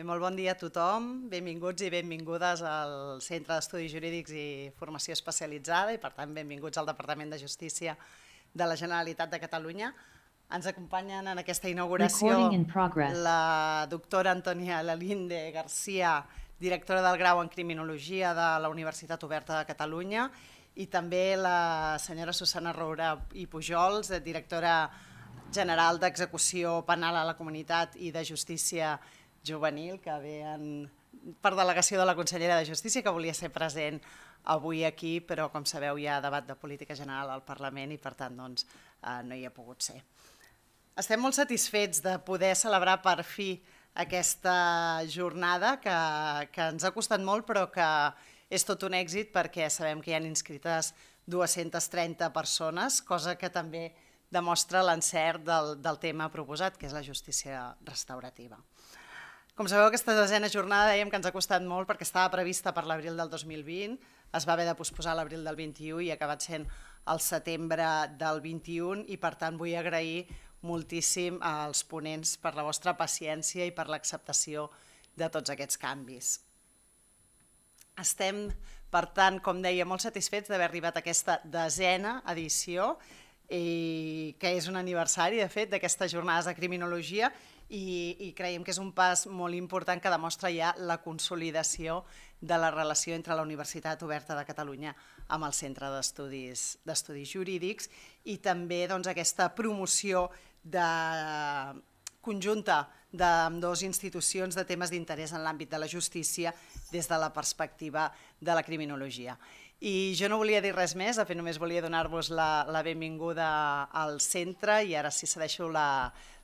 Bé, molt bon dia a tothom, benvinguts i benvingudes al Centre d'Estudis Jurídics i Formació Especialitzada i per tant benvinguts al Departament de Justícia de la Generalitat de Catalunya. Ens acompanyen en aquesta inauguració in la doctora Antonia Lalinde García, directora del grau en Criminologia de la Universitat Oberta de Catalunya, i també la senyora Susana Roura i Pujols, directora general d'Execució Penal a la Comunitat i de Justícia juvenil que ve en, per delegació de la consellera de Justícia que volia ser present avui aquí, però com sabeu hi ha debat de política general al Parlament i per tant doncs, eh, no hi ha pogut ser. Estem molt satisfets de poder celebrar per fi aquesta jornada que, que ens ha costat molt però que és tot un èxit perquè sabem que hi han inscrites 230 persones, cosa que també demostra l'encert del, del tema proposat, que és la justícia restaurativa. Com sabeu, aquesta desena jornada dèiem que ens ha costat molt perquè estava prevista per l'abril del 2020, es va haver de posposar l'abril del 21 i ha acabat sent el setembre del 21 i per tant vull agrair moltíssim als ponents per la vostra paciència i per l'acceptació de tots aquests canvis. Estem, per tant, com deia, molt satisfets d'haver arribat a aquesta desena edició i que és un aniversari, de fet, d'aquestes jornades de criminologia i, i creiem que és un pas molt important que demostra ja la consolidació de la relació entre la Universitat Oberta de Catalunya amb el Centre d'Estudis Jurídics i també doncs, aquesta promoció de, conjunta d'ambdós institucions de temes d'interès en l'àmbit de la justícia des de la perspectiva de la criminologia. I jo no volia dir res més, de fet només volia donar-vos la, la benvinguda al centre i ara sí cedeixo la,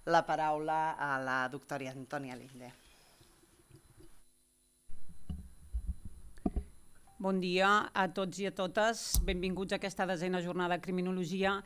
la paraula a la doctora Antònia Linde. Bon dia a tots i a totes. Benvinguts a aquesta desena jornada de criminologia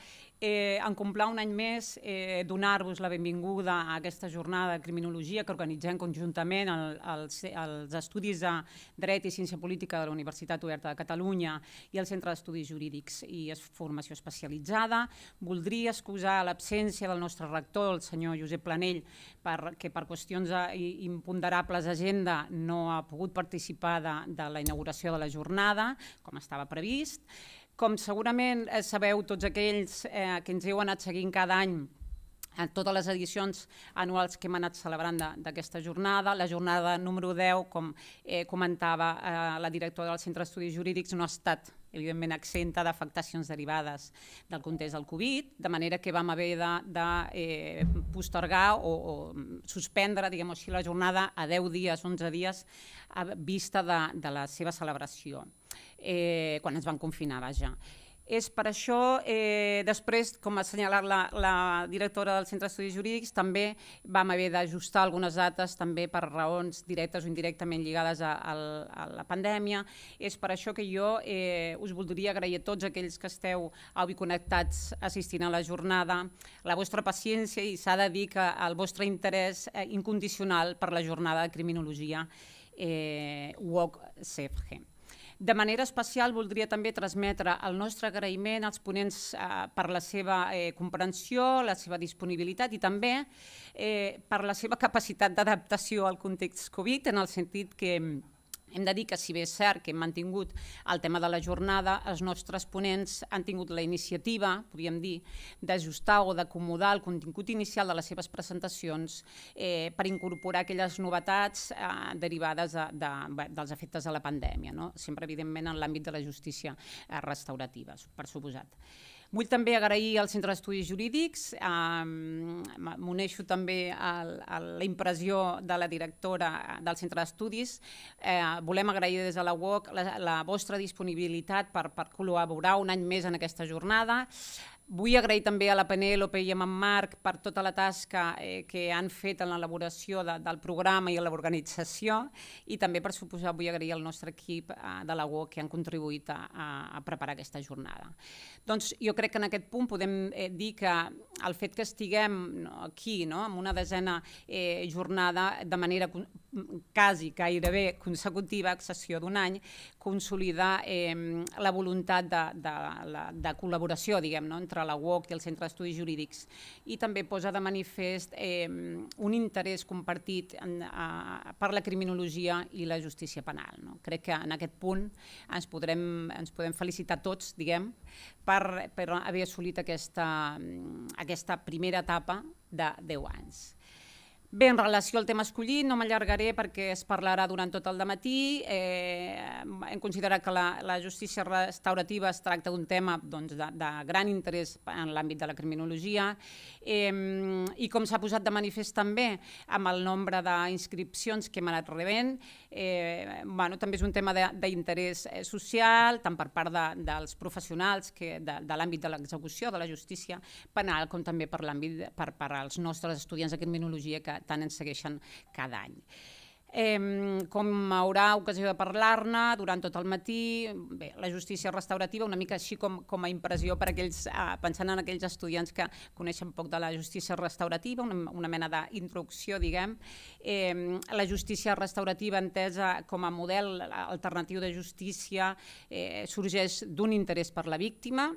eh, en complar un any més, eh, donar-vos la benvinguda a aquesta jornada de criminologia que organitzem conjuntament el, el, els estudis de Dret i Ciència Política de la Universitat Oberta de Catalunya i el Centre d'Estudis Jurídics i es Formació Especialitzada. Voldria excusar l'absència del nostre rector, el senyor Josep Planell, perquè per qüestions imponderables d'agenda no ha pogut participar de, de la inauguració de la jornada, com estava previst, com segurament eh, sabeu tots aquells eh, que ens heu anat seguint cada any en eh, totes les edicions anuals que hem anat celebrant d'aquesta jornada. La jornada número 10, com eh, comentava eh, la directora del Centre d'Estudis Jurídics, no ha estat evidentment exenta d'afectacions derivades del context del Covid, de manera que vam haver de, de eh, postergar o, o suspendre diguem així, la jornada a 10 dies, 11 dies, a vista de, de la seva celebració eh, quan ens van confinar, vaja. És per això, eh, després, com ha assenyalat la, la directora del Centre d'Estudis Jurídics, també vam haver d'ajustar algunes dates també per raons directes o indirectament lligades a, a, a la pandèmia. És per això que jo eh, us voldria agrair a tots aquells que esteu avui connectats assistint a la jornada, la vostra paciència i s'ha de dir que el vostre interès eh, incondicional per la jornada de Criminologia eh, UOC-CFG. De manera especial voldria també transmetre el nostre agraïment als ponents eh, per la seva eh, comprensió, la seva disponibilitat i també eh, per la seva capacitat d'adaptació al context Covid, en el sentit que hem de dir que, si bé és cert que hem mantingut el tema de la jornada, els nostres ponents han tingut la iniciativa, podríem dir, d'ajustar o d'acomodar el contingut inicial de les seves presentacions eh, per incorporar aquelles novetats eh, derivades de, de, bé, dels efectes de la pandèmia, no? sempre evidentment en l'àmbit de la justícia eh, restaurativa, per suposat. Vull també agrair al Centre d'Estudis Jurídics, eh, m'uneixo també al, a la impressió de la directora del Centre d'Estudis. Eh, volem agrair des de la UOC la, la vostra disponibilitat per, per col·laborar un any més en aquesta jornada. Vull agrair també a la Penélope i a en Marc per tota la tasca eh, que han fet en l'elaboració de, del programa i a l'organització i també, per suposar, vull agrair al nostre equip eh, de la UOC que han contribuït a, a, preparar aquesta jornada. Doncs jo crec que en aquest punt podem eh, dir que el fet que estiguem aquí, no, amb una desena eh, jornada de manera quasi gairebé consecutiva, excessió d'un any, consolidar eh, la voluntat de, de, de, de col·laboració diguem, no? entre la UOC i el Centre d'Estudis Jurídics i també posa de manifest eh, un interès compartit en, a, per la criminologia i la justícia penal. No? Crec que en aquest punt ens, podrem, ens podem felicitar tots diguem, per, per haver assolit aquesta, aquesta primera etapa de 10 anys. Bé, en relació al tema escollit, no m'allargaré perquè es parlarà durant tot el matí. Eh, hem considerat que la, la justícia restaurativa es tracta d'un tema doncs, de, de gran interès en l'àmbit de la criminologia eh, i com s'ha posat de manifest també amb el nombre d'inscripcions que hem anat rebent, eh, bueno, també és un tema d'interès eh, social, tant per part de, dels professionals que, de, de l'àmbit de l'execució de la justícia penal com també per l'àmbit per, per als nostres estudiants de criminologia que tant ens segueixen cada any. Eh, com haurà ocasió de parlar-ne durant tot el matí, bé, la justícia restaurativa una mica així com, com a impressió per aquells, eh, pensant en aquells estudiants que coneixen poc de la justícia restaurativa, una, una mena d'introducció, diguem. Eh, la justícia restaurativa entesa com a model alternatiu de justícia eh, sorgeix d'un interès per la víctima,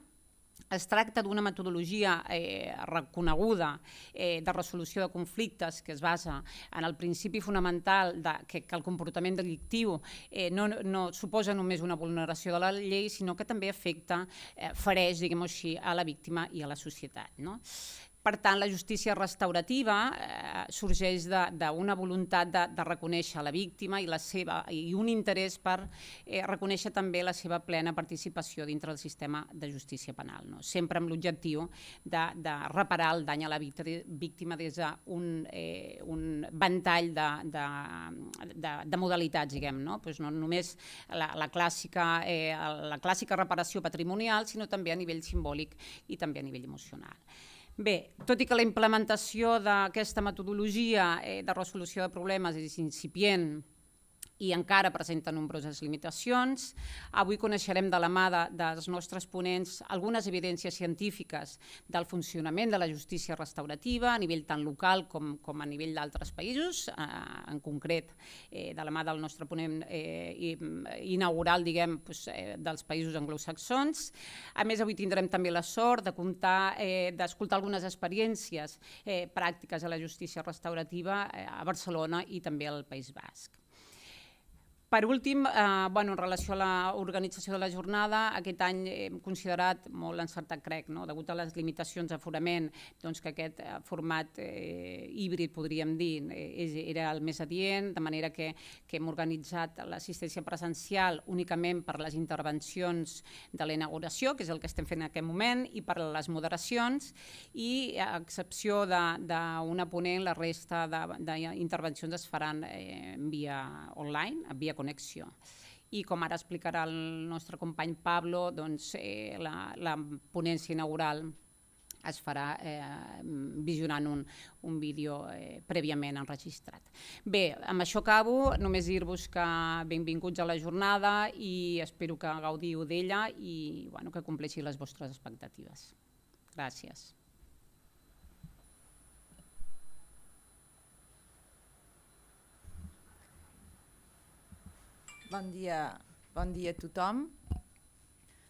es tracta d'una metodologia eh, reconeguda eh, de resolució de conflictes que es basa en el principi fonamental de, que, que el comportament delictiu eh, no, no suposa només una vulneració de la llei, sinó que també afecta, eh, fareix, diguem-ho així, a la víctima i a la societat. No? Per tant, la justícia restaurativa eh, sorgeix d'una voluntat de, de reconèixer la víctima i la seva i un interès per eh, reconèixer també la seva plena participació dintre del sistema de justícia penal, no? sempre amb l'objectiu de, de reparar el dany a la víctima des d'un eh, un ventall de, de, de, de modalitats, diguem, no? Pues no només la, la, clàssica, eh, la clàssica reparació patrimonial, sinó també a nivell simbòlic i també a nivell emocional. Bé, tot i que la implementació d'aquesta metodologia eh, de resolució de problemes és incipient i encara presenta nombroses limitacions. Avui coneixerem de la mà de, dels nostres ponents algunes evidències científiques del funcionament de la justícia restaurativa a nivell tant local com, com a nivell d'altres països, eh, en concret eh, de la mà del nostre ponent eh, inaugural, diguem, doncs, eh, dels països anglosaxons. A més, avui tindrem també la sort de comptar, eh, d'escoltar algunes experiències eh, pràctiques a la justícia restaurativa eh, a Barcelona i també al País Basc. Per últim, eh, bueno, en relació a l'organització de la jornada, aquest any hem considerat molt encertat, crec, no? degut a les limitacions d'aforament, doncs que aquest eh, format eh, híbrid, podríem dir, eh, era el més adient, de manera que, que hem organitzat l'assistència presencial únicament per les intervencions de la inauguració, que és el que estem fent en aquest moment, i per les moderacions, i a excepció d'una ponent, la resta d'intervencions es faran eh, via online, via connexió. I com ara explicarà el nostre company Pablo, doncs, eh, la, la ponència inaugural es farà eh, visionant un, un vídeo eh, prèviament enregistrat. Bé, amb això acabo, només dir-vos que benvinguts a la jornada i espero que gaudiu d'ella i bueno, que compleixi les vostres expectatives. Gràcies. Bon dia, bon dia a tothom.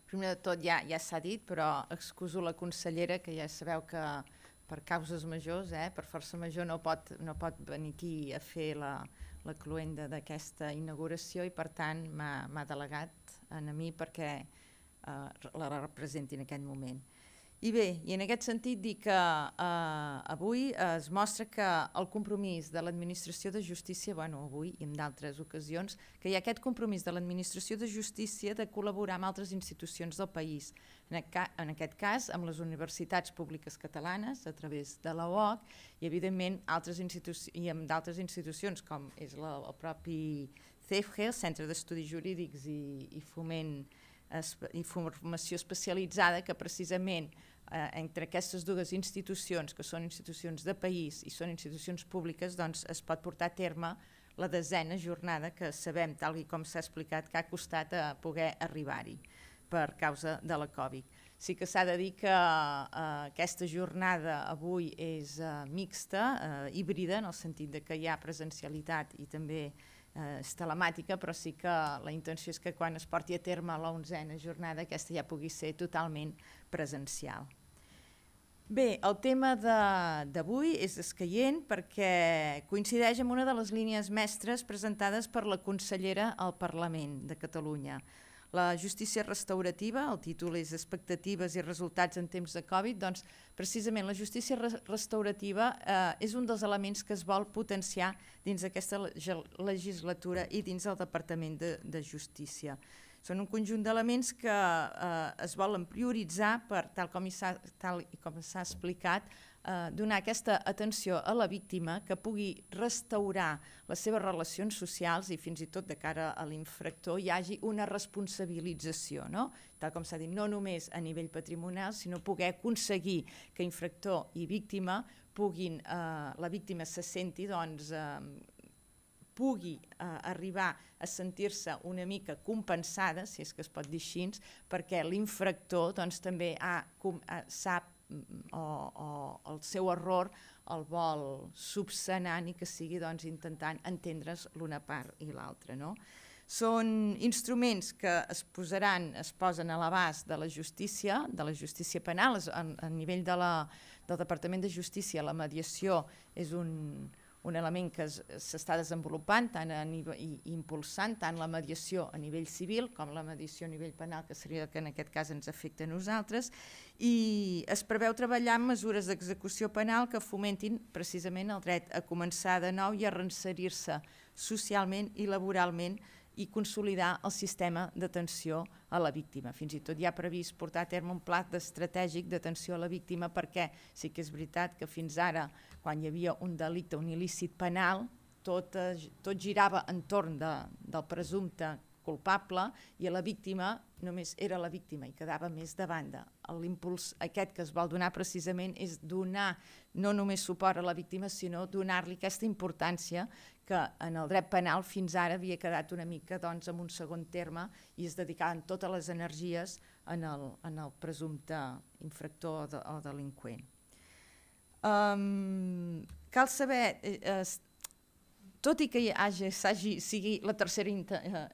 Primer de tot ja ja s'ha dit, però excuso la consellera, que ja sabeu que per causes majors, eh, per força major, no pot, no pot venir aquí a fer la, la cluenda d'aquesta inauguració i per tant m'ha delegat a mi perquè eh, la representi en aquest moment. I bé, i en aquest sentit dic que eh, avui es mostra que el compromís de l'administració de justícia, bueno, avui i en d'altres ocasions, que hi ha aquest compromís de l'administració de justícia de col·laborar amb altres institucions del país, en, en aquest cas amb les universitats públiques catalanes a través de la UOC i evidentment altres i amb d'altres institucions com és la, el propi CEFG, el Centre d'Estudis Jurídics i, i Foment eh, i formació especialitzada que precisament eh, entre aquestes dues institucions, que són institucions de país i són institucions públiques, doncs es pot portar a terme la desena jornada que sabem, tal com s'ha explicat, que ha costat a eh, poder arribar-hi per causa de la Covid. Sí que s'ha de dir que eh, aquesta jornada avui és eh, mixta, eh, híbrida, en el sentit de que hi ha presencialitat i també eh, és telemàtica, però sí que la intenció és que quan es porti a terme la onzena jornada aquesta ja pugui ser totalment presencial. Bé, el tema d'avui és escaient perquè coincideix amb una de les línies mestres presentades per la consellera al Parlament de Catalunya. La justícia restaurativa, el títol és Expectatives i resultats en temps de Covid, doncs precisament la justícia restaurativa eh, és un dels elements que es vol potenciar dins d'aquesta legislatura i dins del Departament de, de Justícia. Justícia són un conjunt d'elements que eh, es volen prioritzar per, tal com s'ha explicat, eh, donar aquesta atenció a la víctima que pugui restaurar les seves relacions socials i fins i tot de cara a l'infractor hi hagi una responsabilització, no? tal com s'ha dit, no només a nivell patrimonial, sinó poder aconseguir que infractor i víctima puguin, eh, la víctima se senti doncs, eh, pugui eh, arribar a sentir-se una mica compensada, si és que es pot dir així, perquè l'infractor doncs, també ha, ha, eh, sap mm, o, o el seu error el vol subsanar i que sigui doncs, intentant entendre's l'una part i l'altra. No? Són instruments que es posaran, es posen a l'abast de la justícia, de la justícia penal, a, a nivell de la, del Departament de Justícia la mediació és un, un element que s'està desenvolupant tant a nivell, i impulsant tant la mediació a nivell civil com la mediació a nivell penal, que seria el que en aquest cas ens afecta a nosaltres, i es preveu treballar amb mesures d'execució penal que fomentin precisament el dret a començar de nou i a reinserir-se socialment i laboralment i consolidar el sistema d'atenció a la víctima. Fins i tot hi ha previst portar a terme un pla estratègic d'atenció a la víctima perquè sí que és veritat que fins ara quan hi havia un delicte, un il·lícit penal, tot, eh, tot girava entorn de, del presumpte culpable i la víctima només era la víctima i quedava més de banda. L'impuls aquest que es vol donar precisament és donar no només suport a la víctima, sinó donar-li aquesta importància que en el dret penal fins ara havia quedat una mica doncs, en un segon terme i es dedicaven totes les energies en el, en el presumpte infractor o, de, o delinqüent. Um, cal saber, eh, eh tot i que hi hagi, hagi, sigui la tercera inten, eh,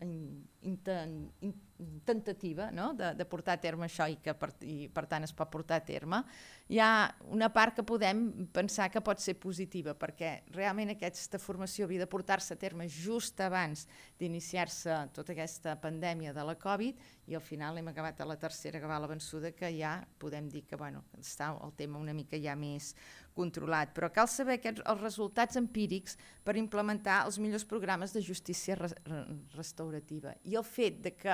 inten, inten, tentativa no? de, de portar a terme això i que per, i per tant es pot portar a terme, hi ha una part que podem pensar que pot ser positiva perquè realment aquesta formació havia de portar-se a terme just abans d'iniciar-se tota aquesta pandèmia de la Covid i al final hem acabat a la tercera gava vençuda que ja podem dir que bueno, està el tema una mica ja més controlat, però cal saber aquests, els resultats empírics per implementar els millors programes de justícia re restaurativa. I el fet de que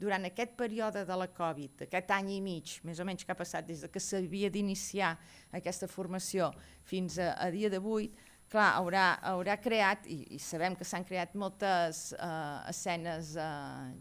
durant aquest període de la Covid, aquest any i mig, més o menys que ha passat des de que s'havia d'iniciar aquesta formació fins a, a dia d'avui, clar, haurà, haurà creat, i, i sabem que s'han creat moltes eh, escenes eh,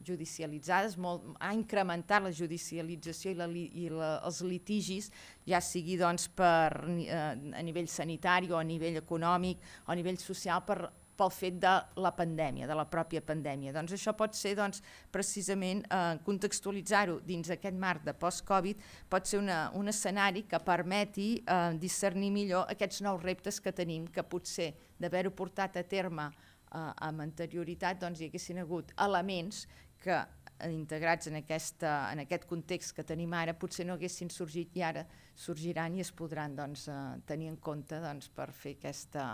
judicialitzades, molt, ha incrementat la judicialització i, la, i la, els litigis, ja sigui doncs, per, eh, a nivell sanitari o a nivell econòmic o a nivell social, per pel fet de la pandèmia, de la pròpia pandèmia. Doncs això pot ser doncs, precisament eh, contextualitzar-ho dins aquest marc de post-Covid, pot ser una, un escenari que permeti eh, discernir millor aquests nous reptes que tenim, que potser d'haver-ho portat a terme eh, amb anterioritat doncs, hi haguessin hagut elements que eh, integrats en, aquesta, en aquest context que tenim ara, potser no haguessin sorgit i ara sorgiran i es podran doncs, eh, tenir en compte doncs, per fer aquesta,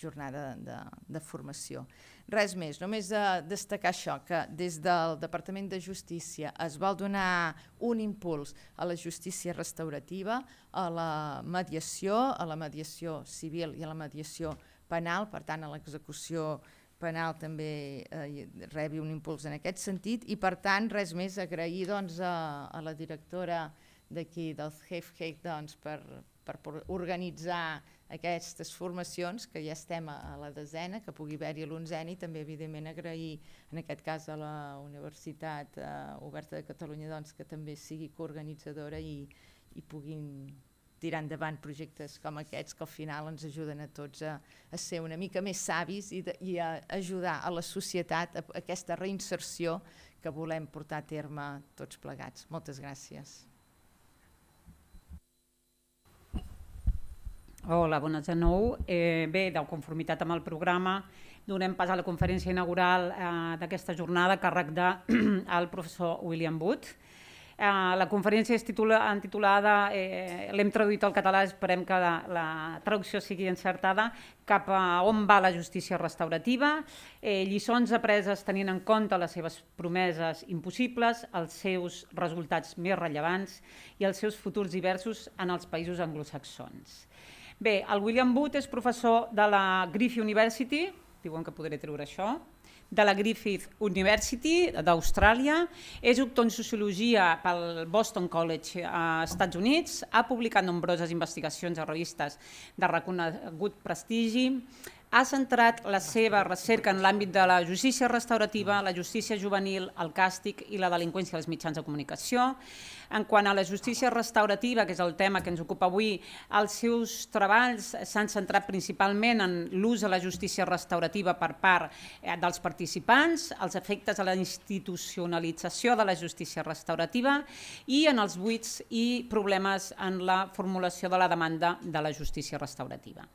jornada de, de formació. Res més, només de eh, destacar això, que des del Departament de Justícia es vol donar un impuls a la justícia restaurativa, a la mediació, a la mediació civil i a la mediació penal, per tant a l'execució penal també eh, rebi un impuls en aquest sentit i per tant res més agrair doncs, a, a la directora d'aquí del Hefheg, doncs, per, per organitzar aquestes formacions, que ja estem a, a la desena, que pugui haver-hi l'onzena i també, evidentment, agrair, en aquest cas, a la Universitat eh, Oberta de Catalunya, doncs, que també sigui coorganitzadora i, i puguin tirar endavant projectes com aquests que al final ens ajuden a tots a, a ser una mica més savis i, de, i a ajudar a la societat a, a aquesta reinserció que volem portar a terme tots plegats. Moltes gràcies. Hola, bones de nou. Eh, bé, de conformitat amb el programa, donem pas a la conferència inaugural eh, d'aquesta jornada a càrrec del professor William Wood. Eh, la conferència és titula, titulada, eh, l'hem traduït al català, esperem que la, la traducció sigui encertada, cap a on va la justícia restaurativa, eh, lliçons apreses tenint en compte les seves promeses impossibles, els seus resultats més rellevants i els seus futurs diversos en els països anglosaxons. Bé, el William Booth és professor de la Griffith University, diuen que podré treure això, de la Griffith University d'Austràlia, és doctor en Sociologia pel Boston College a eh, Estats Units, ha publicat nombroses investigacions a revistes de reconegut prestigi, ha centrat la seva recerca en l'àmbit de la justícia restaurativa, la justícia juvenil, el càstig i la delinqüència als mitjans de comunicació. En quant a la justícia restaurativa, que és el tema que ens ocupa avui, els seus treballs s'han centrat principalment en l'ús de la justícia restaurativa per part eh, dels participants, els efectes de la institucionalització de la justícia restaurativa i en els buits i problemes en la formulació de la demanda de la justícia restaurativa.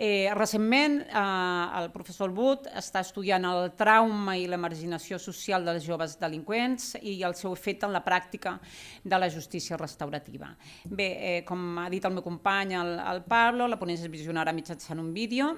Eh, recentment, eh, el professor Wood està estudiant el trauma i la marginació social dels joves delinqüents i el seu efecte en la pràctica de la justícia restaurativa. Bé, eh, com ha dit el meu company, el, el Pablo, la ponència es visionarà mitjançant un vídeo,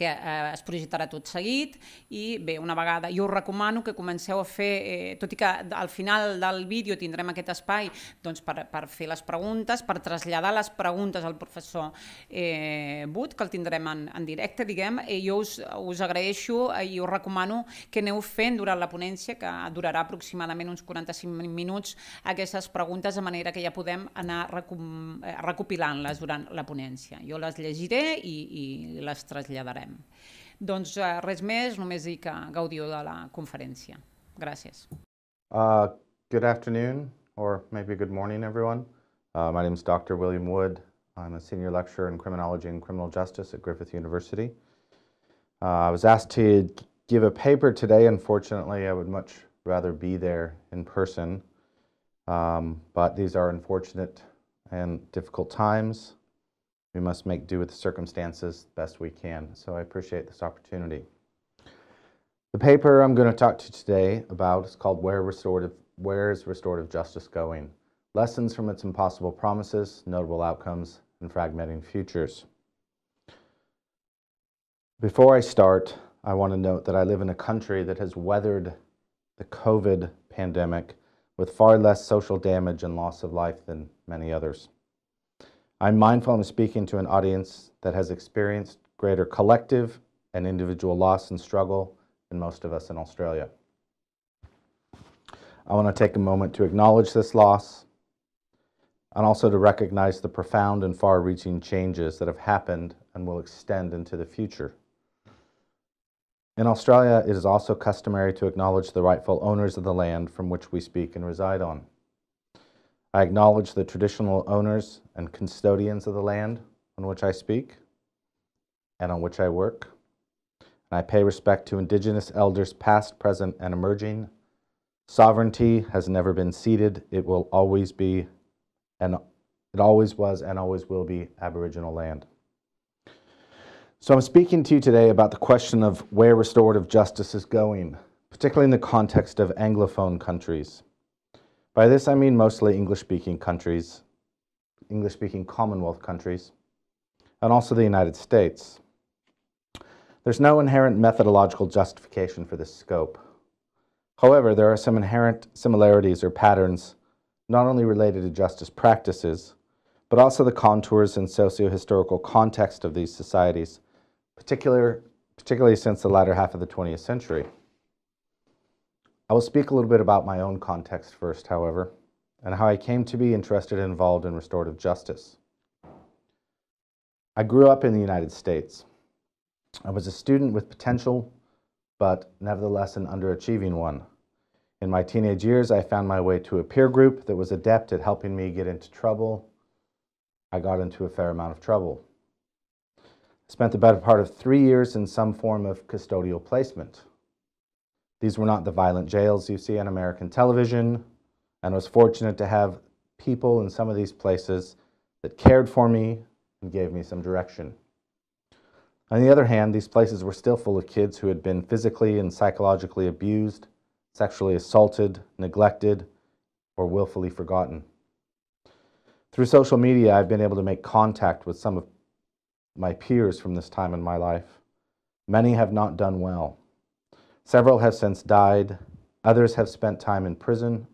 que eh, es projectarà tot seguit i bé, una vegada, jo us recomano que comenceu a fer, eh, tot i que al final del vídeo tindrem aquest espai doncs, per, per fer les preguntes, per traslladar les preguntes al professor eh, But, que el tindrem en, en directe, diguem, i eh, jo us, us agraeixo eh, i us recomano que aneu fent durant la ponència, que durarà aproximadament uns 45 minuts, aquestes preguntes de manera que ja podem anar recopilant-les durant la ponència. Jo les llegiré i, i les traslladarem. fem. Doncs eh, res més, només dir que gaudiu de la conferència. Gràcies. Uh, good afternoon, or maybe good morning, everyone. Uh, my name is Dr. William Wood. I'm a senior lecturer in criminology and criminal justice at Griffith University. Uh, I was asked to give a paper today. Unfortunately, I would much rather be there in person. Um, but these are unfortunate and difficult times. We must make do with the circumstances best we can. So I appreciate this opportunity. The paper I'm going to talk to you today about is called Where, Restorative, Where is Restorative Justice Going? Lessons from its Impossible Promises, Notable Outcomes, and Fragmenting Futures. Before I start, I want to note that I live in a country that has weathered the COVID pandemic with far less social damage and loss of life than many others. I'm mindful I'm speaking to an audience that has experienced greater collective and individual loss and struggle than most of us in Australia. I want to take a moment to acknowledge this loss and also to recognize the profound and far-reaching changes that have happened and will extend into the future. In Australia, it is also customary to acknowledge the rightful owners of the land from which we speak and reside on. I acknowledge the traditional owners and custodians of the land on which I speak and on which I work. And I pay respect to Indigenous elders, past, present, and emerging. Sovereignty has never been ceded. It will always be, and it always was and always will be Aboriginal land. So I'm speaking to you today about the question of where restorative justice is going, particularly in the context of Anglophone countries. By this I mean mostly English-speaking countries, English-speaking Commonwealth countries, and also the United States. There's no inherent methodological justification for this scope. However, there are some inherent similarities or patterns not only related to justice practices, but also the contours and socio-historical context of these societies, particular, particularly since the latter half of the 20th century. I will speak a little bit about my own context first, however, and how I came to be interested and involved in restorative justice. I grew up in the United States. I was a student with potential, but nevertheless an underachieving one. In my teenage years, I found my way to a peer group that was adept at helping me get into trouble. I got into a fair amount of trouble. I spent the better part of three years in some form of custodial placement. These were not the violent jails you see on American television, and I was fortunate to have people in some of these places that cared for me and gave me some direction. On the other hand, these places were still full of kids who had been physically and psychologically abused, sexually assaulted, neglected, or willfully forgotten. Through social media, I've been able to make contact with some of my peers from this time in my life. Many have not done well. Several have since died. Others have spent time in prison.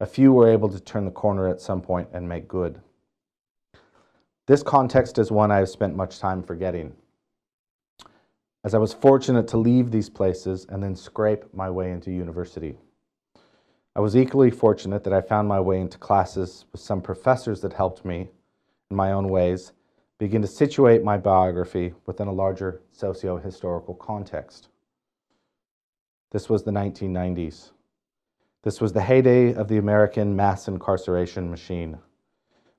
A few were able to turn the corner at some point and make good. This context is one I have spent much time forgetting, as I was fortunate to leave these places and then scrape my way into university. I was equally fortunate that I found my way into classes with some professors that helped me, in my own ways, begin to situate my biography within a larger socio historical context. This was the 1990s. This was the heyday of the American mass incarceration machine.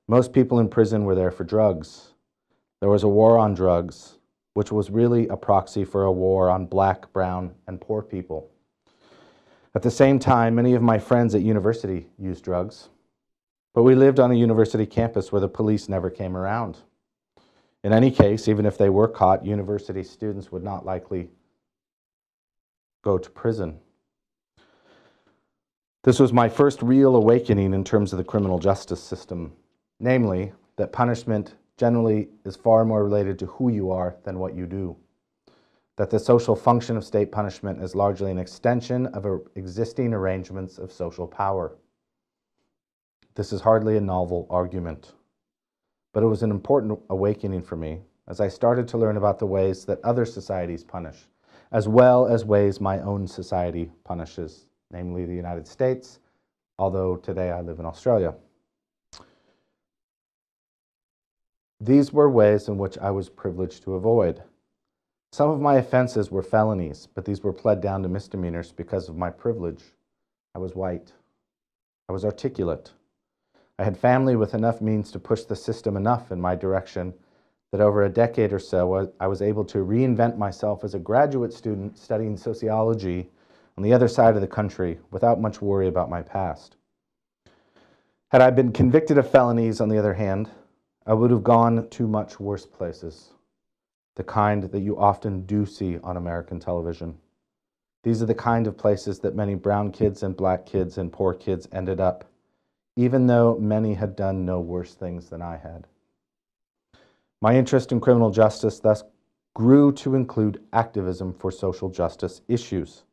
Most people in prison were there for drugs. There was a war on drugs, which was really a proxy for a war on black, brown, and poor people. At the same time, many of my friends at university used drugs, but we lived on a university campus where the police never came around. In any case, even if they were caught, university students would not likely go to prison. This was my first real awakening in terms of the criminal justice system, namely, that punishment generally is far more related to who you are than what you do. That the social function of state punishment is largely an extension of existing arrangements of social power. This is hardly a novel argument, but it was an important awakening for me as I started to learn about the ways that other societies punish as well as ways my own society punishes, namely the United States, although today I live in Australia. These were ways in which I was privileged to avoid. Some of my offenses were felonies, but these were pled down to misdemeanors because of my privilege. I was white. I was articulate. I had family with enough means to push the system enough in my direction that over a decade or so, I was able to reinvent myself as a graduate student studying sociology on the other side of the country without much worry about my past. Had I been convicted of felonies, on the other hand, I would have gone to much worse places, the kind that you often do see on American television. These are the kind of places that many brown kids and black kids and poor kids ended up, even though many had done no worse things than I had. My interest in criminal justice thus grew to include activism for social justice issues.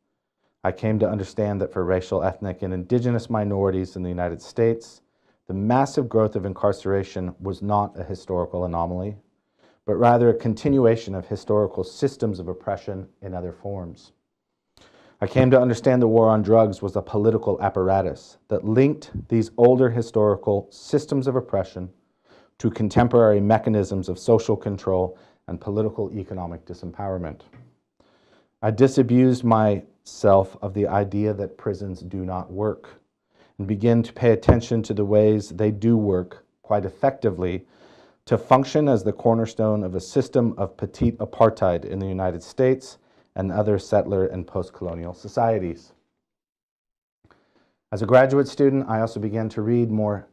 I came to understand that for racial, ethnic, and indigenous minorities in the United States, the massive growth of incarceration was not a historical anomaly, but rather a continuation of historical systems of oppression in other forms. I came to understand the war on drugs was a political apparatus that linked these older historical systems of oppression to contemporary mechanisms of social control and political economic disempowerment. I disabused myself of the idea that prisons do not work and begin to pay attention to the ways they do work quite effectively to function as the cornerstone of a system of petite apartheid in the United States and other settler and post-colonial societies. As a graduate student, I also began to read more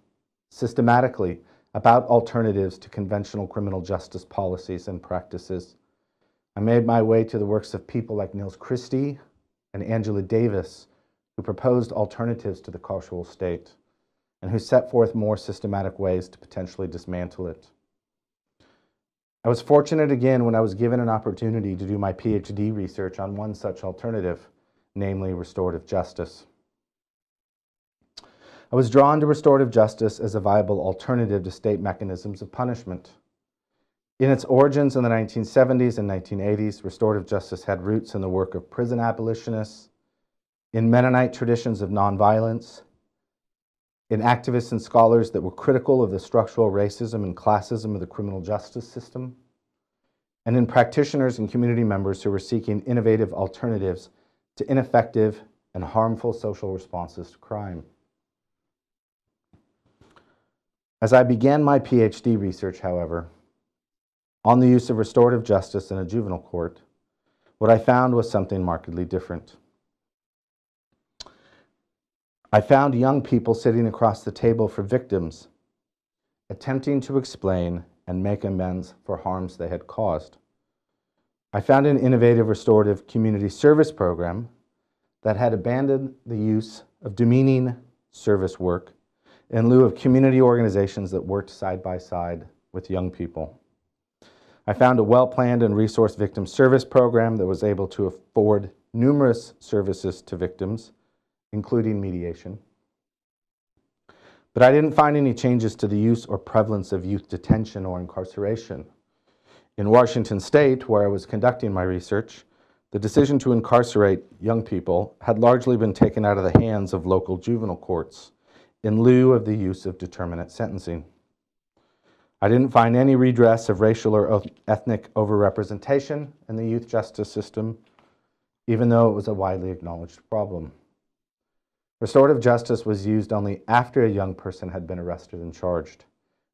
systematically about alternatives to conventional criminal justice policies and practices. I made my way to the works of people like Nils Christie and Angela Davis, who proposed alternatives to the carceral state and who set forth more systematic ways to potentially dismantle it. I was fortunate again when I was given an opportunity to do my PhD research on one such alternative, namely restorative justice. I was drawn to restorative justice as a viable alternative to state mechanisms of punishment. In its origins in the 1970s and 1980s, restorative justice had roots in the work of prison abolitionists, in Mennonite traditions of nonviolence, in activists and scholars that were critical of the structural racism and classism of the criminal justice system, and in practitioners and community members who were seeking innovative alternatives to ineffective and harmful social responses to crime. As I began my PhD research, however, on the use of restorative justice in a juvenile court, what I found was something markedly different. I found young people sitting across the table for victims, attempting to explain and make amends for harms they had caused. I found an innovative restorative community service program that had abandoned the use of demeaning service work in lieu of community organizations that worked side by side with young people. I found a well planned and resourced victim service program that was able to afford numerous services to victims, including mediation. But I didn't find any changes to the use or prevalence of youth detention or incarceration. In Washington state, where I was conducting my research, the decision to incarcerate young people had largely been taken out of the hands of local juvenile courts in lieu of the use of determinate sentencing. I didn't find any redress of racial or ethnic overrepresentation in the youth justice system, even though it was a widely acknowledged problem. Restorative justice was used only after a young person had been arrested and charged,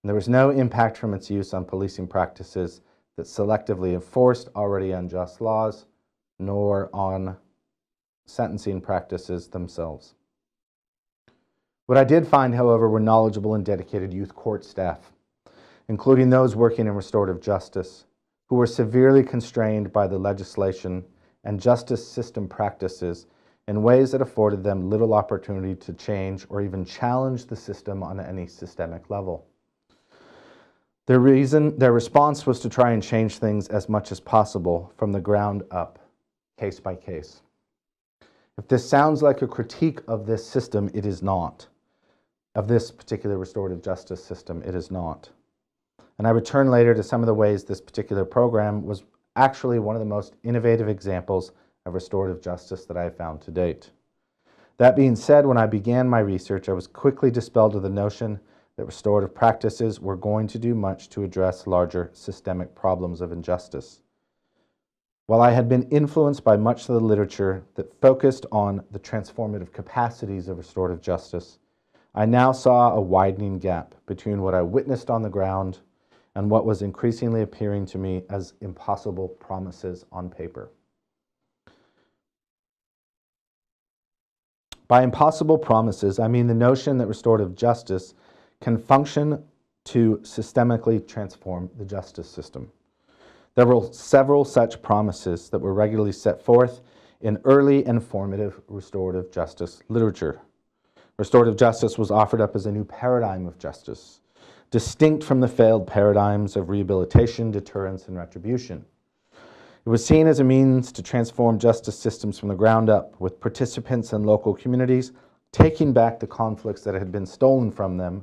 and there was no impact from its use on policing practices that selectively enforced already unjust laws, nor on sentencing practices themselves. What I did find, however, were knowledgeable and dedicated youth court staff, including those working in restorative justice, who were severely constrained by the legislation and justice system practices in ways that afforded them little opportunity to change or even challenge the system on any systemic level. Their reason, their response was to try and change things as much as possible from the ground up, case by case. If this sounds like a critique of this system, it is not of this particular restorative justice system, it is not. And I return later to some of the ways this particular program was actually one of the most innovative examples of restorative justice that I have found to date. That being said, when I began my research, I was quickly dispelled of the notion that restorative practices were going to do much to address larger systemic problems of injustice. While I had been influenced by much of the literature that focused on the transformative capacities of restorative justice, I now saw a widening gap between what I witnessed on the ground and what was increasingly appearing to me as impossible promises on paper. By impossible promises, I mean the notion that restorative justice can function to systemically transform the justice system. There were several such promises that were regularly set forth in early and formative restorative justice literature. Restorative justice was offered up as a new paradigm of justice, distinct from the failed paradigms of rehabilitation, deterrence, and retribution. It was seen as a means to transform justice systems from the ground up, with participants and local communities taking back the conflicts that had been stolen from them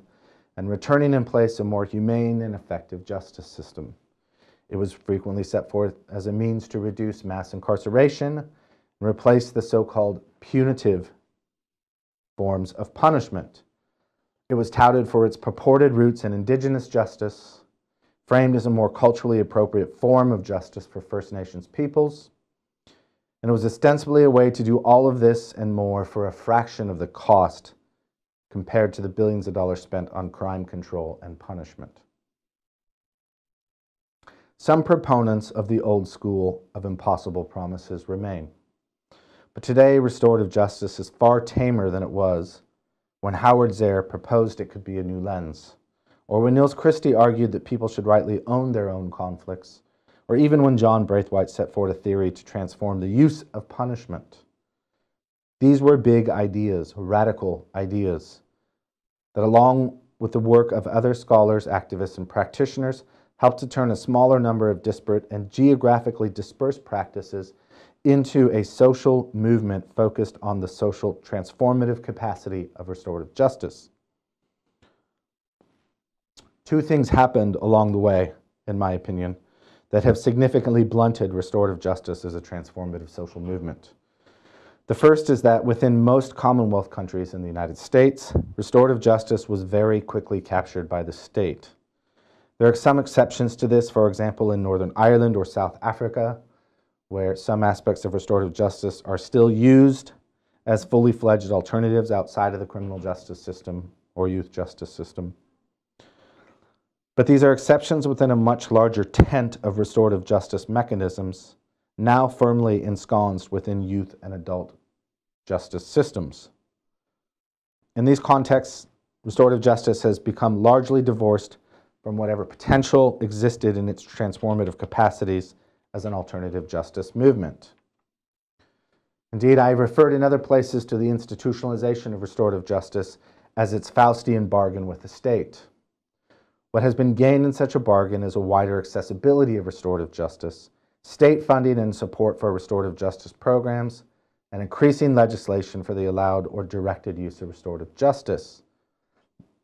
and returning in place a more humane and effective justice system. It was frequently set forth as a means to reduce mass incarceration and replace the so-called punitive forms of punishment. It was touted for its purported roots in indigenous justice, framed as a more culturally appropriate form of justice for First Nations peoples, and it was ostensibly a way to do all of this and more for a fraction of the cost compared to the billions of dollars spent on crime control and punishment. Some proponents of the old school of impossible promises remain. But today, restorative justice is far tamer than it was when Howard Zehr proposed it could be a new lens, or when Niels Christie argued that people should rightly own their own conflicts, or even when John Braithwaite set forth a theory to transform the use of punishment. These were big ideas, radical ideas, that along with the work of other scholars, activists, and practitioners, helped to turn a smaller number of disparate and geographically dispersed practices into a social movement focused on the social transformative capacity of restorative justice. Two things happened along the way, in my opinion, that have significantly blunted restorative justice as a transformative social movement. The first is that within most Commonwealth countries in the United States, restorative justice was very quickly captured by the state. There are some exceptions to this, for example, in Northern Ireland or South Africa, where some aspects of restorative justice are still used as fully fledged alternatives outside of the criminal justice system or youth justice system. But these are exceptions within a much larger tent of restorative justice mechanisms now firmly ensconced within youth and adult justice systems. In these contexts, restorative justice has become largely divorced from whatever potential existed in its transformative capacities as an alternative justice movement. Indeed, I have referred in other places to the institutionalization of restorative justice as its Faustian bargain with the state. What has been gained in such a bargain is a wider accessibility of restorative justice, state funding and support for restorative justice programs, and increasing legislation for the allowed or directed use of restorative justice.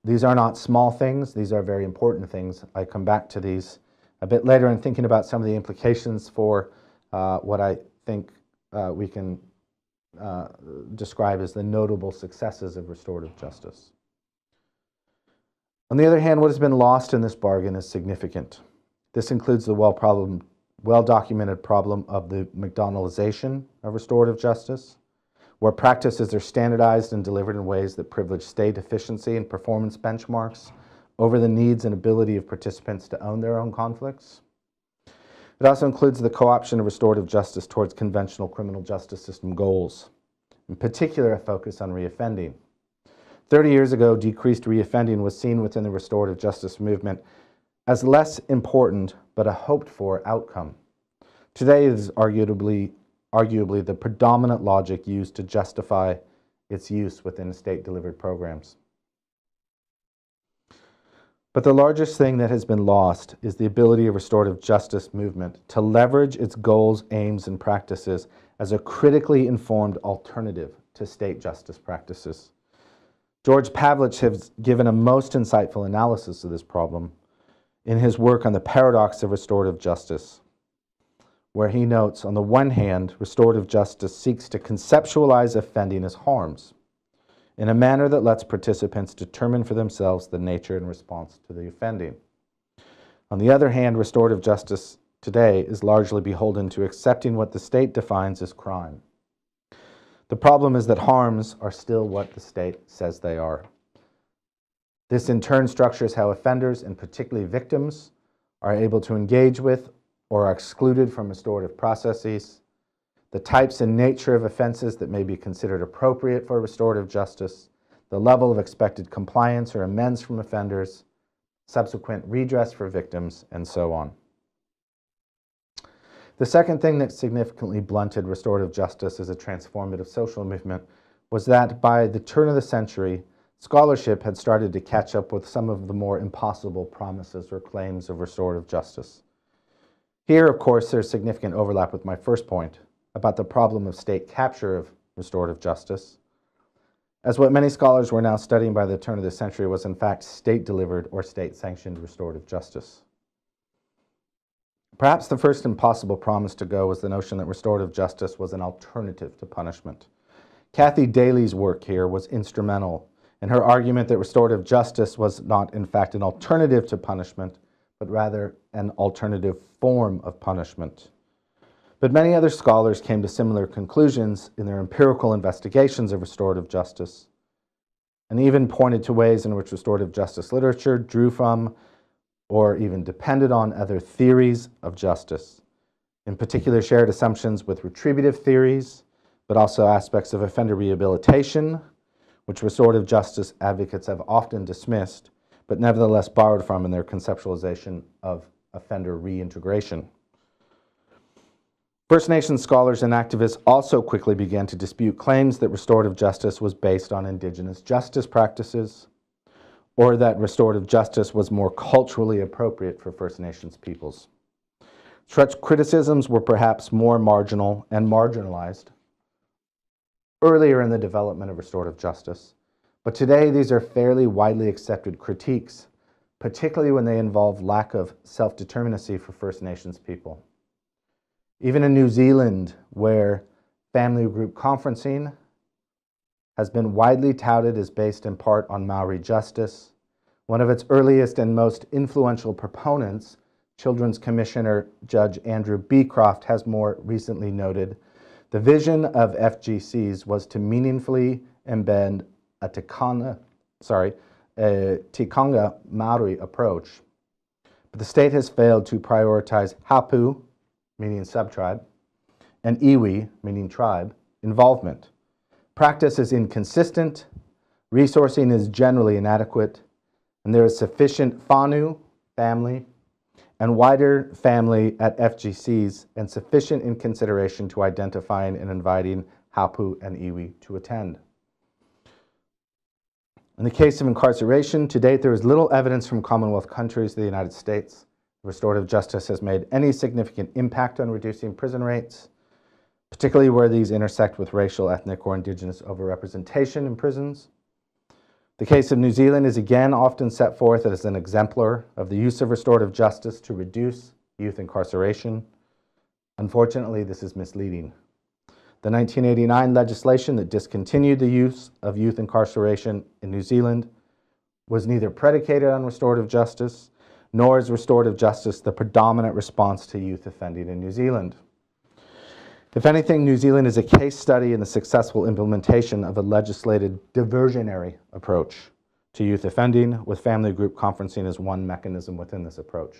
These are not small things, these are very important things. I come back to these a bit later and thinking about some of the implications for uh, what I think uh, we can uh, describe as the notable successes of restorative justice. On the other hand, what has been lost in this bargain is significant. This includes the well problem, well-documented problem of the McDonaldization of restorative justice, where practices are standardized and delivered in ways that privilege state efficiency and performance benchmarks over the needs and ability of participants to own their own conflicts. It also includes the co-option of restorative justice towards conventional criminal justice system goals, in particular a focus on reoffending. 30 years ago, decreased reoffending was seen within the restorative justice movement as less important but a hoped-for outcome. Today is arguably, arguably the predominant logic used to justify its use within state-delivered programs. But the largest thing that has been lost is the ability of restorative justice movement to leverage its goals, aims, and practices as a critically informed alternative to state justice practices. George Pavlich has given a most insightful analysis of this problem in his work on the paradox of restorative justice, where he notes, on the one hand, restorative justice seeks to conceptualize offending as harms, in a manner that lets participants determine for themselves the nature and response to the offending. On the other hand, restorative justice today is largely beholden to accepting what the state defines as crime. The problem is that harms are still what the state says they are. This in turn structures how offenders, and particularly victims, are able to engage with or are excluded from restorative processes the types and nature of offenses that may be considered appropriate for restorative justice, the level of expected compliance or amends from offenders, subsequent redress for victims, and so on. The second thing that significantly blunted restorative justice as a transformative social movement was that by the turn of the century, scholarship had started to catch up with some of the more impossible promises or claims of restorative justice. Here, of course, there's significant overlap with my first point about the problem of state capture of restorative justice, as what many scholars were now studying by the turn of the century was in fact state delivered or state sanctioned restorative justice. Perhaps the first impossible promise to go was the notion that restorative justice was an alternative to punishment. Kathy Daly's work here was instrumental in her argument that restorative justice was not, in fact, an alternative to punishment, but rather an alternative form of punishment. But many other scholars came to similar conclusions in their empirical investigations of restorative justice, and even pointed to ways in which restorative justice literature drew from or even depended on other theories of justice. In particular, shared assumptions with retributive theories, but also aspects of offender rehabilitation, which restorative justice advocates have often dismissed, but nevertheless borrowed from in their conceptualization of offender reintegration. First Nations scholars and activists also quickly began to dispute claims that restorative justice was based on Indigenous justice practices or that restorative justice was more culturally appropriate for First Nations peoples. Such criticisms were perhaps more marginal and marginalized earlier in the development of restorative justice, but today these are fairly widely accepted critiques, particularly when they involve lack of self-determinacy for First Nations people. Even in New Zealand, where family group conferencing has been widely touted as based in part on Maori justice, one of its earliest and most influential proponents, Children's Commissioner Judge Andrew Beecroft, has more recently noted the vision of FGCs was to meaningfully embed a tikanga, sorry, a tikanga Maori approach. But the state has failed to prioritize hapu, meaning subtribe, and iwi, meaning tribe, involvement. Practice is inconsistent, resourcing is generally inadequate, and there is sufficient FANU, family, and wider family at FGCs and sufficient in consideration to identifying and inviting Hapu and Iwi to attend. In the case of incarceration, to date there is little evidence from Commonwealth countries to the United States Restorative justice has made any significant impact on reducing prison rates, particularly where these intersect with racial, ethnic, or indigenous overrepresentation in prisons. The case of New Zealand is again often set forth as an exemplar of the use of restorative justice to reduce youth incarceration. Unfortunately, this is misleading. The 1989 legislation that discontinued the use of youth incarceration in New Zealand was neither predicated on restorative justice nor is restorative justice the predominant response to youth offending in New Zealand. If anything, New Zealand is a case study in the successful implementation of a legislated diversionary approach to youth offending, with family group conferencing as one mechanism within this approach.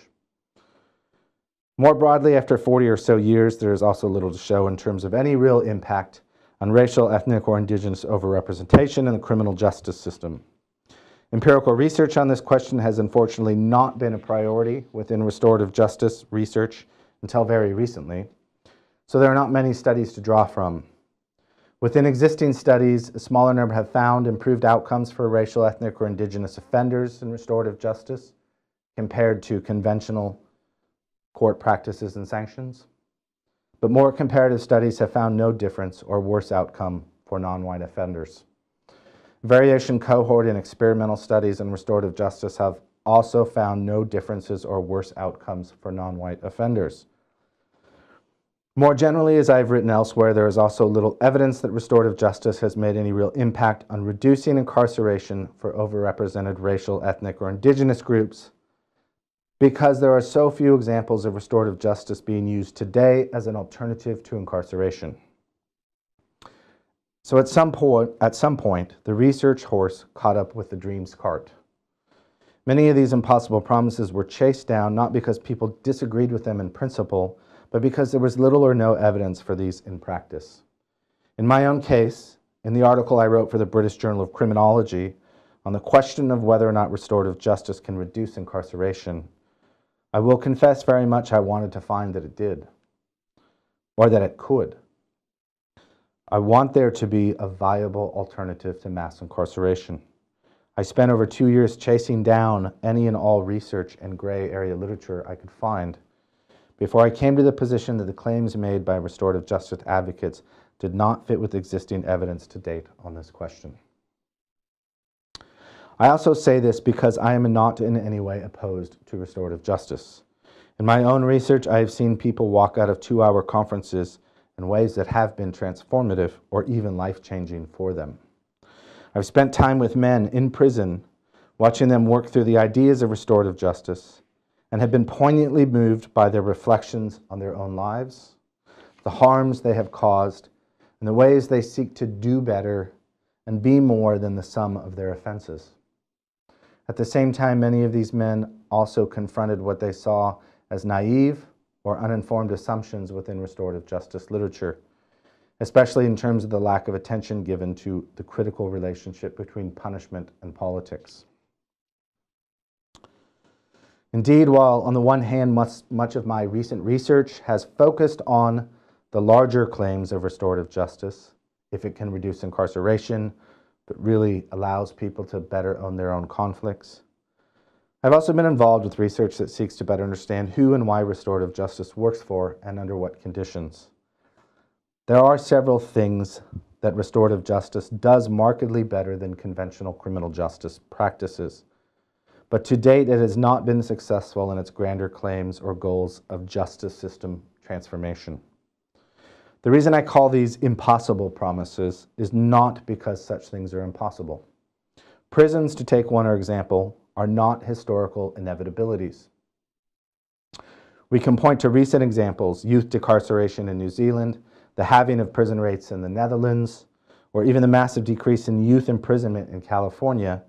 More broadly, after 40 or so years, there is also little to show in terms of any real impact on racial, ethnic, or indigenous overrepresentation in the criminal justice system. Empirical research on this question has unfortunately not been a priority within restorative justice research until very recently, so there are not many studies to draw from. Within existing studies, a smaller number have found improved outcomes for racial, ethnic, or indigenous offenders in restorative justice compared to conventional court practices and sanctions. But more comparative studies have found no difference or worse outcome for non-white offenders. Variation cohort and experimental studies in restorative justice have also found no differences or worse outcomes for non-white offenders. More generally, as I've written elsewhere, there is also little evidence that restorative justice has made any real impact on reducing incarceration for overrepresented racial, ethnic, or indigenous groups because there are so few examples of restorative justice being used today as an alternative to incarceration. So at some, point, at some point, the research horse caught up with the dream's cart. Many of these impossible promises were chased down not because people disagreed with them in principle, but because there was little or no evidence for these in practice. In my own case, in the article I wrote for the British Journal of Criminology on the question of whether or not restorative justice can reduce incarceration, I will confess very much I wanted to find that it did, or that it could. I want there to be a viable alternative to mass incarceration. I spent over two years chasing down any and all research and gray area literature I could find before I came to the position that the claims made by restorative justice advocates did not fit with existing evidence to date on this question. I also say this because I am not in any way opposed to restorative justice. In my own research, I have seen people walk out of two hour conferences in ways that have been transformative or even life changing for them. I've spent time with men in prison, watching them work through the ideas of restorative justice, and have been poignantly moved by their reflections on their own lives, the harms they have caused, and the ways they seek to do better and be more than the sum of their offenses. At the same time, many of these men also confronted what they saw as naive or uninformed assumptions within restorative justice literature, especially in terms of the lack of attention given to the critical relationship between punishment and politics. Indeed, while on the one hand, much, of my recent research has focused on the larger claims of restorative justice, if it can reduce incarceration, but really allows people to better own their own conflicts, I've also been involved with research that seeks to better understand who and why restorative justice works for and under what conditions. There are several things that restorative justice does markedly better than conventional criminal justice practices. But to date, it has not been successful in its grander claims or goals of justice system transformation. The reason I call these impossible promises is not because such things are impossible. Prisons, to take one example, are not historical inevitabilities. We can point to recent examples, youth decarceration in New Zealand, the halving of prison rates in the Netherlands, or even the massive decrease in youth imprisonment in California,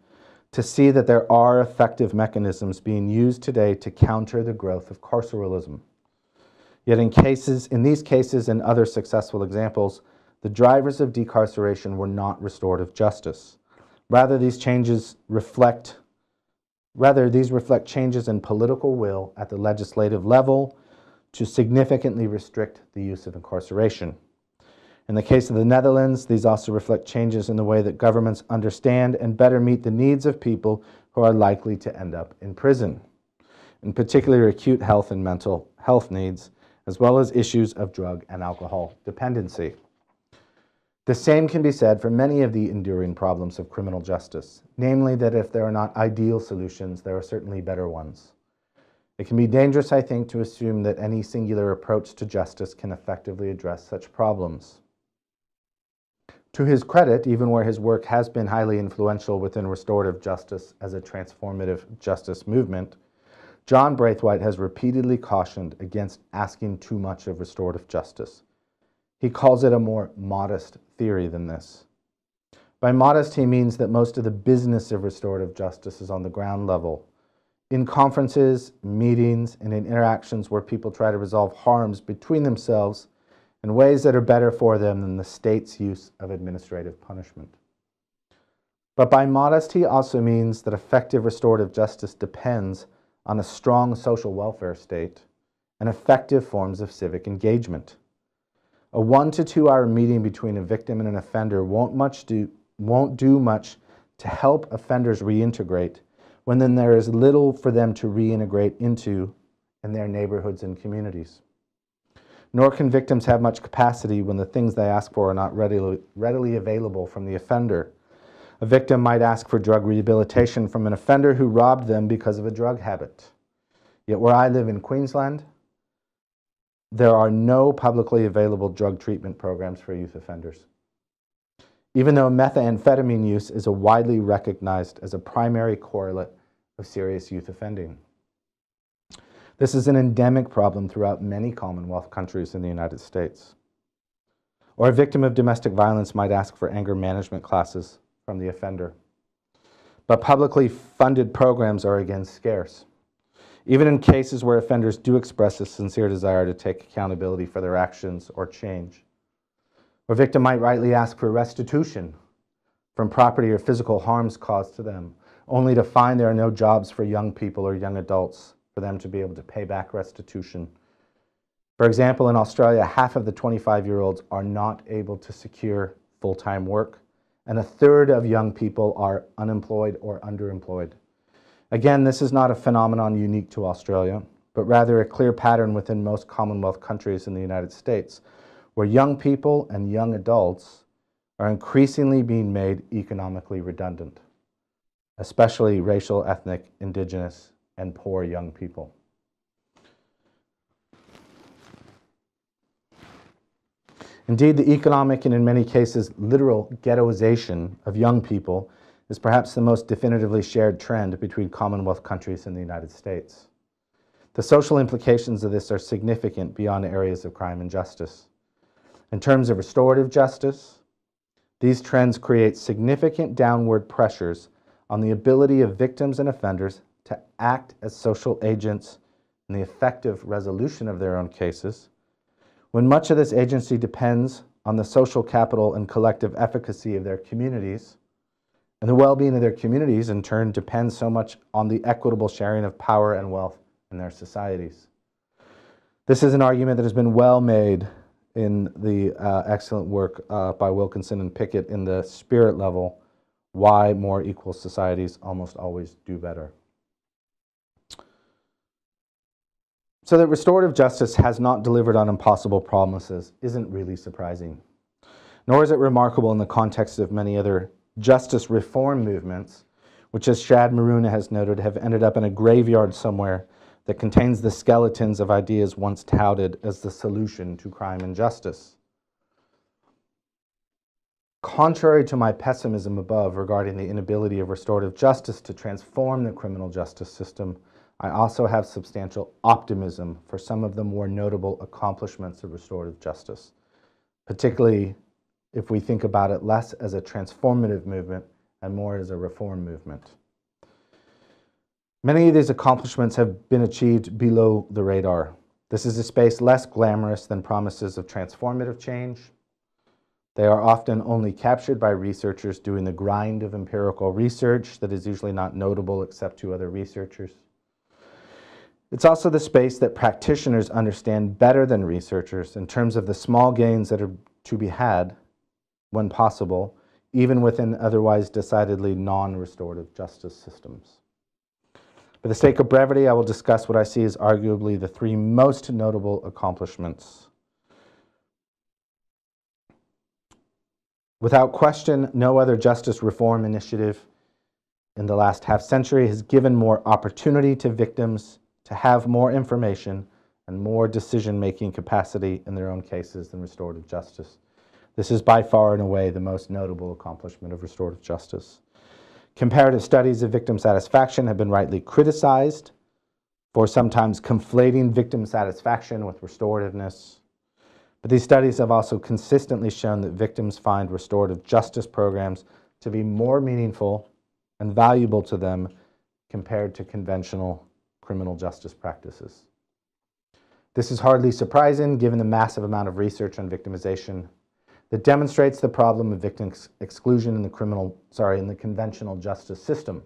to see that there are effective mechanisms being used today to counter the growth of carceralism. Yet in cases, in these cases and other successful examples, the drivers of decarceration were not restorative justice. Rather, these changes reflect Rather, these reflect changes in political will at the legislative level to significantly restrict the use of incarceration. In the case of the Netherlands, these also reflect changes in the way that governments understand and better meet the needs of people who are likely to end up in prison, in particular acute health and mental health needs, as well as issues of drug and alcohol dependency. The same can be said for many of the enduring problems of criminal justice, namely that if there are not ideal solutions, there are certainly better ones. It can be dangerous, I think, to assume that any singular approach to justice can effectively address such problems. To his credit, even where his work has been highly influential within restorative justice as a transformative justice movement, John Braithwaite has repeatedly cautioned against asking too much of restorative justice he calls it a more modest theory than this. By modest, he means that most of the business of restorative justice is on the ground level. In conferences, meetings, and in interactions where people try to resolve harms between themselves in ways that are better for them than the state's use of administrative punishment. But by modest, he also means that effective restorative justice depends on a strong social welfare state and effective forms of civic engagement. A one to two hour meeting between a victim and an offender won't, much do, won't do much to help offenders reintegrate when then there is little for them to reintegrate into in their neighborhoods and communities. Nor can victims have much capacity when the things they ask for are not readily, readily available from the offender. A victim might ask for drug rehabilitation from an offender who robbed them because of a drug habit. Yet where I live in Queensland, there are no publicly available drug treatment programs for youth offenders. Even though methamphetamine use is widely recognized as a primary correlate of serious youth offending. This is an endemic problem throughout many Commonwealth countries in the United States. Or a victim of domestic violence might ask for anger management classes from the offender. But publicly funded programs are again scarce even in cases where offenders do express a sincere desire to take accountability for their actions or change. A victim might rightly ask for restitution from property or physical harms caused to them, only to find there are no jobs for young people or young adults for them to be able to pay back restitution. For example, in Australia, half of the 25 year olds are not able to secure full time work, and a third of young people are unemployed or underemployed. Again, this is not a phenomenon unique to Australia, but rather a clear pattern within most Commonwealth countries in the United States, where young people and young adults are increasingly being made economically redundant, especially racial, ethnic, indigenous, and poor young people. Indeed, the economic and in many cases literal ghettoization of young people is perhaps the most definitively shared trend between Commonwealth countries and the United States. The social implications of this are significant beyond areas of crime and justice. In terms of restorative justice, these trends create significant downward pressures on the ability of victims and offenders to act as social agents in the effective resolution of their own cases, when much of this agency depends on the social capital and collective efficacy of their communities, and the well being of their communities, in turn, depends so much on the equitable sharing of power and wealth in their societies. This is an argument that has been well made in the uh, excellent work uh, by Wilkinson and Pickett in the spirit level why more equal societies almost always do better. So, that restorative justice has not delivered on impossible promises isn't really surprising, nor is it remarkable in the context of many other justice reform movements, which as Shad Maruna has noted, have ended up in a graveyard somewhere that contains the skeletons of ideas once touted as the solution to crime and justice. Contrary to my pessimism above regarding the inability of restorative justice to transform the criminal justice system, I also have substantial optimism for some of the more notable accomplishments of restorative justice, particularly if we think about it less as a transformative movement and more as a reform movement. Many of these accomplishments have been achieved below the radar. This is a space less glamorous than promises of transformative change. They are often only captured by researchers doing the grind of empirical research that is usually not notable except to other researchers. It's also the space that practitioners understand better than researchers in terms of the small gains that are to be had when possible, even within otherwise decidedly non restorative justice systems. For the sake of brevity, I will discuss what I see as arguably the three most notable accomplishments. Without question, no other justice reform initiative in the last half century has given more opportunity to victims to have more information and more decision making capacity in their own cases than restorative justice this is by far and away the most notable accomplishment of restorative justice. Comparative studies of victim satisfaction have been rightly criticized for sometimes conflating victim satisfaction with restorativeness. But these studies have also consistently shown that victims find restorative justice programs to be more meaningful and valuable to them compared to conventional criminal justice practices. This is hardly surprising given the massive amount of research on victimization that demonstrates the problem of victim ex exclusion in the criminal, sorry, in the conventional justice system.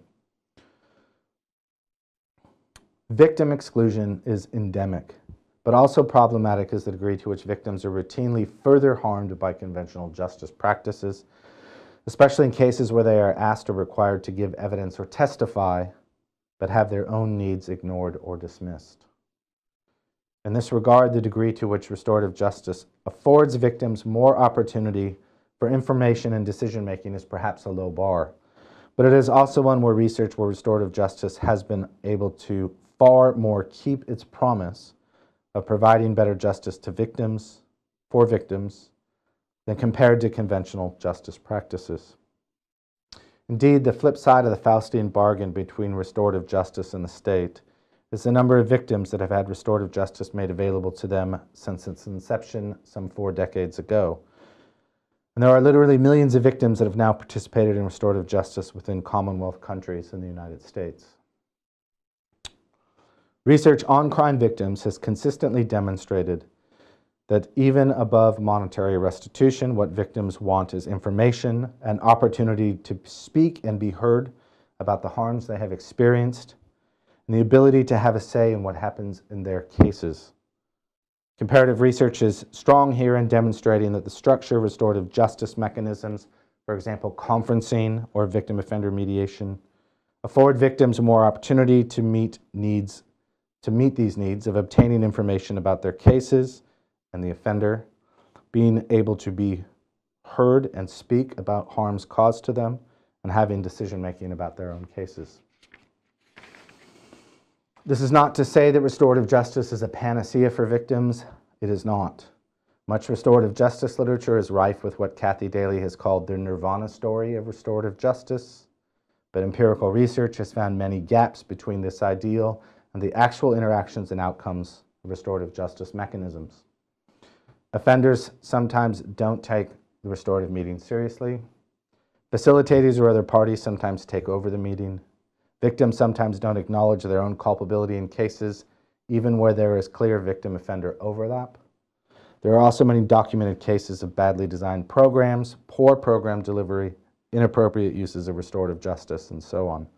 Victim exclusion is endemic, but also problematic is the degree to which victims are routinely further harmed by conventional justice practices, especially in cases where they are asked or required to give evidence or testify, but have their own needs ignored or dismissed. In this regard, the degree to which restorative justice affords victims more opportunity for information and decision making is perhaps a low bar. But it is also one where research where restorative justice has been able to far more keep its promise of providing better justice to victims, for victims, than compared to conventional justice practices. Indeed, the flip side of the Faustian bargain between restorative justice and the state is the number of victims that have had restorative justice made available to them since its inception some four decades ago. And there are literally millions of victims that have now participated in restorative justice within Commonwealth countries in the United States. Research on crime victims has consistently demonstrated that even above monetary restitution, what victims want is information, an opportunity to speak and be heard about the harms they have experienced, and the ability to have a say in what happens in their cases. Comparative research is strong here in demonstrating that the structure of restorative justice mechanisms, for example, conferencing or victim offender mediation, afford victims more opportunity to meet needs to meet these needs of obtaining information about their cases and the offender, being able to be heard and speak about harms caused to them, and having decision making about their own cases. This is not to say that restorative justice is a panacea for victims. It is not. Much restorative justice literature is rife with what Kathy Daly has called the nirvana story of restorative justice, but empirical research has found many gaps between this ideal and the actual interactions and outcomes of restorative justice mechanisms. Offenders sometimes don't take the restorative meeting seriously. Facilitators or other parties sometimes take over the meeting. Victims sometimes don't acknowledge their own culpability in cases, even where there is clear victim offender overlap. There are also many documented cases of badly designed programs, poor program delivery, inappropriate uses of restorative justice, and so on.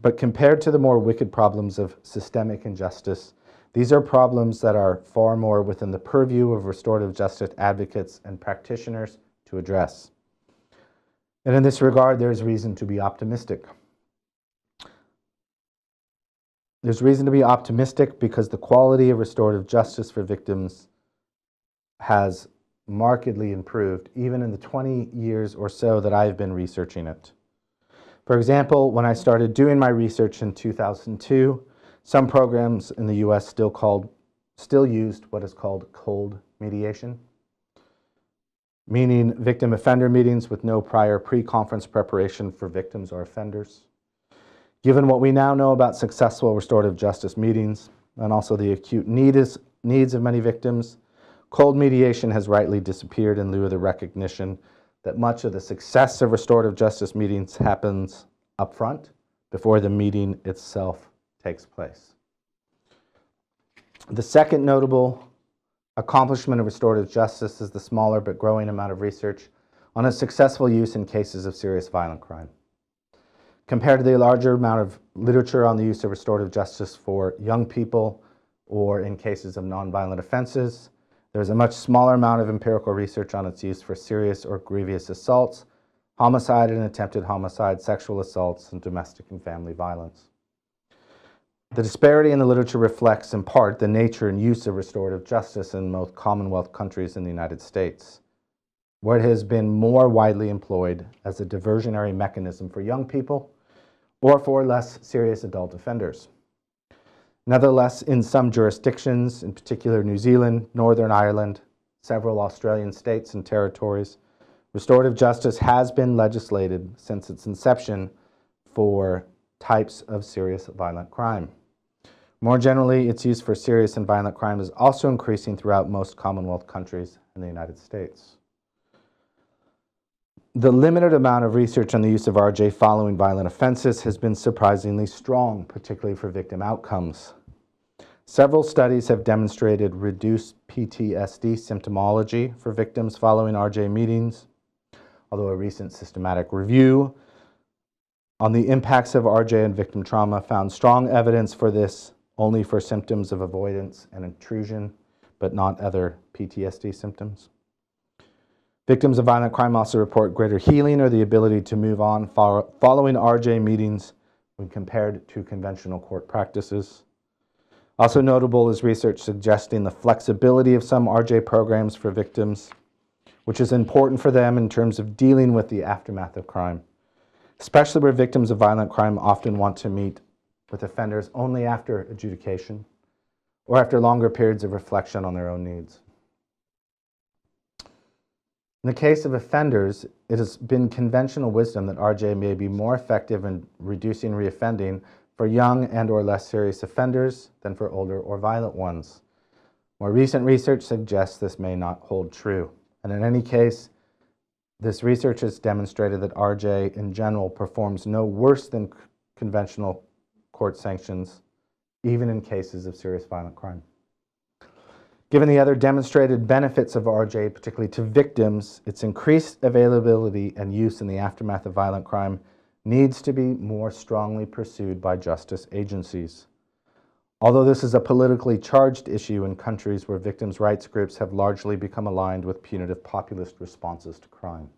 But compared to the more wicked problems of systemic injustice, these are problems that are far more within the purview of restorative justice advocates and practitioners to address. And in this regard, there is reason to be optimistic. There's reason to be optimistic because the quality of restorative justice for victims has markedly improved, even in the 20 years or so that I've been researching it. For example, when I started doing my research in 2002, some programs in the US still called still used what is called cold mediation meaning victim offender meetings with no prior pre conference preparation for victims or offenders. Given what we now know about successful restorative justice meetings and also the acute need is, needs of many victims, cold mediation has rightly disappeared in lieu of the recognition that much of the success of restorative justice meetings happens up front before the meeting itself takes place. The second notable accomplishment of restorative justice is the smaller but growing amount of research on its successful use in cases of serious violent crime. Compared to the larger amount of literature on the use of restorative justice for young people or in cases of nonviolent offenses, there's a much smaller amount of empirical research on its use for serious or grievous assaults, homicide and attempted homicide, sexual assaults, and domestic and family violence. The disparity in the literature reflects, in part, the nature and use of restorative justice in most Commonwealth countries in the United States, where it has been more widely employed as a diversionary mechanism for young people or for less serious adult offenders. Nevertheless, in some jurisdictions, in particular New Zealand, Northern Ireland, several Australian states and territories, restorative justice has been legislated since its inception for types of serious violent crime. More generally, its use for serious and violent crime is also increasing throughout most Commonwealth countries and the United States. The limited amount of research on the use of RJ following violent offenses has been surprisingly strong, particularly for victim outcomes. Several studies have demonstrated reduced PTSD symptomology for victims following RJ meetings, although a recent systematic review on the impacts of RJ and victim trauma found strong evidence for this only for symptoms of avoidance and intrusion, but not other PTSD symptoms. Victims of violent crime also report greater healing or the ability to move on following RJ meetings when compared to conventional court practices. Also notable is research suggesting the flexibility of some RJ programs for victims, which is important for them in terms of dealing with the aftermath of crime, especially where victims of violent crime often want to meet with offenders only after adjudication or after longer periods of reflection on their own needs. In the case of offenders, it has been conventional wisdom that RJ may be more effective in reducing reoffending for young and or less serious offenders than for older or violent ones. More recent research suggests this may not hold true. And in any case, this research has demonstrated that RJ in general performs no worse than conventional court sanctions, even in cases of serious violent crime. Given the other demonstrated benefits of RJ, particularly to victims, its increased availability and use in the aftermath of violent crime needs to be more strongly pursued by justice agencies. Although this is a politically charged issue in countries where victims' rights groups have largely become aligned with punitive populist responses to crime.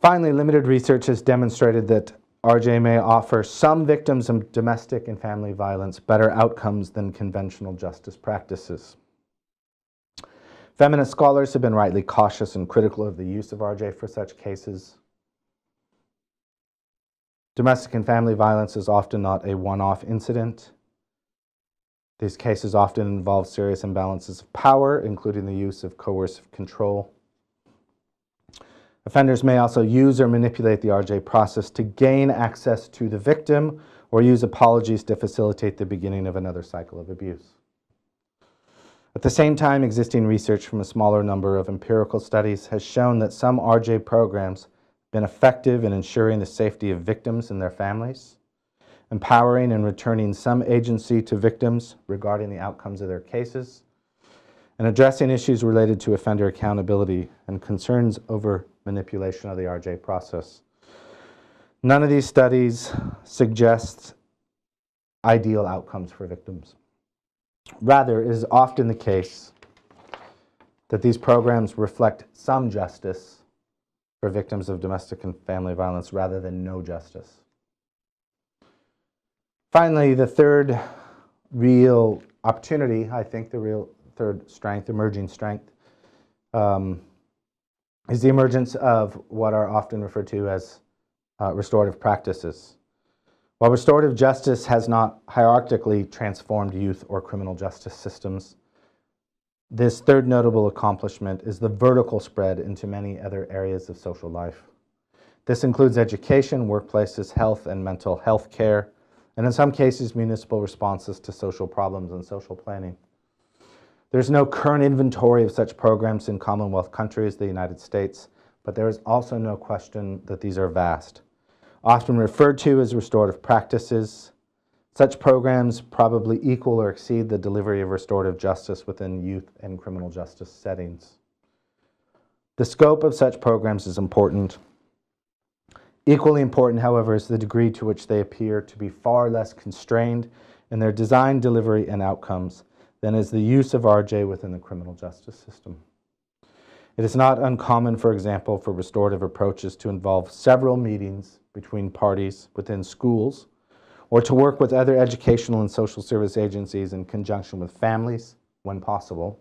Finally, limited research has demonstrated that RJ may offer some victims of domestic and family violence better outcomes than conventional justice practices. Feminist scholars have been rightly cautious and critical of the use of RJ for such cases. Domestic and family violence is often not a one-off incident. These cases often involve serious imbalances of power, including the use of coercive control. Offenders may also use or manipulate the RJ process to gain access to the victim or use apologies to facilitate the beginning of another cycle of abuse. At the same time, existing research from a smaller number of empirical studies has shown that some RJ programs have been effective in ensuring the safety of victims and their families, empowering and returning some agency to victims regarding the outcomes of their cases, and addressing issues related to offender accountability and concerns over manipulation of the RJ process. None of these studies suggest ideal outcomes for victims. Rather, it is often the case that these programs reflect some justice for victims of domestic and family violence rather than no justice. Finally, the third real opportunity, I think the real third strength, emerging strength, um, is the emergence of what are often referred to as uh, restorative practices. While restorative justice has not hierarchically transformed youth or criminal justice systems, this third notable accomplishment is the vertical spread into many other areas of social life. This includes education, workplaces, health and mental health care, and in some cases, municipal responses to social problems and social planning. There's no current inventory of such programs in Commonwealth countries, the United States, but there is also no question that these are vast. Often referred to as restorative practices, such programs probably equal or exceed the delivery of restorative justice within youth and criminal justice settings. The scope of such programs is important. Equally important, however, is the degree to which they appear to be far less constrained in their design, delivery, and outcomes than is the use of RJ within the criminal justice system. It is not uncommon, for example, for restorative approaches to involve several meetings between parties within schools or to work with other educational and social service agencies in conjunction with families, when possible,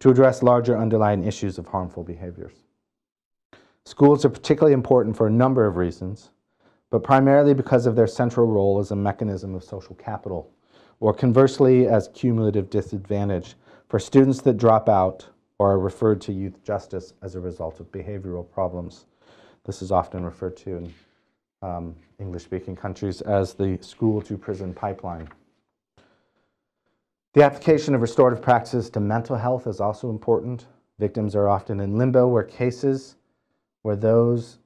to address larger underlying issues of harmful behaviors. Schools are particularly important for a number of reasons, but primarily because of their central role as a mechanism of social capital or conversely as cumulative disadvantage for students that drop out or are referred to youth justice as a result of behavioral problems. This is often referred to in um, English-speaking countries as the school-to-prison pipeline. The application of restorative practices to mental health is also important. Victims are often in limbo where cases where those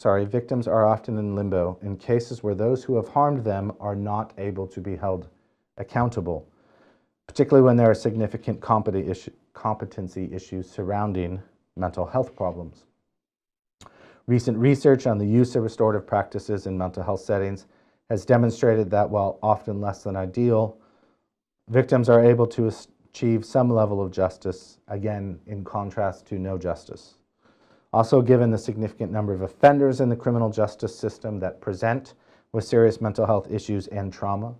sorry, victims are often in limbo in cases where those who have harmed them are not able to be held accountable, particularly when there are significant competency issues surrounding mental health problems. Recent research on the use of restorative practices in mental health settings has demonstrated that while often less than ideal, victims are able to achieve some level of justice, again, in contrast to no justice. Also, given the significant number of offenders in the criminal justice system that present with serious mental health issues and trauma,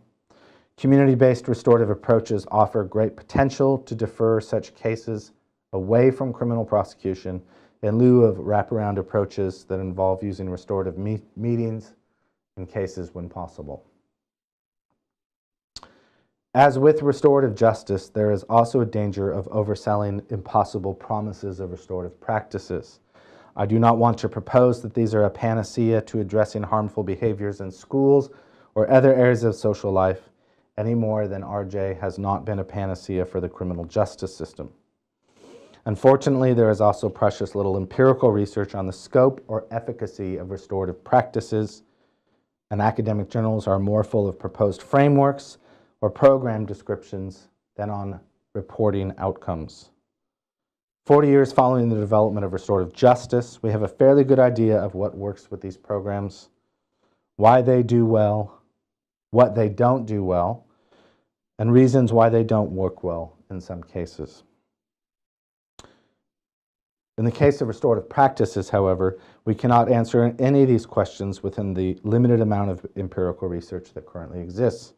community-based restorative approaches offer great potential to defer such cases away from criminal prosecution in lieu of wraparound approaches that involve using restorative me meetings in cases when possible. As with restorative justice, there is also a danger of overselling impossible promises of restorative practices. I do not want to propose that these are a panacea to addressing harmful behaviors in schools or other areas of social life any more than RJ has not been a panacea for the criminal justice system. Unfortunately, there is also precious little empirical research on the scope or efficacy of restorative practices, and academic journals are more full of proposed frameworks or program descriptions than on reporting outcomes. 40 years following the development of restorative justice, we have a fairly good idea of what works with these programs, why they do well, what they don't do well, and reasons why they don't work well in some cases. In the case of restorative practices, however, we cannot answer any of these questions within the limited amount of empirical research that currently exists.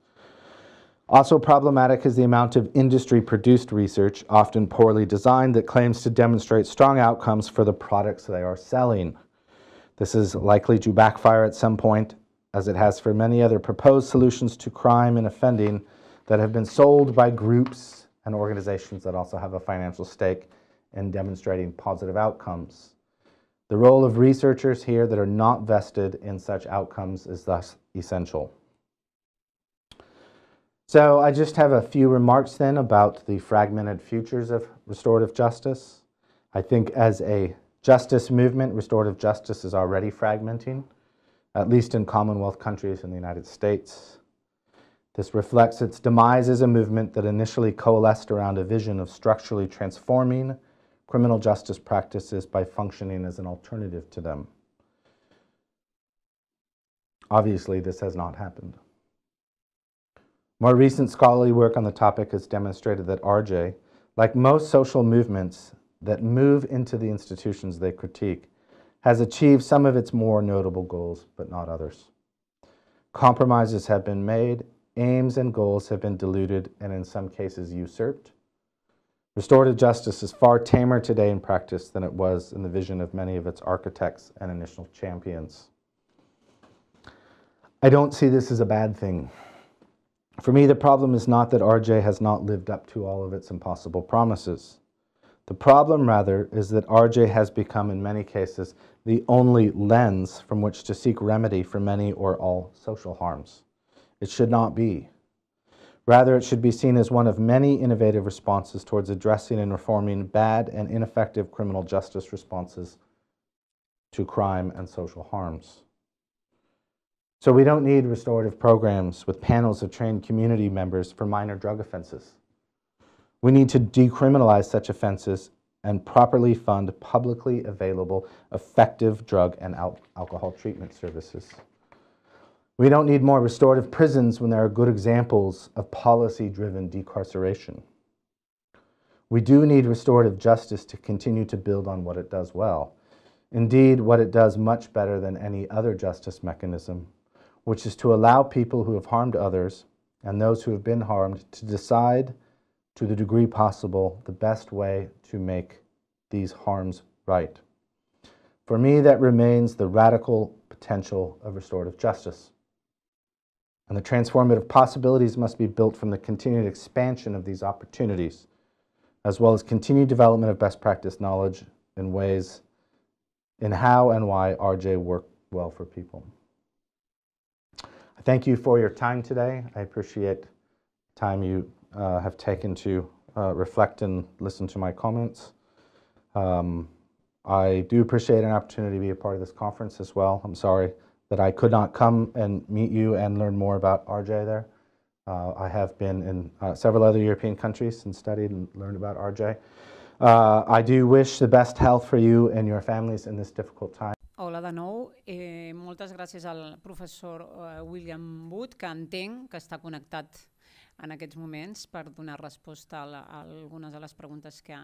Also problematic is the amount of industry-produced research, often poorly designed, that claims to demonstrate strong outcomes for the products they are selling. This is likely to backfire at some point, as it has for many other proposed solutions to crime and offending that have been sold by groups and organizations that also have a financial stake in demonstrating positive outcomes. The role of researchers here that are not vested in such outcomes is thus essential. So I just have a few remarks then about the fragmented futures of restorative justice. I think as a justice movement, restorative justice is already fragmenting, at least in Commonwealth countries in the United States. This reflects its demise as a movement that initially coalesced around a vision of structurally transforming criminal justice practices by functioning as an alternative to them. Obviously, this has not happened. More recent scholarly work on the topic has demonstrated that RJ, like most social movements that move into the institutions they critique, has achieved some of its more notable goals, but not others. Compromises have been made, aims and goals have been diluted, and in some cases usurped. Restorative justice is far tamer today in practice than it was in the vision of many of its architects and initial champions. I don't see this as a bad thing. For me, the problem is not that RJ has not lived up to all of its impossible promises. The problem, rather, is that RJ has become, in many cases, the only lens from which to seek remedy for many or all social harms. It should not be. Rather, it should be seen as one of many innovative responses towards addressing and reforming bad and ineffective criminal justice responses to crime and social harms. So we don't need restorative programs with panels of trained community members for minor drug offenses. We need to decriminalize such offenses and properly fund publicly available effective drug and al alcohol treatment services. We don't need more restorative prisons when there are good examples of policy-driven decarceration. We do need restorative justice to continue to build on what it does well. Indeed, what it does much better than any other justice mechanism which is to allow people who have harmed others and those who have been harmed to decide to the degree possible the best way to make these harms right. For me, that remains the radical potential of restorative justice. And the transformative possibilities must be built from the continued expansion of these opportunities, as well as continued development of best practice knowledge in ways in how and why RJ work well for people. Thank you for your time today. I appreciate time you uh, have taken to uh, reflect and listen to my comments. Um, I do appreciate an opportunity to be a part of this conference as well. I'm sorry that I could not come and meet you and learn more about RJ there. Uh, I have been in uh, several other European countries and studied and learned about RJ. Uh, I do wish the best health for you and your families in this difficult time. Hola de nou. Eh, moltes gràcies al professor eh, William Wood, que entenc que està connectat en aquests moments per donar resposta a, la, a algunes de les preguntes que,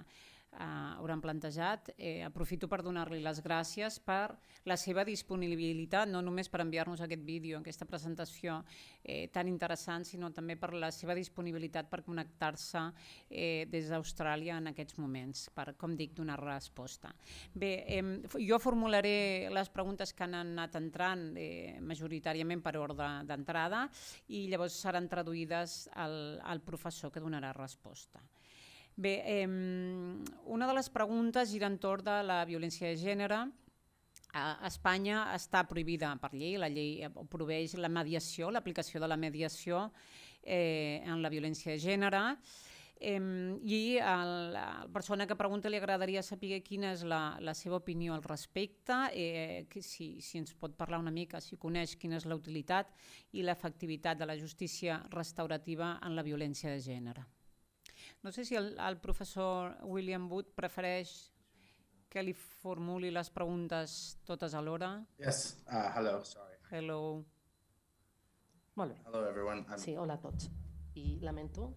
eh, hauran plantejat. Eh, aprofito per donar-li les gràcies per la seva disponibilitat, no només per enviar-nos aquest vídeo, aquesta presentació eh, tan interessant, sinó també per la seva disponibilitat per connectar-se eh, des d'Austràlia en aquests moments, per, com dic, donar resposta. Bé, eh, jo formularé les preguntes que han anat entrant eh, majoritàriament per ordre d'entrada i llavors seran traduïdes al, al professor que donarà resposta. Bé, eh, una de les preguntes gira entorn de la violència de gènere. A Espanya està prohibida per llei, la llei eh, proveix la mediació, l'aplicació de la mediació eh, en la violència de gènere. Eh, I a la persona que pregunta li agradaria saber quina és la, la seva opinió al respecte, eh, que si, si ens pot parlar una mica, si coneix quina és la utilitat i l'efectivitat de la justícia restaurativa en la violència de gènere. No sé si el, el professor William Wood prefereix que li formuli les preguntes totes alhora. Yes, uh, hello, sorry. Hello. Molt bé. Hello everyone. I'm... Sí, hola a tots. I lamento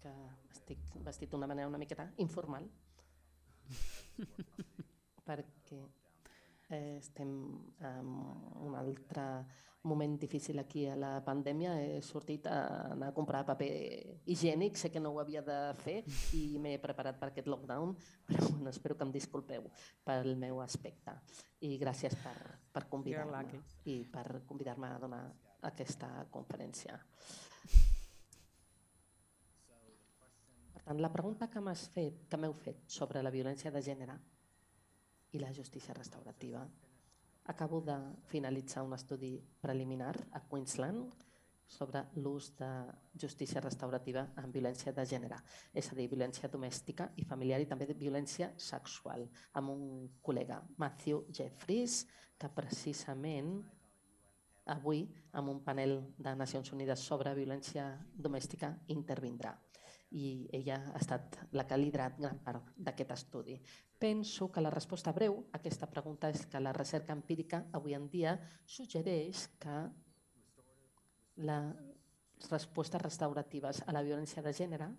que estic vestit d'una manera una miqueta informal perquè eh, estem en un altre moment difícil aquí a la pandèmia. He sortit a anar a comprar paper higiènic, sé que no ho havia de fer i m'he preparat per aquest lockdown, però bueno, espero que em disculpeu pel meu aspecte. I gràcies per, per convidar-me i per convidar-me a donar aquesta conferència. Per tant, la pregunta que m'heu fet, que fet sobre la violència de gènere i la justícia restaurativa. Acabo de finalitzar un estudi preliminar a Queensland sobre l'ús de justícia restaurativa en violència de gènere, és a dir, violència domèstica i familiar i també de violència sexual, amb un col·lega, Matthew Jeffries, que precisament avui amb un panel de Nacions Unides sobre violència domèstica intervindrà i ella ha estat la que ha liderat gran part d'aquest estudi. Penso que la resposta breu a aquesta pregunta és que la recerca empírica avui en dia suggereix que les respostes restauratives a la violència de gènere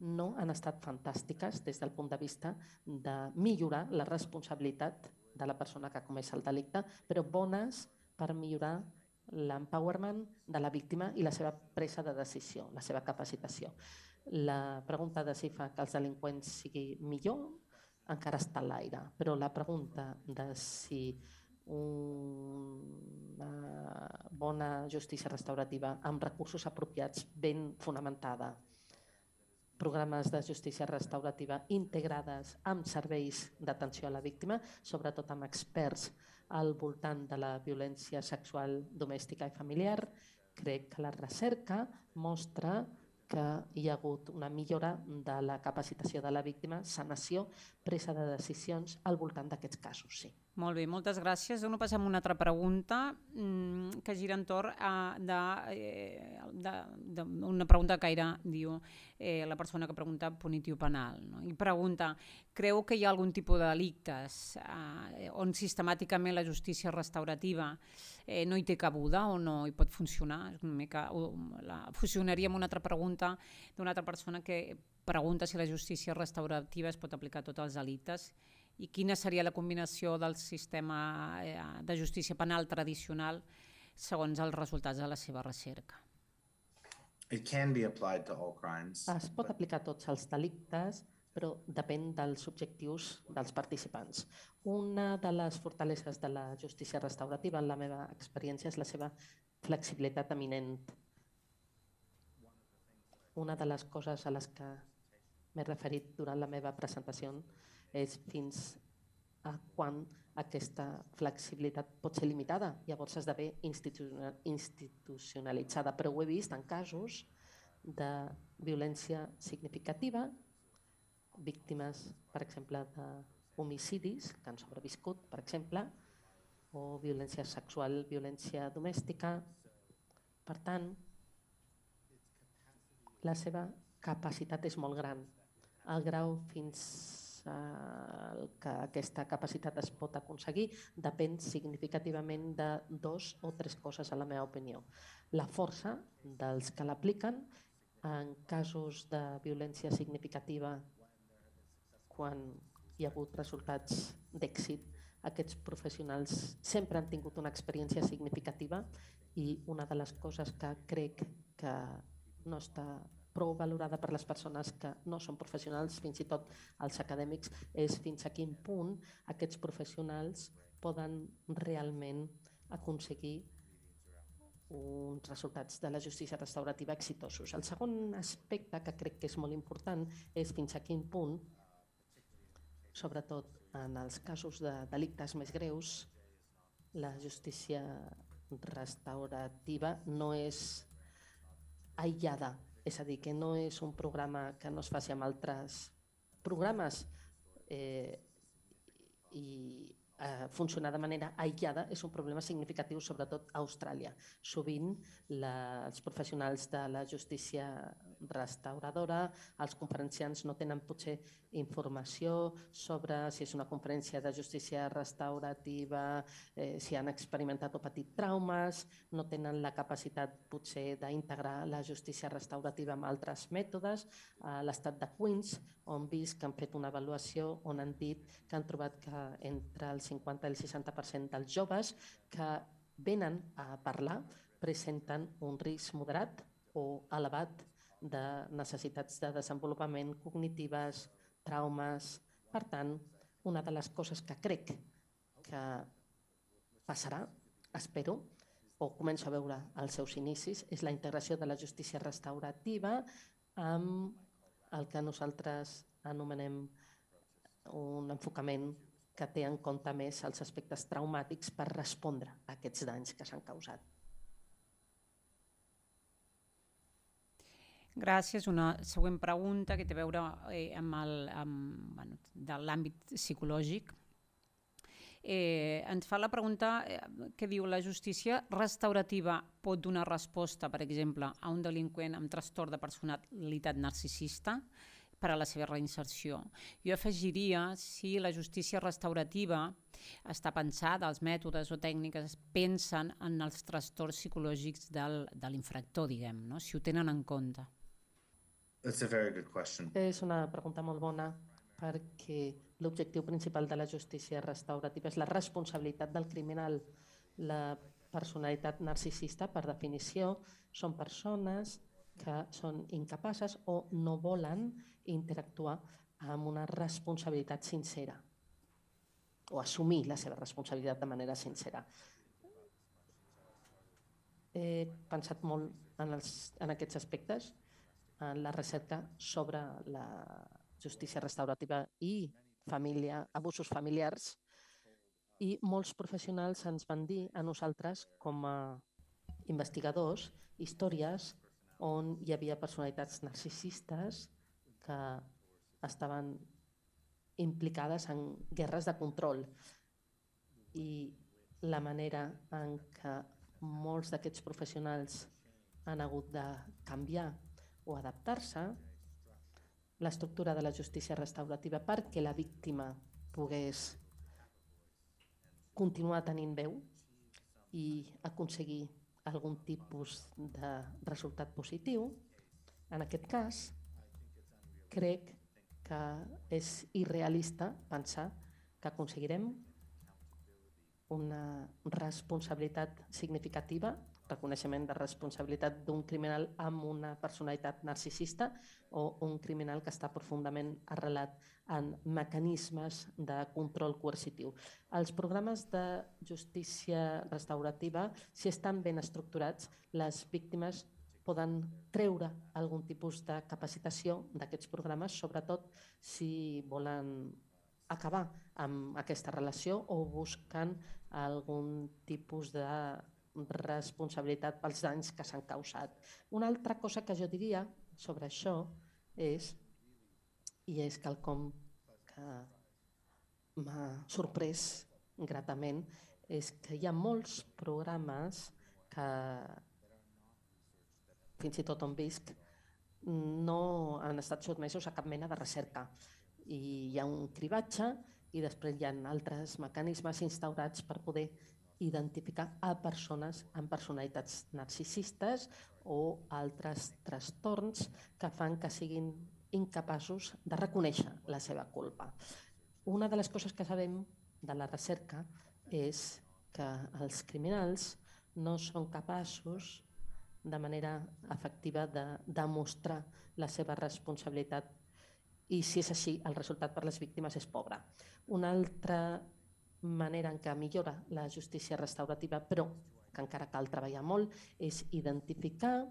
no han estat fantàstiques des del punt de vista de millorar la responsabilitat de la persona que comença el delicte, però bones per millorar l'empowerment de la víctima i la seva presa de decisió, la seva capacitació. La pregunta de si fa que els delinqüents sigui millor encara està a l'aire, però la pregunta de si una bona justícia restaurativa amb recursos apropiats ben fonamentada, programes de justícia restaurativa integrades amb serveis d'atenció a la víctima, sobretot amb experts al voltant de la violència sexual domèstica i familiar, crec que la recerca mostra que hi ha hagut una millora de la capacitació de la víctima, sanació, presa de decisions al voltant d'aquests casos, sí. Molt bé, moltes gràcies. Dono pas a una altra pregunta mmm, que gira entorn a, de, eh, de, de, una pregunta que era, diu, eh, la persona que pregunta punitiu penal. No? I pregunta, creu que hi ha algun tipus de delictes eh, on sistemàticament la justícia restaurativa eh, no hi té cabuda o no hi pot funcionar? És una mica, o, la, fusionaria amb una altra pregunta d'una altra persona que pregunta si la justícia restaurativa es pot aplicar a tots els delictes i quina seria la combinació del sistema eh, de justícia penal tradicional segons els resultats de la seva recerca. It can be applied to all crimes. Es pot aplicar a tots els delictes, però depèn dels objectius dels participants. Una de les fortaleses de la justícia restaurativa, en la meva experiència, és la seva flexibilitat eminent. Una de les coses a les que m'he referit durant la meva presentació és fins a quan aquesta flexibilitat pot ser limitada. Llavors esdevé institucionalitzada, però ho he vist en casos de violència significativa, víctimes, per exemple, d'homicidis que han sobreviscut, per exemple, o violència sexual, violència domèstica. Per tant, la seva capacitat és molt gran. El grau fins el que aquesta capacitat es pot aconseguir depèn significativament de dos o tres coses, a la meva opinió. La força dels que l'apliquen en casos de violència significativa quan hi ha hagut resultats d'èxit, aquests professionals sempre han tingut una experiència significativa i una de les coses que crec que no està prou valorada per les persones que no són professionals, fins i tot els acadèmics, és fins a quin punt aquests professionals poden realment aconseguir uns resultats de la justícia restaurativa exitosos. El segon aspecte que crec que és molt important és fins a quin punt, sobretot en els casos de delictes més greus, la justícia restaurativa no és aïllada és a dir, que no és un programa que no es faci amb altres programes eh, i eh, funcionar de manera aïllada és un problema significatiu, sobretot a Austràlia. Sovint la, els professionals de la justícia restauradora, els conferenciants no tenen potser informació sobre si és una conferència de justícia restaurativa, eh, si han experimentat o patit traumes, no tenen la capacitat potser d'integrar la justícia restaurativa amb altres mètodes. A l'estat de Queens, on vist que han fet una avaluació on han dit que han trobat que entre el 50 i el 60% dels joves que venen a parlar presenten un risc moderat o elevat de necessitats de desenvolupament cognitives, traumes... Per tant, una de les coses que crec que passarà, espero, o començo a veure els seus inicis, és la integració de la justícia restaurativa amb el que nosaltres anomenem un enfocament que té en compte més els aspectes traumàtics per respondre a aquests danys que s'han causat. Gràcies. Una següent pregunta que té a veure eh, amb, el, amb bueno, de l'àmbit psicològic. Eh, ens fa la pregunta eh, que diu la justícia restaurativa pot donar resposta, per exemple, a un delinqüent amb trastorn de personalitat narcisista? per a la seva reinserció. Jo afegiria si la justícia restaurativa està pensada, els mètodes o tècniques pensen en els trastorns psicològics del, de l'infractor, diguem, no? si ho tenen en compte. That's a very good question. És una pregunta molt bona perquè l'objectiu principal de la justícia restaurativa és la responsabilitat del criminal. La personalitat narcisista, per definició, són persones que són incapaces o no volen interactuar amb una responsabilitat sincera o assumir la seva responsabilitat de manera sincera. He pensat molt en, els, en aquests aspectes Eh, la recerca sobre la justícia restaurativa i família, abusos familiars i molts professionals ens van dir a nosaltres com a investigadors històries on hi havia personalitats narcisistes que estaven implicades en guerres de control i la manera en què molts d'aquests professionals han hagut de canviar o adaptar-se l'estructura de la justícia restaurativa perquè la víctima pogués continuar tenint veu i aconseguir algun tipus de resultat positiu. En aquest cas, crec que és irrealista pensar que aconseguirem una responsabilitat significativa reconeixement de responsabilitat d'un criminal amb una personalitat narcisista o un criminal que està profundament arrelat en mecanismes de control coercitiu. Els programes de justícia restaurativa, si estan ben estructurats, les víctimes poden treure algun tipus de capacitació d'aquests programes, sobretot si volen acabar amb aquesta relació o busquen algun tipus de responsabilitat pels danys que s'han causat. Una altra cosa que jo diria sobre això és, i és quelcom que m'ha sorprès gratament, és que hi ha molts programes que, fins i tot on visc, no han estat sotmesos a cap mena de recerca. I hi ha un cribatge i després hi ha altres mecanismes instaurats per poder identificar a persones amb personalitats narcisistes o altres trastorns que fan que siguin incapaços de reconèixer la seva culpa. Una de les coses que sabem de la recerca és que els criminals no són capaços de manera efectiva de demostrar la seva responsabilitat i si és així, el resultat per les víctimes és pobre. Un altre manera en què millora la justícia restaurativa, però que encara cal treballar molt, és identificar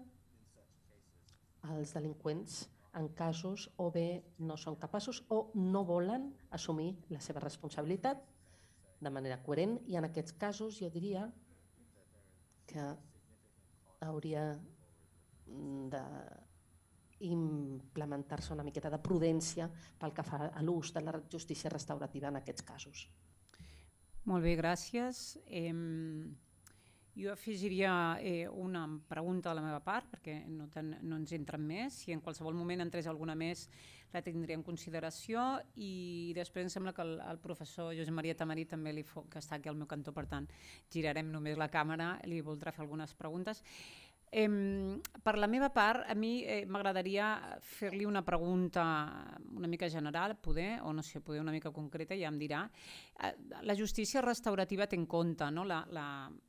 els delinqüents en casos o bé no són capaços o no volen assumir la seva responsabilitat de manera coherent i en aquests casos jo diria que hauria mm, d'implementar-se una miqueta de prudència pel que fa a l'ús de la justícia restaurativa en aquests casos. Molt bé, gràcies. Eh, jo afegiria eh, una pregunta a la meva part, perquè no, ten, no ens entren més. Si en qualsevol moment entrés alguna més, la tindria en consideració. I després em sembla que el, el professor Josep Maria Tamarí, també li fo, que està aquí al meu cantó, per tant, girarem només la càmera, li voldrà fer algunes preguntes. Eh, per la meva part, a mi eh, m'agradaria fer-li una pregunta una mica general, poder, o no sé, poder una mica concreta, ja em dirà. Eh, la justícia restaurativa té en compte no? la, la,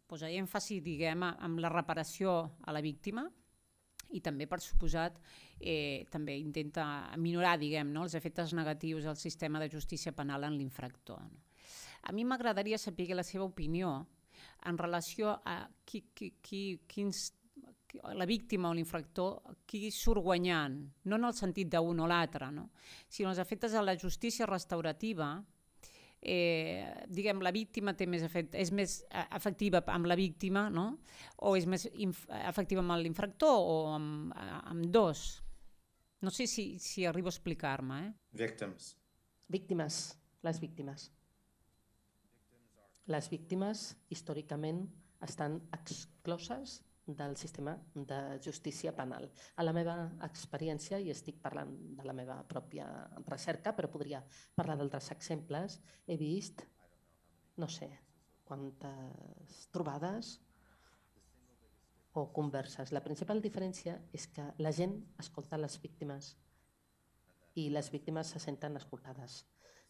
posa èmfasi, diguem, amb la reparació a la víctima, i també, per suposat, eh, també intenta minorar diguem, no, els efectes negatius del sistema de justícia penal en l'infractor. No? A mi m'agradaria saber la seva opinió en relació a qui, qui, qui, quins la víctima o l'infractor, qui surt guanyant, no en el sentit d'un o l'altre, no? sinó els efectes de la justícia restaurativa, eh, diguem, la víctima té més efecte, és més eh, efectiva amb la víctima, no? o és més efectiva amb l'infractor, o amb, eh, amb dos. No sé si, si arribo a explicar-me. Eh? Victims. Víctimes, les víctimes. Les víctimes, històricament, estan excloses del sistema de justícia penal. A la meva experiència, i estic parlant de la meva pròpia recerca, però podria parlar d'altres exemples, he vist, no sé, quantes trobades o converses. La principal diferència és que la gent escolta les víctimes i les víctimes se senten escoltades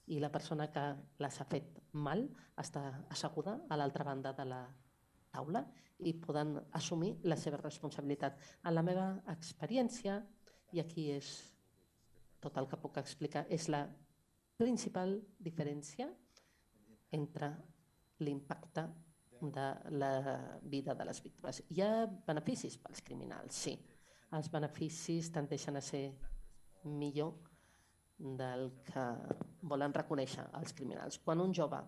i la persona que les ha fet mal està asseguda a l'altra banda de la taula i poden assumir la seva responsabilitat. En la meva experiència, i aquí és tot el que puc explicar, és la principal diferència entre l'impacte de la vida de les víctimes. Hi ha beneficis pels criminals, sí. Els beneficis tendeixen a ser millor del que volen reconèixer els criminals. Quan un jove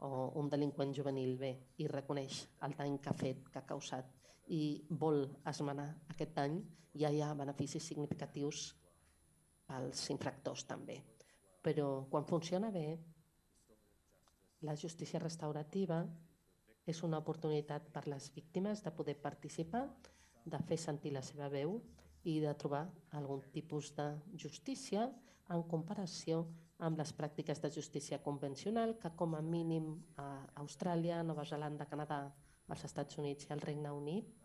o un delinqüent juvenil ve i reconeix el dany que ha fet, que ha causat i vol esmenar aquest dany, ja hi ha beneficis significatius pels infractors també. Però quan funciona bé, la justícia restaurativa és una oportunitat per les víctimes de poder participar, de fer sentir la seva veu i de trobar algun tipus de justícia en comparació amb les pràctiques de justícia convencional que com a mínim a Austràlia, Nova Zelanda, Canadà, els Estats Units i el Regne Unit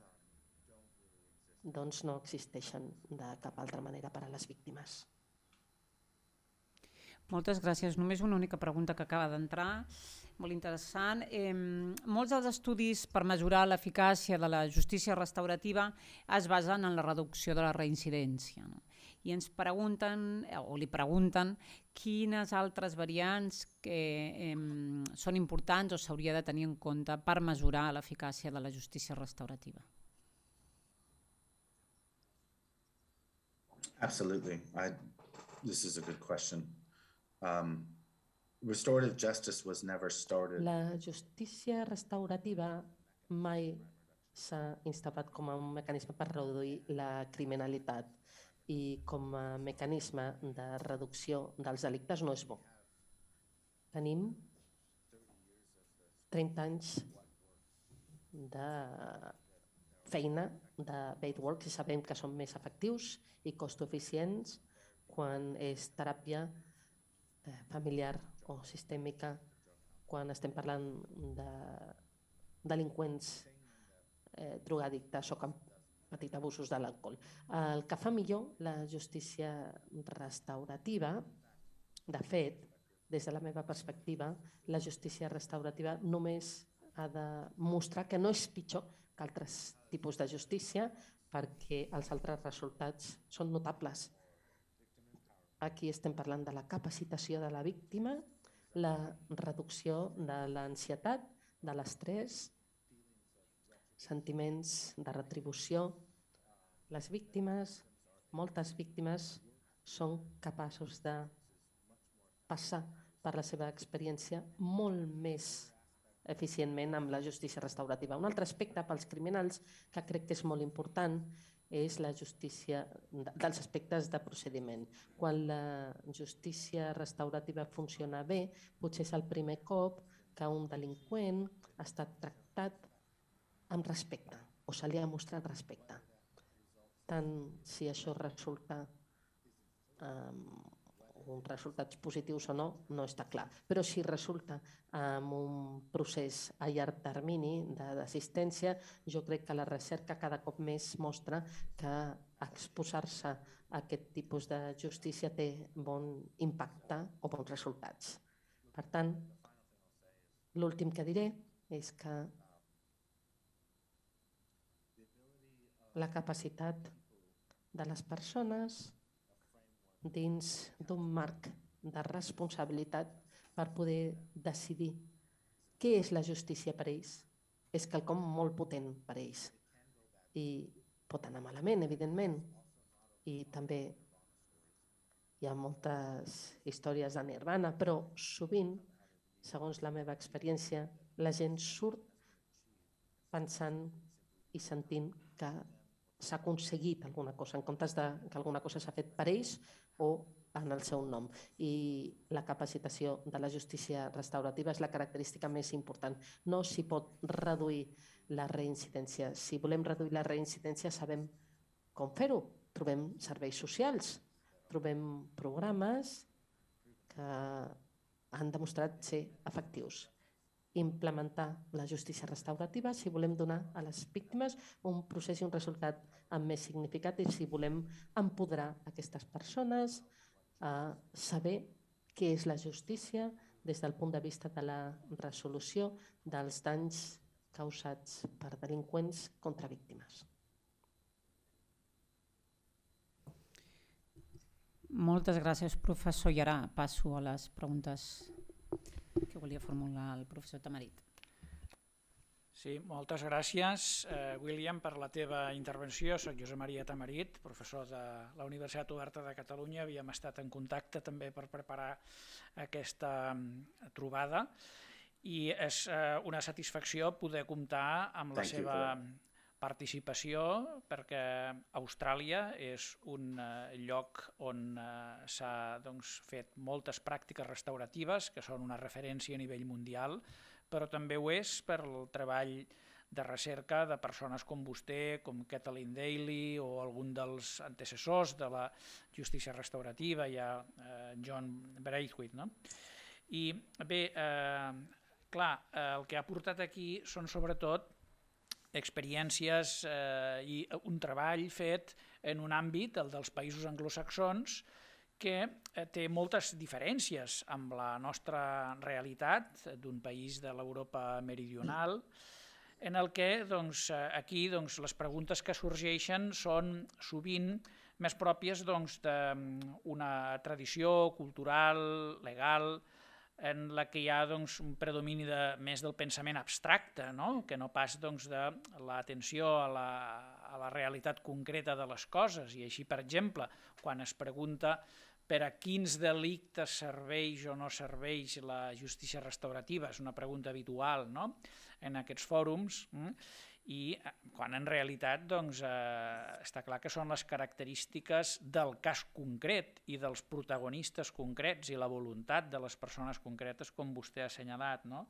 doncs no existeixen de cap altra manera per a les víctimes. Moltes gràcies. Només una única pregunta que acaba d'entrar, molt interessant. Eh, molts dels estudis per mesurar l'eficàcia de la justícia restaurativa es basen en la reducció de la reincidència. No? i ens pregunten eh, o li pregunten quines altres variants que eh, són importants o s'hauria de tenir en compte per mesurar l'eficàcia de la justícia restaurativa. Absolutely. I, this is a good question. Um, restorative justice was never started. La justícia restaurativa mai s'ha instapat com a un mecanisme per reduir la criminalitat i com a mecanisme de reducció dels delictes no és bo. Tenim 30 anys de feina de bait work i sabem que són més efectius i cost eficients quan és teràpia eh, familiar o sistèmica, quan estem parlant de delinqüents eh, drogadictes o que han patit abusos de l'alcohol. El que fa millor la justícia restaurativa, de fet, des de la meva perspectiva, la justícia restaurativa només ha de mostrar que no és pitjor que altres tipus de justícia perquè els altres resultats són notables. Aquí estem parlant de la capacitació de la víctima, la reducció de l'ansietat, de l'estrès, sentiments de retribució, les víctimes, moltes víctimes, són capaços de passar per la seva experiència molt més eficientment amb la justícia restaurativa. Un altre aspecte pels criminals que crec que és molt important és la justícia dels aspectes de procediment. Quan la justícia restaurativa funciona bé, potser és el primer cop que un delinqüent ha estat tractat amb respecte o se li ha mostrat respecte tant si això resulta amb um, ehm, uns resultats positius o no, no està clar. Però si resulta amb un procés a llarg termini d'assistència, jo crec que la recerca cada cop més mostra que exposar-se a aquest tipus de justícia té bon impacte o bons resultats. Per tant, l'últim que diré és que la capacitat de les persones dins d'un marc de responsabilitat per poder decidir què és la justícia per ells. És quelcom molt potent per ells. I pot anar malament, evidentment. I també hi ha moltes històries de nirvana, però sovint, segons la meva experiència, la gent surt pensant i sentint que s'ha aconseguit alguna cosa, en comptes de que alguna cosa s'ha fet per ells o en el seu nom. I la capacitació de la justícia restaurativa és la característica més important. No s'hi pot reduir la reincidència. Si volem reduir la reincidència sabem com fer-ho. Trobem serveis socials, trobem programes que han demostrat ser efectius implementar la justícia restaurativa, si volem donar a les víctimes un procés i un resultat amb més significat i si volem empoderar aquestes persones a saber què és la justícia des del punt de vista de la resolució dels danys causats per delinqüents contra víctimes. Moltes gràcies, professor ara Passo a les preguntes que volia formular el professor Tamarit. Sí, moltes gràcies, eh, William, per la teva intervenció. Soc Josep Maria Tamarit, professor de la Universitat Oberta de Catalunya. Havíem estat en contacte també per preparar aquesta mm, trobada i és eh, una satisfacció poder comptar amb la Thank seva... You, mm, participació perquè Austràlia és un eh, lloc on eh, s'ha doncs, fet moltes pràctiques restauratives que són una referència a nivell mundial, però també ho és per el treball de recerca de persones com vostè, com Kathleen Daly o algun dels antecessors de la justícia restaurativa, hi ha eh, John Braithwaite. No? I bé, eh, clar, eh, el que ha portat aquí són sobretot experiències eh, i un treball fet en un àmbit, el dels països anglosaxons, que eh, té moltes diferències amb la nostra realitat d'un país de l'Europa meridional, en el que doncs, eh, aquí doncs, les preguntes que sorgeixen són sovint més pròpies d'una doncs, mm, tradició cultural, legal, en la que hi ha doncs, un predomini de, més del pensament abstracte, no? que no pas doncs, de l'atenció a, la, a la realitat concreta de les coses. I així, per exemple, quan es pregunta per a quins delictes serveix o no serveix la justícia restaurativa, és una pregunta habitual no? en aquests fòrums, mm, i eh, quan en realitat doncs, eh, està clar que són les característiques del cas concret i dels protagonistes concrets i la voluntat de les persones concretes com vostè ha assenyalat. No?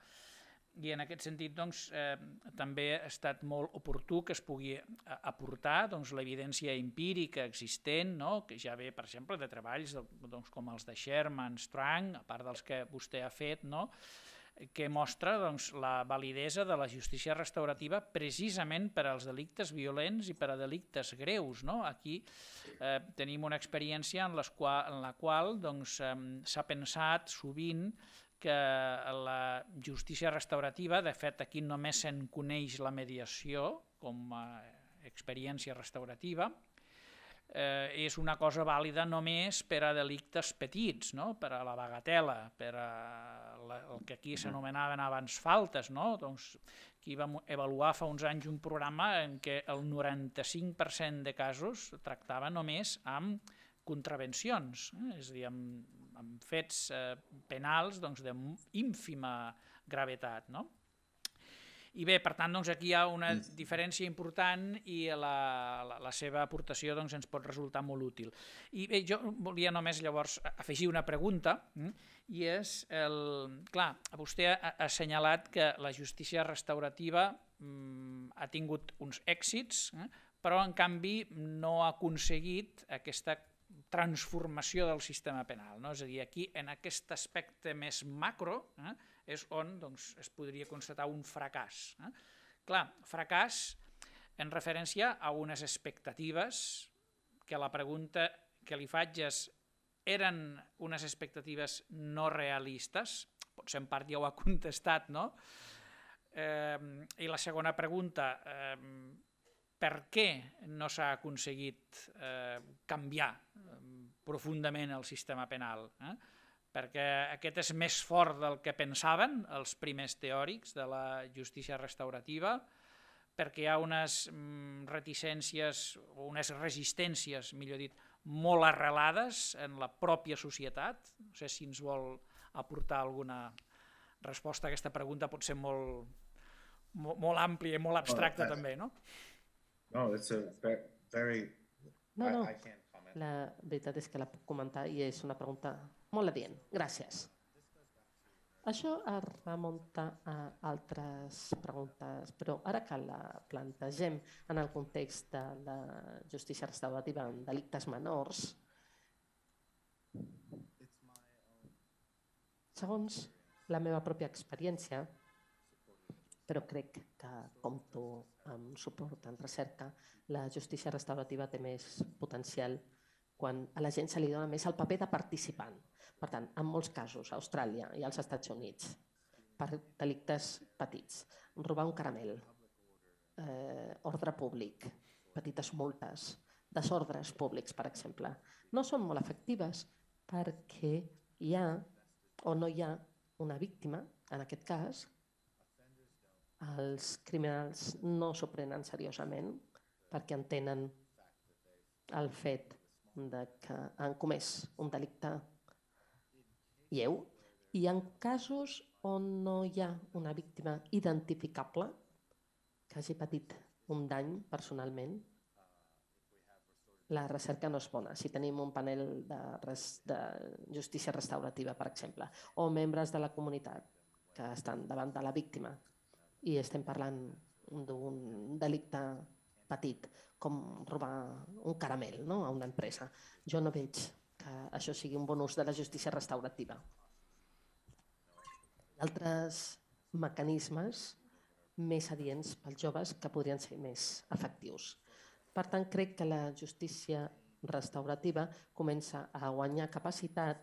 I en aquest sentit doncs, eh, també ha estat molt oportú que es pugui eh, aportar doncs, l'evidència empírica existent, no? que ja ve, per exemple, de treballs doncs, com els de Sherman, Strang, a part dels que vostè ha fet, no? que mostra doncs, la validesa de la justícia restaurativa precisament per als delictes violents i per a delictes greus. No? Aquí eh, tenim una experiència en, les qual, en la qual doncs, s'ha doncs, eh, pensat sovint que la justícia restaurativa, de fet aquí només se'n coneix la mediació com a experiència restaurativa, eh, és una cosa vàlida només per a delictes petits, no? per a la bagatela, per a la, el que aquí s'anomenaven abans faltes. No? Doncs aquí vam avaluar fa uns anys un programa en què el 95% de casos tractava només amb contravencions, eh? és a dir, amb, amb fets eh, penals doncs, d'ínfima gravetat. No? I bé, per tant, doncs, aquí hi ha una mm. diferència important i la, la, la seva aportació doncs, ens pot resultar molt útil. I bé, jo volia només llavors afegir una pregunta, mm, i és, el... clar, vostè ha assenyalat que la justícia restaurativa mm, ha tingut uns èxits, eh? però en canvi no ha aconseguit aquesta transformació del sistema penal. No? És a dir, aquí en aquest aspecte més macro eh, és on doncs, es podria constatar un fracàs. Eh? Clar, fracàs en referència a unes expectatives que la pregunta que li faig és eren unes expectatives no realistes? Potser en part ja ho ha contestat, no? Eh, I la segona pregunta, eh, per què no s'ha aconseguit eh, canviar eh, profundament el sistema penal? Eh? perquè aquest és més fort del que pensaven els primers teòrics de la justícia restaurativa, perquè hi ha unes mm, reticències o unes resistències, millor dit, molt arrelades en la pròpia societat. No sé si ens vol aportar alguna resposta a aquesta pregunta, pot ser molt, molt, molt àmplia i molt abstracta no, també, no? No, it's a very... No, no. I, I can't la veritat és que la puc comentar i és una pregunta molt adient. Gràcies. Això es remunta a altres preguntes, però ara que la plantegem en el context de la justícia restaurativa en delictes menors, segons la meva pròpia experiència, però crec que compto amb suport en recerca, la justícia restaurativa té més potencial quan a la gent se li dona més el paper de participant. Per tant, en molts casos, a Austràlia i als Estats Units, per delictes petits, robar un caramel, eh, ordre públic, petites multes, desordres públics, per exemple, no són molt efectives perquè hi ha o no hi ha una víctima, en aquest cas, els criminals no s'ho prenen seriosament perquè entenen el fet de que han comès un delicte lleu i en casos on no hi ha una víctima identificable que hagi patit un dany personalment, la recerca no és bona. Si tenim un panel de, res, de justícia restaurativa, per exemple, o membres de la comunitat que estan davant de la víctima i estem parlant d'un delicte petit, com robar un caramel no? a una empresa. Jo no veig que això sigui un bon ús de la justícia restaurativa. Altres mecanismes més adients pels joves que podrien ser més efectius. Per tant, crec que la justícia restaurativa comença a guanyar capacitat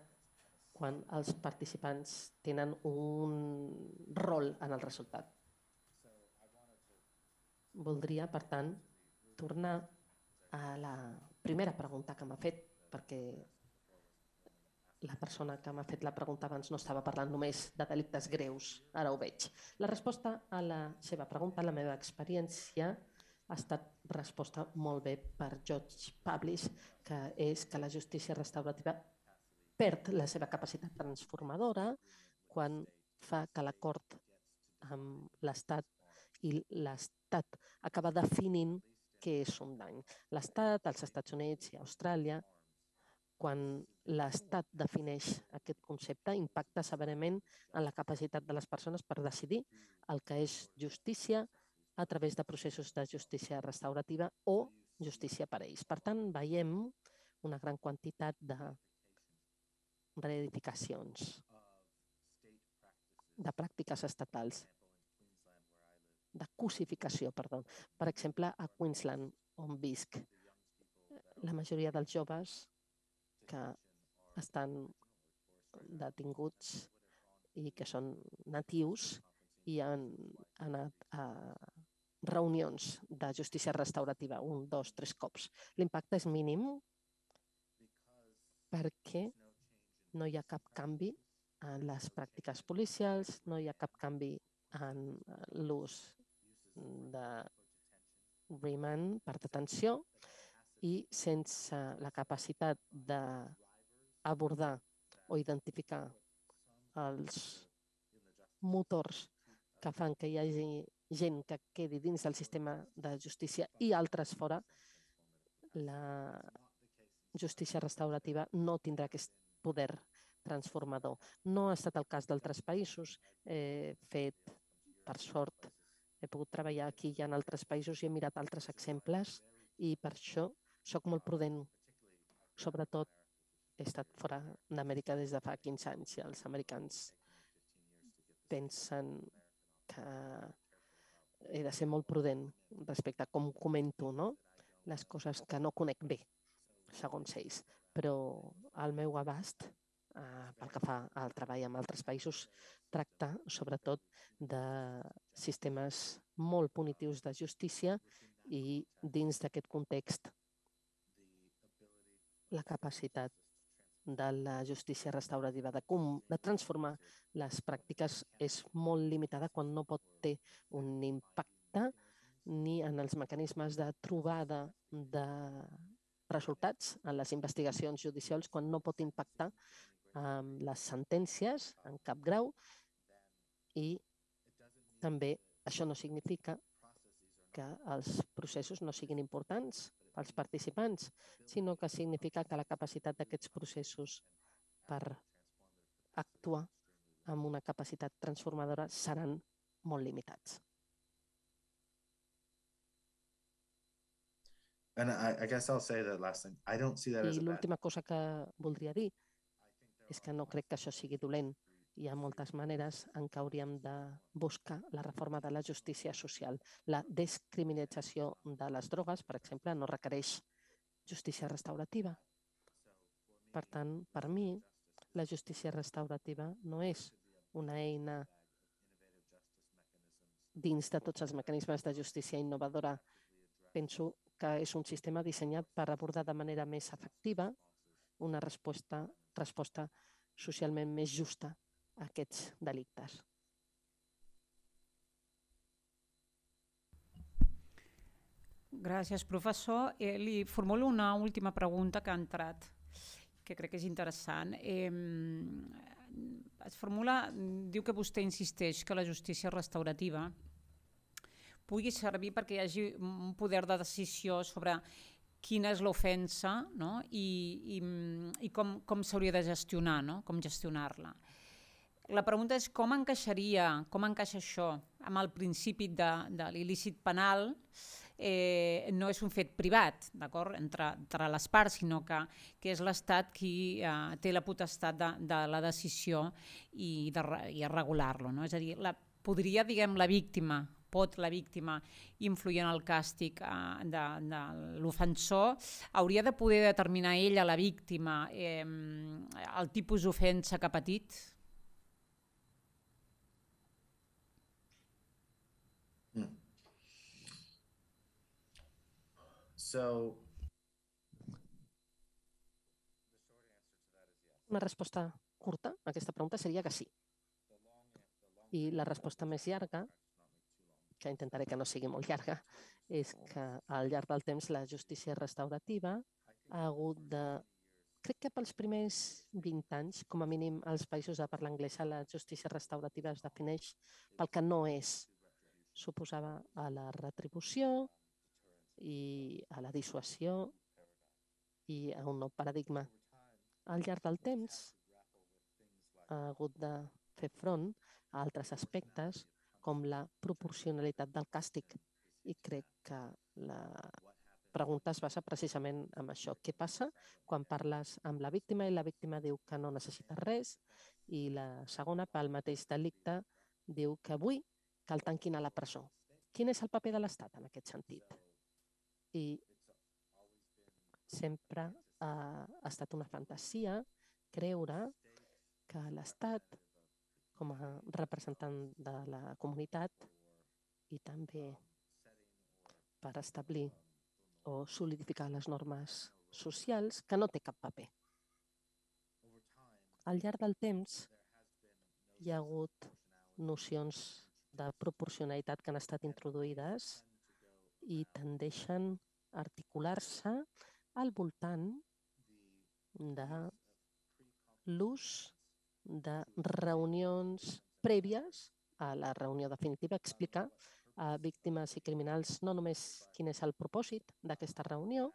quan els participants tenen un rol en el resultat. Voldria, per tant, tornar a la primera pregunta que m'ha fet, perquè la persona que m'ha fet la pregunta abans no estava parlant només de delictes greus, ara ho veig. La resposta a la seva pregunta, la meva experiència, ha estat resposta molt bé per George Pablis, que és que la justícia restaurativa perd la seva capacitat transformadora quan fa que l'acord amb l'Estat i l'Estat acaba definint que és un dany. L'Estat, els Estats Units i Austràlia, quan l'Estat defineix aquest concepte, impacta severament en la capacitat de les persones per decidir el que és justícia a través de processos de justícia restaurativa o justícia per ells. Per tant, veiem una gran quantitat de reedificacions de pràctiques estatals de cosificació, perdó. Per exemple, a Queensland, on visc, eh, la majoria dels joves que estan detinguts i que són natius i han anat a reunions de justícia restaurativa un, dos, tres cops. L'impacte és mínim perquè no hi ha cap canvi en les pràctiques policials, no hi ha cap canvi en eh, l'ús de remand per detenció i sense la capacitat d'abordar o identificar els motors que fan que hi hagi gent que quedi dins del sistema de justícia i altres fora, la justícia restaurativa no tindrà aquest poder transformador. No ha estat el cas d'altres països eh, fet, per sort, he pogut treballar aquí i en altres països i he mirat altres exemples i per això sóc molt prudent. Sobretot he estat fora d'Amèrica des de fa 15 anys i els americans pensen que he de ser molt prudent respecte a com comento no? les coses que no conec bé, segons ells. Però el meu abast Eh, pel que fa al treball amb altres països, tracta sobretot de sistemes molt punitius de justícia i dins d'aquest context la capacitat de la justícia restaurativa, de, com, de transformar les pràctiques és molt limitada quan no pot té un impacte ni en els mecanismes de trobada de resultats en les investigacions judicials quan no pot impactar amb les sentències en cap grau i també això no significa que els processos no siguin importants pels participants, sinó que significa que la capacitat d'aquests processos per actuar amb una capacitat transformadora seran molt limitats. I, I, I guess I'll say that last thing. I don't see that I l'última cosa que voldria dir és que no crec que això sigui dolent. Hi ha moltes maneres en què hauríem de buscar la reforma de la justícia social. La descriminalització de les drogues, per exemple, no requereix justícia restaurativa. Per tant, per mi, la justícia restaurativa no és una eina dins de tots els mecanismes de justícia innovadora. Penso que és un sistema dissenyat per abordar de manera més efectiva una resposta resposta socialment més justa a aquests delictes. Gràcies, professor. Eh, li formulo una última pregunta que ha entrat, que crec que és interessant. Eh, es formula, diu que vostè insisteix que la justícia restaurativa pugui servir perquè hi hagi un poder de decisió sobre quina és l'ofensa no? i, i, i com, com s'hauria de gestionar, no? com gestionar-la. La pregunta és com encaixaria, com encaixa això amb el principi de, de l'il·lícit penal, eh, no és un fet privat d'acord entre, entre les parts, sinó que, que és l'Estat qui eh, té la potestat de, de la decisió i de, i regular-lo. No? És a dir, la, podria diguem, la víctima pot la víctima influir en el càstig eh, de, de l'ofensor, hauria de poder determinar ella, la víctima, eh, el tipus d'ofensa que ha patit? Hmm. So, Una resposta curta a aquesta pregunta seria que sí. I la resposta més llarga que intentaré que no sigui molt llarga, és que al llarg del temps la justícia restaurativa ha hagut de... Crec que pels primers 20 anys, com a mínim als països de parla anglesa, la justícia restaurativa es defineix pel que no és. Suposava a la retribució i a la dissuasió i a un nou paradigma. Al llarg del temps ha hagut de fer front a altres aspectes com la proporcionalitat del càstig. I crec que la pregunta es basa precisament en això. Què passa quan parles amb la víctima i la víctima diu que no necessita res i la segona, pel mateix delicte, diu que avui cal tanquin a la presó. Quin és el paper de l'Estat en aquest sentit? I sempre ha estat una fantasia creure que l'Estat com a representant de la comunitat i també per establir o solidificar les normes socials, que no té cap paper. Al llarg del temps hi ha hagut nocions de proporcionalitat que han estat introduïdes i tendeixen a articular-se al voltant de l'ús de reunions prèvies a la reunió definitiva, explicar a víctimes i criminals no només quin és el propòsit d'aquesta reunió,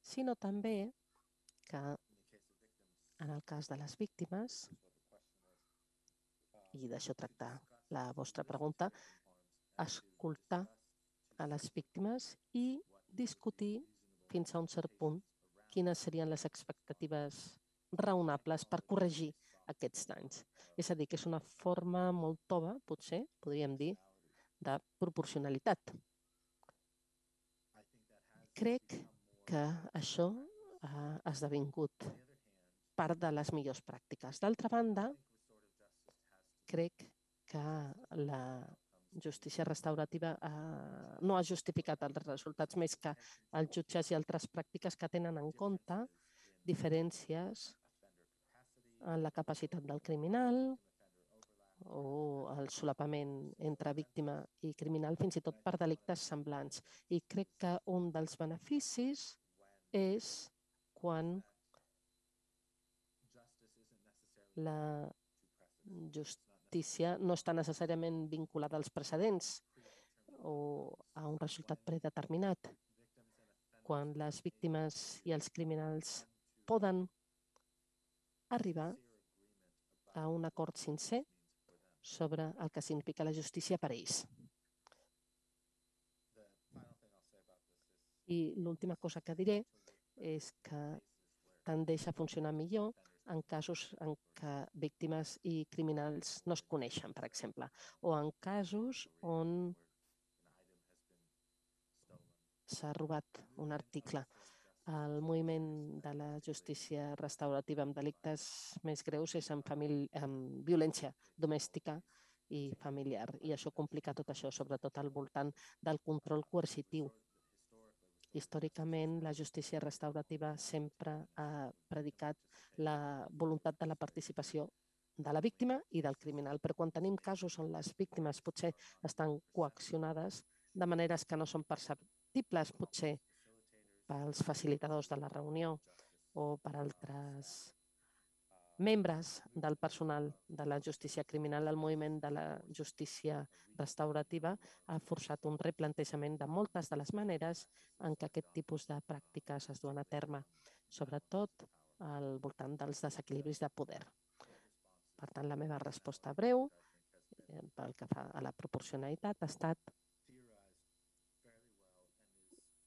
sinó també que en el cas de les víctimes, i d'això tractar la vostra pregunta, escoltar a les víctimes i discutir fins a un cert punt quines serien les expectatives raonables per corregir aquests danys. És a dir, que és una forma molt tova, potser, podríem dir, de proporcionalitat. Crec que això eh, ha esdevingut part de les millors pràctiques. D'altra banda, crec que la justícia restaurativa eh, no ha justificat els resultats més que els jutges i altres pràctiques que tenen en compte diferències en la capacitat del criminal o el solapament entre víctima i criminal, fins i tot per delictes semblants. I crec que un dels beneficis és quan la justícia no està necessàriament vinculada als precedents o a un resultat predeterminat. Quan les víctimes i els criminals poden arribar a un acord sincer sobre el que significa la justícia per a ells. I l'última cosa que diré és que tendeix a funcionar millor en casos en què víctimes i criminals no es coneixen, per exemple, o en casos on s'ha robat un article el moviment de la justícia restaurativa amb delictes més greus és amb, amb violència domèstica i familiar. I això complica tot això, sobretot al voltant del control coercitiu. Històricament, la justícia restaurativa sempre ha predicat la voluntat de la participació de la víctima i del criminal. Però quan tenim casos on les víctimes potser estan coaccionades de maneres que no són perceptibles, potser pels facilitadors de la reunió o per altres membres del personal de la justícia criminal, el moviment de la justícia restaurativa ha forçat un replantejament de moltes de les maneres en què aquest tipus de pràctiques es duen a terme, sobretot al voltant dels desequilibris de poder. Per tant, la meva resposta breu eh, pel que fa a la proporcionalitat ha estat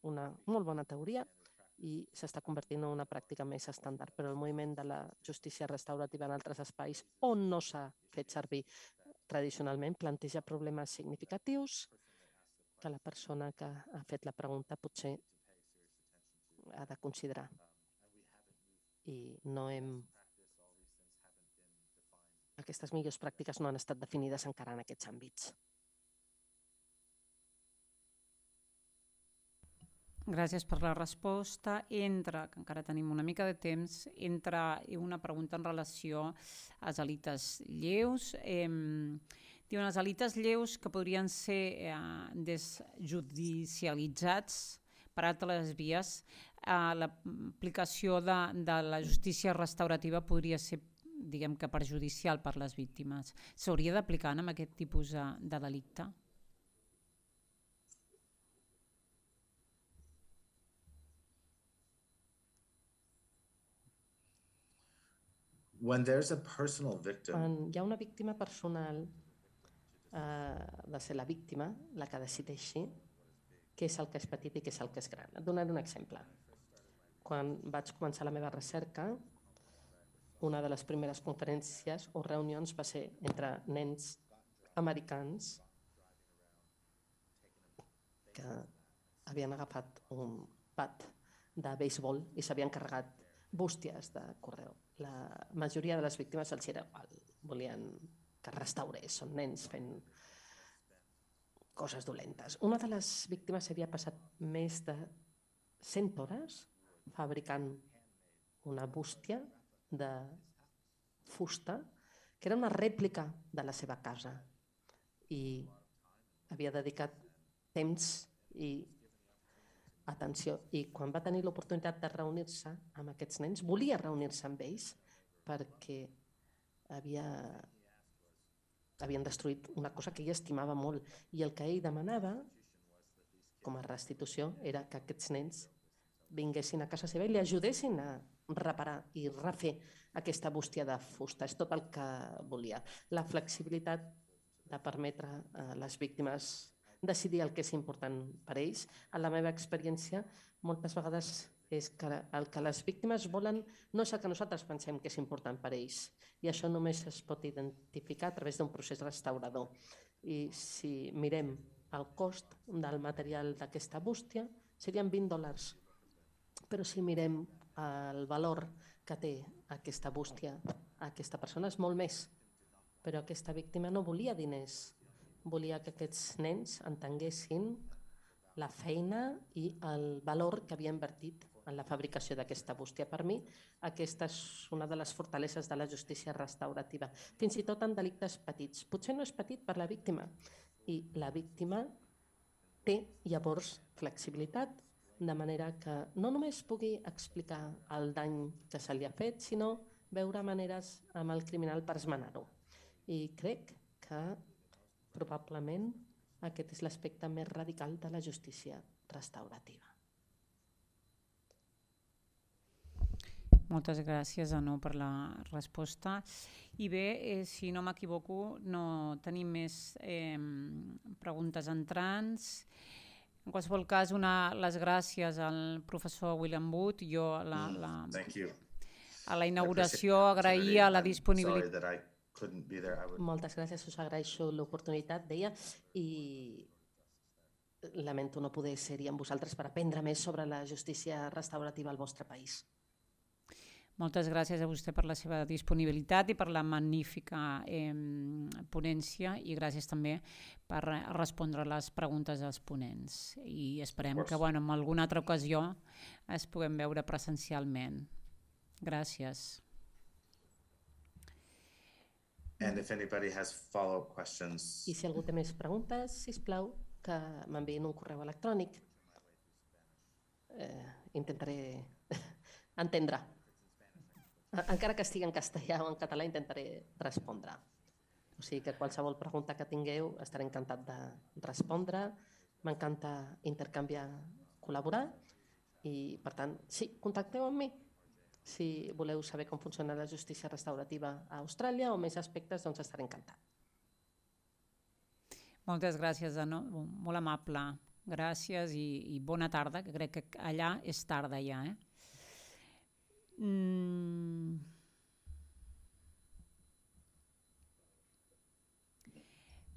una molt bona teoria i s'està convertint en una pràctica més estàndard, però el moviment de la justícia restaurativa en altres espais on no s'ha fet servir tradicionalment planteja problemes significatius que la persona que ha fet la pregunta potser ha de considerar. I no hem... Aquestes millors pràctiques no han estat definides encara en aquests àmbits. Gràcies per la resposta. Entre, que encara tenim una mica de temps, entra una pregunta en relació a les alites lleus. Eh, diuen les alites lleus que podrien ser eh, desjudicialitzats per altres vies. Eh, L'aplicació de, de la justícia restaurativa podria ser diguem que perjudicial per les víctimes. S'hauria d'aplicar en aquest tipus de, de delicte? When there's a personal victim, quan hi ha una víctima personal eh, de ser la víctima, la que decideixi què és el que és petit i què és el que és gran. Et donaré un exemple. Quan vaig començar la meva recerca, una de les primeres conferències o reunions va ser entre nens americans que havien agafat un bat de béisbol i s'havien carregat bústies de correu la majoria de les víctimes els era igual. Volien que es restaurés, són nens fent coses dolentes. Una de les víctimes havia passat més de 100 hores fabricant una bústia de fusta que era una rèplica de la seva casa i havia dedicat temps i atenció. I quan va tenir l'oportunitat de reunir-se amb aquests nens, volia reunir-se amb ells perquè havia, havien destruït una cosa que ell estimava molt. I el que ell demanava, com a restitució, era que aquests nens vinguessin a casa seva i li ajudessin a reparar i refer aquesta bústia de fusta. És tot el que volia. La flexibilitat de permetre a eh, les víctimes decidir el que és important per ells. En la meva experiència, moltes vegades és que el que les víctimes volen no és el que nosaltres pensem que és important per ells. I això només es pot identificar a través d'un procés restaurador. I si mirem el cost del material d'aquesta bústia, serien 20 dòlars. Però si mirem eh, el valor que té aquesta bústia, aquesta persona és molt més. Però aquesta víctima no volia diners, volia que aquests nens entenguessin la feina i el valor que havia invertit en la fabricació d'aquesta bústia. Per mi, aquesta és una de les fortaleses de la justícia restaurativa, fins i tot en delictes petits. Potser no és petit per la víctima, i la víctima té llavors flexibilitat, de manera que no només pugui explicar el dany que se li ha fet, sinó veure maneres amb el criminal per esmenar-ho. I crec que Probablement aquest és l'aspecte més radical de la justícia restaurativa. Moltes gràcies, Anó, per la resposta. I bé, eh, si no m'equivoco, no tenim més eh, preguntes entrants. En qualsevol cas, una, les gràcies al professor William Wood. Jo la, la, mm, Thank you. a la inauguració agraïa la disponibilitat couldn't be there. I would... Moltes gràcies, us agraeixo l'oportunitat, deia, i lamento no poder ser-hi amb vosaltres per aprendre més sobre la justícia restaurativa al vostre país. Moltes gràcies a vostè per la seva disponibilitat i per la magnífica eh, ponència i gràcies també per respondre les preguntes dels ponents. I esperem que bueno, en alguna altra ocasió es puguem veure presencialment. Gràcies. And if anybody has follow-up questions, I si algú té més preguntes, si plau, que m'enviïn un correu electrònic. Eh, intentaré entendre. Encara que estigui en castellà o en català, intentaré respondre. O sigui que qualsevol pregunta que tingueu estaré encantat de respondre. M'encanta intercanviar, col·laborar i, per tant, sí, contacteu amb mi. Si voleu saber com funciona la justícia restaurativa a Austràlia o més aspectes, doncs estaré encantat. Moltes gràcies, Anna. molt amable. Gràcies i, i bona tarda, que crec que allà és tarda ja. Eh? Mm.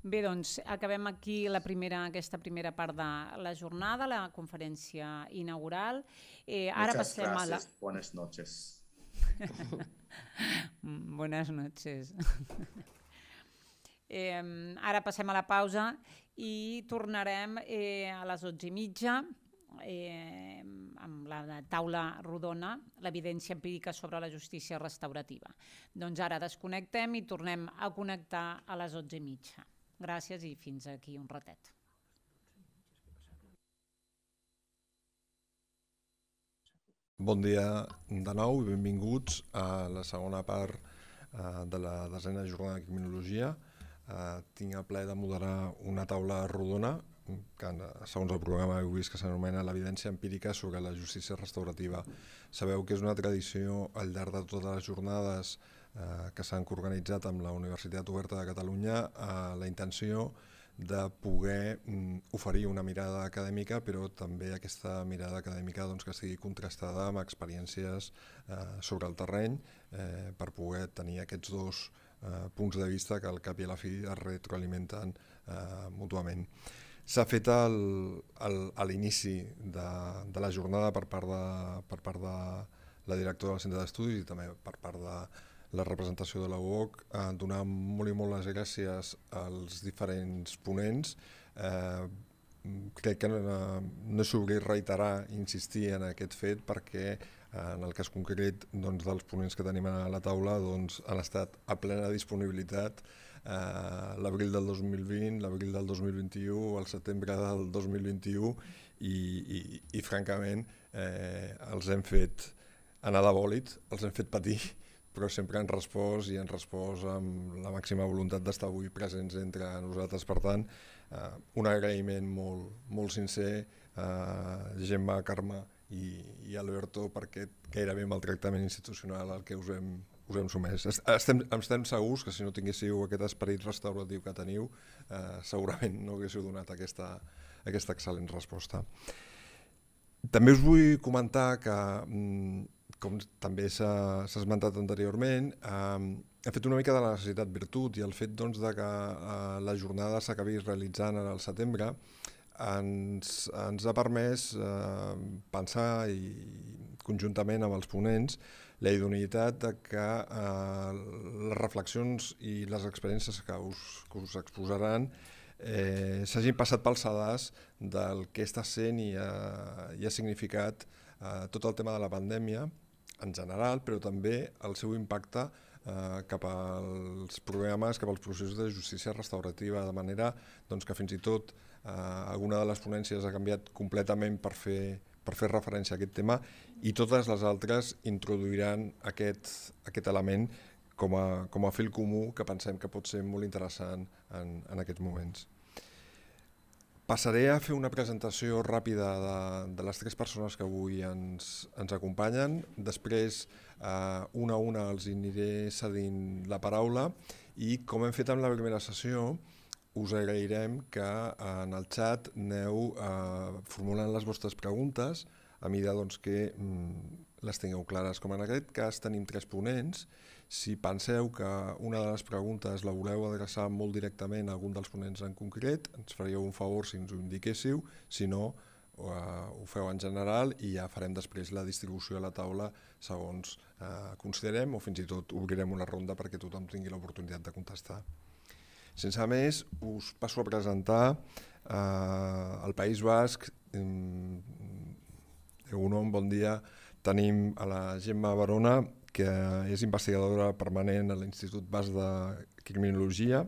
Bé, doncs acabem aquí la primera, aquesta primera part de la jornada, la conferència inaugural. Eh, ara Muchas passem gracias. a la... Buenas noches. Buenas noches. eh, ara passem a la pausa i tornarem eh, a les 12 i mitja eh, amb la taula rodona, l'evidència empírica sobre la justícia restaurativa. Doncs ara desconnectem i tornem a connectar a les 11 mitja. Gràcies i fins aquí un ratet. Bon dia de nou i benvinguts a la segona part eh, de la desena jornada de criminologia. Eh, tinc el plaer de moderar una taula rodona que segons el programa heu vist que s'anomena l'evidència empírica sobre la justícia restaurativa. Sabeu que és una tradició al llarg de totes les jornades Eh, que s'han organitzat amb la Universitat Oberta de Catalunya a eh, la intenció de poder mm, oferir una mirada acadèmica, però també aquesta mirada acadèmica doncs, que sigui contrastada amb experiències eh, sobre el terreny eh, per poder tenir aquests dos eh, punts de vista que al cap i a la fi es retroalimenten eh, mútuament. S'ha fet el, el, a l'inici de, de la jornada per part de, per part de la directora del centre d'estudis i també per part de, la representació de la UOC, eh, donar molt i molt les gràcies als diferents ponents. Eh, crec que no, no s'oblid reiterar, insistir en aquest fet, perquè eh, en el cas concret doncs, dels ponents que tenim a la taula doncs, han estat a plena disponibilitat eh, l'abril del 2020, l'abril del 2021, el setembre del 2021 i, i, i francament eh, els hem fet anar de bòlit, els hem fet patir però sempre han respost i han respost amb la màxima voluntat d'estar avui presents entre nosaltres. Per tant, eh, un agraïment molt, molt sincer a eh, Gemma, Carme i, i Alberto per aquest gairebé maltractament institucional al que us hem, us hem sumès. Estem, estem segurs que si no tinguéssiu aquest esperit restauratiu que teniu, eh, segurament no haguéssiu donat aquesta, aquesta excel·lent resposta. També us vull comentar que mm, com també s'ha esmentat anteriorment, eh, hem fet una mica de la necessitat virtut i el fet doncs, de que eh, la jornada s'acabi realitzant al setembre ens, ens ha permès eh, pensar i conjuntament amb els ponents la idoneïtat de que eh, les reflexions i les experiències que us, que us exposaran eh, s'hagin passat pels sedars del que està sent i ha, eh, i ha significat eh, tot el tema de la pandèmia en general, però també el seu impacte eh, cap als programes, cap als processos de justícia restaurativa, de manera doncs, que fins i tot eh, alguna de les ponències ha canviat completament per fer per fer referència a aquest tema i totes les altres introduiran aquest, aquest element com a, com a fil comú que pensem que pot ser molt interessant en, en aquests moments. Passaré a fer una presentació ràpida de, de les tres persones que avui ens, ens acompanyen. Després, eh, una a una, els aniré cedint la paraula i, com hem fet amb la primera sessió, us agrairem que eh, en el xat aneu eh, formulant les vostres preguntes a mida doncs, que mm, les tingueu clares. Com en aquest cas tenim tres ponents, si penseu que una de les preguntes la voleu adreçar molt directament a algun dels ponents en concret, ens faríeu un favor si ens ho indiquéssiu, si no, eh, ho feu en general i ja farem després la distribució a la taula segons eh, considerem o fins i tot obrirem una ronda perquè tothom tingui l'oportunitat de contestar. Sense més, us passo a presentar eh, el País Basc. Egunon, mm, bon dia. Tenim a la Gemma Barona, que és investigadora permanent a l'Institut Basc de Criminologia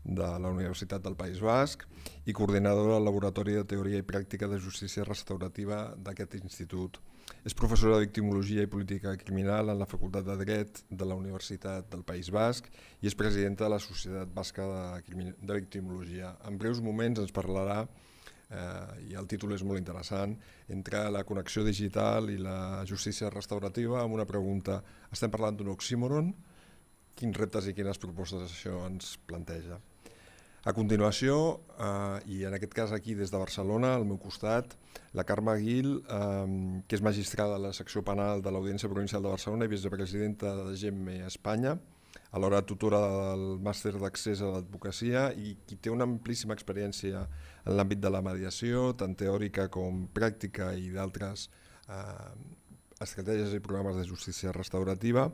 de la Universitat del País Basc i coordinadora del Laboratori de Teoria i Pràctica de Justícia Restaurativa d'aquest institut. És professora de Victimologia i Política Criminal en la Facultat de Dret de la Universitat del País Basc i és presidenta de la Societat Basca de, de Victimologia. En breus moments ens parlarà eh, i el títol és molt interessant, entre la connexió digital i la justícia restaurativa amb una pregunta. Estem parlant d'un oxímoron? Quins reptes i quines propostes això ens planteja? A continuació, eh, i en aquest cas aquí des de Barcelona, al meu costat, la Carme Guil, eh, que és magistrada de la secció penal de l'Audiència Provincial de Barcelona i vicepresidenta de GEME Espanya, alhora tutora del màster d'accés a l'advocacia i qui té una amplíssima experiència en l'àmbit de la mediació, tant teòrica com pràctica i d'altres eh, estratègies i programes de justícia restaurativa,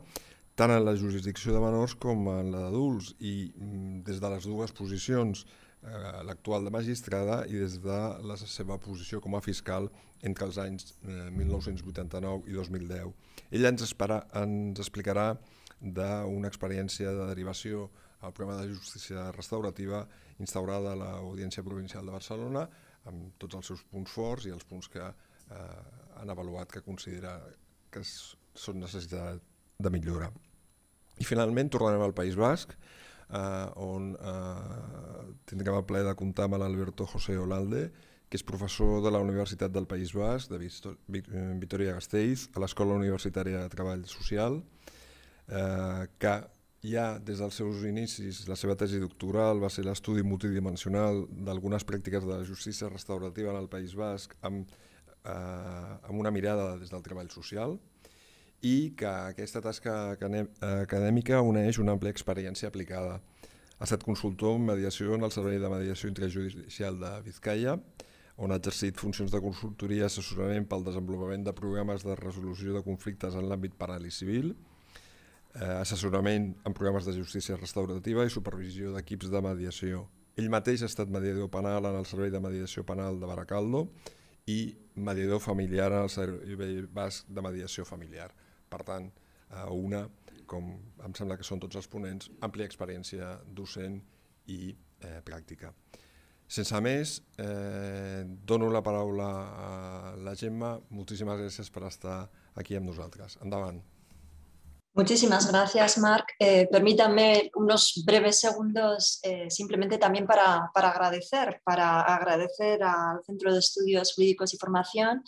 tant en la jurisdicció de menors com en la d'adults i mm, des de les dues posicions eh, l'actual de magistrada i des de la seva posició com a fiscal entre els anys eh, 1989 i 2010. Ella ens, espera, ens explicarà d'una experiència de derivació al programa de justícia restaurativa instaurada a l'Audiència Provincial de Barcelona amb tots els seus punts forts i els punts que eh, han avaluat que considera que són necessitat de millora. I finalment tornarem al País Basc, eh, on eh, tindrem el plaer de comptar amb l'Alberto José Olalde, que és professor de la Universitat del País Basc, de Vitoria-Gasteiz, a l'Escola Universitària de Treball Social, eh, que ja des dels seus inicis, la seva tesi doctoral va ser l'estudi multidimensional d'algunes pràctiques de la justícia restaurativa en el País Basc amb, eh, amb una mirada des del treball social i que aquesta tasca acadèmica uneix una àmplia experiència aplicada. Ha estat consultor en mediació en el Servei de Mediació Intrajudicial de Vizcaya, on ha exercit funcions de consultoria i assessorament pel desenvolupament de programes de resolució de conflictes en l'àmbit penal i civil, Eh, assessorament en programes de justícia restaurativa i supervisió d'equips de mediació. Ell mateix ha estat mediador penal en el Servei de Mediació Penal de Baracaldo i mediador familiar en el Servei Basc de Mediació Familiar. Per tant, eh, una, com em sembla que són tots els ponents, àmplia experiència docent i eh, pràctica. Sense més, eh, dono la paraula a la Gemma. Moltíssimes gràcies per estar aquí amb nosaltres. Endavant. Muchísimas gracias, Marc. Eh, permítanme unos breves segundos eh, simplemente también para, para, agradecer, para agradecer al Centro de Estudios Jurídicos y Formación,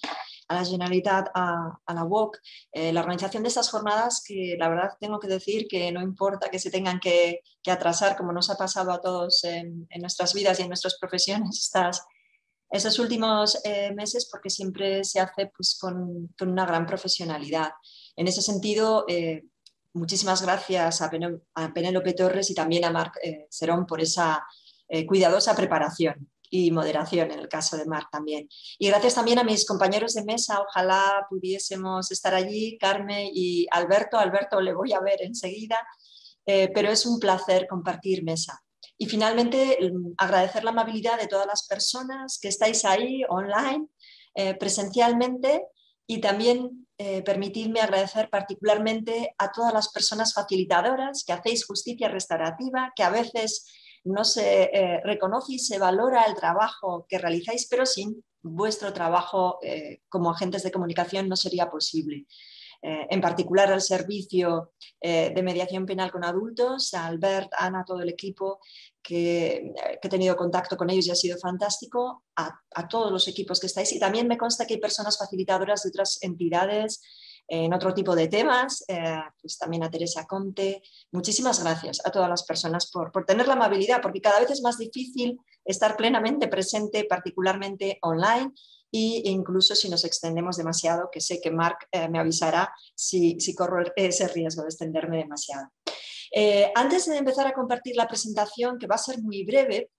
a la Generalitat, a, la UOC, eh, la organización de estas jornadas que la verdad tengo que decir que no importa que se tengan que, que atrasar, como nos ha pasado a todos en, en nuestras vidas y en nuestras profesiones, estas, estos últimos meses porque siempre se hace pues, con, con, una gran profesionalidad. En ese sentido, muchísimas gracias a, Penélope Torres y también a Marc eh, Serón por esa eh, cuidadosa preparación y moderación en el caso de Marc también. Y gracias también a mis compañeros de mesa, ojalá pudiésemos estar allí, Carmen y Alberto. Alberto le voy a ver enseguida, eh, pero es un placer compartir mesa. Y finalmente, mm, agradecer la amabilidad de todas las personas que estáis ahí online, presencialmente, y también eh, permitidme agradecer particularmente a todas las personas facilitadoras que hacéis justicia restaurativa, que a veces no se eh, reconoce y se valora el trabajo que realizáis, pero sin vuestro trabajo eh, como agentes de comunicación no sería posible. Eh, en particular al servicio eh, de mediación penal con adultos, a Albert, Ana, todo el equipo eh, que, he tenido contacto con ellos y ha sido fantástico, a, todos los equipos que estáis. Y también me consta que hay personas facilitadoras de otras entidades en otro tipo de temas, pues también a Teresa Conte. Muchísimas gracias a todas las personas por, por tener la amabilidad, porque cada vez es más difícil estar plenamente presente, particularmente online y incluso si nos extendemos demasiado, que sé que Mark eh, me avisará si, corro ese riesgo de extenderme demasiado. Eh, antes de empezar a compartir la presentación, que va a ser muy breve,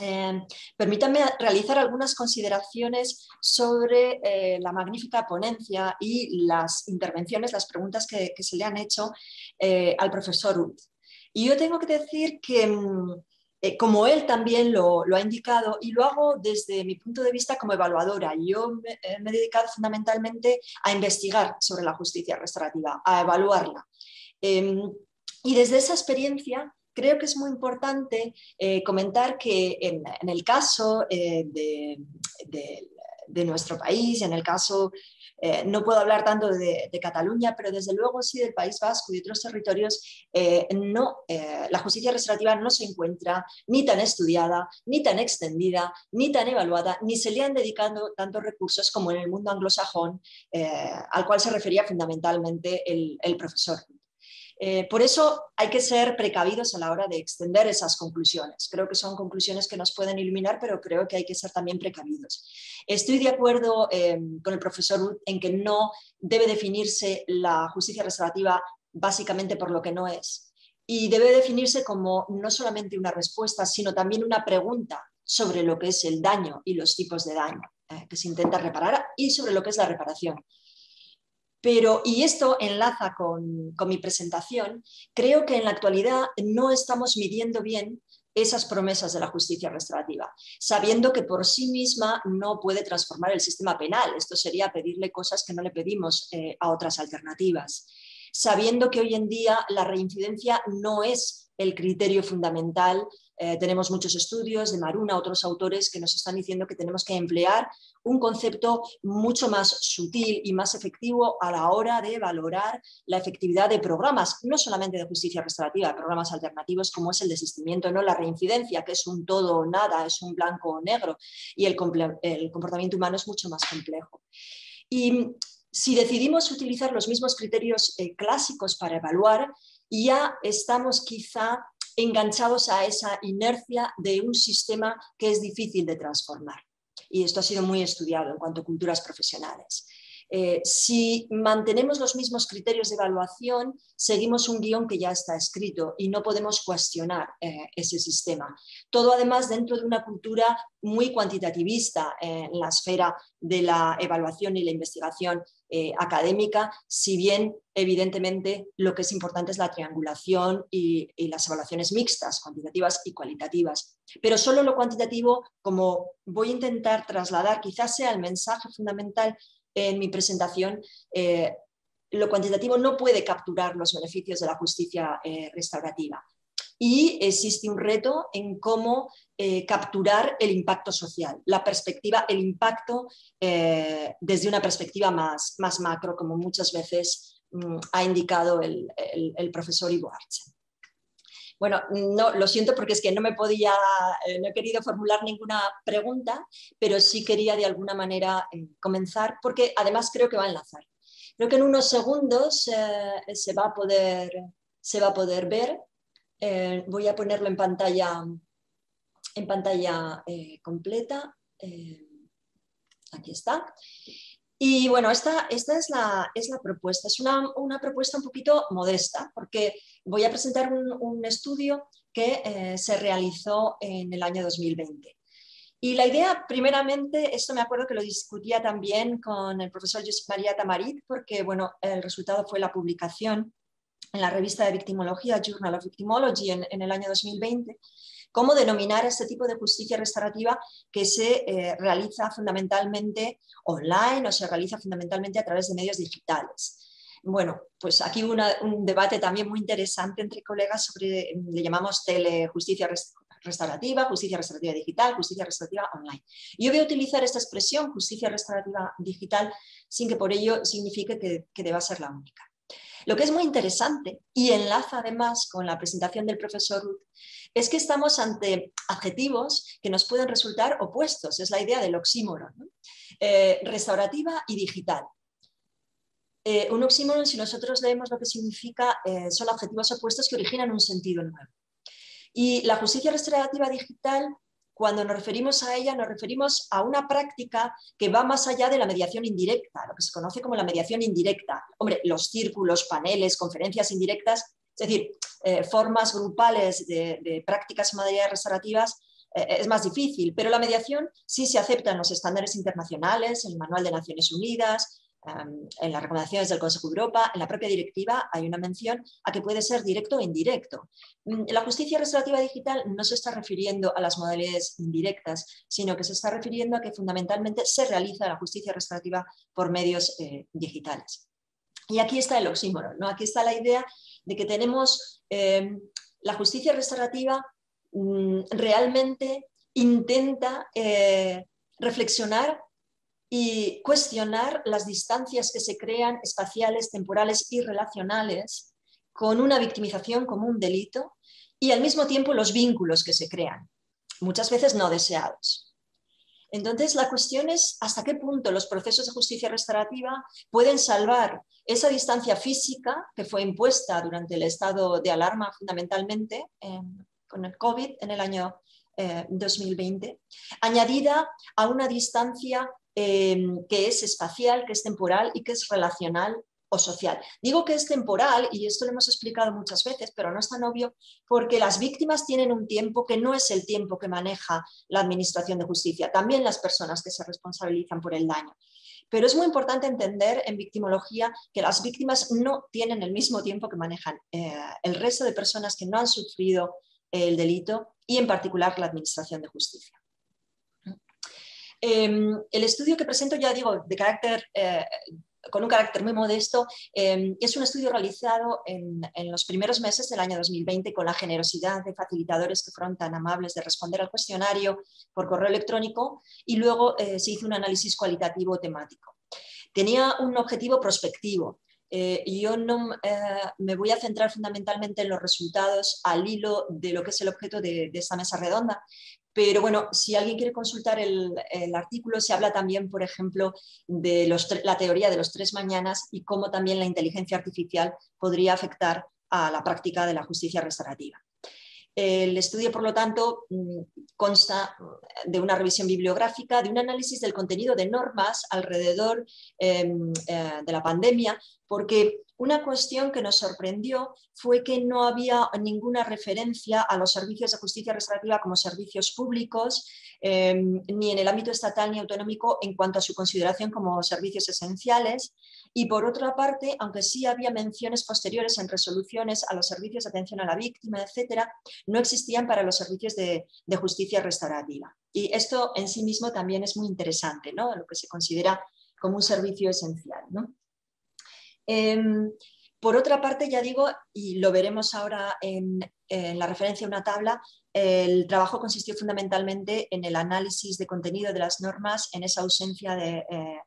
eh, permítanme realizar algunas consideraciones sobre la magnífica ponencia y las intervenciones, las preguntas que, se le han hecho al profesor Uth. Y yo tengo que decir que... Mm, eh, como él también lo, ha indicado, y lo hago desde mi punto de vista como evaluadora. Yo eh, me, he dedicado fundamentalmente a investigar sobre la justicia restaurativa, a evaluarla. Em, y desde esa experiencia creo que es muy importante eh, comentar que en, el caso de, de, nuestro país, en el caso eh, no puedo hablar tanto de, Cataluña, pero desde luego sí del País Vasco y otros territorios, eh, no, eh, la justicia restaurativa no se encuentra ni tan estudiada, ni tan extendida, ni tan evaluada, ni se le han dedicado tantos recursos como en el mundo anglosajón, al cual se refería fundamentalmente el profesor. Eh, por eso hay que ser precavidos a la hora de extender esas conclusiones. Creo que son conclusiones que nos pueden iluminar, pero creo que hay que ser también precavidos. Estoy de acuerdo em, con el profesor en que no debe definirse la justicia restaurativa básicamente por lo que no es. Y debe definirse como no solamente una respuesta, sino también una pregunta sobre lo que es el daño y los tipos de daño eh, que se intenta reparar y sobre lo que es la reparación. Pero, y esto enlaza con, mi presentación, creo que en la actualidad no estamos midiendo bien esas promesas de la justicia restaurativa, sabiendo que por sí misma no puede transformar el sistema penal. Esto sería pedirle cosas que no le pedimos eh, a otras alternativas. Sabiendo que hoy en día la reincidencia no es el criterio fundamental eh, tenemos muchos estudios de Maruna, otros autores que nos están diciendo que tenemos que emplear un concepto mucho más sutil y más efectivo a la hora de valorar la efectividad de programas, no solamente de justicia restaurativa, programas alternativos como es el desistimiento, no la reincidencia, que es un todo o nada, es un blanco o negro, y el, comportamiento humano es mucho más complejo. Y si decidimos utilizar los mismos criterios eh, clásicos para evaluar, ya estamos quizá enganchados a esa inercia de un sistema que es difícil de transformar. Y esto ha sido muy estudiado en cuanto a culturas profesionales. Eh, si mantenemos los mismos criterios de evaluación, seguimos un guión que ya está escrito y no podemos cuestionar eh, ese sistema. Todo además dentro de una cultura muy cuantitativista eh, en la esfera de la evaluación y la investigación eh, académica, si bien evidentemente lo que es importante es la triangulación y, las evaluaciones mixtas, cuantitativas y cualitativas. Pero solo lo cuantitativo, como voy a intentar trasladar, quizás sea el mensaje fundamental en mi presentación, eh, lo cuantitativo no puede capturar los beneficios de la justicia eh, restaurativa y existe un reto en cómo eh, capturar el impacto social, la perspectiva, el impacto eh, desde una perspectiva más, más macro, como muchas veces mm, ha indicado el, profesor el profesor Bueno, no, lo siento porque es que no me podía, eh, no he querido formular ninguna pregunta, pero sí quería de alguna manera comenzar porque además creo que va a enlazar. Creo que en unos segundos se va a poder se va a poder ver eh, voy a ponerlo en pantalla, en pantalla eh, completa. Eh, aquí está. Y bueno, esta, es, la, es, la, propuesta. Es una, una, propuesta un poquito modesta, porque voy a presentar un, un estudio que se realizó en el año 2020. Y la idea, primeramente, esto me acuerdo que lo discutía también con el profesor José María Tamarit, porque bueno, el resultado fue la publicación en la revista de victimología, Journal of Victimology, en, el año 2020, cómo denominar este tipo de justicia restaurativa que se eh, realiza fundamentalmente online o se realiza fundamentalmente a través de medios digitales. Bueno, pues aquí hubo un debate también muy interesante entre colegas sobre, mm, le llamamos telejusticia restaurativa, justicia restaurativa digital, justicia restaurativa online. Yo voy a utilizar esta expresión, justicia restaurativa digital, sin que por ello signifique que deba ser la única. Lo que es muy interesante y enlaza además con la presentación del profesor Ruth es que estamos ante adjetivos que nos pueden resultar opuestos, es la idea del oxímoron, eh, restaurativa y digital. Eh, un oxímoron, si nosotros leemos lo que significa, eh, son adjetivos opuestos que originan un sentido nuevo. Y la justicia restaurativa digital cuando nos referimos a ella, nos referimos a una práctica que va más allá de la mediación indirecta, lo que se conoce como la mediación indirecta. Hombre, los círculos, paneles, conferencias indirectas, es decir, eh, formas grupales de, prácticas en materia restaurativas, eh, es más difícil, pero la mediación sí se acepta en los estándares internacionales, en el Manual de Naciones Unidas, Em, en las recomendaciones del Consejo de Europa, en la propia directiva, hay una mención a que puede ser directo o indirecto. Mm, la justicia restaurativa digital no se está refiriendo a las modalidades indirectas, sino que se está refiriendo a que fundamentalmente se realiza la justicia restaurativa por medios eh, digitales. Y aquí está el oxímoron, ¿no? aquí está la idea de que tenemos em, la justicia restaurativa mm, realmente intenta eh, reflexionar y cuestionar las distancias que se crean espaciales, temporales y relacionales con una victimización como un delito y al mismo tiempo los vínculos que se crean, muchas veces no deseados. Entonces, la cuestión es hasta qué punto los procesos de justicia restaurativa pueden salvar esa distancia física que fue impuesta durante el estado de alarma, fundamentalmente eh, con el COVID en el año 2020, eh, añadida a una distancia Em, que es espacial, que es temporal y que es relacional o social. Digo que es temporal, y esto lo hemos explicado muchas veces, pero no es tan obvio, porque las víctimas tienen un tiempo que no es el tiempo que maneja la Administración de Justicia, también las personas que se responsabilizan por el daño. Pero es muy importante entender en victimología que las víctimas no tienen el mismo tiempo que manejan eh, el resto de personas que no han sufrido el delito y en particular la Administración de Justicia. Em, el estudio que presento, ya digo, de carácter, eh, con un carácter muy modesto, em, es un estudio realizado en, los primeros meses del año 2020 con la generosidad de facilitadores que fueron tan amables de responder al cuestionario por correo electrónico y luego eh, se hizo un análisis cualitativo temático. Tenía un objetivo prospectivo, eh, y yo no me voy a centrar fundamentalmente en los resultados al hilo de lo que es el objeto de esta mesa redonda, pero bueno, si alguien quiere consultar el, artículo, se habla también, por ejemplo, de la teoría de los tres mañanas y cómo también la inteligencia artificial podría afectar a la práctica de la justicia restaurativa. El estudio, por lo tanto, mm, consta de una revisión bibliográfica, de un análisis del contenido de normas alrededor em, eh, de la pandemia, porque una cuestión que nos sorprendió fue que no había ninguna referencia a los servicios de justicia restaurativa como servicios públicos, em, ni en el ámbito estatal ni autonómico, en cuanto a su consideración como servicios esenciales. Y por otra parte, aunque sí había menciones posteriores en resoluciones a los servicios de atención a la víctima, etcétera, no existían para los servicios de, de justicia restaurativa. Y esto en sí mismo también es muy interesante, ¿no? lo que se considera como un servicio esencial. ¿no? Em, por otra parte, ya digo, y lo veremos ahora en, la referencia a una tabla, el trabajo consistió fundamentalmente en el análisis de contenido de las normas, en esa ausencia de, eh,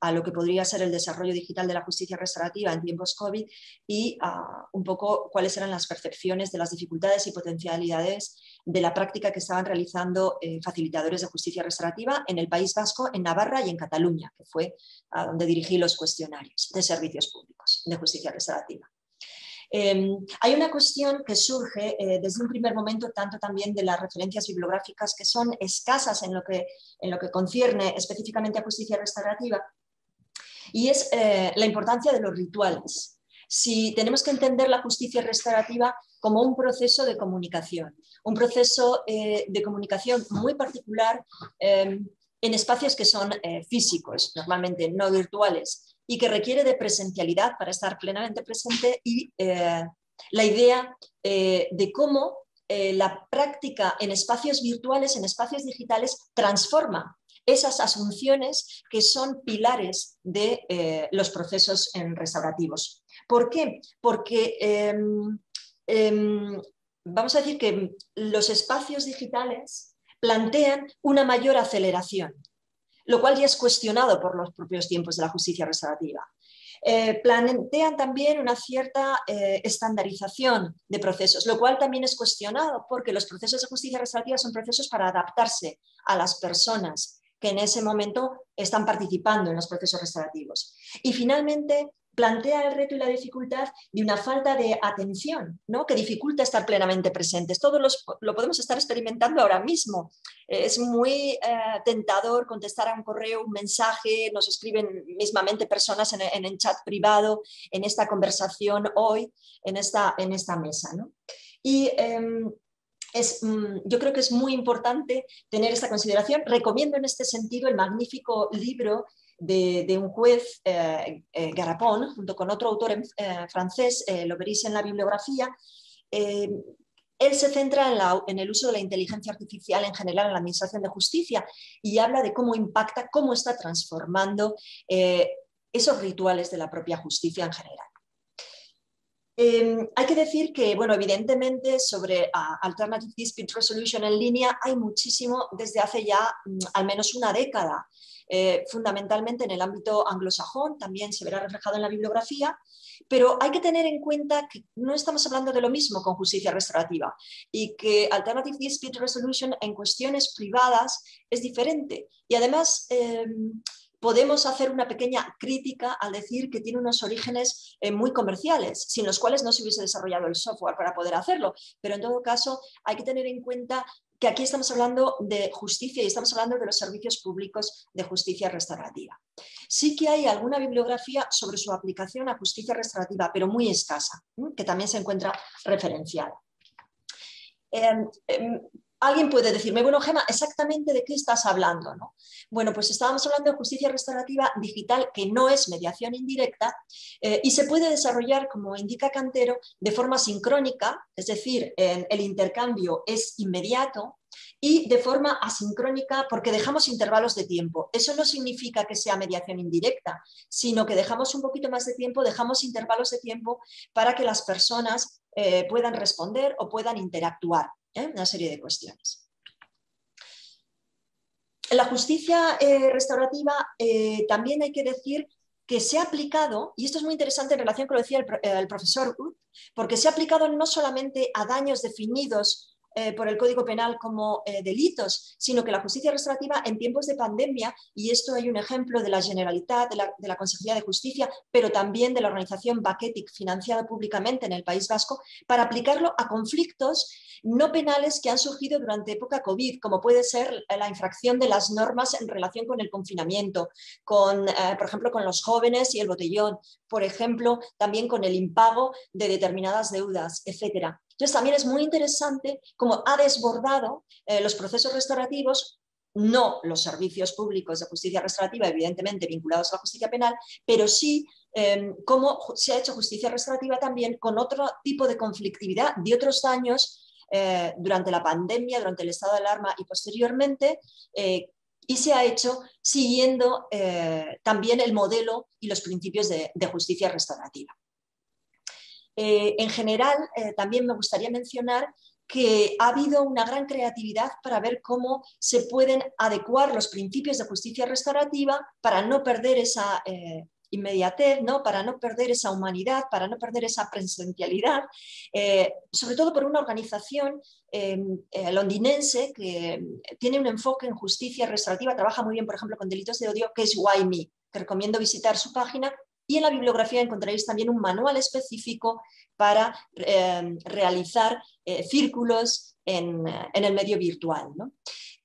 a lo que podría ser el desarrollo digital de la justicia restaurativa en tiempos COVID y un poco cuáles eran las percepciones de las dificultades y potencialidades de la práctica que estaban realizando eh, facilitadores de justicia restaurativa en el País Vasco, en Navarra y en Cataluña, que fue a donde dirigí los cuestionarios de servicios públicos de justicia restaurativa. Em, hay una cuestión que surge eh, desde un primer momento, tanto también de las referencias bibliográficas que son escasas en lo que, en lo que concierne específicamente a justicia restaurativa, y es eh, la importancia de los rituales. Si tenemos que entender la justicia restaurativa como un proceso de comunicación, un proceso eh, de comunicación muy particular em, en espacios que son eh, físicos, normalmente no virtuales, y que requiere de presencialidad para estar plenamente presente y eh, la idea de cómo la práctica en espacios virtuales, en espacios digitales, transforma esas asunciones que son pilares de los procesos restaurativos. ¿Por qué? Porque em, Em, vamos a decir que los espacios digitales plantean una mayor aceleración, lo cual ya es cuestionado por los propios tiempos de la justicia restaurativa. Eh, plantean también una cierta eh, estandarización de procesos, lo cual también es cuestionado porque los procesos de justicia restaurativa son procesos para adaptarse a las personas que en ese momento están participando en los procesos restaurativos. Y finalmente, plantea el reto y la dificultad de una falta de atención, ¿no? que dificulta estar plenamente presentes. Todos lo podemos estar experimentando ahora mismo. Eh, es muy eh, tentador contestar a un correo, un mensaje, nos escriben mismamente personas en, el chat privado, en esta conversación hoy, en esta, en esta mesa. ¿no? Y em, es, mm, yo creo que es muy importante tener esta consideración. Recomiendo en este sentido el magnífico libro de, un juez, eh, eh, Garapón, junto con otro autor eh, francés, lo veréis en la bibliografía, él se centra en, el uso de la inteligencia artificial en general en la Administración de Justicia y habla de cómo impacta, cómo está transformando esos rituales de la propia justicia en general. Em, hay que decir que, bueno, evidentemente sobre ah, Alternative Dispute Resolution en línea hay muchísimo desde hace ya mm, al menos una década, eh, fundamentalmente en el ámbito anglosajón, también se verá reflejado en la bibliografía, pero hay que tener en cuenta que no estamos hablando de lo mismo con justicia restaurativa y que Alternative Dispute Resolution en cuestiones privadas es diferente. Y además... Em, podemos hacer una pequeña crítica al decir que tiene unos orígenes eh, muy comerciales, sin los cuales no se hubiese desarrollado el software para poder hacerlo. Pero en todo caso, hay que tener en cuenta que aquí estamos hablando de justicia y estamos hablando de los servicios públicos de justicia restaurativa. Sí que hay alguna bibliografía sobre su aplicación a justicia restaurativa, pero muy escasa, que también se encuentra referenciada. Em, em, alguien puede decirme, bueno, Gema, exactamente de qué estás hablando, ¿no? Bueno, pues estábamos hablando de justicia restaurativa digital, que no es mediación indirecta, eh, y se puede desarrollar, como indica Cantero, de forma sincrónica, es decir, el intercambio es inmediato, y de forma asincrónica porque dejamos intervalos de tiempo. Eso no significa que sea mediación indirecta, sino que dejamos un poquito más de tiempo, dejamos intervalos de tiempo para que las personas eh, puedan responder o puedan interactuar en ¿eh? una serie de cuestiones. La justicia eh, restaurativa también hay que decir que se ha aplicado, y esto es muy interesante en relación con lo que decía el, el profesor, porque se ha aplicado no solamente a daños definidos eh, por el Código Penal como eh, delitos, sino que la justicia restaurativa en tiempos de pandemia, y esto hay un ejemplo de la Generalitat, de la, Consejería de Justicia, pero también de la organización Baquetic, financiada públicamente en el País Vasco, para aplicarlo a conflictos no penales que han surgido durante época COVID, como puede ser la infracción de las normas en relación con el confinamiento, con, eh, por ejemplo, con los jóvenes y el botellón, por ejemplo, también con el impago de determinadas deudas, etc. Entonces, también es muy interesante cómo ha desbordado eh, los procesos restaurativos, no los servicios públicos de justicia restaurativa, evidentemente vinculados a la justicia penal, pero sí em, cómo se ha hecho justicia restaurativa también con otro tipo de conflictividad de otros años, eh, durante la pandemia, durante el estado de alarma y posteriormente, eh, y se ha hecho siguiendo también el modelo y los principios de justicia restaurativa. en general, también me gustaría mencionar que ha habido una gran creatividad para ver cómo se pueden adecuar los principios de justicia restaurativa para no perder esa eh, inmediatez, ¿no? para no perder esa humanidad, para no perder esa presencialidad, eh, sobre todo por una organización eh, londinense que tiene un enfoque en justicia restaurativa, trabaja muy bien, por ejemplo, con delitos de odio, que es Why Me, que recomiendo visitar su página y en la bibliografía encontraréis también un manual específico para em, realizar eh, círculos eh, en, el medio virtual.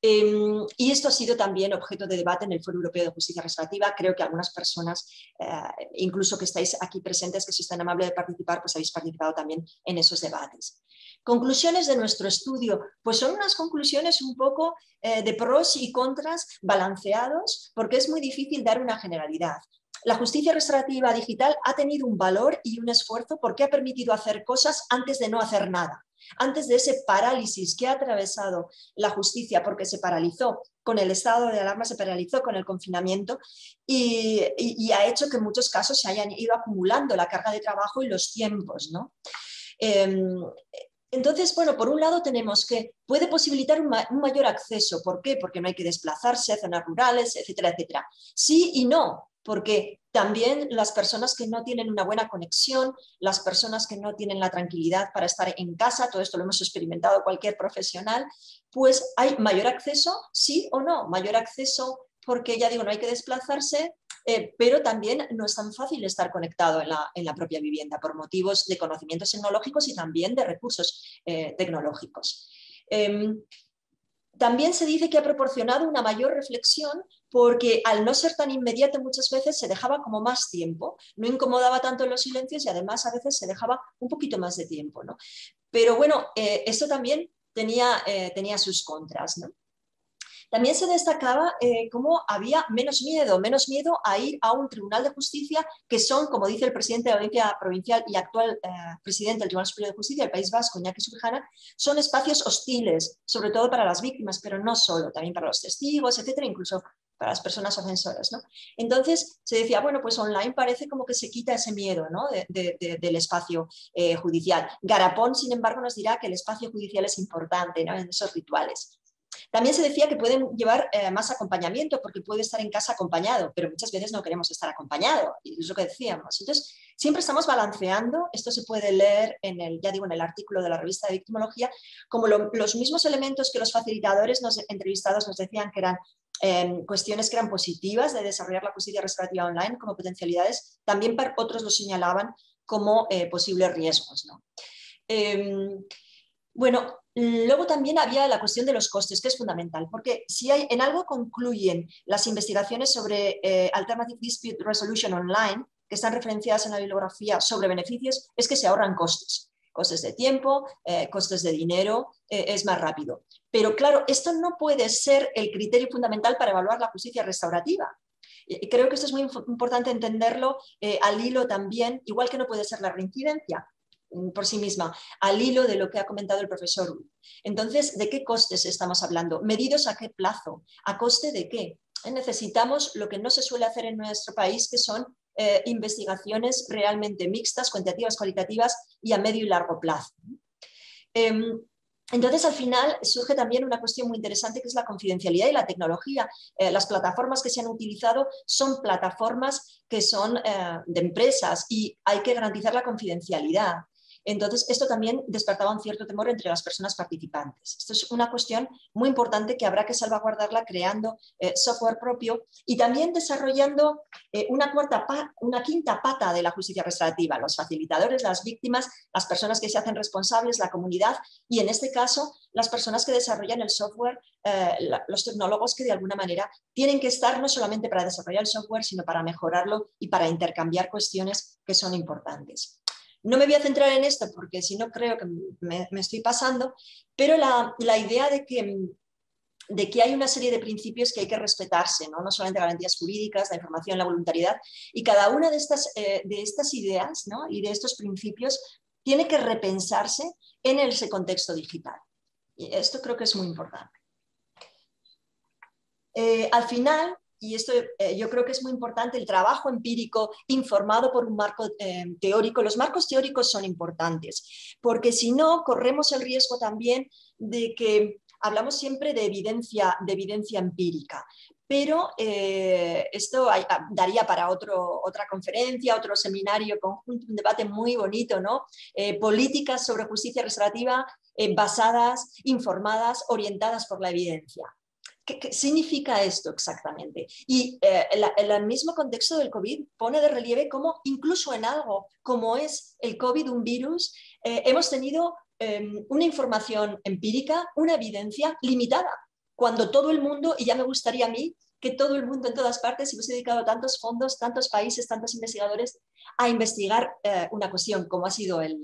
Em, y esto ha sido también objeto de debate en el Foro Europeo de Justicia Restaurativa. Creo que algunas personas, eh, incluso que estáis aquí presentes, que si están amables de participar, pues habéis participado también en esos debates. Conclusiones de nuestro estudio, pues son unas conclusiones un poco de pros y contras balanceados, porque es muy difícil dar una generalidad la justicia restaurativa digital ha tenido un valor y un esfuerzo porque ha permitido hacer cosas antes de no hacer nada, antes de ese parálisis que ha atravesado la justicia porque se paralizó con el estado de alarma, se paralizó con el confinamiento y, ha hecho que en muchos casos se hayan ido acumulando la carga de trabajo y los tiempos. ¿no? Em, entonces, bueno, por un lado tenemos que puede posibilitar un, un, mayor acceso. ¿Por qué? Porque no hay que desplazarse a zonas rurales, etcétera, etcétera. Sí y no porque también las personas que no tienen una buena conexión, las personas que no tienen la tranquilidad para estar en casa, todo esto lo hemos experimentado cualquier profesional, pues hay mayor acceso, sí o no, mayor acceso porque ya digo, no hay que desplazarse, eh, pero también no es tan fácil estar conectado en la, propia vivienda por motivos de conocimientos tecnológicos y también de recursos eh, tecnológicos. Em, también se dice que ha proporcionado una mayor reflexión porque al no ser tan inmediato muchas veces se dejaba como más tiempo, no incomodaba tanto los silencios y además a veces se dejaba un poquito más de tiempo. ¿no? Pero bueno, eh, esto también tenía, eh, tenía sus contras. ¿no? También se destacaba eh, cómo había menos miedo, menos miedo a ir a un tribunal de justicia, que son, como dice el presidente de la audiencia provincial y actual eh, presidente del Tribunal Superior de Justicia del País Vasco, Iñaki Sujana, son espacios hostiles, sobre todo para las víctimas, pero no solo, también para los testigos, etcétera, incluso para las personas ofensoras. Entonces se decía, bueno, pues online parece como que se quita ese miedo del espacio eh, judicial. Garapón, sin embargo, nos dirá que el espacio judicial es importante en esos rituales. También se decía que pueden llevar eh, más acompañamiento porque puede estar en casa acompañado, pero muchas veces no queremos estar acompañado, es lo que decíamos. Entonces, siempre estamos balanceando, esto se puede leer en el, ya digo, en el artículo de la revista de victimología, como los mismos elementos que los facilitadores nos, entrevistados nos decían que eran em, cuestiones que eran positivas de desarrollar la justicia restaurativa online como potencialidades, también para otros lo señalaban como eh, posibles riesgos. ¿no? Em, bueno, luego también había la cuestión de los costes, que es fundamental, porque si en algo concluyen las investigaciones sobre eh, Alternative Dispute Resolution Online, que están referenciadas en la bibliografía sobre beneficios, es que se ahorran costes, costes de tiempo, eh, costes de dinero, eh, es más rápido. Pero claro, esto no puede ser el criterio fundamental para evaluar la justicia restaurativa, creo que esto es muy importante entenderlo al hilo también, igual que no puede ser la reincidencia, Mm, por sí misma, al hilo de lo que ha comentado el profesor. Entonces, ¿de qué costes estamos hablando? ¿Medidos a qué plazo? ¿A coste de qué? Eh, necesitamos lo que no se suele hacer en nuestro país, que son eh, investigaciones realmente mixtas, cuantitativas, cualitativas y a medio y largo plazo. Em, entonces, al final surge también una cuestión muy interesante que es la confidencialidad y la tecnología. Eh, las plataformas que se han utilizado son plataformas que son de empresas y hay que garantizar la confidencialidad. Entonces, esto también despertaba un cierto temor entre las personas participantes. Esto es una cuestión muy importante que habrá que salvaguardarla creando eh, software propio y también desarrollando eh, una, quinta pata de la justicia restaurativa, los facilitadores, las víctimas, las personas que se hacen responsables, la comunidad y, en este caso, las personas que desarrollan el software, eh, los tecnólogos que de alguna manera tienen que estar no solamente para desarrollar el software, sino para mejorarlo y para intercambiar cuestiones que son importantes. No me voy a centrar en esto porque si no creo que me, estoy pasando, pero la, idea de que de que hay una serie de principios que hay que respetarse, no, no solamente garantías jurídicas, la información, la voluntariedad, y cada una de estas, eh, de estas ideas ¿no? y de estos principios tiene que repensarse en ese contexto digital. Y esto creo que es muy importante. Eh, al final, y esto eh, yo creo que es muy importante, el trabajo empírico informado por un marco eh, teórico. Los marcos teóricos son importantes, porque si no, corremos el riesgo también de que hablamos siempre de evidencia, de evidencia empírica. Pero eh, esto ah, daría para otra conferencia, otro seminario conjunto, un debate muy bonito, ¿no? políticas sobre justicia restaurativa basadas, informadas, orientadas por la evidencia. ¿Qué, significa esto exactamente? Y eh, el mismo contexto del COVID pone de relieve cómo incluso en algo como es el COVID un virus, eh, hemos tenido em, una información empírica, una evidencia limitada, cuando todo el mundo, y ya me gustaría a mí, que todo el mundo en todas partes hemos dedicado tantos fondos, tantos países, tantos investigadores a investigar eh, una cuestión como ha sido eh,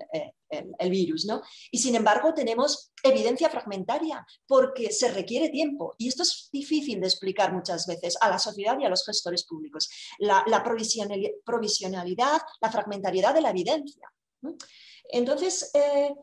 el, virus. ¿no? Y sin embargo tenemos evidencia fragmentaria porque se requiere tiempo y esto es difícil de explicar muchas veces a la sociedad y a los gestores públicos. La, provisionalidad, la fragmentariedad de la evidencia. Entonces, eh,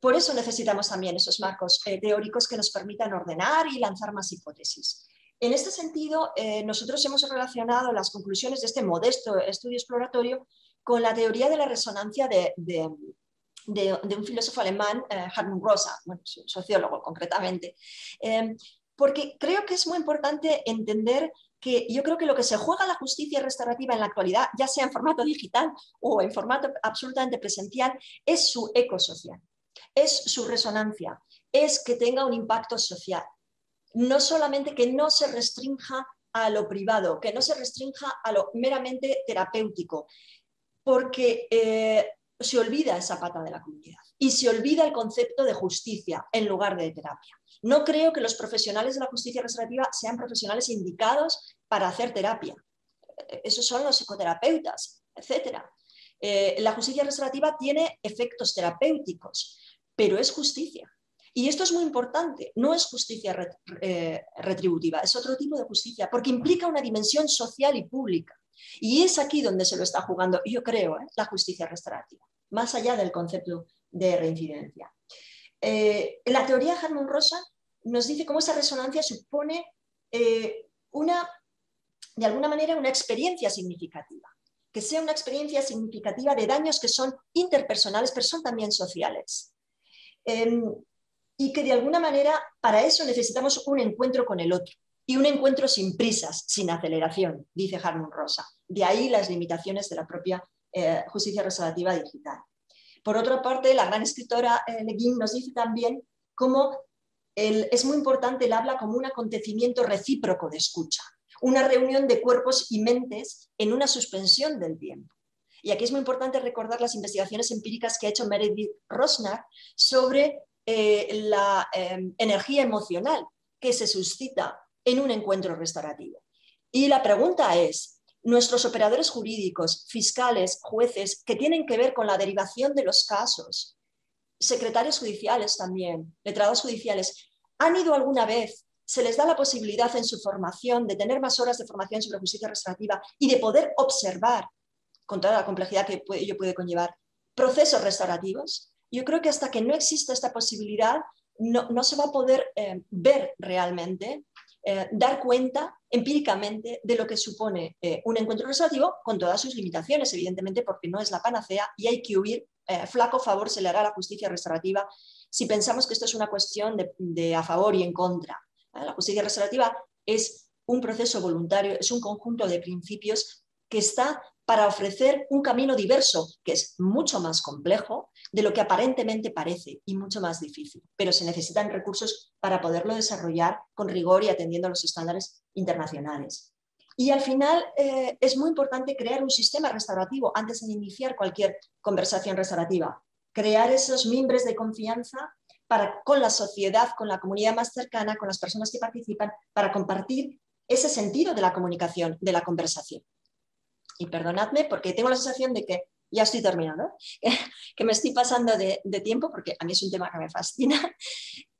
por eso necesitamos también esos marcos teóricos que nos permitan ordenar y lanzar más hipótesis. En este sentido, eh, nosotros hemos relacionado las conclusiones de este modesto estudio exploratorio con la teoría de la resonancia de, un filósofo alemán, eh, Hartmut Rosa, sociólogo concretamente, eh, porque creo que es muy importante entender que yo creo que lo que se juega la justicia restaurativa en la actualidad, ya sea en formato digital o en formato absolutamente presencial, es su eco social, es su resonancia, es que tenga un impacto social no solamente que no se restrinja a lo privado, que no se restrinja a lo meramente terapéutico, porque eh, se olvida esa pata de la comunidad y se olvida el concepto de justicia en lugar de terapia. No creo que los profesionales de la justicia restaurativa sean profesionales indicados para hacer terapia. Esos son los psicoterapeutas, etc. Eh, la justicia restaurativa tiene efectos terapéuticos, pero es justicia. Y esto es muy importante, no es justicia retributiva, es otro tipo de justicia, porque implica una dimensión social y pública. Y es aquí donde se lo está jugando, yo creo, ¿eh? la justicia restaurativa, más allá del concepto de reincidencia. Eh, la teoría de Harmon Rosa nos dice cómo esa resonancia supone eh, una, de alguna manera, una experiencia significativa que sea una experiencia significativa de daños que son interpersonales, pero son también sociales. Em, y que de alguna manera para eso necesitamos un encuentro con el otro y un encuentro sin prisas, sin aceleración, dice Harmon Rosa. De ahí las limitaciones de la propia eh, justicia restaurativa digital. Por otra parte, la gran escritora eh, Le Guin nos dice también cómo es muy importante el habla como un acontecimiento recíproco de escucha, una reunión de cuerpos y mentes en una suspensión del tiempo. Y aquí es muy importante recordar las investigaciones empíricas que ha hecho Meredith Rosner sobre eh, la em, energía emocional que se suscita en un encuentro restaurativo. Y la pregunta es, nuestros operadores jurídicos, fiscales, jueces, que tienen que ver con la derivación de los casos, secretarios judiciales también, letrados judiciales, ¿han ido alguna vez? ¿Se les da la posibilidad en su formación de tener más horas de formación sobre justicia restaurativa y de poder observar, con toda la complejidad que ello puede conllevar, procesos restaurativos? yo creo que hasta que no exista esta posibilidad, no, se va a poder eh, ver realmente, eh, dar cuenta empíricamente de lo que supone eh, un encuentro restaurativo con todas sus limitaciones, evidentemente, porque no es la panacea y hay que huir. flaco favor se le hará a la justicia restaurativa si pensamos que esto es una cuestión de, de a favor y en contra. La justicia restaurativa es un proceso voluntario, es un conjunto de principios que está para ofrecer un camino diverso, que es mucho más complejo, de lo que aparentemente parece y mucho más difícil, pero se necesitan recursos para poderlo desarrollar con rigor y atendiendo a los estándares internacionales. Y al final eh, es muy importante crear un sistema restaurativo antes de iniciar cualquier conversación restaurativa, crear esos mimbres de confianza para, con la sociedad, con la comunidad más cercana, con las personas que participan, para compartir ese sentido de la comunicación, de la conversación. Y perdonadme porque tengo la sensación de que ya estoy terminando, que me estoy pasando de, tiempo porque a mí es un tema que me fascina.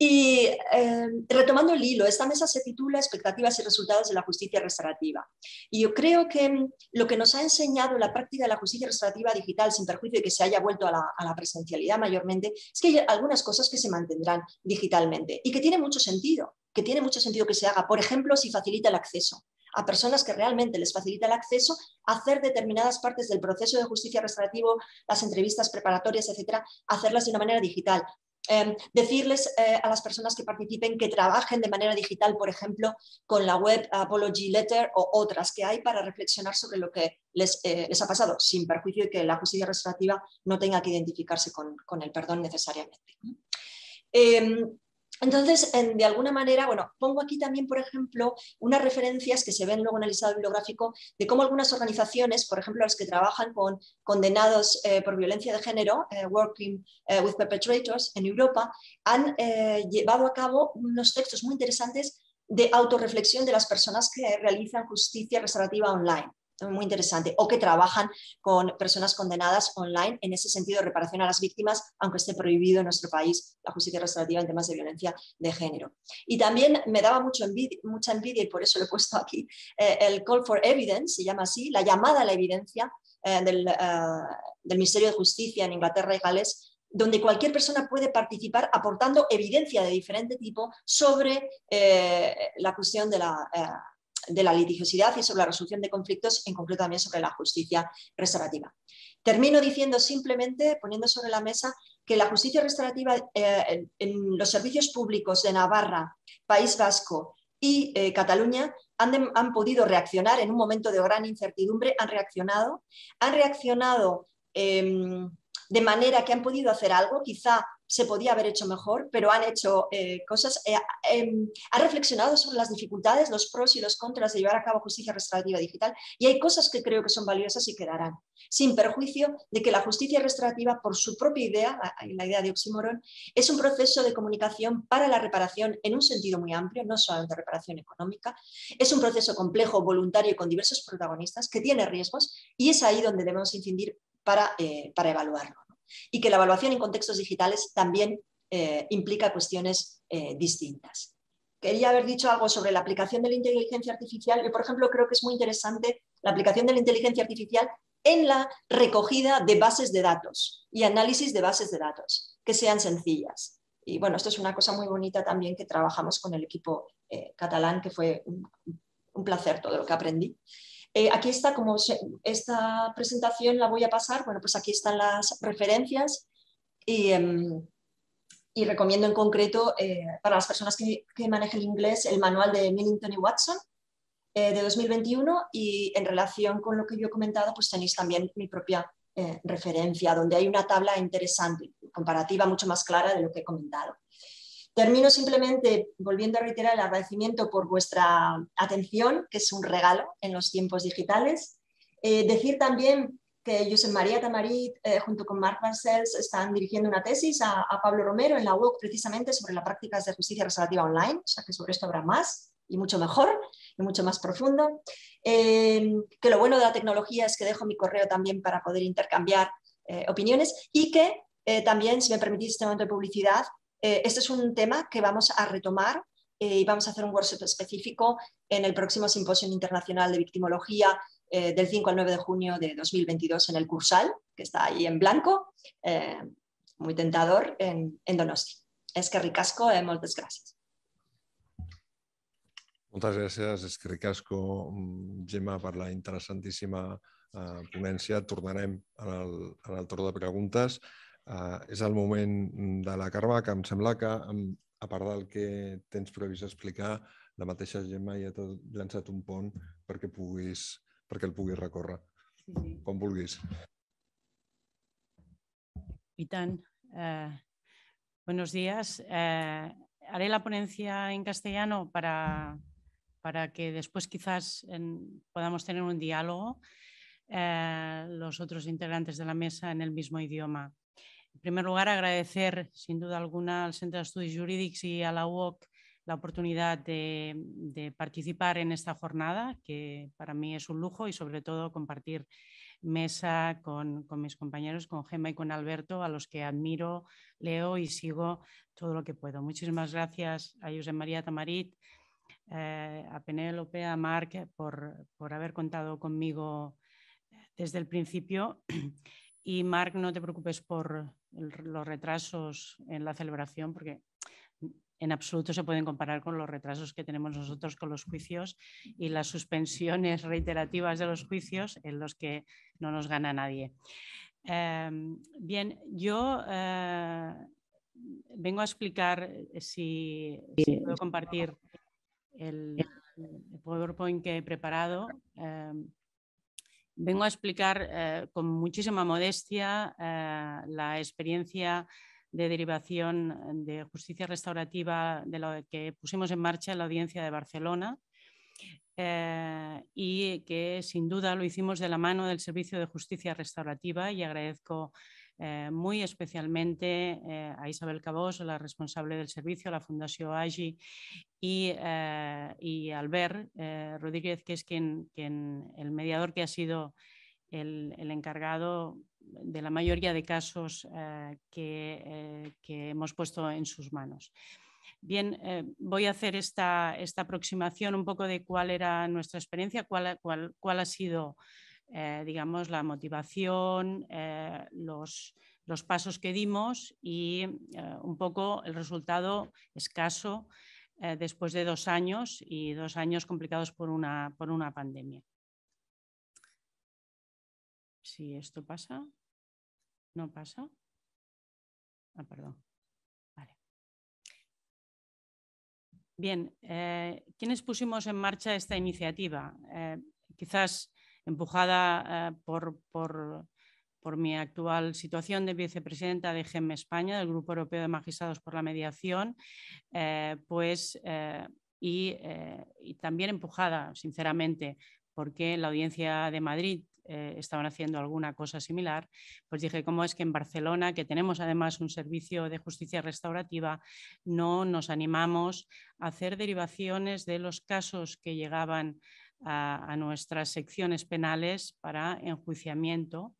Y em, retomando el hilo, esta mesa se titula Expectativas y resultados de la justicia restaurativa. Y yo creo que em, lo que nos ha enseñado la práctica de la justicia restaurativa digital, sin perjuicio de que se haya vuelto a la, a la presencialidad mayormente, es que hay algunas cosas que se mantendrán digitalmente y que tiene mucho sentido que tiene mucho sentido que se haga. Por ejemplo, si facilita el acceso a personas que realmente les facilita el acceso a hacer determinadas partes del proceso de justicia restaurativo, las entrevistas preparatorias, etcétera, hacerlas de una manera digital. Em, decirles eh, a las personas que participen que trabajen de manera digital, por ejemplo, con la web Apology Letter o otras que hay para reflexionar sobre lo que les, eh, les ha pasado, sin perjuicio de que la justicia restaurativa no tenga que identificarse con, con el perdón necesariamente. Em, entonces, de alguna manera, bueno, pongo aquí también, por ejemplo, unas referencias que se ven luego en el listado bibliográfico de cómo algunas organizaciones, por ejemplo, las que trabajan con condenados eh, por violencia de género, eh, Working eh, with Perpetrators en Europa, han llevado a cabo unos textos muy interesantes de autorreflexión de las personas que realizan justicia restaurativa online muy interesante, o que trabajan con personas condenadas online en ese sentido de reparación a las víctimas, aunque esté prohibido en nuestro país la justicia restaurativa en temas de violencia de género. Y también me daba mucho mucha envidia, y por eso lo he puesto aquí, eh, el Call for Evidence, se llama así, la llamada a la evidencia eh, eh, del, Ministerio de Justicia en Inglaterra y Gales, donde cualquier persona puede participar aportando evidencia de diferente tipo sobre la cuestión de la, de la litigiosidad y sobre la resolución de conflictos, en concreto también sobre la justicia restaurativa. Termino diciendo simplemente, poniendo sobre la mesa, que la justicia restaurativa eh, en los servicios públicos de Navarra, País Vasco y eh, Cataluña han, podido reaccionar en un momento de gran incertidumbre, han reaccionado, han reaccionado em, de manera que han podido hacer algo, quizá se podía haber hecho mejor, pero han hecho eh, cosas, eh, em, reflexionado sobre las dificultades, los pros y los contras de llevar a cabo justicia restaurativa digital y hay cosas que creo que son valiosas y quedarán, sin perjuicio de que la justicia restaurativa, por su propia idea, la, la idea de Oxymoron, es un proceso de comunicación para la reparación en un sentido muy amplio, no solo de reparación económica, es un proceso complejo, voluntario y con diversos protagonistas que tiene riesgos y es ahí donde debemos incidir para, eh, para evaluarlo y que la evaluación en contextos digitales también eh, implica cuestiones eh, distintas. Quería haber dicho algo sobre la aplicación de la inteligencia artificial. Yo, por ejemplo, creo que es muy interesante la aplicación de la inteligencia artificial en la recogida de bases de datos y análisis de bases de datos, que sean sencillas. Y bueno, esto es una cosa muy bonita también que trabajamos con el equipo eh, catalán, que fue un placer todo lo que aprendí. Eh, aquí está, como esta presentación la voy a pasar, bueno, pues aquí están las referencias y, em, recomiendo en concreto eh, para las personas que, que manejan el inglés el manual de Millington y Watson eh, de 2021 y en relación con lo que yo he comentado, pues tenéis también mi propia referencia, donde hay una tabla interesante, comparativa mucho más clara de lo que he comentado. Termino simplemente volviendo a reiterar el agradecimiento por vuestra atención, que es un regalo en los tiempos digitales. Eh, decir también que Josep María Tamarit, eh, junto con Marc Barcells, están dirigiendo una tesis a, Pablo Romero en la UOC precisamente sobre las prácticas de justicia reservativa online, o sea que sobre esto habrá más y mucho mejor y mucho más profundo. Eh, que lo bueno de la tecnología es que dejo mi correo también para poder intercambiar opiniones y que también, si me permitís este momento de publicidad, eh, este es un tema que vamos a retomar eh, y vamos a hacer un workshop específico en el próximo Simposio Internacional de Victimología eh, del 5 al 9 de junio de 2022 en el Cursal, que está ahí en blanco, muy tentador, en, Donosti. Es que ricasco, muchas gracias. Moltes gràcies, Ricasco Ricasco, Gemma, por la interesantísima ponencia. tornaré al en de preguntas. Uh, és el moment mm, de la Carme, que em sembla que, a part del que tens previst explicar, la mateixa Gemma ja t'ha llançat un pont perquè, puguis, perquè el puguis recórrer, sí, sí. com vulguis. I tant. Eh, buenos días. Eh, haré la ponencia en castellano para, para que después quizás en, podamos tener un diálogo eh, los otros integrantes de la mesa en el mismo idioma. En primer lugar, agradecer sin duda alguna al Centro de Estudios Jurídicos y a la UOC la oportunidad de, participar en esta jornada, que para mí es un lujo y sobre todo compartir mesa con, mis compañeros, con Gemma y con Alberto, a los que admiro, leo y sigo todo lo que puedo. Muchísimas gracias a José María Tamarit, eh, a Penélope, a Marc, por, por haber contado conmigo desde el principio. Y Marc, no te preocupes por, los retrasos en la celebración, porque en absoluto se pueden comparar con los retrasos que tenemos nosotros con los juicios y las suspensiones reiterativas de los juicios en los que no nos gana nadie. Em, bien, yo eh, vengo a explicar eh, si, puedo compartir el, PowerPoint que he preparado. Em, Vengo a explicar eh, con muchísima modestia eh, la experiencia de derivación de justicia restaurativa de lo que pusimos en marcha en la audiencia de Barcelona eh, y que sin duda lo hicimos de la mano del Servicio de Justicia Restaurativa y agradezco eh, muy especialmente eh, a Isabel Cabos, la responsable del servicio, la Fundación AGI, y, eh, y Albert eh, Rodríguez, que es quien, el mediador que ha sido el, encargado de la mayoría de casos que, hemos puesto en sus manos. Bien, voy a hacer esta, aproximación un poco de cuál era nuestra experiencia, cuál ha sido eh, digamos, la motivación, eh, los, pasos que dimos y eh, un poco el resultado escaso después de dos años y dos años complicados por una, pandemia. Si esto pasa, no pasa. Ah, perdón. Bien, ¿quiénes pusimos en marcha esta iniciativa? quizás empujada eh, por, mi actual situación de vicepresidenta de GEM España, del Grupo Europeo de Magistrados por la Mediación, eh, pues, eh, y, también empujada, sinceramente, porque la Audiencia de Madrid estaban haciendo alguna cosa similar, pues dije, ¿cómo es que en Barcelona, que tenemos además un servicio de justicia restaurativa, no nos animamos a hacer derivaciones de los casos que llegaban a, nuestras secciones penales para enjuiciamiento.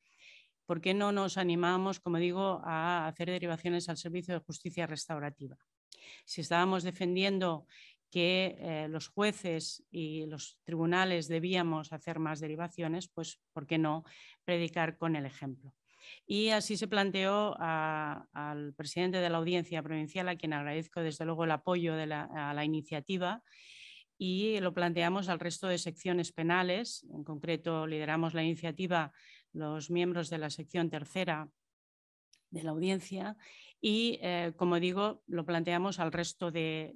¿Por qué no nos animamos, como digo, a hacer derivaciones al servicio de justicia restaurativa? Si estábamos defendiendo que eh, los jueces y los tribunales debíamos hacer más derivaciones, pues ¿por qué no predicar con el ejemplo? Y así se planteó al presidente de la audiencia provincial, a quien agradezco desde luego el apoyo a la iniciativa, y lo planteamos al resto de secciones penales. En concreto, lideramos la iniciativa los miembros de la sección tercera de la audiencia y, eh, como digo, lo planteamos al resto de,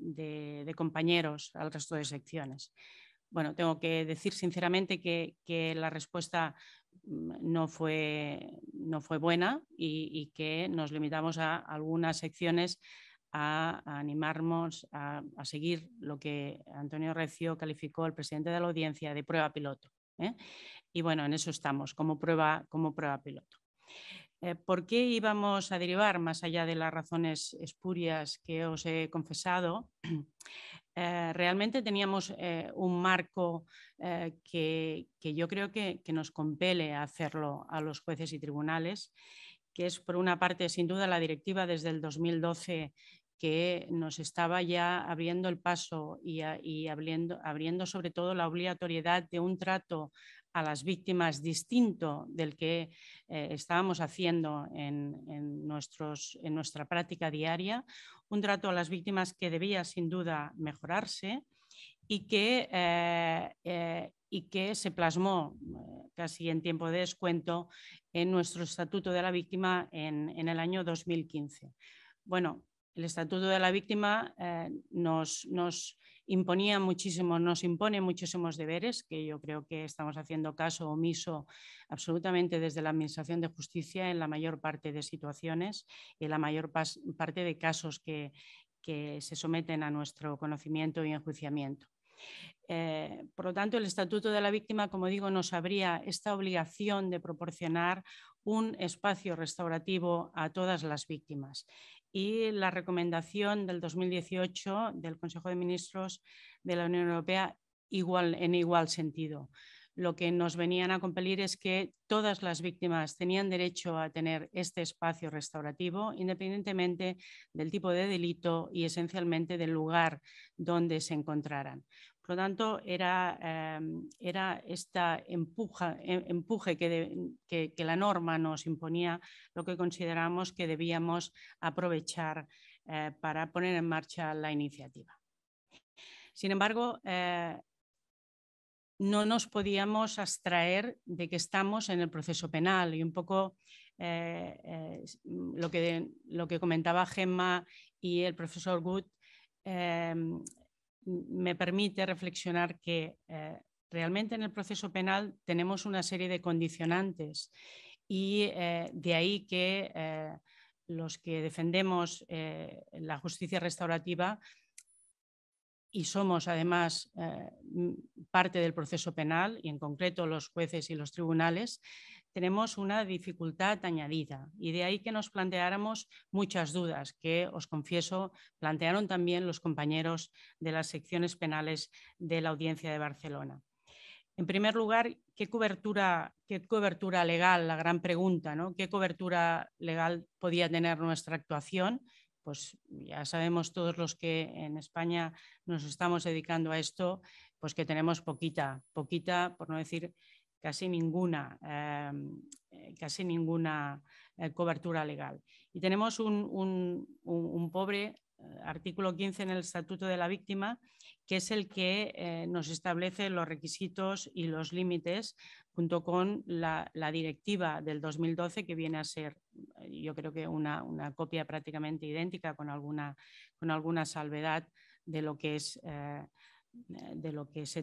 compañeros, al resto de secciones. Bueno, tengo que decir sinceramente que, la respuesta mm, no fue, no fue buena y, y que nos limitamos a algunas secciones a, animarnos a, seguir lo que Antonio Recio calificó el presidente de la audiencia de prueba piloto. ¿eh? Y bueno, en eso estamos, como prueba, como prueba piloto. Eh, ¿Por qué íbamos a derivar, más allá de las razones espurias que os he confesado? Eh, realmente teníamos un marco que, yo creo que, que, nos compele a hacerlo a los jueces y tribunales, que es por una parte sin duda la directiva desde el 2012 que nos estaba ya abriendo el paso y, abriendo, abriendo sobre todo la obligatoriedad de un trato a las víctimas distinto del que eh, estábamos haciendo en, nuestros, en, nuestra práctica diaria, un trato a las víctimas que debía sin duda mejorarse y que, eh, eh, y que se plasmó casi en tiempo de descuento en nuestro Estatuto de la Víctima en, en el año 2015. Bueno, el Estatuto de la Víctima eh, nos, imponía muchísimo, nos impone muchísimos deberes, que yo creo que estamos haciendo caso omiso absolutamente desde la Administración de Justicia en la mayor parte de situaciones y en la mayor parte de casos que, se someten a nuestro conocimiento y enjuiciamiento. Eh, por lo tanto, el Estatuto de la Víctima, como digo, nos abría esta obligación de proporcionar un espacio restaurativo a todas las víctimas y la recomendación del 2018 del Consejo de Ministros de la Unión Europea en igual sentido. Lo que nos venían a compelir es que todas las víctimas tenían derecho a tener este espacio restaurativo, independientemente del tipo de delito y esencialmente del lugar donde se encontraran. Por lo tanto, era, em, era este empuje que, la norma nos imponía, lo que consideramos que debíamos aprovechar eh, para poner en marcha la iniciativa. Sin embargo, eh, no nos podíamos abstraer de que estamos en el proceso penal y un poco eh, lo, que, lo que comentaba Gemma y el profesor Good me permite reflexionar que eh, realmente en el proceso penal tenemos una serie de condicionantes y eh, de ahí que eh, los que defendemos la justicia restaurativa y somos además parte del proceso penal y en concreto los jueces y los tribunales, tenemos una dificultad añadida y de ahí que nos planteáramos muchas dudas que, os confieso, plantearon también los compañeros de las secciones penales de la Audiencia de Barcelona. En primer lugar, ¿qué cobertura, qué cobertura legal? La gran pregunta, ¿no? ¿Qué cobertura legal podía tener nuestra actuación? Pues ya sabemos todos los que en España nos estamos dedicando a esto, pues que tenemos poquita, poquita, por no decir casi ninguna, em, eh, casi ninguna eh, cobertura legal. Y tenemos un, pobre eh, artículo 15 en el Estatuto de la Víctima, que es el que nos establece los requisitos y los límites junto con la, directiva del 2012, que viene a ser, yo creo que una, copia prácticamente idéntica con alguna, con alguna salvedad de lo que es eh, de lo que se,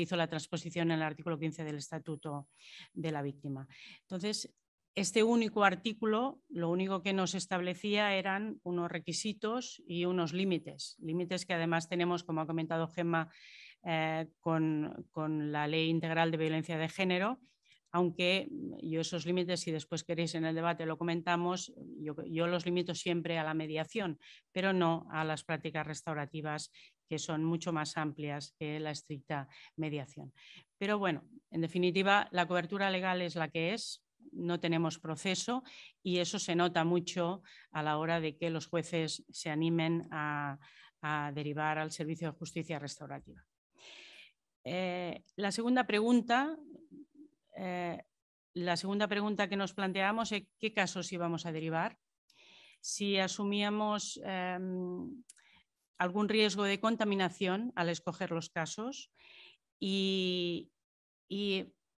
hizo, la transposición en el artículo 15 del Estatuto de la Víctima. Entonces, este único artículo lo único que nos establecía eran unos requisitos y unos límites, límites que además tenemos, como ha comentado Gemma, eh, con, la Ley Integral de Violencia de Género, aunque mm, yo esos límites, si después queréis en el debate lo comentamos, yo, los limito siempre a la mediación, pero no a las prácticas restaurativas que son mucho más amplias que la estricta mediación. Pero bueno, en definitiva, la cobertura legal es la que es, no tenemos proceso y eso se nota mucho a la hora de que los jueces se animen a, derivar al servicio de justicia restaurativa. Eh, la segunda pregunta eh, la segunda pregunta que nos planteamos es qué casos íbamos a derivar. Si asumíamos em, algún riesgo de contaminación al escoger los casos y,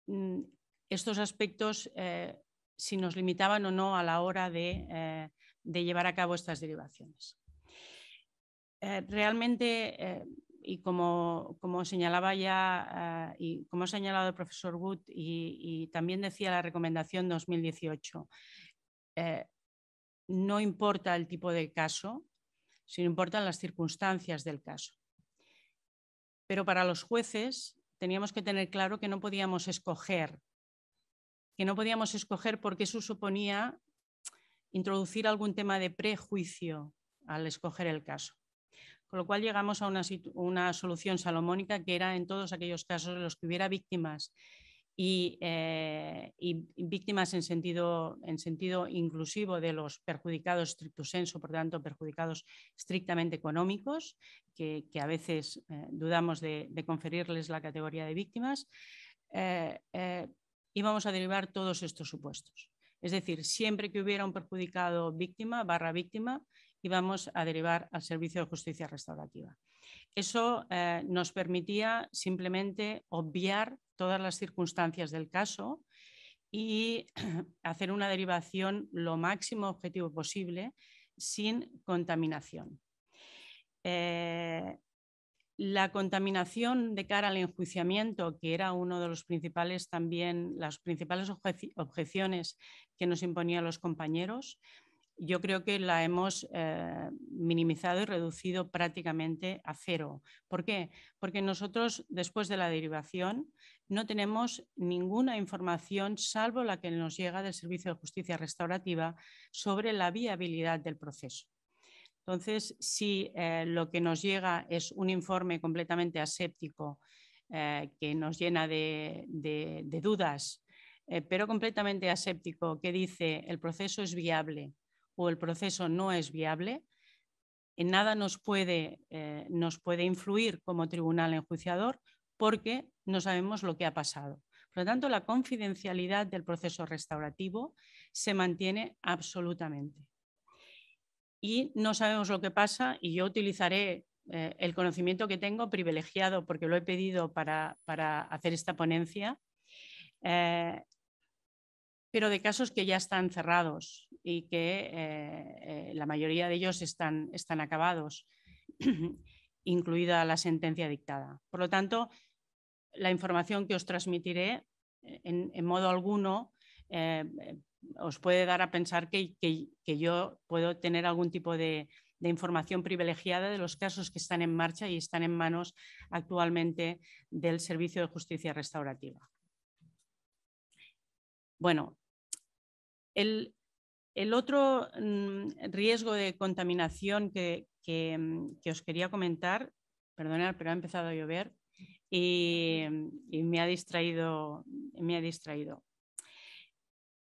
mm, estos aspectos, eh, si nos limitaban o no a la hora de, eh, de llevar a cabo estas derivaciones. realmente y como, señalaba ya, ah, y como ha señalado el profesor Wood y, también decía la recomendación 2018, eh, no importa el tipo de caso, sino importan las circunstancias del caso. Pero para los jueces teníamos que tener claro que no podíamos escoger, que no podíamos escoger porque eso suponía introducir algún tema de prejuicio al escoger el caso. Con lo cual llegamos a una, solución salomónica que era en todos aquellos casos en los que hubiera víctimas y, eh, víctimas en sentido, inclusivo de los perjudicados stricto sensu, por tanto, perjudicados estrictamente económicos, que, a veces eh, dudamos de, conferirles la categoría de víctimas, eh, eh, íbamos a derivar todos estos supuestos. Es decir, siempre que hubiera un perjudicado víctima, barra víctima, vamos a derivar al servicio de justicia restaurativa. Eso eh, nos permitía simplemente obviar todas las circunstancias del caso y hacer una derivación lo máximo objetivo posible sin contaminación. Eh, la contaminación de cara al enjuiciamiento, que era uno de los principales también, las principales objeciones que nos imponían los compañeros, yo creo que la hemos eh, minimizado y reducido prácticamente a cero. ¿Por qué? Porque nosotros, después de la derivación, no tenemos ninguna información, salvo la que nos llega del Servicio de Justicia Restaurativa, sobre la viabilidad del proceso. Entonces, si eh, lo que nos llega es un informe completamente aséptico, eh, que nos llena de, de dudas, pero completamente aséptico, que dice el proceso es viable, o el proceso no es viable, en eh, nada nos puede, eh, nos puede influir como tribunal enjuiciador porque no sabemos lo que ha pasado. Por lo tanto, la confidencialidad del proceso restaurativo se mantiene absolutamente. Y no sabemos lo que pasa y yo utilizaré eh, el conocimiento que tengo privilegiado porque lo he pedido para, hacer esta ponencia pero de casos que ya están cerrados y que eh, eh, la mayoría de ellos están, están acabados, incluida la sentencia dictada. Por lo tanto, la información que os transmitiré eh, en, modo alguno os puede dar a pensar que, yo puedo tener algún tipo de información privilegiada de los casos que están en marcha y están en manos actualmente del Servicio de Justicia Restaurativa. Bueno, el, otro mm, riesgo de contaminación mm, que, os quería comentar, perdonad, pero ha empezado a llover y, me ha distraído. Me ha distraído.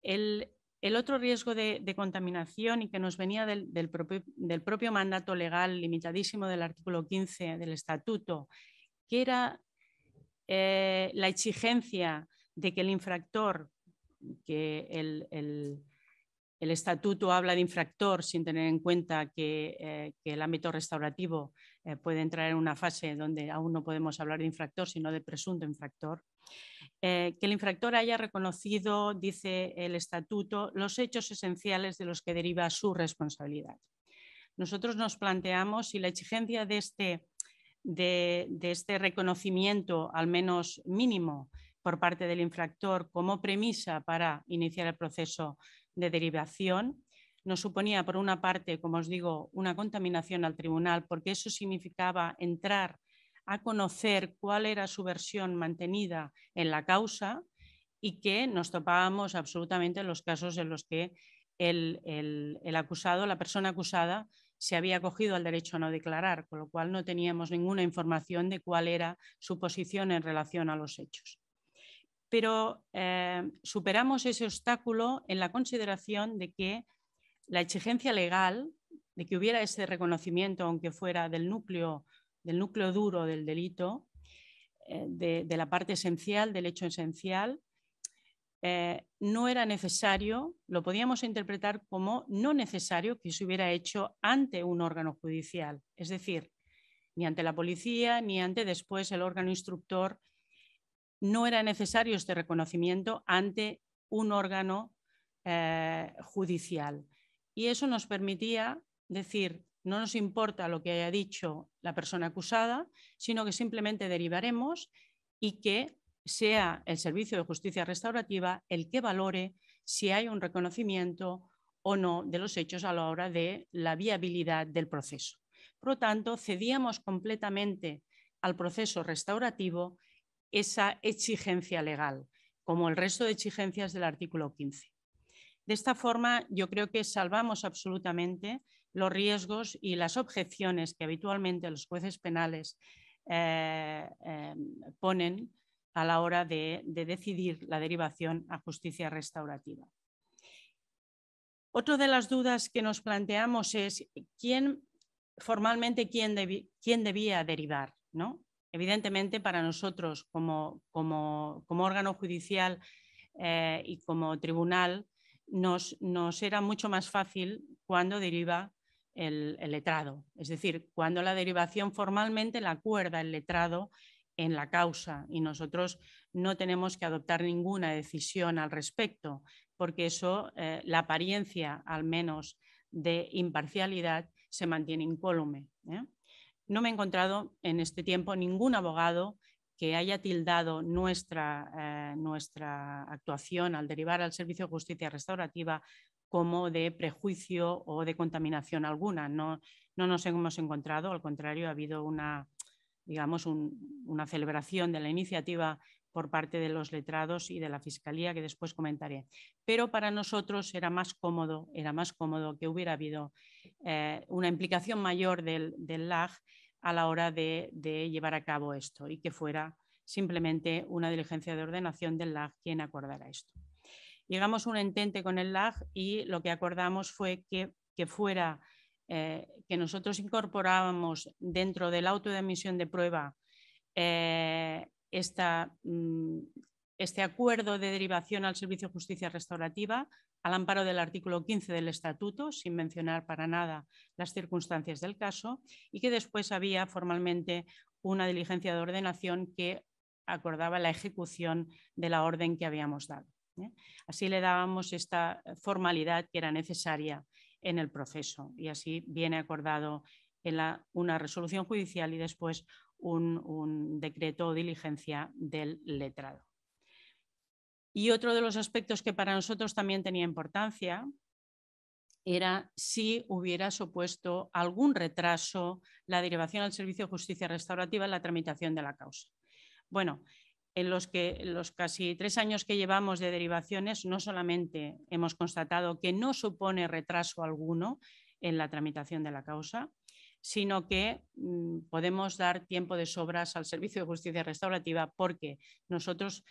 El, otro riesgo de, contaminación y que nos venía del, propio, mandato legal limitadísimo del artículo 15 del estatuto, que era eh, la exigencia de que el infractor que el, estatuto habla de infractor sin tener en cuenta que, eh, el ámbito restaurativo eh, puede entrar en una fase donde aún no podemos hablar de infractor, sino de presunto infractor. Eh, que el infractor haya reconocido, dice el estatuto, los hechos esenciales de los que deriva su responsabilidad. Nosotros nos planteamos si la exigencia de este, este reconocimiento, al menos mínimo, por parte del infractor como premisa para iniciar el proceso de derivación. Nos suponía, por una parte, como os digo, una contaminación al tribunal, porque eso significaba entrar a conocer cuál era su versión mantenida en la causa y que nos topábamos absolutamente en los casos en los que el, acusado, la persona acusada, se había acogido al derecho a no declarar, con lo cual no teníamos ninguna información de cuál era su posición en relación a los hechos pero eh, superamos ese obstáculo en la consideración de que la exigencia legal, de que hubiera ese reconocimiento, aunque fuera del núcleo, duro del delito, eh, de, la parte esencial, del hecho esencial, eh, no era necesario, lo podíamos interpretar como no necesario que se hubiera hecho ante un órgano judicial, es decir, ni ante la policía, ni ante después el órgano instructor no era necesario este reconocimiento ante un órgano eh, judicial. Y eso nos permitía decir, no nos importa lo que haya dicho la persona acusada, sino que simplemente derivaremos y que sea el Servicio de Justicia Restaurativa el que valore si hay un reconocimiento o no de los hechos a la hora de la viabilidad del proceso. Por lo tanto, cedíamos completamente al proceso restaurativo esa exigencia legal, como el resto de exigencias del artículo 15. De esta forma, yo creo que salvamos absolutamente los riesgos y las objeciones que habitualmente los jueces penales eh, eh, ponen a la hora de, decidir la derivación a justicia restaurativa. Otra de las dudas que nos planteamos es quién formalmente quién, debía, quién debía derivar, ¿no? Evidentemente, para nosotros como, órgano judicial eh, y como tribunal, nos, era mucho más fácil cuando deriva el, letrado, es decir, cuando la derivación formalmente la acuerda el letrado en la causa y nosotros no tenemos que adoptar ninguna decisión al respecto, porque eso, eh, la apariencia al menos de imparcialidad, se mantiene incólume. ¿eh? no me he encontrado en este tiempo ningún abogado que haya tildado eh, nuestra, actuación al derivar al Servicio de Justicia Restaurativa como de prejuicio o de contaminación alguna. No, nos hemos encontrado, al contrario, ha habido una, digamos, una celebración de la iniciativa por parte de los letrados y de la Fiscalía, que después comentaré. Pero para nosotros era más cómodo, era más cómodo que hubiera habido eh, una implicación mayor del, LAG a la hora de, llevar a cabo esto y que fuera simplemente una diligencia de ordenación del LAG quien acordara esto. Llegamos a un entente con el LAG y lo que acordamos fue que, fuera eh, que nosotros incorporábamos dentro del auto de emisión de prueba eh, Mm, este acuerdo de derivación al Servicio de Justicia Restaurativa al amparo del artículo 15 del Estatuto, sin mencionar para nada las circunstancias del caso, y que después había formalmente una diligencia de ordenación que acordaba la ejecución de la orden que habíamos dado. ¿eh? Así le dábamos esta formalidad que era necesaria en el proceso y así viene acordado en una resolución judicial y después un, decreto o diligencia del letrado. Y otro de los aspectos que para nosotros también tenía importancia era si hubiera supuesto algún retraso la derivación al Servicio de Justicia Restaurativa en la tramitación de la causa. Bueno, en los, que, en los casi tres años que llevamos de derivaciones, no solamente hemos constatado que no supone retraso alguno en la tramitación de la causa, sino que mm, podemos dar tiempo de sobras al Servicio de Justicia Restaurativa porque nosotros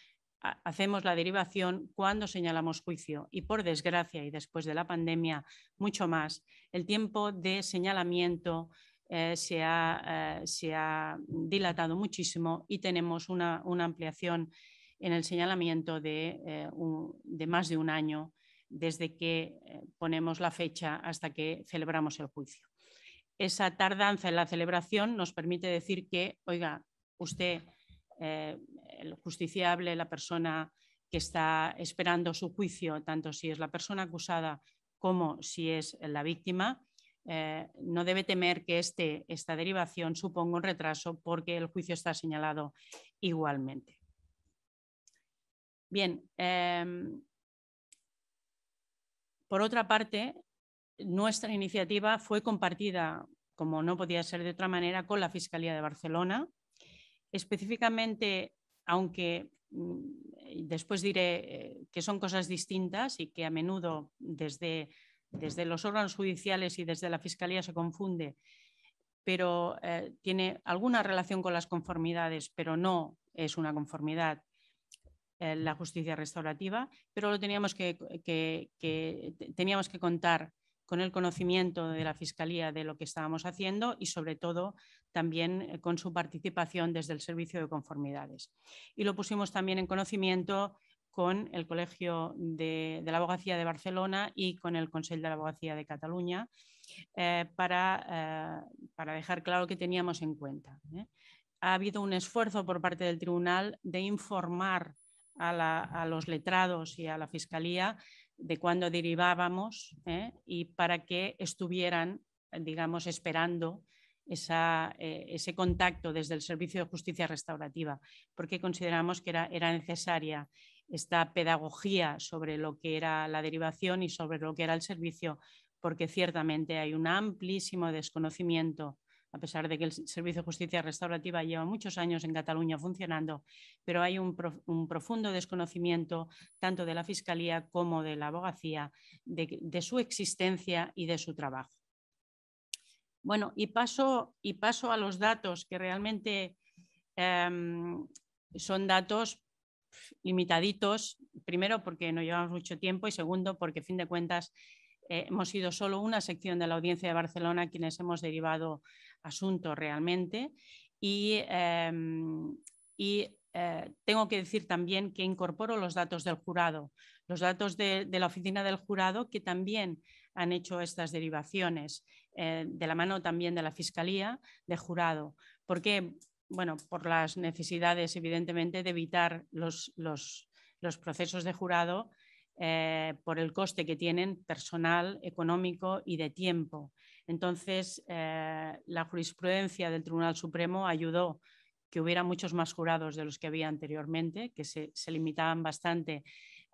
hacemos la derivación cuando señalamos juicio y por desgracia y después de la pandemia mucho más, el tiempo de señalamiento eh, eh, se, ha, dilatado muchísimo y tenemos una, ampliación en el señalamiento eh, de, más de un año desde que ponemos la fecha hasta que celebramos el juicio esa tardanza en la celebración nos permite decir que, oiga, usted, eh, el justiciable, la persona que está esperando su juicio, tanto si es la persona acusada como si es la víctima, eh, no debe temer que este, esta derivación suponga un retraso porque el juicio está señalado igualmente. Bien, em, por otra parte, nuestra iniciativa fue compartida, como no podía ser de otra manera, con la Fiscalía de Barcelona. Específicamente, aunque mm, después diré eh, que son cosas distintas y que a menudo desde, desde los órganos judiciales y desde la Fiscalía se confunde, pero eh, tiene alguna relación con las conformidades, pero no es una conformidad eh, la justicia restaurativa, pero lo teníamos que teníamos que contar con el conocimiento de la Fiscalía de lo que estábamos haciendo y, sobre todo, también eh, con su participación desde el Servicio de Conformidades. Y lo pusimos también en conocimiento con el Colegio de, la Abogacía de Barcelona y con el Consejo de la Abogacía de Cataluña eh, eh, para, dejar claro que teníamos en cuenta. Ha habido un esfuerzo por parte del Tribunal de informar a, los letrados y a la Fiscalía de cuándo derivábamos ¿eh? y para que estuvieran, digamos, esperando eh, ese contacto desde el Servicio de Justicia Restaurativa, porque consideramos que era necesaria esta pedagogía sobre lo que era la derivación y sobre lo que era el servicio, porque ciertamente hay un amplísimo desconocimiento a pesar de que el Servicio de Justicia Restaurativa lleva muchos años en Cataluña funcionando, pero hay un, profundo desconocimiento tanto de la Fiscalía como de la abogacía de, su existencia y de su trabajo. Bueno, y paso, y paso a los datos que realmente em, son datos limitaditos, primero porque no llevamos mucho tiempo y segundo porque, fin de cuentas, eh, hemos sido solo una sección de la Audiencia de Barcelona quienes hemos derivado asuntos realmente. Y, em, eh, tengo que decir también que incorporo los datos del jurado, los datos de, la oficina del jurado que también han hecho estas derivaciones, eh, de la mano también de la Fiscalía de jurado. ¿Por qué? Bueno, por las necesidades, evidentemente, de evitar los procesos de jurado eh, por el coste que tienen personal, económico y de tiempo. Entonces, eh, la jurisprudencia del Tribunal Supremo ayudó que hubiera muchos más jurados de los que había anteriormente, que se, limitaban bastante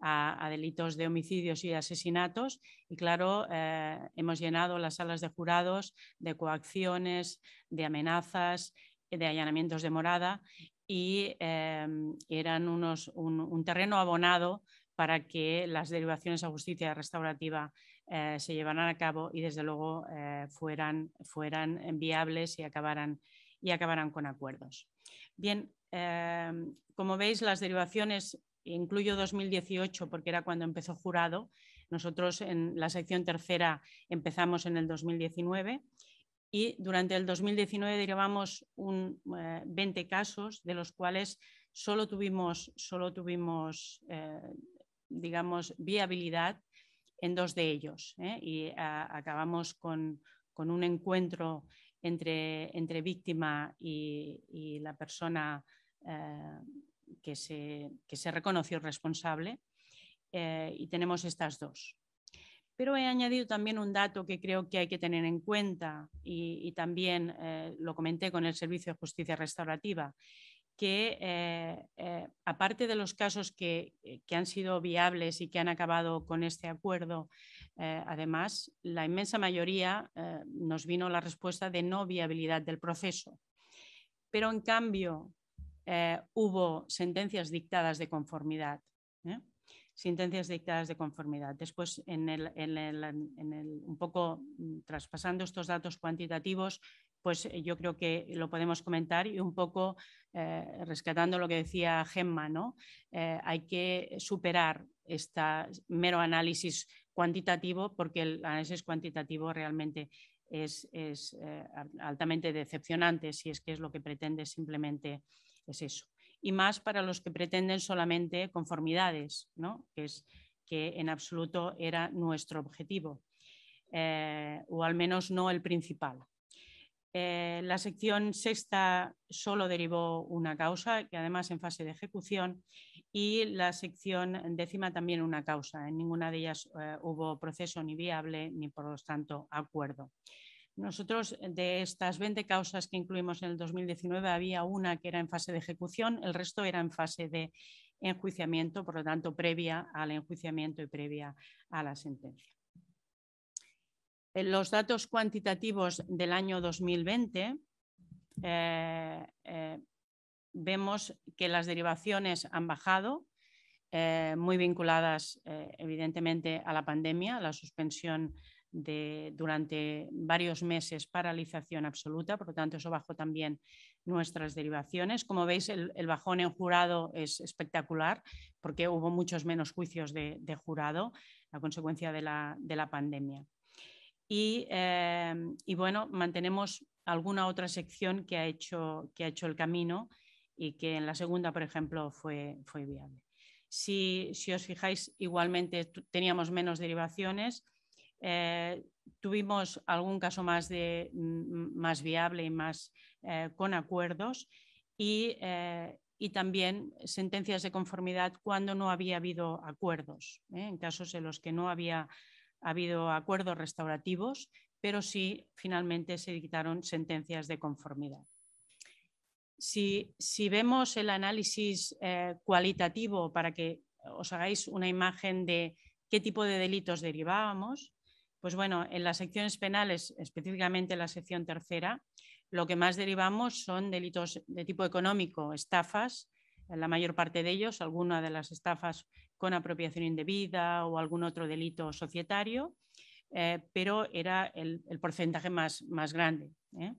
a, delitos de homicidios y asesinatos. Y claro, eh, hemos llenado las salas de jurados de coacciones, de amenazas, de allanamientos de morada y eran unos, un terreno abonado para que las derivaciones a justicia restaurativa eh, se llevaran a cabo y desde luego eh, fueran, fueran viables y acabaran, y acabaran con acuerdos. Bien, em, como veis, las derivaciones, incluyo 2018 porque era cuando empezó jurado, nosotros en la sección tercera empezamos en el 2019 y durante el 2019 derivamos un, 20 eh, casos, de los cuales solo tuvimos, solo tuvimos digamos, viabilidad en dos de ellos. ¿eh? Y acabamos con, un encuentro entre, entre víctima y, la persona eh, que, se, que, se, reconoció responsable. Eh, y tenemos estas dos. Pero he añadido también un dato que creo que hay que tener en cuenta y, y también lo comenté con el Servicio de Justicia Restaurativa, que, eh, eh, aparte de los casos eh, que, han sido viables y que han acabado con este acuerdo, además, la inmensa mayoría nos vino la respuesta de no viabilidad del proceso. Pero, en cambio, hubo sentencias dictadas de conformidad sentencias dictadas de conformidad. Después, en un poco mm, traspasando estos datos cuantitativos, pues eh, yo creo que lo podemos comentar y un poco eh, rescatando lo que decía Gemma, ¿no? Eh, hay que superar este mero análisis cuantitativo porque el análisis cuantitativo realmente es, altamente decepcionante si es que es lo que pretende simplemente es eso. Y más para los que pretenden solamente conformidades, que en absoluto era nuestro objetivo, o al menos no el principal. Eh, la sección sexta solo derivó una causa, que además en fase de ejecución, y la sección décima también una causa. En ninguna de ellas eh, hubo proceso ni viable ni, por lo tanto, acuerdo. Nosotros, de estas 20 causas que incluimos en el 2019, había una que era en fase de ejecución, el resto era en fase de enjuiciamiento, por lo tanto, previa al enjuiciamiento y previa a la sentencia. Eh, los datos cuantitativos del año 2020, eh, eh, vemos que las derivaciones han bajado, muy vinculadas evidentemente a la pandemia, a la suspensión de, durante varios meses, paralización absoluta, por lo tanto eso bajó también nuestras derivaciones. Como veis, el, bajón en jurado es espectacular porque hubo muchos menos juicios de, jurado a consecuencia de la pandemia. Eh, y, bueno, mantenemos alguna otra sección que ha hecho, que ha hecho el camino y que en la segunda, por ejemplo, fue, fue viable. Si, si, os fijáis, igualmente teníamos menos derivaciones. Eh, tuvimos algún caso más, de, más viable y más eh, con acuerdos y, y, también sentencias de conformidad cuando no había habido acuerdos, en casos en los que no había ha habido acuerdos restaurativos, pero sí finalmente se dictaron sentencias de conformidad. Si, vemos el análisis eh, cualitativo para que os hagáis una imagen de qué tipo de delitos derivábamos, pues bueno, en las secciones penales, específicamente la sección tercera, lo que más derivamos son delitos de tipo económico, estafas, la mayor parte de ellos, alguna de las estafas con apropiación indebida o algún otro delito societario, eh, pero era el, porcentaje más, más grande. ¿eh?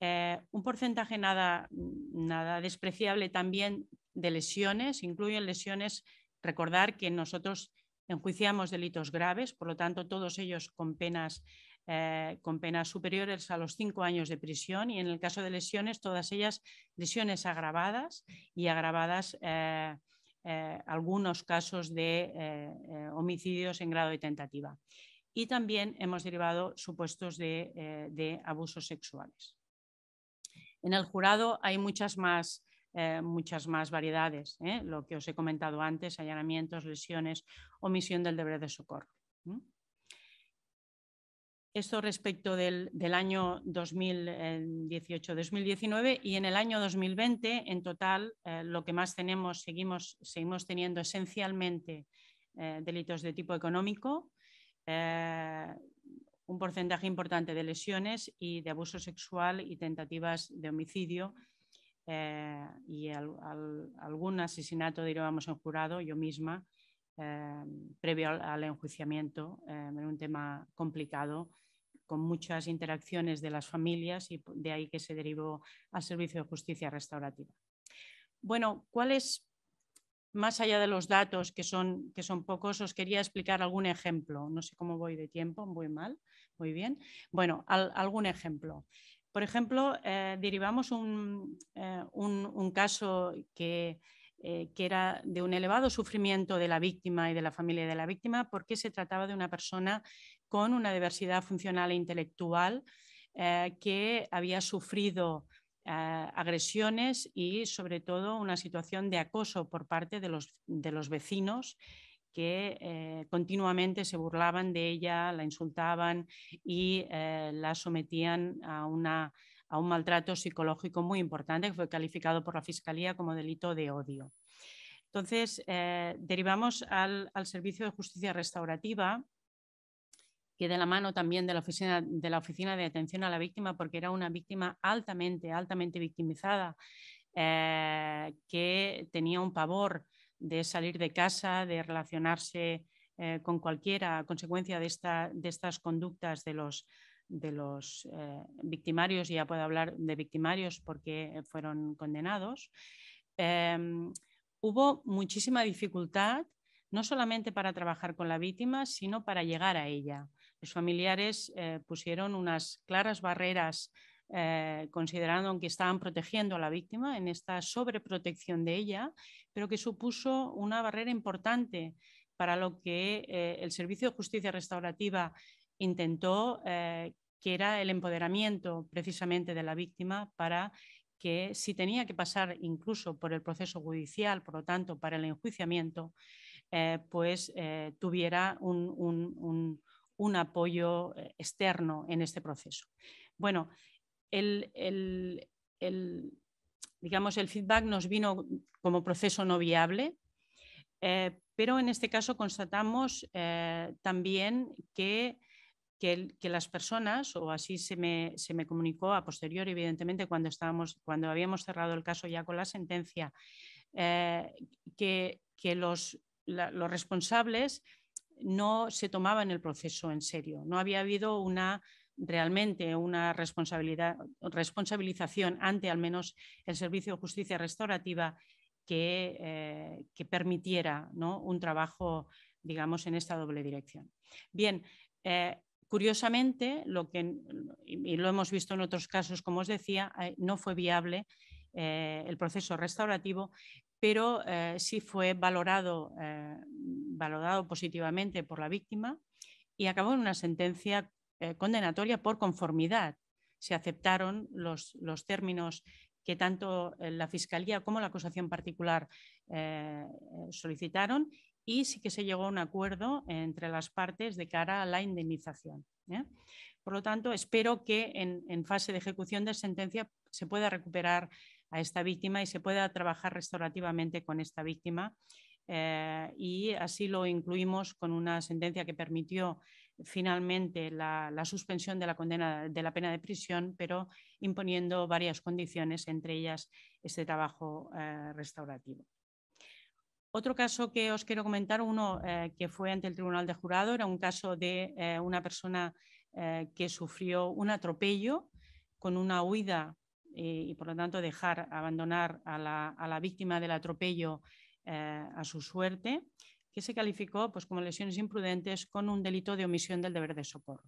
Eh, un porcentaje nada, nada despreciable también de lesiones, incluyen lesiones, recordar que nosotros enjuiciamos delitos graves, por lo tanto todos ellos con penas, con penas superiores a los cinco años de prisión y en el caso de lesiones, todas ellas lesiones agravadas y agravadas eh, eh, algunos casos de eh, eh, homicidios en grado de tentativa. Y también hemos derivado supuestos de, abusos sexuales. En el jurado hay muchas más, variedades, lo que os he comentado antes, allanamientos, lesiones, omisión del deber de socorro. Esto respecto del, año 2018-2019 eh, y en el año 2020, en total, eh, lo que más tenemos, seguimos, teniendo esencialmente eh, delitos de tipo económico, un porcentaje importante de lesiones y de abuso sexual y tentativas de homicidio y algún asesinato, diríamos, en jurado, yo misma, Em, previo al, enjuiciamiento en em, un tema complicado con muchas interacciones de las familias y de ahí que se derivó al Servicio de Justicia Restaurativa. Bueno, ¿cuáles, más allá de los datos que son, que son pocos, os quería explicar algún ejemplo? No sé cómo voy de tiempo, muy mal, muy bien. Bueno, algún ejemplo. Por ejemplo, eh, derivamos eh, un caso que eh, que era de un elevado sufrimiento de la víctima y de la familia de la víctima, porque se trataba de una persona con una diversidad funcional e intelectual eh, que había sufrido eh, agresiones y sobre todo una situación de acoso por parte de los, vecinos que continuamente se burlaban de ella, la insultaban y la sometían a una a un maltrato psicológico muy importante que fue calificado por la Fiscalía como delito de odio. Entonces, eh, derivamos al, Servicio de Justicia Restaurativa, que de la mano también de la, oficina, de la Oficina de Atención a la Víctima, porque era una víctima altamente, altamente victimizada, eh, que tenía un pavor de salir de casa, de relacionarse eh, con cualquiera consecuencia de estas conductas de los, de los eh, victimarios, ya puedo hablar de victimarios porque fueron condenados, em, hubo muchísima dificultad, no solamente para trabajar con la víctima, sino para llegar a ella. Los familiares eh, pusieron unas claras barreras. Eh, considerando que estaban protegiendo a la víctima en esta sobreprotección de ella, pero que supuso una barrera importante para lo que el Servicio de Justicia Restaurativa intentó eh, que era el empoderamiento precisamente de la víctima para que si tenía que pasar incluso por el proceso judicial, por lo tanto, para el enjuiciamiento, eh, pues eh, tuviera un, apoyo externo en este proceso. Bueno, el, digamos, el feedback nos vino como proceso no viable, pero en este caso constatamos también que que, las personas, o así se me, se me comunicó a posteriori, evidentemente, cuando, estábamos, cuando habíamos cerrado el caso ya con la sentencia, eh, que, los, los, responsables no se tomaban el proceso en serio. No había habido una realmente una responsabilidad, responsabilización ante al menos el Servicio de Justicia Restaurativa que, eh, que permitiera ¿no? un trabajo, digamos, en esta doble dirección. Bien, eh, Curiosamente, lo que, y lo hemos visto en otros casos, como os decía, eh, no fue viable eh, el proceso restaurativo, pero eh, sí fue valorado, valorado positivamente por la víctima y acabó en una sentencia condenatoria por conformidad. Se aceptaron los, los términos que tanto la Fiscalía como la acusación particular solicitaron y sí que se llegó a un acuerdo entre las partes de cara a la indemnización. ¿eh? Por lo tanto, espero que en, fase de ejecución de sentencia se pueda recuperar a esta víctima y se pueda trabajar restaurativamente con esta víctima. Eh, y así lo incluimos con una sentencia que permitió finalmente la, suspensión de la de la pena de prisión, pero imponiendo varias condiciones, entre ellas este trabajo eh, restaurativo. Otro caso que os quiero comentar, uno eh, que fue ante el Tribunal de Jurado, era un caso de eh, una persona eh, que sufrió un atropello con una huida y por lo tanto dejar abandonar a la, víctima del atropello a su suerte, que se calificó pues, como lesiones imprudentes con un delito de omisión del deber de socorro.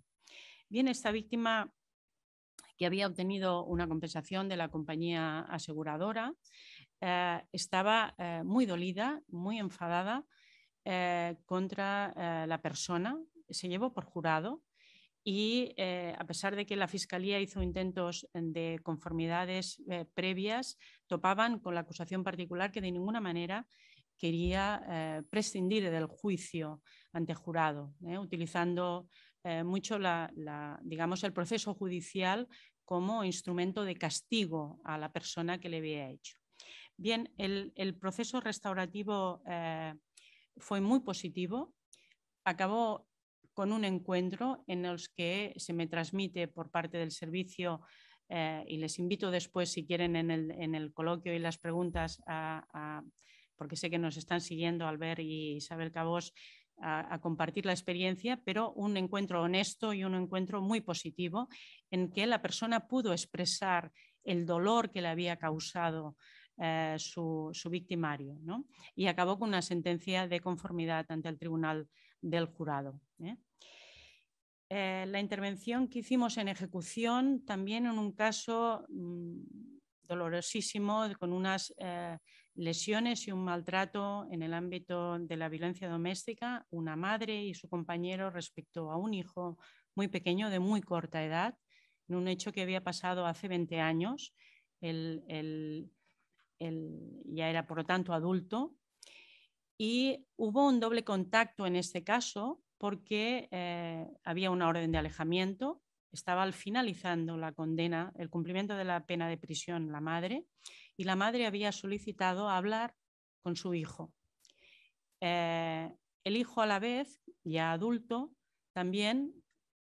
Bien, esta víctima que había obtenido una compensación de la compañía aseguradora, eh, estaba eh, muy dolida, muy enfadada eh, contra la persona, se llevó por jurado y a pesar de que la Fiscalía hizo intentos de conformidades previas, topaban con la acusación particular que de ninguna manera quería prescindir del juicio ante jurado, utilizando mucho digamos, el proceso judicial como instrumento de castigo a la persona que le había hecho. Bien, el, proceso restaurativo eh, fue muy positivo. Acabó con un encuentro en el que se me transmite por parte del servicio eh, y les invito después, si quieren, en el, en el coloquio y las preguntas, porque sé que nos están siguiendo Albert y Isabel Cabos, a, a, compartir la experiencia, pero un encuentro honesto y un encuentro muy positivo en que la persona pudo expresar el dolor que le había causado eh, su, victimario. Y acabó con una sentencia de conformidad ante el tribunal del jurado. ¿eh? Eh, la intervención que hicimos en ejecución también en un caso mm, dolorosísimo con unas lesiones y un maltrato en el ámbito de la violencia doméstica, una madre y su compañero respecto a un hijo muy pequeño de muy corta edad, en un hecho que había pasado hace 20 años. el, ya era por lo tanto adulto, y hubo un doble contacto en este caso porque eh, había una orden de alejamiento, estaba al finalizando la condena, el cumplimiento de la pena de prisión la madre, y la madre había solicitado hablar con su hijo. Eh, el hijo a la vez, ya adulto, también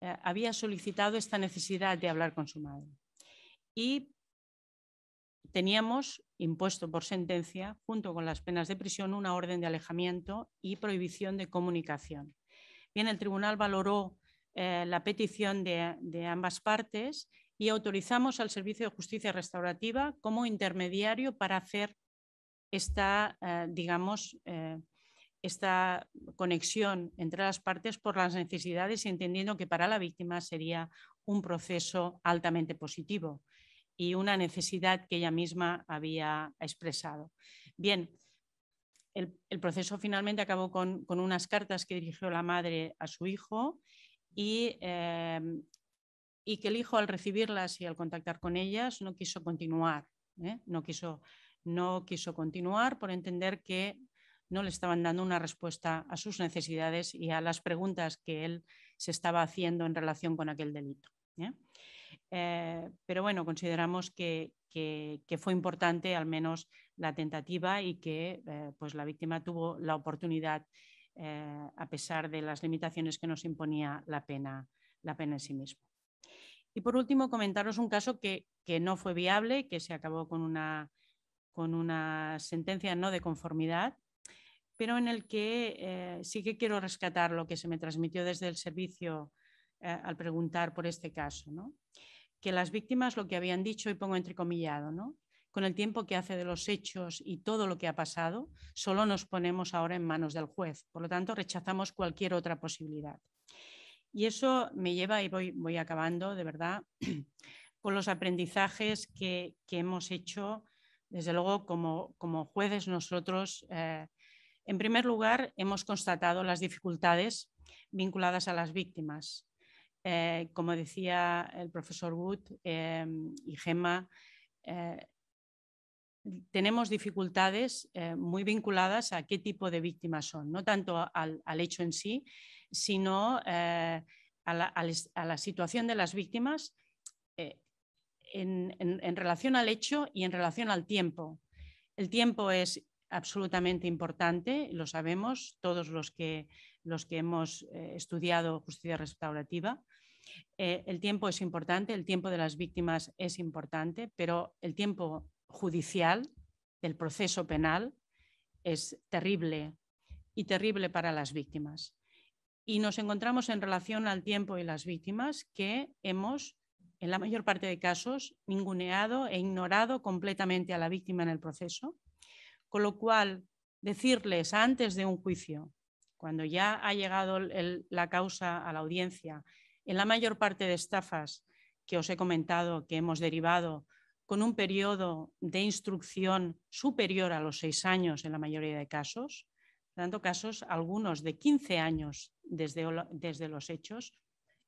eh, había solicitado esta necesidad de hablar con su madre. Y teníamos impuesto por sentencia, junto con las penas de prisión, una orden de alejamiento y prohibición de comunicación. Bien, el tribunal valoró eh, la petición de, ambas partes y autorizamos al Servicio de Justicia Restaurativa como intermediario para hacer esta, eh, digamos, eh, esta conexión entre las partes por las necesidades, entendiendo que para la víctima sería un proceso altamente positivo y una necesidad que ella misma había expresado. Bien, el, proceso finalmente acabó con, unas cartas que dirigió la madre a su hijo eh, y, que el hijo al recibirlas y al contactar con ellas no quiso continuar, ¿eh? no, quiso, no quiso continuar por entender que no le estaban dando una respuesta a sus necesidades y a las preguntas que él se estaba haciendo en relación con aquel delito. ¿eh? Eh, pero bueno, consideramos que, que, fue importante al menos la tentativa y que eh, pues la víctima tuvo la oportunidad, eh, a pesar de las limitaciones que nos imponía la pena, la pena en sí mismo. Y por último, comentaros un caso que, que no fue viable, que se acabó con una, con una sentencia no de conformidad, pero en el que sí que quiero rescatar lo que se me transmitió desde el servicio eh, al preguntar por este caso, que las víctimas lo que habían dicho, y pongo entrecomillado, con el tiempo que hace de los hechos y todo lo que ha pasado, solo nos ponemos ahora en manos del juez. Por lo tanto, rechazamos cualquier otra posibilidad. Y eso me lleva, y voy, acabando, de verdad, con los aprendizajes que, hemos hecho, desde luego, como, jueces nosotros. Eh, en primer lugar, hemos constatado las dificultades vinculadas a las víctimas. Eh, como decía el profesor Wood eh, y Gemma, eh, tenemos dificultades muy vinculadas a qué tipo de víctimas son, no tanto al, hecho en sí, sino a la, situación de las víctimas en, relación al hecho y en relación al tiempo. El tiempo es absolutamente importante, lo sabemos todos los que hemos estudiado justicia restaurativa, eh, el tiempo es importante, el tiempo de las víctimas es importante, pero el tiempo judicial del proceso penal es terrible y terrible para las víctimas. Y nos encontramos en relación al tiempo y las víctimas que hemos, en la mayor parte de casos, ninguneado e ignorado completamente a la víctima en el proceso. Con lo cual, decirles antes de un juicio, cuando ya ha llegado la causa a la audiencia, en la mayor parte de estafas que os he comentado, que hemos derivado con un periodo de instrucción superior a los seis años en la mayoría de casos, dando casos algunos de 15 años desde, los hechos,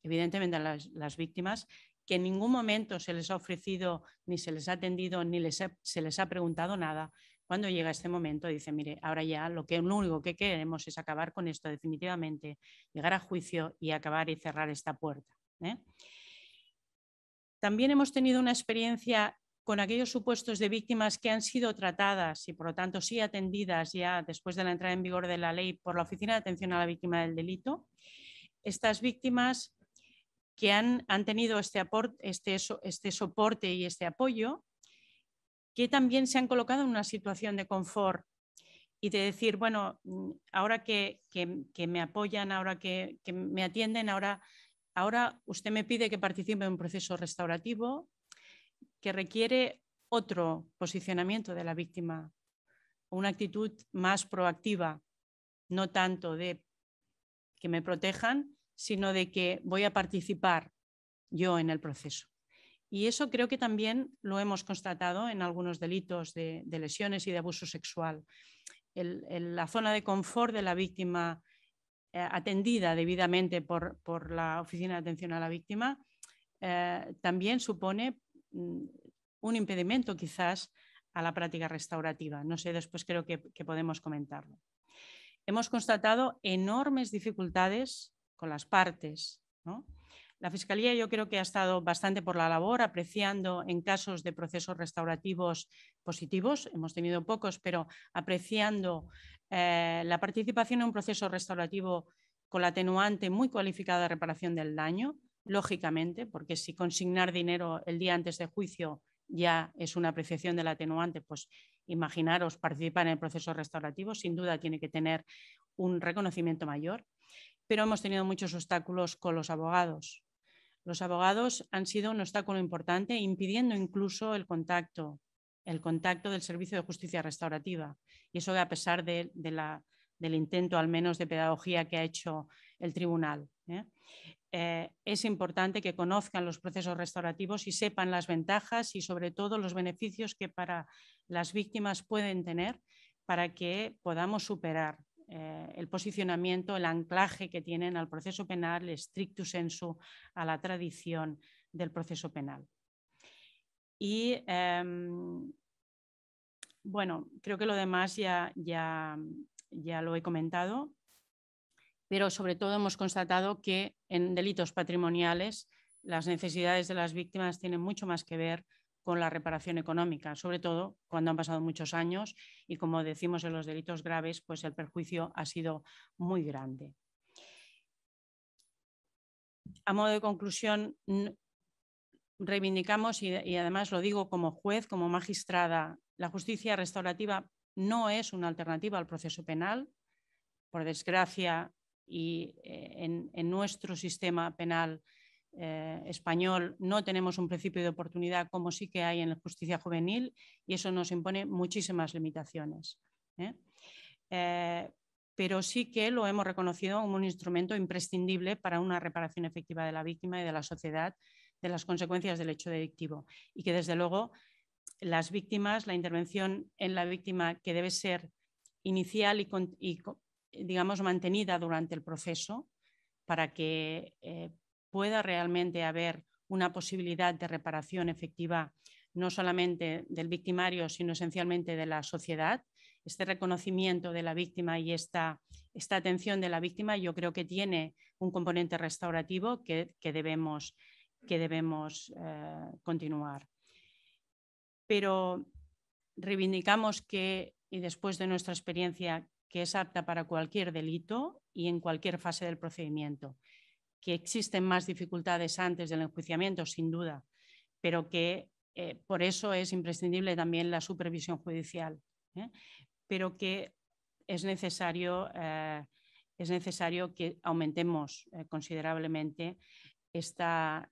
evidentemente a las, víctimas, que en ningún momento se les ha ofrecido, ni se les ha atendido, ni se les ha preguntado nada, cuando llega este momento, dice, mire, ahora ya lo, que, lo único que queremos es acabar con esto definitivamente, llegar a juicio y acabar y cerrar esta puerta. ¿eh? También hemos tenido una experiencia con aquellos supuestos de víctimas que han sido tratadas y por lo tanto sí atendidas ya después de la entrada en vigor de la ley por la Oficina de Atención a la Víctima del Delito. Estas víctimas que han, han tenido este, aport, este, este soporte y este apoyo que también se han colocado en una situación de confort y de decir, bueno, mm, ahora que, me apoyan, ahora que, me atienden, ahora, ahora usted me pide que participe en un proceso restaurativo que requiere otro posicionamiento de la víctima, una actitud más proactiva, no tanto de que me protejan, sino de que voy a participar yo en el proceso. Y eso creo que también lo hemos constatado en algunos delitos de, lesiones y de abuso sexual. la zona de confort de la víctima eh, atendida debidamente por, la Oficina de Atención a la Víctima eh, también supone mm, un impedimento quizás a la práctica restaurativa. No sé, después creo que, que podemos comentarlo. Hemos constatado enormes dificultades con las partes, ¿no? La Fiscalía yo creo que ha estado bastante por la labor, apreciando en casos de procesos restaurativos positivos, hemos tenido pocos, pero apreciando eh, la participación en un proceso restaurativo con la atenuante muy cualificada de reparación del daño, lógicamente, porque si consignar dinero el día antes de juicio ya es una apreciación del atenuante, pues imaginaros participar en el proceso restaurativo, sin duda tiene que tener un reconocimiento mayor. Pero hemos tenido muchos obstáculos con los abogados, los abogados han sido un obstáculo importante, impidiendo incluso el contacto, el contacto del Servicio de Justicia Restaurativa. Y eso a pesar del intento, al menos, de pedagogía que ha hecho el tribunal. ¿eh? Eh, es importante que conozcan los procesos restaurativos y sepan las ventajas y, sobre todo, los beneficios que para las víctimas pueden tener para que podamos superar eh, el posicionamiento, el anclaje que tienen al proceso penal, el stricto sensu, a la tradición del proceso penal. Y em, bueno, creo que lo demás ya, ya, ya lo he comentado, pero sobre todo hemos constatado que en delitos patrimoniales las necesidades de las víctimas tienen mucho más que ver con la reparación económica, sobre todo cuando han pasado muchos años y, como decimos en los delitos graves, pues el perjuicio ha sido muy grande. A modo de conclusión, reivindicamos, y, además lo digo como juez, como magistrada, la justicia restaurativa no es una alternativa al proceso penal. Por desgracia, y eh, en nuestro sistema penal eh, español no tenemos un principio de oportunidad como sí que hay en la justicia juvenil y eso nos impone muchísimas limitaciones. ¿eh? Eh, pero sí que lo hemos reconocido como un instrumento imprescindible para una reparación efectiva de la víctima y de la sociedad de las consecuencias del hecho delictivo y que desde luego las víctimas, la intervención en la víctima que debe ser inicial y, digamos mantenida durante el proceso para que pueda realmente haber una posibilidad de reparación efectiva, no solamente del victimario, sino esencialmente de la sociedad. Este reconocimiento de la víctima y esta, atención de la víctima yo creo que tiene un componente restaurativo que, que debemos, eh, continuar. Pero reivindicamos que, y después de nuestra experiencia, que es apta para cualquier delito y en cualquier fase del procedimiento que existen más dificultades antes del enjuiciamiento, sin duda, pero que eh, por eso es imprescindible también la supervisión judicial, ¿eh? pero que es necesario, eh, es necesario que aumentemos considerablemente esta,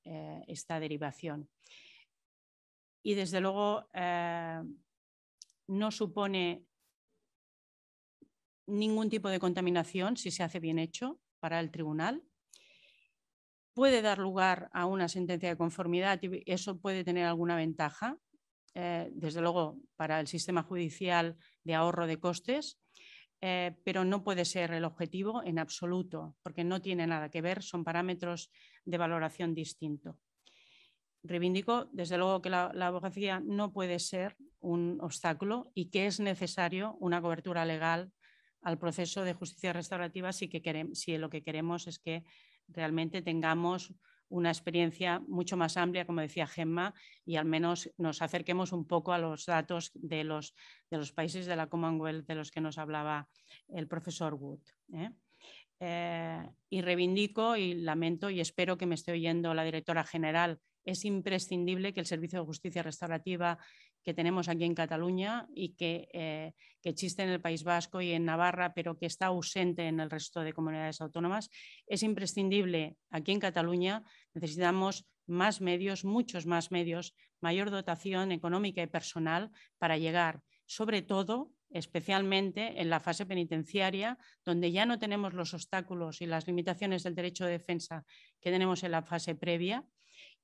esta, derivación. Y desde luego no supone ningún tipo de contaminación si se hace bien hecho para el tribunal puede dar lugar a una sentencia de conformidad y eso puede tener alguna ventaja, eh, desde luego para el sistema judicial de ahorro de costes, eh, pero no puede ser el objetivo en absoluto, porque no tiene nada que ver, son parámetros de valoración distinto. Reivindico, desde luego, que la, abogacía no puede ser un obstáculo y que es necesario una cobertura legal al proceso de justicia restaurativa si lo que queremos es que realmente tengamos una experiencia mucho más amplia, como decía Gemma, y al menos nos acerquemos un poco a los datos de los, países de la Commonwealth de los que nos hablaba el profesor Wood. ¿eh? Eh, y reivindico y lamento y espero que me esté oyendo la directora general. Es imprescindible que el Servicio de Justicia Restaurativa que tenemos aquí en Cataluña y eh, que, existe en el País Vasco y en Navarra, pero que está ausente en el resto de comunidades autónomas, es imprescindible aquí en Cataluña. Necesitamos más medios, muchos más medios, mayor dotación económica y personal para llegar, sobre todo, especialmente en la fase penitenciaria, donde ya no tenemos los obstáculos y las limitaciones del derecho de defensa que tenemos en la fase previa,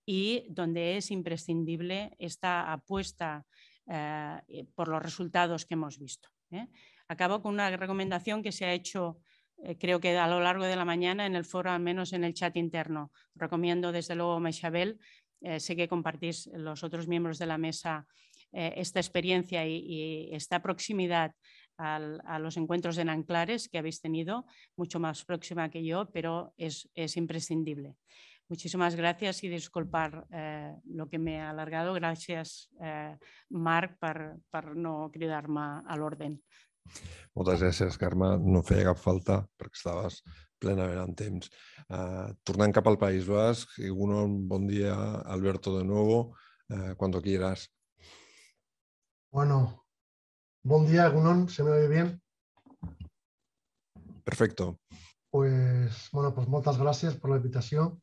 y donde es imprescindible esta apuesta eh, eh, por los resultados que hemos visto. ¿eh? Acabo con una recomendación que se ha hecho, creo que a lo largo de la mañana en el foro, al menos en el chat interno. Recomiendo desde luego, Maishabel, sé que compartís los otros miembros de la mesa esta experiencia y, esta proximidad a los encuentros en Anclares que habéis tenido, mucho más próxima que yo, pero es imprescindible. Muchísimas gracias y disculpar eh, lo que me he alargado. Gracias, eh, Marc, per, per no cridar-me a l'ordre. Moltes gràcies, Carme. No feia cap falta perquè estaves plenament en temps. Uh, tornant cap al País Basc, un bon dia, Alberto, de nuevo, uh, cuando quieras. Bueno, bon dia, Gunon, ¿se me ve bien? Perfecto. Pues, bueno, pues muchas gracias por la invitación.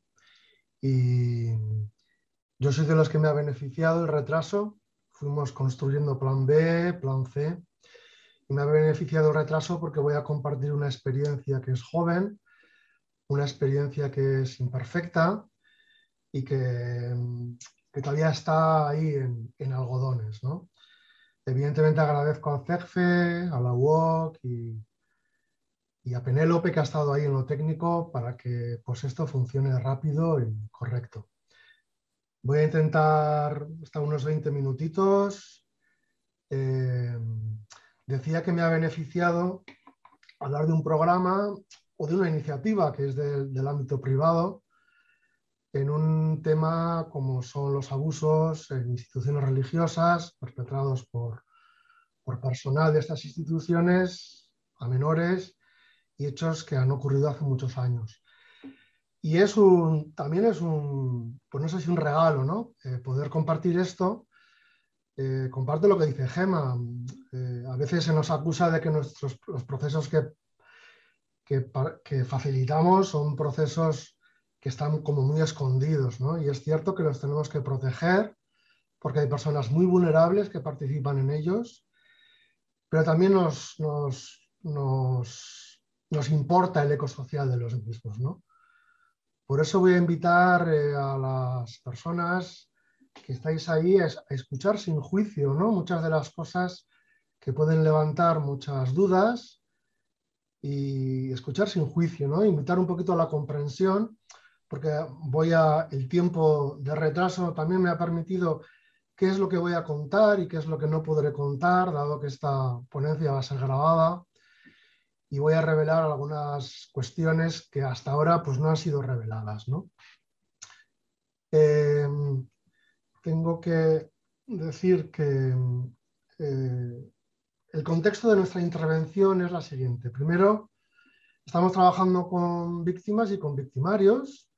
Y yo soy de los que me ha beneficiado el retraso. Fuimos construyendo plan B, plan C. Y me ha beneficiado el retraso porque voy a compartir una experiencia que es joven, una experiencia que es imperfecta y que, que todavía está ahí en, algodones. Evidentemente agradezco a CEGFE, a la UOC y y a Penélope que ha estado ahí en lo técnico para que pues esto funcione rápido y correcto. Voy a intentar hasta unos 20 minutitos. Eh, decía que me ha beneficiado hablar de un programa o de una iniciativa que es del ámbito privado en un tema como son los abusos en instituciones religiosas perpetrados por, por personal de estas instituciones a menores y hechos que han ocurrido hace muchos años. Y es un, también es un, pues un regalo, ¿no? Eh, poder compartir esto. Eh, comparte lo que dice Gema. Eh, a veces se nos acusa de que nuestros los procesos que, facilitamos son procesos que están como muy escondidos, Y es cierto que los tenemos que proteger porque hay personas muy vulnerables que participan en ellos, pero también nos, nos nos importa el ecosocial de los mismos. ¿no? Por eso voy a invitar eh, a las personas que estáis ahí a, escuchar sin juicio ¿no? muchas de las cosas que pueden levantar muchas dudas y escuchar sin juicio, ¿no? invitar un poquito a la comprensión, porque voy a, el tiempo de retraso también me ha permitido qué es lo que voy a contar y qué es lo que no podré contar, dado que esta ponencia va a ser grabada y voy a revelar algunas cuestiones que hasta ahora pues, no han sido reveladas. Eh, tengo que decir que eh, el contexto de nuestra intervención es la siguiente. Primero, estamos trabajando con víctimas y con victimarios,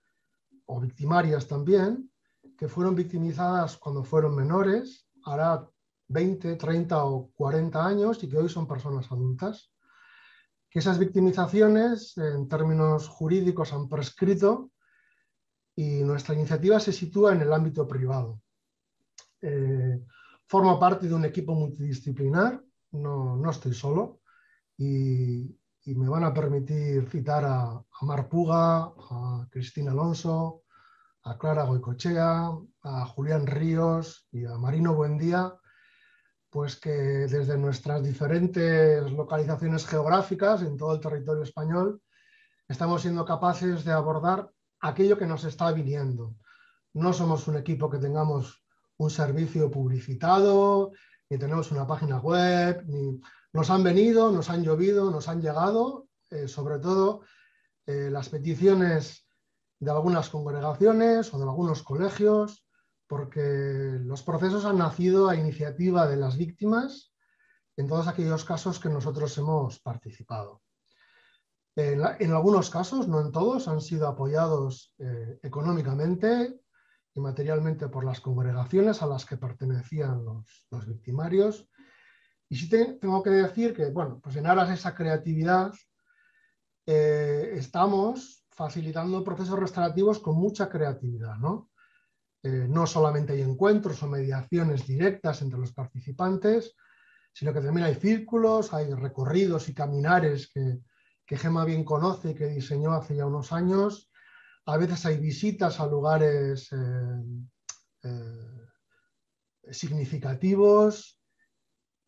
o victimarias también, que fueron victimizadas cuando fueron menores, ahora 20, 30 o 40 años y que hoy son personas adultas que esas victimizaciones en términos jurídicos han prescrito y nuestra iniciativa se sitúa en el ámbito privado. Eh, formo parte de un equipo multidisciplinar, no, estoy solo y, me van a permitir citar a, a Mar Puga, a Cristina Alonso, a Clara Goicochea, a Julián Ríos y a Marino Buendía pues que desde nuestras diferentes localizaciones geográficas en todo el territorio español estamos siendo capaces de abordar aquello que nos está viniendo. No somos un equipo que tengamos un servicio publicitado, ni tenemos una página web, ni nos han venido, nos han llovido, nos han llegado, eh, sobre todo eh, las peticiones de algunas congregaciones o de algunos colegios porque los procesos han nacido a iniciativa de las víctimas en todos aquellos casos que nosotros hemos participado. En, algunos casos, no en todos, han sido apoyados eh, económicamente y materialmente por las congregaciones a las que pertenecían los, victimarios. Y sí tengo que decir que, bueno, pues en aras de esa creatividad eh, estamos facilitando procesos restaurativos con mucha creatividad, ¿no? Eh, no solamente hay encuentros o mediaciones directas entre los participantes, sino que también hay círculos, hay recorridos y caminares que, Gema bien conoce y que diseñó hace ya unos años. A veces hay visitas a lugares eh, eh, significativos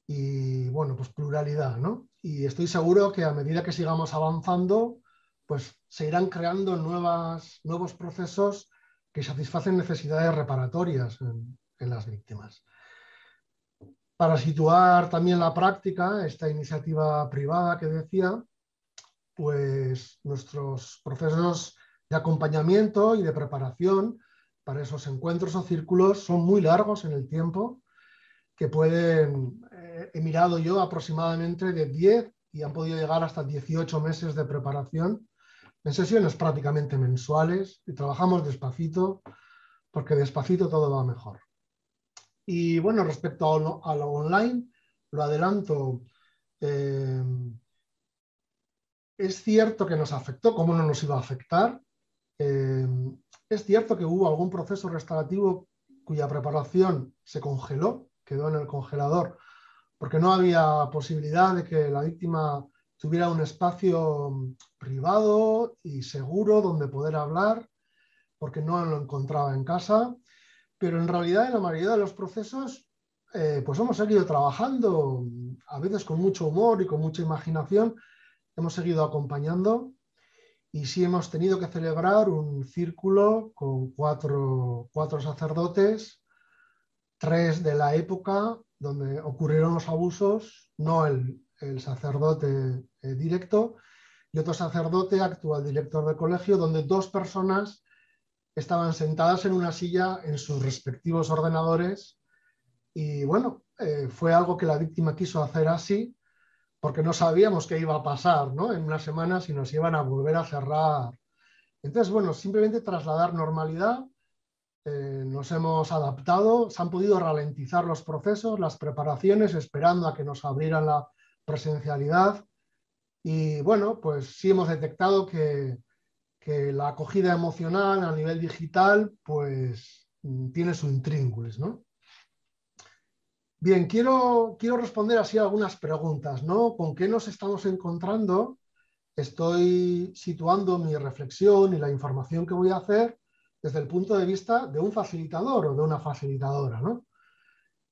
y, bueno, pues pluralidad, ¿no? Y estoy seguro que a medida que sigamos avanzando, pues se irán creando nuevos procesos que satisfacen necesidades reparatorias en, las víctimas. Para situar también la práctica, esta iniciativa privada que decía, pues nuestros procesos de acompañamiento y de preparación para esos encuentros o círculos son muy largos en el tiempo, que pueden, eh, he mirado yo aproximadamente de 10 y han podido llegar hasta 18 meses de preparación en sesiones prácticamente mensuales y trabajamos despacito porque despacito todo va mejor. Y bueno, respecto a lo, online, lo adelanto, eh, es cierto que nos afectó, ¿cómo no nos iba a afectar? Eh, es cierto que hubo algún proceso restaurativo cuya preparación se congeló, quedó en el congelador, porque no había posibilidad de que la víctima tuviera un espacio mm, privado y seguro donde poder hablar, porque no lo encontraba en casa. Pero en realidad en la mayoría de los procesos, eh, pues hemos seguido trabajando, mm, a veces con mucho humor y con mucha imaginación, hemos seguido acompañando y sí hemos tenido que celebrar un círculo con cuatro, cuatro sacerdotes, tres de la época donde ocurrieron los abusos, no el, el sacerdote eh, directo y otro sacerdote, actual director de colegio, donde dos personas estaban sentadas en una silla en sus respectivos ordenadores y bueno, eh, fue algo que la víctima quiso hacer así porque no sabíamos qué iba a pasar ¿no? en una semana si nos iban a volver a cerrar. Entonces, bueno, simplemente trasladar normalidad, eh, nos hemos adaptado, se han podido ralentizar los procesos, las preparaciones, esperando a que nos abrieran la, presencialidad. Y bueno, pues sí hemos detectado que, que la acogida emocional a nivel digital, pues mm, tiene su intríngulis, ¿no? Bien, quiero, quiero responder así algunas preguntas, ¿no? ¿Con qué nos estamos encontrando? Estoy situando mi reflexión y la información que voy a hacer desde el punto de vista de un facilitador o de una facilitadora, ¿no?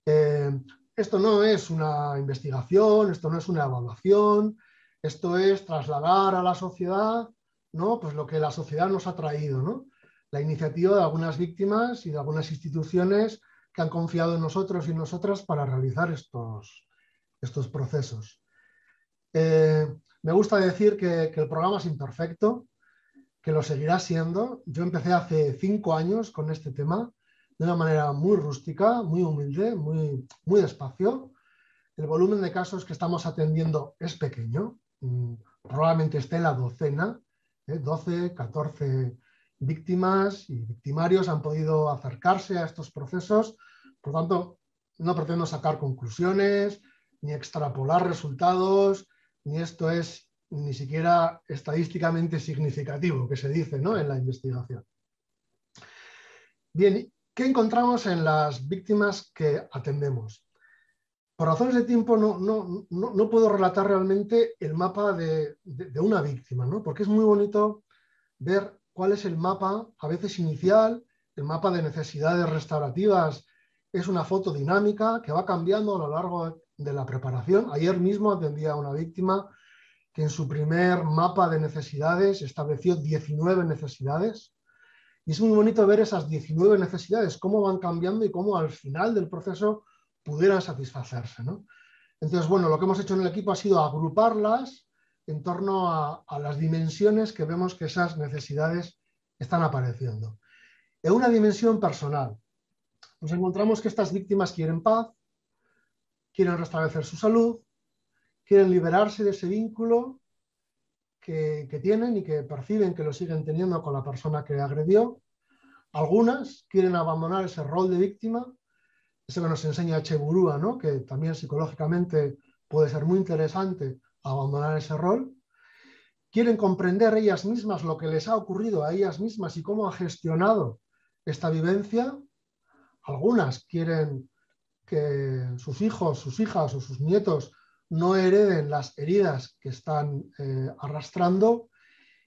Eh, esto no es una investigación, esto no es una evaluación, esto es trasladar a la sociedad ¿no? pues lo que la sociedad nos ha traído, ¿no? la iniciativa de algunas víctimas y de algunas instituciones que han confiado en nosotros y nosotras para realizar estos, procesos. Eh, me gusta decir que el programa es imperfecto, que lo seguirá siendo. Yo empecé hace cinco años con este tema de una manera muy rústica, muy humilde, muy, muy despacio. El volumen de casos que estamos atendiendo es pequeño, mm, probablemente esté en la docena, 12, ¿eh? 14 víctimas y victimarios han podido acercarse a estos procesos. Por tanto, no pretendo sacar conclusiones, ni extrapolar resultados, ni esto es ni siquiera estadísticamente significativo, que se dice en la investigación. Bien, ¿Qué encontramos en las víctimas que atendemos? Por razones de tiempo no, puedo relatar realmente el mapa de, una víctima, porque es muy bonito ver cuál es el mapa, a veces inicial, el mapa de necesidades restaurativas es una foto dinámica que va cambiando a lo largo de la preparación. Ayer mismo atendía a una víctima que en su primer mapa de necesidades estableció 19 necesidades y es muy bonito ver esas 19 necesidades, cómo van cambiando y cómo al final del proceso pudieran satisfacerse. Entonces, bueno, lo que hemos hecho en el equipo ha sido agruparlas en torno a las dimensiones que vemos que esas necesidades están apareciendo. En una dimensión personal, nos encontramos que estas víctimas quieren paz, quieren restablecer su salud, quieren liberarse de ese vínculo que, tienen y que perciben que lo siguen teniendo con la persona que agredió. Algunas quieren abandonar ese rol de víctima, eso que nos enseña Cheburúa, ¿no? que también psicológicamente puede ser muy interesante abandonar ese rol. Quieren comprender ellas mismas lo que les ha ocurrido a ellas mismas y cómo ha gestionado esta vivencia. Algunas quieren que sus hijos, sus hijas o sus nietos no hereden las heridas que están eh, arrastrando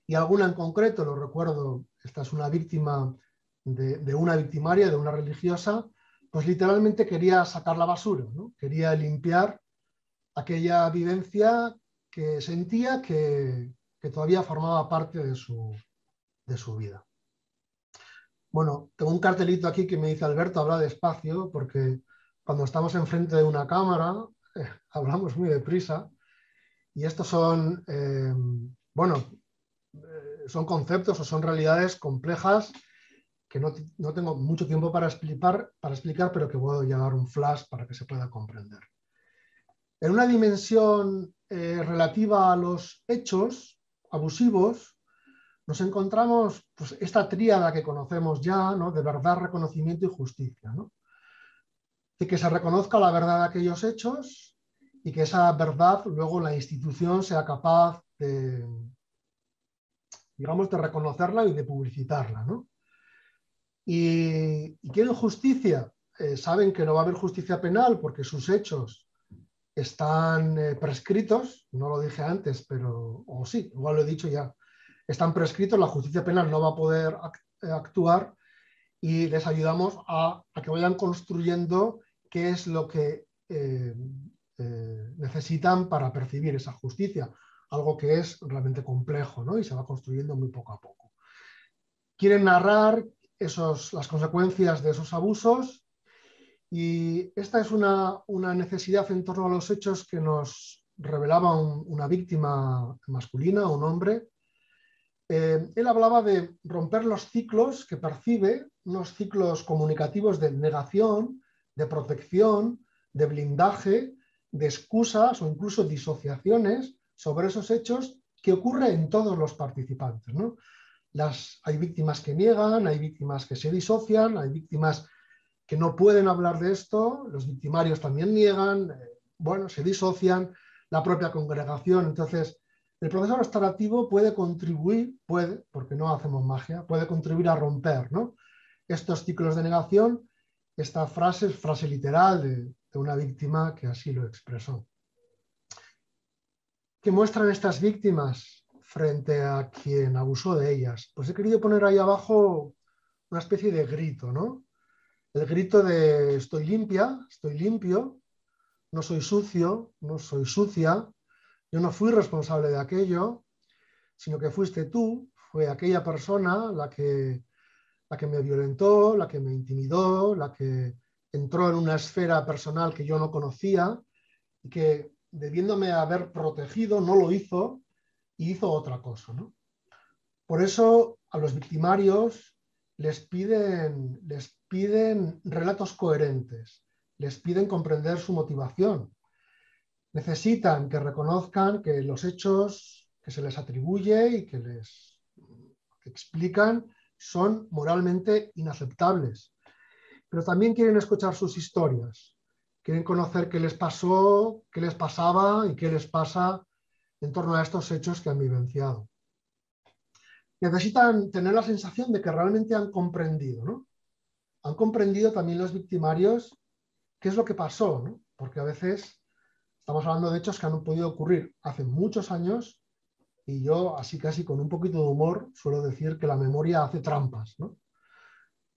y alguna en concreto, lo recuerdo, esta es una víctima de, una victimaria, de una religiosa, pues literalmente quería sacar la basura, ¿no? quería limpiar aquella vivencia que sentía que, todavía formaba parte de su, de su vida. Bueno, tengo un cartelito aquí que me dice Alberto, habla despacio, porque cuando estamos enfrente de una cámara hablamos muy deprisa y estos son, eh, bueno, eh, son conceptos o son realidades complejas que no, no tengo mucho tiempo para explicar, para explicar, pero que puedo llevar un flash para que se pueda comprender. En una dimensión eh, relativa a los hechos abusivos, nos encontramos pues, esta tríada que conocemos ya, ¿no? de verdad, reconocimiento y justicia. ¿no? De que se reconozca la verdad de aquellos hechos y que esa verdad luego la institución sea capaz de, digamos, de reconocerla y de publicitarla. ¿no? Y, y, quieren justicia, eh, saben que no va a haber justicia penal porque sus hechos están eh, prescritos, no lo dije antes, pero, o sí, igual lo he dicho ya, están prescritos, la justicia penal no va a poder actuar y les ayudamos a, a que vayan construyendo qué es lo que eh, eh, necesitan para percibir esa justicia, algo que es realmente complejo ¿no? y se va construyendo muy poco a poco. Quieren narrar las consecuencias de esos abusos y esta es una, necesidad en torno a los hechos que nos revelaba una víctima masculina, un hombre. Eh, él hablaba de romper los ciclos que percibe, unos ciclos comunicativos de negación, de protección, de blindaje, de excusas o incluso disociaciones sobre esos hechos que ocurren en todos los participantes. ¿no? Las, hay víctimas que niegan, hay víctimas que se disocian, hay víctimas que no pueden hablar de esto, los victimarios también niegan, eh, bueno, se disocian, la propia congregación. Entonces, el proceso restaurativo puede contribuir, puede, porque no hacemos magia, puede contribuir a romper estos ciclos de negación esta frase es frase literal de, una víctima que así lo expresó. ¿Qué muestran estas víctimas frente a quien abusó de ellas? Pues he querido poner ahí abajo una especie de grito, ¿no? El grito de estoy limpia, estoy limpio, no soy sucio, no soy sucia, yo no fui responsable de aquello, sino que fuiste tú, fue aquella persona la que la que me violentó, la que me intimidó, la que entró en una esfera personal que yo no conocía y que debiéndome haber protegido no lo hizo y hizo otra cosa. ¿no? Por eso a los victimarios les piden, les piden relatos coherentes, les piden comprender su motivación. Necesitan que reconozcan que los hechos que se les atribuye y que les explican son moralmente inaceptables. Pero también quieren escuchar sus historias, quieren conocer qué les pasó, qué les pasaba y qué les pasa en torno a estos hechos que han vivenciado. Necesitan tener la sensación de que realmente han comprendido, ¿no? Han comprendido también los victimarios qué es lo que pasó, ¿no? Porque a veces estamos hablando de hechos que han podido ocurrir hace muchos años y yo, así casi con un poquito de humor, suelo decir que la memoria hace trampas.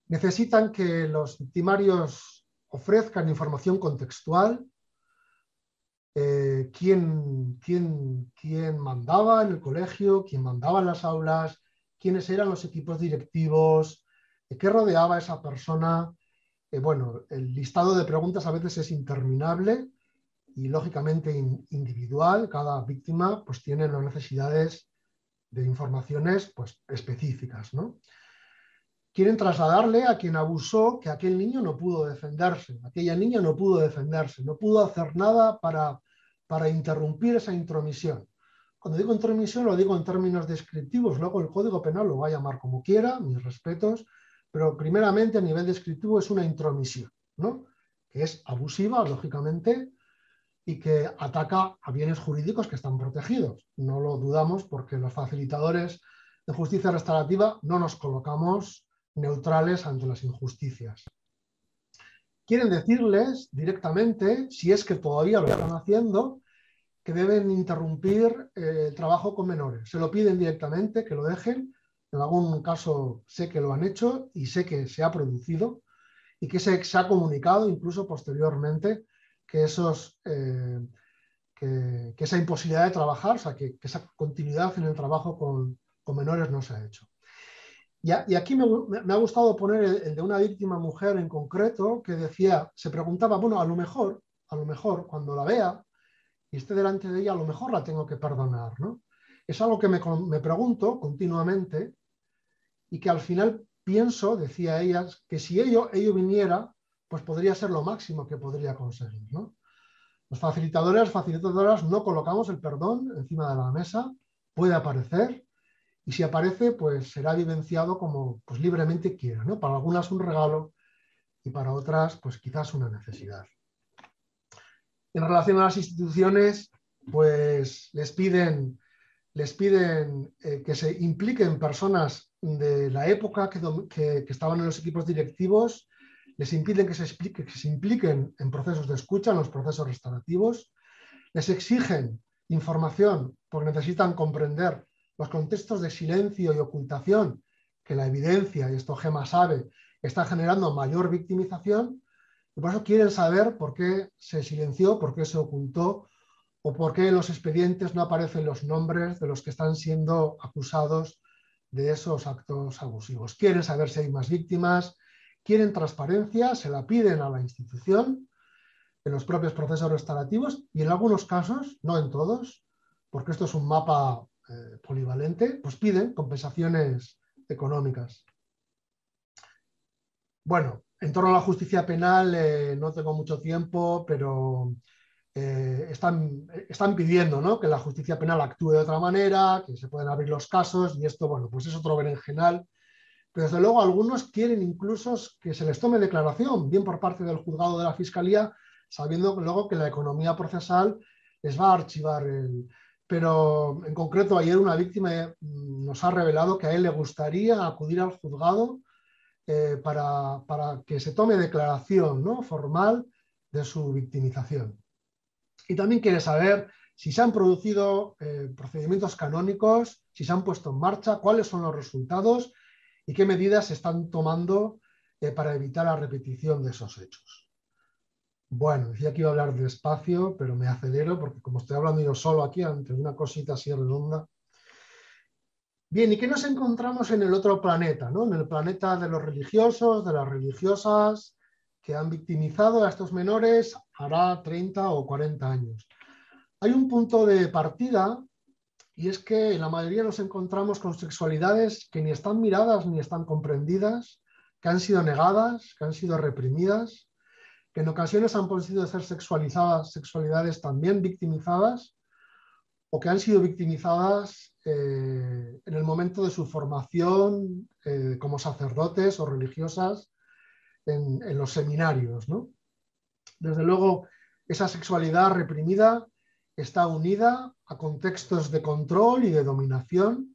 Necesitan que los timarios ofrezcan información contextual, eh, quién, mandaba en el colegio, quién mandaba en las aulas, quiénes eran los equipos directivos, eh, qué rodeaba a esa persona. Eh, bueno, el listado de preguntas a veces es interminable y lógicamente individual, cada víctima pues tiene las necesidades de informaciones pues, específicas. ¿no? Quieren trasladarle a quien abusó que aquel niño no pudo defenderse, aquella niña no pudo defenderse, no pudo hacer nada para, para interrumpir esa intromisión. Cuando digo intromisión lo digo en términos descriptivos, luego el Código Penal lo va a llamar como quiera, mis respetos, pero primeramente a nivel descriptivo es una intromisión, ¿no? que es abusiva, lógicamente, y que ataca a bienes jurídicos que están protegidos. No lo dudamos porque los facilitadores de justicia restaurativa no nos colocamos neutrales ante las injusticias. Quieren decirles directamente, si es que todavía lo están haciendo, que deben interrumpir eh, el trabajo con menores. Se lo piden directamente, que lo dejen. En algún caso sé que lo han hecho y sé que se ha producido y que se, se ha comunicado incluso posteriormente eh, que, esa imposibilidad de trabajar, o sea, que, esa continuidad en el trabajo con, menores no se ha hecho. Y, aquí me, ha gustado poner el, de una víctima mujer en concreto que decía, se preguntaba, bueno, a lo mejor, a lo mejor cuando la vea y esté delante de ella, a lo mejor la tengo que perdonar, Es algo que me, me pregunto continuamente y que al final pienso, decía ella, que si ello, ello viniera pues podría ser lo máximo que podría conseguir. Los facilitadores, facilitadoras, no colocamos el perdón encima de la mesa, puede aparecer, y si aparece, pues será vivenciado como pues, libremente quiera. ¿no? Para algunas un regalo y para otras, pues quizás una necesidad. En relación a las instituciones, pues les piden, les piden eh, que se impliquen personas de la época que estaban en los equipos directivos, les impiden que se, explique, que se impliquen en procesos de escucha, en los procesos restaurativos, les exigen información porque necesitan comprender los contextos de silencio y ocultación que la evidencia, y esto Gema sabe, está generando mayor victimización, por eso quieren saber por qué se silenció, por qué se ocultó o por qué en los expedientes no aparecen los nombres de los que están siendo acusados de esos actos abusivos. Quieren saber si hay más víctimas, quieren transparencia, se la piden a la institución, en los propios procesos restaurativos y en algunos casos, no en todos, porque esto es un mapa eh, polivalente, pues piden compensaciones económicas. Bueno, en torno a la justicia penal eh, no tengo mucho tiempo, pero eh, están, están, pidiendo que la justicia penal actúe de otra manera, que se puedan abrir los casos y esto, bueno, pues es otro berenjenal desde luego algunos quieren incluso que se les tome declaración, bien por parte del juzgado de la Fiscalía, sabiendo luego que la economía procesal les va a archivar. Pero en concreto ayer una víctima eh, nos ha revelado que a él le gustaría acudir al juzgado eh, para, que se tome declaración ¿no? formal de su victimización. Y también quiere saber si se han producido eh, procedimientos canónicos, si se han puesto en marcha, cuáles son los resultados y qué medidas se están tomando eh, para evitar la repetición de esos hechos. Bueno, decía que iba a hablar despacio, pero me acelero porque como estoy hablando yo solo aquí ante una cosita así redonda. Bien, ¿y qué nos encontramos en el otro planeta? ¿no? En el planeta de los religiosos, de las religiosas, que han victimizado a estos menores hará 30 o 40 años. Hay un punto de partida y es que en la mayoría nos encontramos con sexualidades que ni están miradas ni están comprendidas, que han sido negadas, que han sido reprimidas, que en ocasiones han podido ser sexualizadas, sexualidades también victimizadas, o que han sido victimizadas eh, en el momento de su formación eh, como sacerdotes o religiosas en, en los seminarios. ¿no? Desde luego, esa sexualidad reprimida está unida a contextos de control y de dominación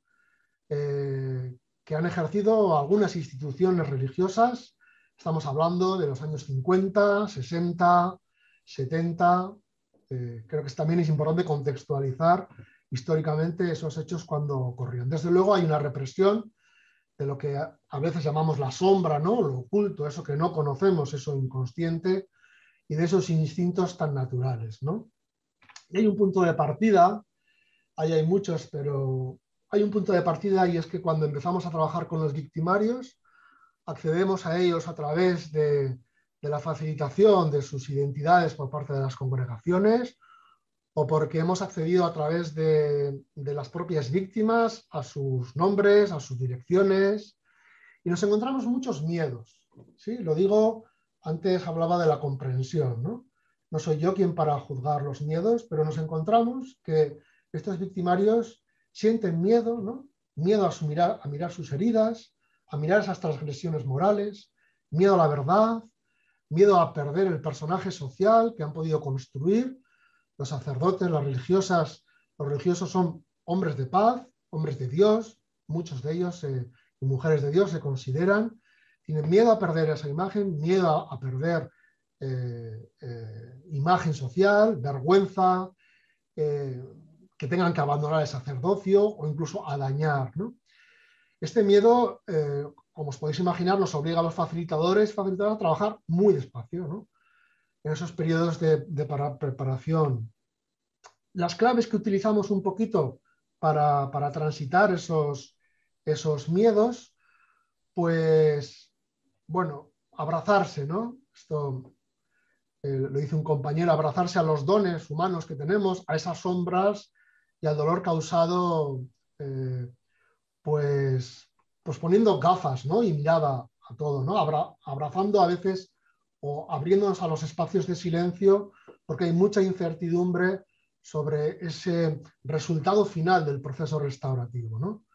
eh, que han ejercido algunas instituciones religiosas. Estamos hablando de los años 50, 60, 70. creo que también es importante contextualizar históricamente esos hechos cuando ocurrieron. Desde luego hay una represión de lo que a veces llamamos la sombra, ¿no? lo oculto, eso que no conocemos, eso inconsciente, y de esos instintos tan naturales. ¿no? Y hay un punto de partida, ahí hay muchos, pero hay un punto de partida y es que cuando empezamos a trabajar con los victimarios, accedemos a ellos a través de, la facilitación de sus identidades por parte de las congregaciones o porque hemos accedido a través de, de las propias víctimas a sus nombres, a sus direcciones, y nos encontramos muchos miedos. ¿sí? Lo digo, antes hablaba de la comprensión, ¿no? No soy yo quien para juzgar los miedos, pero nos encontramos que estos victimarios sienten miedo, Miedo a, mirar, a mirar sus heridas, a mirar esas transgresiones morales, miedo a la verdad, miedo a perder el personaje social que han podido construir. Los sacerdotes, las religiosas, los religiosos son hombres de paz, hombres de Dios, muchos de ellos y eh, mujeres de Dios se consideran, tienen miedo a perder esa imagen, miedo a perder eh, eh, imagen social, vergüenza, eh, que tengan que abandonar el sacerdocio o incluso a dañar. Este miedo, como os podéis imaginar, nos obliga a los facilitadores a trabajar muy despacio en esos periodos de, preparación. Las claves que utilizamos un poquito para, transitar esos, esos miedos, pues, bueno, abrazarse, ¿no? Esto eh, lo dice un compañero, abrazarse a los dones humanos que tenemos, a esas sombras y al dolor causado, eh, pues, pues poniendo gafas ¿no? y mirada a todo, ¿no? abrazando a veces o abriéndonos a los espacios de silencio, porque hay mucha incertidumbre sobre ese resultado final del proceso restaurativo. ¿no?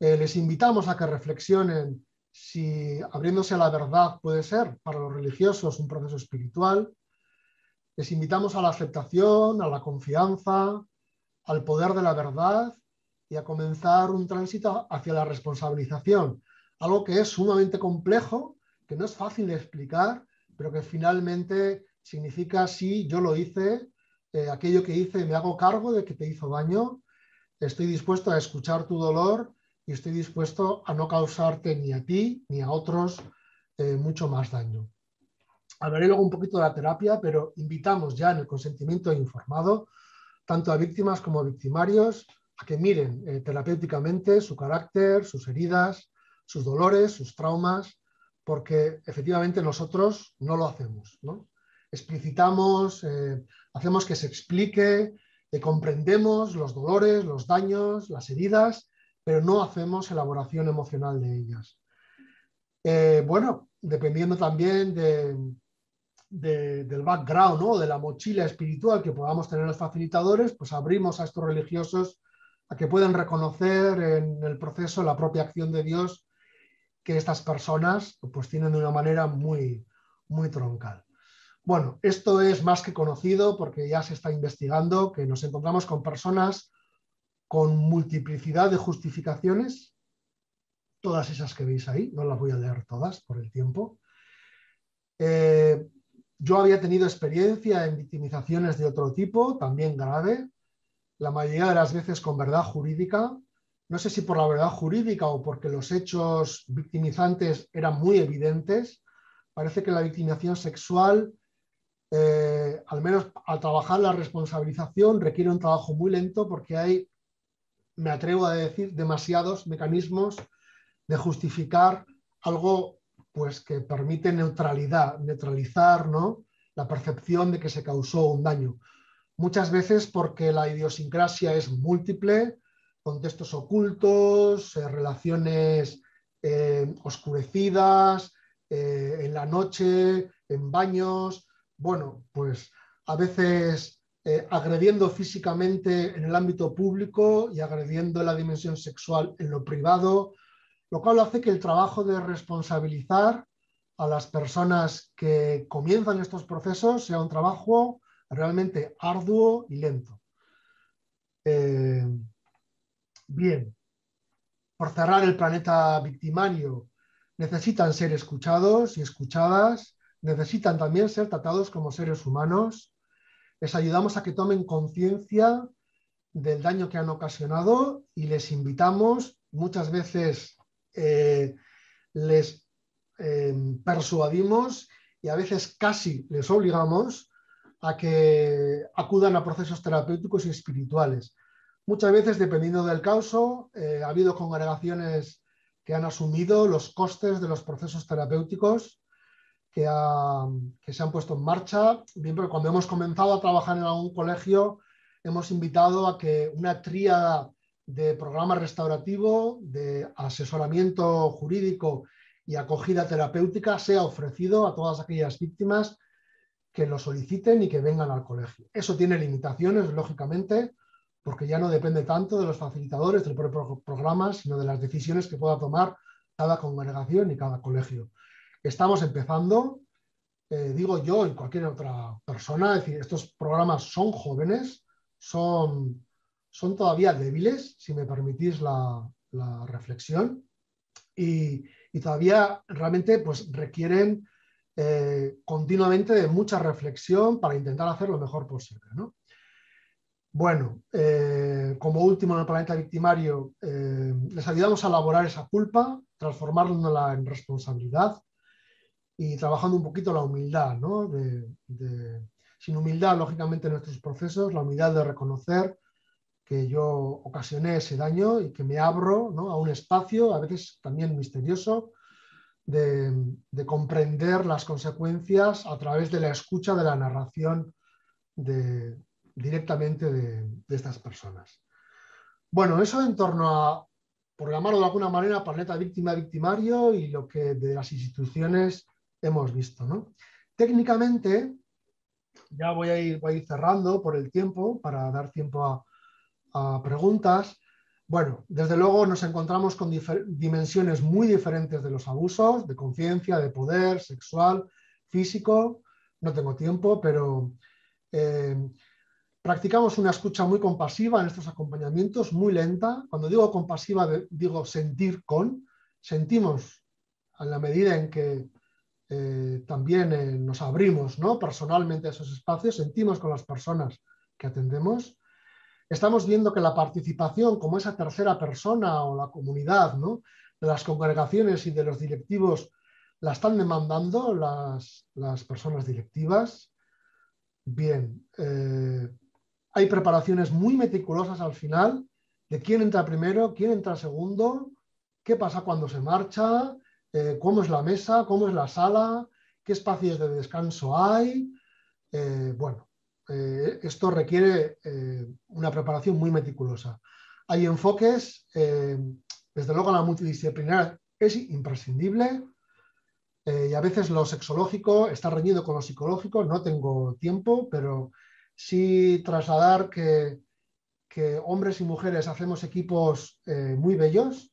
Eh, les invitamos a que reflexionen si abriéndose a la verdad puede ser para los religiosos un proceso espiritual, les invitamos a la aceptación, a la confianza, al poder de la verdad y a comenzar un tránsito hacia la responsabilización, algo que es sumamente complejo, que no es fácil de explicar, pero que finalmente significa si yo lo hice, eh, aquello que hice me hago cargo de que te hizo daño, estoy dispuesto a escuchar tu dolor y estoy dispuesto a no causarte ni a ti ni a otros eh, mucho más daño. Hablaré luego un poquito de la terapia, pero invitamos ya en el consentimiento informado tanto a víctimas como a victimarios a que miren eh, terapéuticamente su carácter, sus heridas, sus dolores, sus traumas, porque efectivamente nosotros no lo hacemos. Explicitamos, eh, hacemos que se explique, que comprendemos los dolores, los daños, las heridas, pero no hacemos elaboración emocional de ellas. Eh, bueno, dependiendo también del background, o de la mochila espiritual que podamos tener los facilitadores, pues abrimos a estos religiosos a que puedan reconocer en el proceso la propia acción de Dios que estas personas pues tienen de una manera muy, muy troncal. Bueno, esto es más que conocido porque ya se está investigando que nos encontramos con personas con multiplicidad de justificaciones, todas esas que veis ahí, no las voy a leer todas por el tiempo. Eh, yo había tenido experiencia en victimizaciones de otro tipo, también grave, la mayoría de las veces con verdad jurídica. No sé si por la verdad jurídica o porque los hechos victimizantes eran muy evidentes. Parece que la victimización sexual, eh, al menos al trabajar la responsabilización, requiere un trabajo muy lento porque hay me atrevo a decir, demasiados mecanismos de justificar algo pues, que permite neutralidad, neutralizar ¿no? la percepción de que se causó un daño. Muchas veces porque la idiosincrasia es múltiple, contextos ocultos, eh, relaciones eh, oscurecidas, eh, en la noche, en baños. Bueno, pues a veces eh, agrediendo físicamente en el ámbito público y agrediendo la dimensión sexual en lo privado, lo cual hace que el trabajo de responsabilizar a las personas que comienzan estos procesos sea un trabajo realmente arduo y lento. Eh, bien, por cerrar el planeta victimario, necesitan ser escuchados y escuchadas, necesitan también ser tratados como seres humanos les ayudamos a que tomen conciencia del daño que han ocasionado y les invitamos, muchas veces eh, les eh, persuadimos y a veces casi les obligamos a que acudan a procesos terapéuticos y espirituales. Muchas veces, dependiendo del caso, eh, ha habido congregaciones que han asumido los costes de los procesos terapéuticos que, se han puesto en marcha. Bien, cuando hemos comenzado a trabajar en algún colegio, hemos invitado a que una tríada de programa restaurativo, de asesoramiento jurídico y acogida terapéutica sea ofrecido a todas aquellas víctimas que lo soliciten y que vengan al colegio. Eso tiene limitaciones, lógicamente, porque ya no depende tanto de los facilitadores del propio programa, sino de las decisiones que pueda tomar cada congregación y cada colegio. Estamos empezando, eh, digo yo y cualquier otra persona, es decir, estos programas son jóvenes, son, son todavía débiles, si me permitís la, reflexión, y, todavía realmente pues, requieren eh, continuamente de mucha reflexión para intentar hacer lo mejor posible. Bueno, eh, como último en el planeta victimario, les ayudamos a elaborar esa culpa, transformándola en responsabilidad, y trabajando un poquito la humildad, sin humildad, lógicamente, en nuestros procesos, la humildad de reconocer que yo ocasioné ese daño y que me abro a un espacio, a veces también misterioso, de, comprender las consecuencias a través de la escucha de la narración directamente de, estas personas. Bueno, eso en torno a, por llamarlo de alguna manera, planeta víctima-victimario y lo que de las instituciones hemos visto. Técnicamente, ya voy a, ir, voy a ir cerrando por el tiempo para dar tiempo a, preguntas. Bueno, desde luego nos encontramos con dimensiones muy diferentes de los abusos, de conciencia, de poder, sexual, físico. No tengo tiempo, pero eh, practicamos una escucha muy compasiva en estos acompañamientos, muy lenta. Cuando digo compasiva, digo sentir con. Sentimos a la medida en que eh, también eh, nos abrimos ¿no? personalmente a esos espacios, sentimos con las personas que atendemos. Estamos viendo que la participación como esa tercera persona o la comunidad ¿no? de las congregaciones y de los directivos la están demandando las, personas directivas. Bien, eh, hay preparaciones muy meticulosas al final de quién entra primero, quién entra segundo, qué pasa cuando se marcha, eh, cómo es la mesa, cómo es la sala, qué espacios de descanso hay. Eh, bueno, eh, esto requiere una preparación muy meticulosa. Hay enfoques, desde luego la multidisciplinar es imprescindible y a veces lo sexológico está reñido con lo psicológico, no tengo tiempo, pero sí trasladar que hombres y mujeres hacemos equipos muy bellos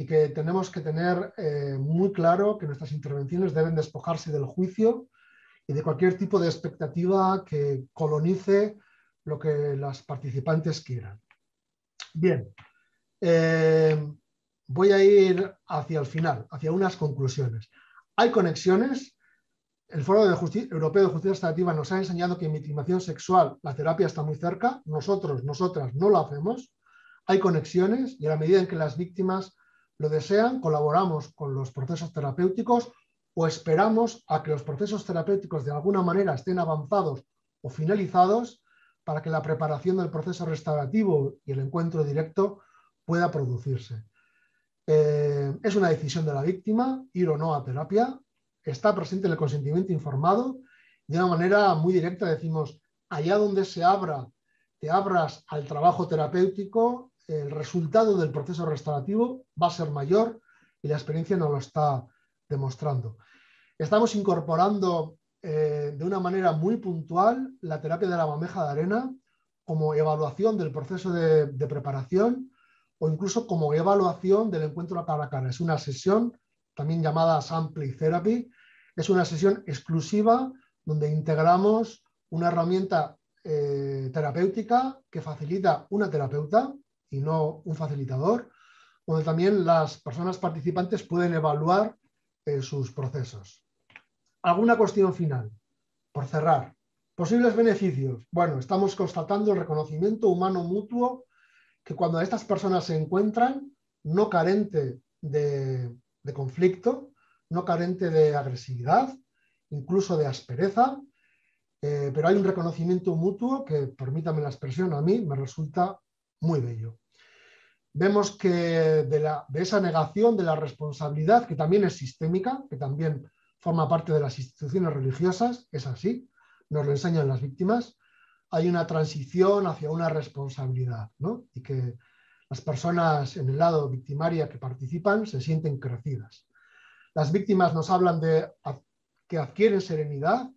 y que tenemos que tener eh, muy claro que nuestras intervenciones deben despojarse del juicio y de cualquier tipo de expectativa que colonice lo que las participantes quieran. Bien, eh, voy a ir hacia el final, hacia unas conclusiones. Hay conexiones. El Foro de Europeo de Justicia Estativa nos ha enseñado que en mitigación sexual la terapia está muy cerca. Nosotros, nosotras no lo hacemos. Hay conexiones y a la medida en que las víctimas lo desean, colaboramos con los procesos terapéuticos o esperamos a que los procesos terapéuticos de alguna manera estén avanzados o finalizados para que la preparación del proceso restaurativo y el encuentro directo pueda producirse. Eh, es una decisión de la víctima ir o no a terapia, está presente el consentimiento informado. De una manera muy directa decimos, allá donde se abra, te abras al trabajo terapéutico, el resultado del proceso restaurativo va a ser mayor y la experiencia nos lo está demostrando. Estamos incorporando eh, de una manera muy puntual la terapia de la mameja de arena como evaluación del proceso de, preparación o incluso como evaluación del encuentro cara a cara. Es una sesión también llamada Sample Therapy. Es una sesión exclusiva donde integramos una herramienta eh, terapéutica que facilita una terapeuta y no un facilitador, donde también las personas participantes pueden evaluar eh, sus procesos. ¿Alguna cuestión final? Por cerrar. Posibles beneficios. Bueno, estamos constatando el reconocimiento humano mutuo que cuando estas personas se encuentran, no carente de, conflicto, no carente de agresividad, incluso de aspereza, eh, pero hay un reconocimiento mutuo que, permítame la expresión, a mí me resulta muy bello vemos que de, la, de, esa negación de la responsabilidad, que también es sistémica, que también forma parte de las instituciones religiosas, es así, nos lo enseñan las víctimas, hay una transición hacia una responsabilidad, ¿no? Y que las personas en el lado victimaria que participan se sienten crecidas. Las víctimas nos hablan de que adquieren serenidad,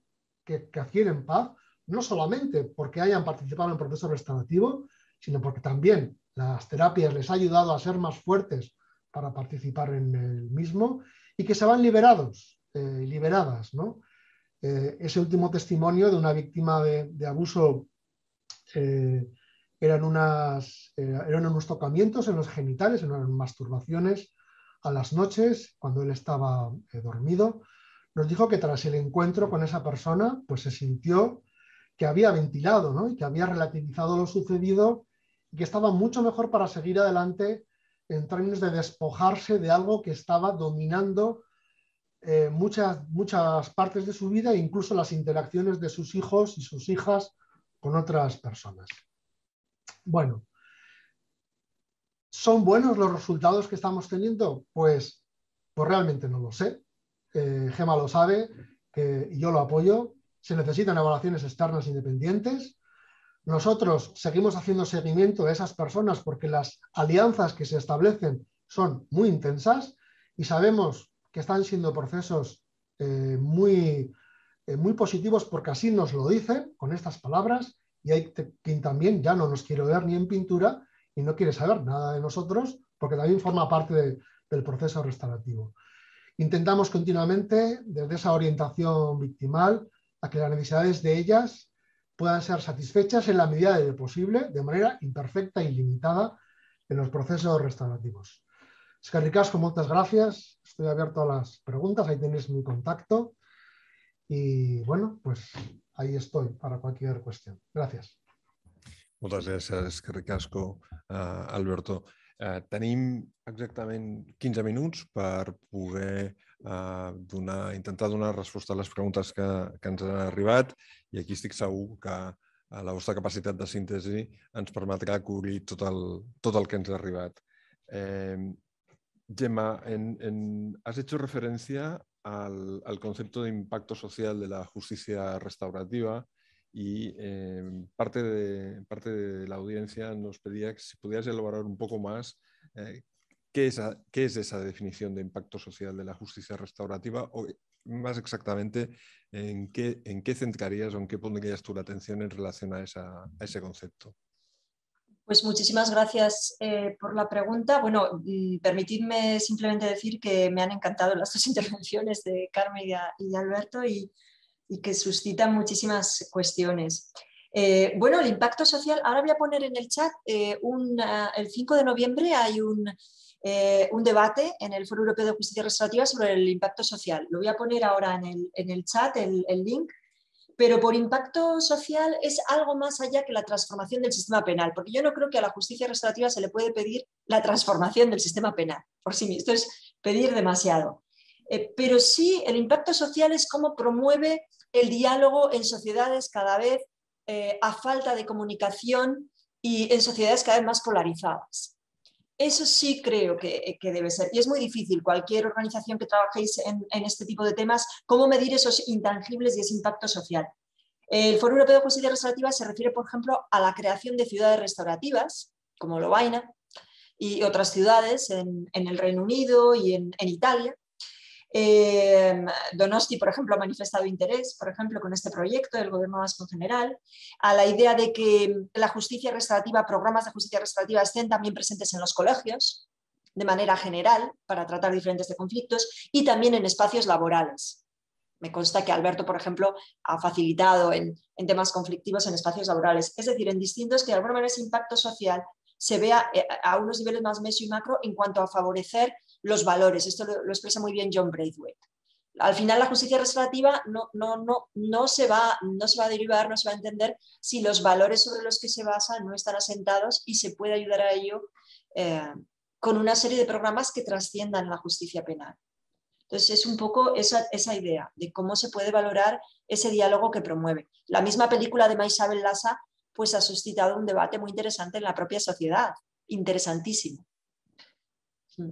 que, adquieren paz, no solamente porque hayan participado en el proceso restaurativo, sino porque también las terapias les ha ayudado a ser más fuertes para participar en el mismo y que se van liberados eh, liberadas. Eh, ese último testimonio de una víctima de, abuso eh, eran, unas, unos tocamientos en los genitales, eran masturbaciones a las noches cuando él estaba dormido. Nos dijo que tras el encuentro con esa persona, pues se sintió que había ventilado y que había relativizado lo sucedido y que estaba mucho mejor para seguir adelante en términos de despojarse de algo que estaba dominando eh, muchas, muchas partes de su vida e incluso las interacciones de sus hijos y sus hijas con otras personas. Bueno, ¿son buenos los resultados que estamos teniendo? Pues, pues realmente no lo sé. Eh, Gema lo sabe que, yo lo apoyo. Se necesitan evaluaciones externas independientes nosotros seguimos haciendo seguimiento de esas personas porque las alianzas que se establecen son muy intensas y sabemos que están siendo procesos eh, muy, eh, muy positivos porque así nos lo dicen con estas palabras y hay quien también ya no nos quiere ver ni en pintura y no quiere saber nada de nosotros porque también forma parte del proceso restaurativo. Intentamos continuamente, desde esa orientación victimal, a que las necesidades de ellas puedan ser satisfechas en la medida de lo posible, de manera imperfecta y e limitada en los procesos restaurativos. Es que muchas gracias. Estoy abierto a las preguntas, ahí tenéis mi contacto. Y bueno, pues ahí estoy para cualquier cuestión. Gracias. Muchas gracias, que ricasco, eh, Alberto. Eh, Tenemos exactamente 15 minutos para poder eh, donar, intentar donar resposta a les preguntes que, que ens han arribat i aquí estic segur que eh, la vostra capacitat de síntesi ens permetrà cobrir tot el, tot el que ens ha arribat. Eh, Gemma, en, en, has hecho referencia al, al, concepto de impacto social de la justicia restaurativa y eh, parte, de, parte de la audiencia nos pedía que si pudieras elaborar un poco más eh, ¿Qué es, esa definición de impacto social de la justicia restaurativa? O más exactamente, ¿en qué, en qué centrarías o en qué pondrías tu atención en relación a, ese concepto? Pues muchísimas gracias eh, por la pregunta. Bueno, mm, permitidme simplemente decir que me han encantado las dos intervenciones de Carmen y Alberto y, que suscitan muchísimas cuestiones. Eh, bueno, el impacto social, ahora voy a poner en el chat, eh, el 5 de noviembre hay un, eh, un debate en el Foro Europeo de Justicia Restaurativa sobre el impacto social. Lo voy a poner ahora en el, chat, el, el link, pero por impacto social es algo más allá que la transformación del sistema penal, porque yo no creo que a la justicia restaurativa se le puede pedir la transformación del sistema penal, por sí mismo, esto es pedir demasiado. Eh, pero sí, el impacto social es cómo promueve el diálogo en sociedades cada vez eh, a falta de comunicación y en sociedades cada vez más polarizadas. Eso sí creo que, debe ser. Y es muy difícil, cualquier organización que trabajéis en, este tipo de temas, cómo medir esos intangibles y ese impacto social. El Foro Europeo de Justicia Restaurativa se refiere, por ejemplo, a la creación de ciudades restaurativas, como Lovaina, y otras ciudades en, el Reino Unido y en, en Italia, Em, Donosti, por ejemplo, ha manifestado interés, por ejemplo, con este proyecto del Gobierno Vasco general, a la idea de que la justicia restaurativa, programas de justicia restaurativa estén también presentes en los colegios de manera general para tratar diferentes conflictos y también en espacios laborales. Me consta que Alberto, por ejemplo, ha facilitado en, temas conflictivos en espacios laborales, es decir, en distintos que de alguna manera ese impacto social se vea eh, a unos niveles más meso y macro en cuanto a favorecer los valores. Esto lo, expresa muy bien John Braithwaite. Al final la justicia restaurativa no, no, no, no, se va, no se va a derivar, no se va a entender si los valores sobre los que se basa no están asentados y se puede ayudar a ello eh, con una serie de programas que trasciendan la justicia penal. Entonces es un poco esa, idea de cómo se puede valorar ese diálogo que promueve. La misma película de Maisabel Lassa pues ha suscitado un debate muy interesante en la propia sociedad, interesantísimo. Mm.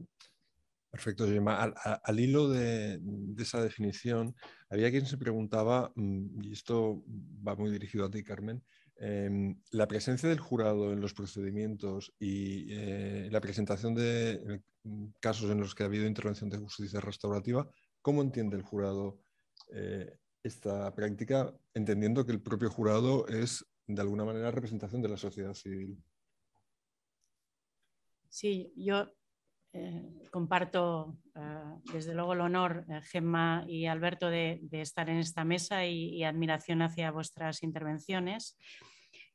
Perfecto, Gemma. Al, hilo de, esa definición, había quien se preguntaba, mm, y esto va muy dirigido a ti, Carmen, em, la presencia del jurado en los procedimientos y eh, la presentación de eh, casos en los que ha habido intervención de justicia restaurativa, ¿cómo entiende el jurado eh, esta práctica, entendiendo que el propio jurado es, de alguna manera, representación de la sociedad civil? Sí, yo eh, comparto eh, desde luego el honor, eh, Gemma y Alberto, de, estar en esta mesa y, admiración hacia vuestras intervenciones.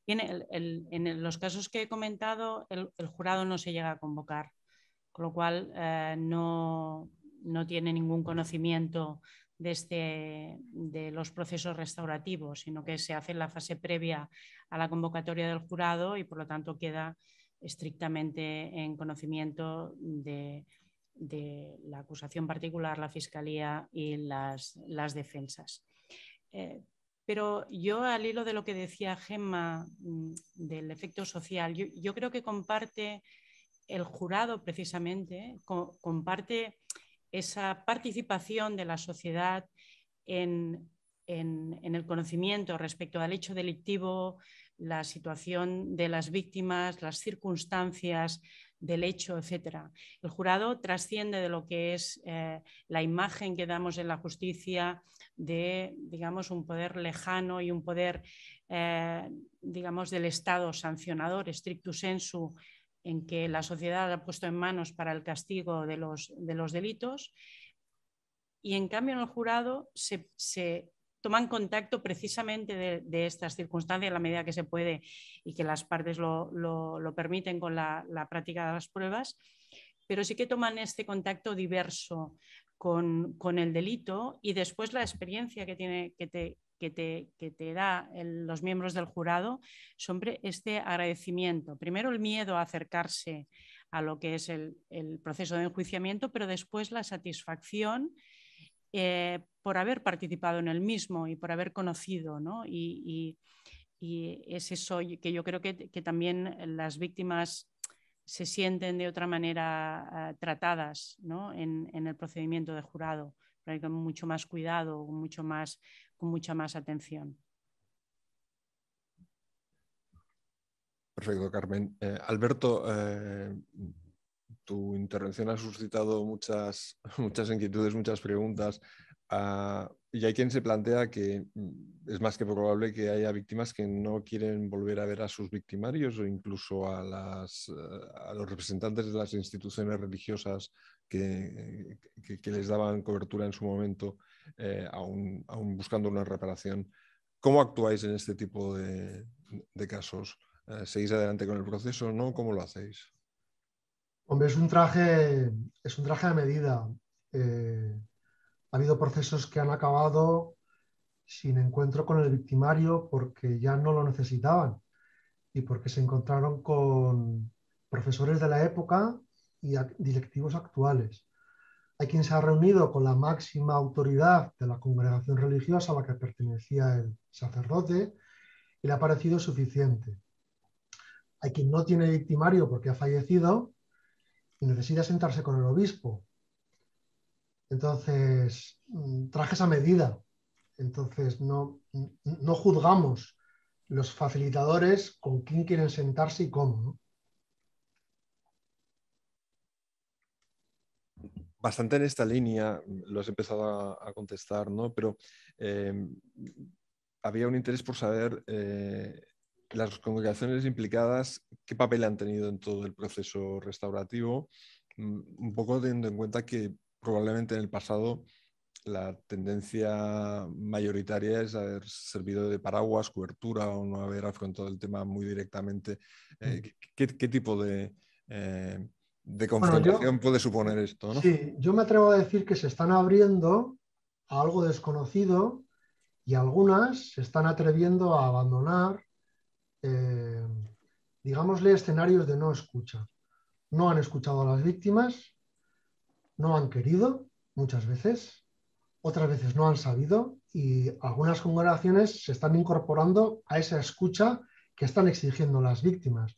en, los casos que he comentado, el, jurado no se llega a convocar, con lo cual no, tiene ningún conocimiento de, este, de, los procesos restaurativos, sino que se hace en la fase previa a la convocatoria del jurado y por lo tanto queda estrictamente en conocimiento de, la acusación particular, la fiscalía y las, defensas. Eh, pero yo, al hilo de lo que decía Gemma mm, del efecto social, yo, creo que comparte el jurado precisamente, comparte esa participación de la sociedad en, el conocimiento respecto al hecho delictivo, la situación de las víctimas, las circunstancias del hecho, etc. El jurado trasciende de lo que es eh, la imagen que damos en la justicia de, digamos, un poder lejano y un poder, eh, digamos, del Estado sancionador, stricto sensu, en que la sociedad ha puesto en manos para el castigo de los, de los delitos. Y en cambio en el jurado se toman contacto precisamente de, estas circunstancias en la medida que se puede y que las partes lo, permiten con la, práctica de las pruebas, pero sí que toman este contacto diverso con, el delito y después la experiencia que, tiene, que, te, te, que te, da los miembros del jurado sobre este agradecimiento. Primero el miedo a acercarse a lo que es el, el proceso de enjuiciamiento, pero después la satisfacción eh, por haber participado en el mismo y por haber conocido, Y, es eso que yo creo que, también las víctimas se sienten de otra manera ah, tratadas en, el procedimiento de jurado, con mucho más cuidado, mucho más, con mucha más atención. Perfecto, Carmen. Eh, Alberto, eh, tu intervención ha suscitado muchas, muchas inquietudes, muchas preguntas. Ah, y hay quien se plantea que mm, es más que probable que haya víctimas que no quieren volver a ver a sus victimarios o incluso a, los representantes de las instituciones religiosas que, les daban cobertura en su momento, eh, aún, buscando una reparación. ¿Cómo actuáis en este tipo de, casos? Eh, ¿Seguís adelante con el proceso? o ¿No? ¿Cómo lo hacéis? Hombre, es un traje, es un traje a medida. Eh, ha habido procesos que han acabado sin encuentro con el victimario porque ya no lo necesitaban y porque se encontraron con profesores de la época y directivos actuales. Hay quien se ha reunido con la máxima autoridad de la congregación religiosa a la que pertenecía el sacerdote y le ha parecido suficiente. Hay quien no tiene victimario porque ha fallecido y necesita sentarse con el obispo. Entonces, mm, traje esa medida. Entonces, no, no juzgamos los facilitadores con quién quieren sentarse y cómo. bastante en esta línea, mm, lo has empezado a, contestar, ¿no? Pero em, había un interés por saber eh, las congregaciones implicadas, ¿qué papel han tenido en todo el proceso restaurativo? Mm, un poco teniendo en cuenta que probablemente en el pasado la tendencia mayoritaria es haber servido de paraguas, cobertura o no haber afrontado el tema muy directamente. Eh, mm. ¿qué, tipo de, eh, confrontación puede suponer esto? Sí, yo me atrevo a decir que se están abriendo a algo desconocido y algunas se están atreviendo a abandonar eh, digámosle, escenarios de no escucha. No han escuchado a las víctimas, no han querido muchas veces, otras veces no han sabido y algunas congregaciones se están incorporando a esa escucha que están exigiendo las víctimas.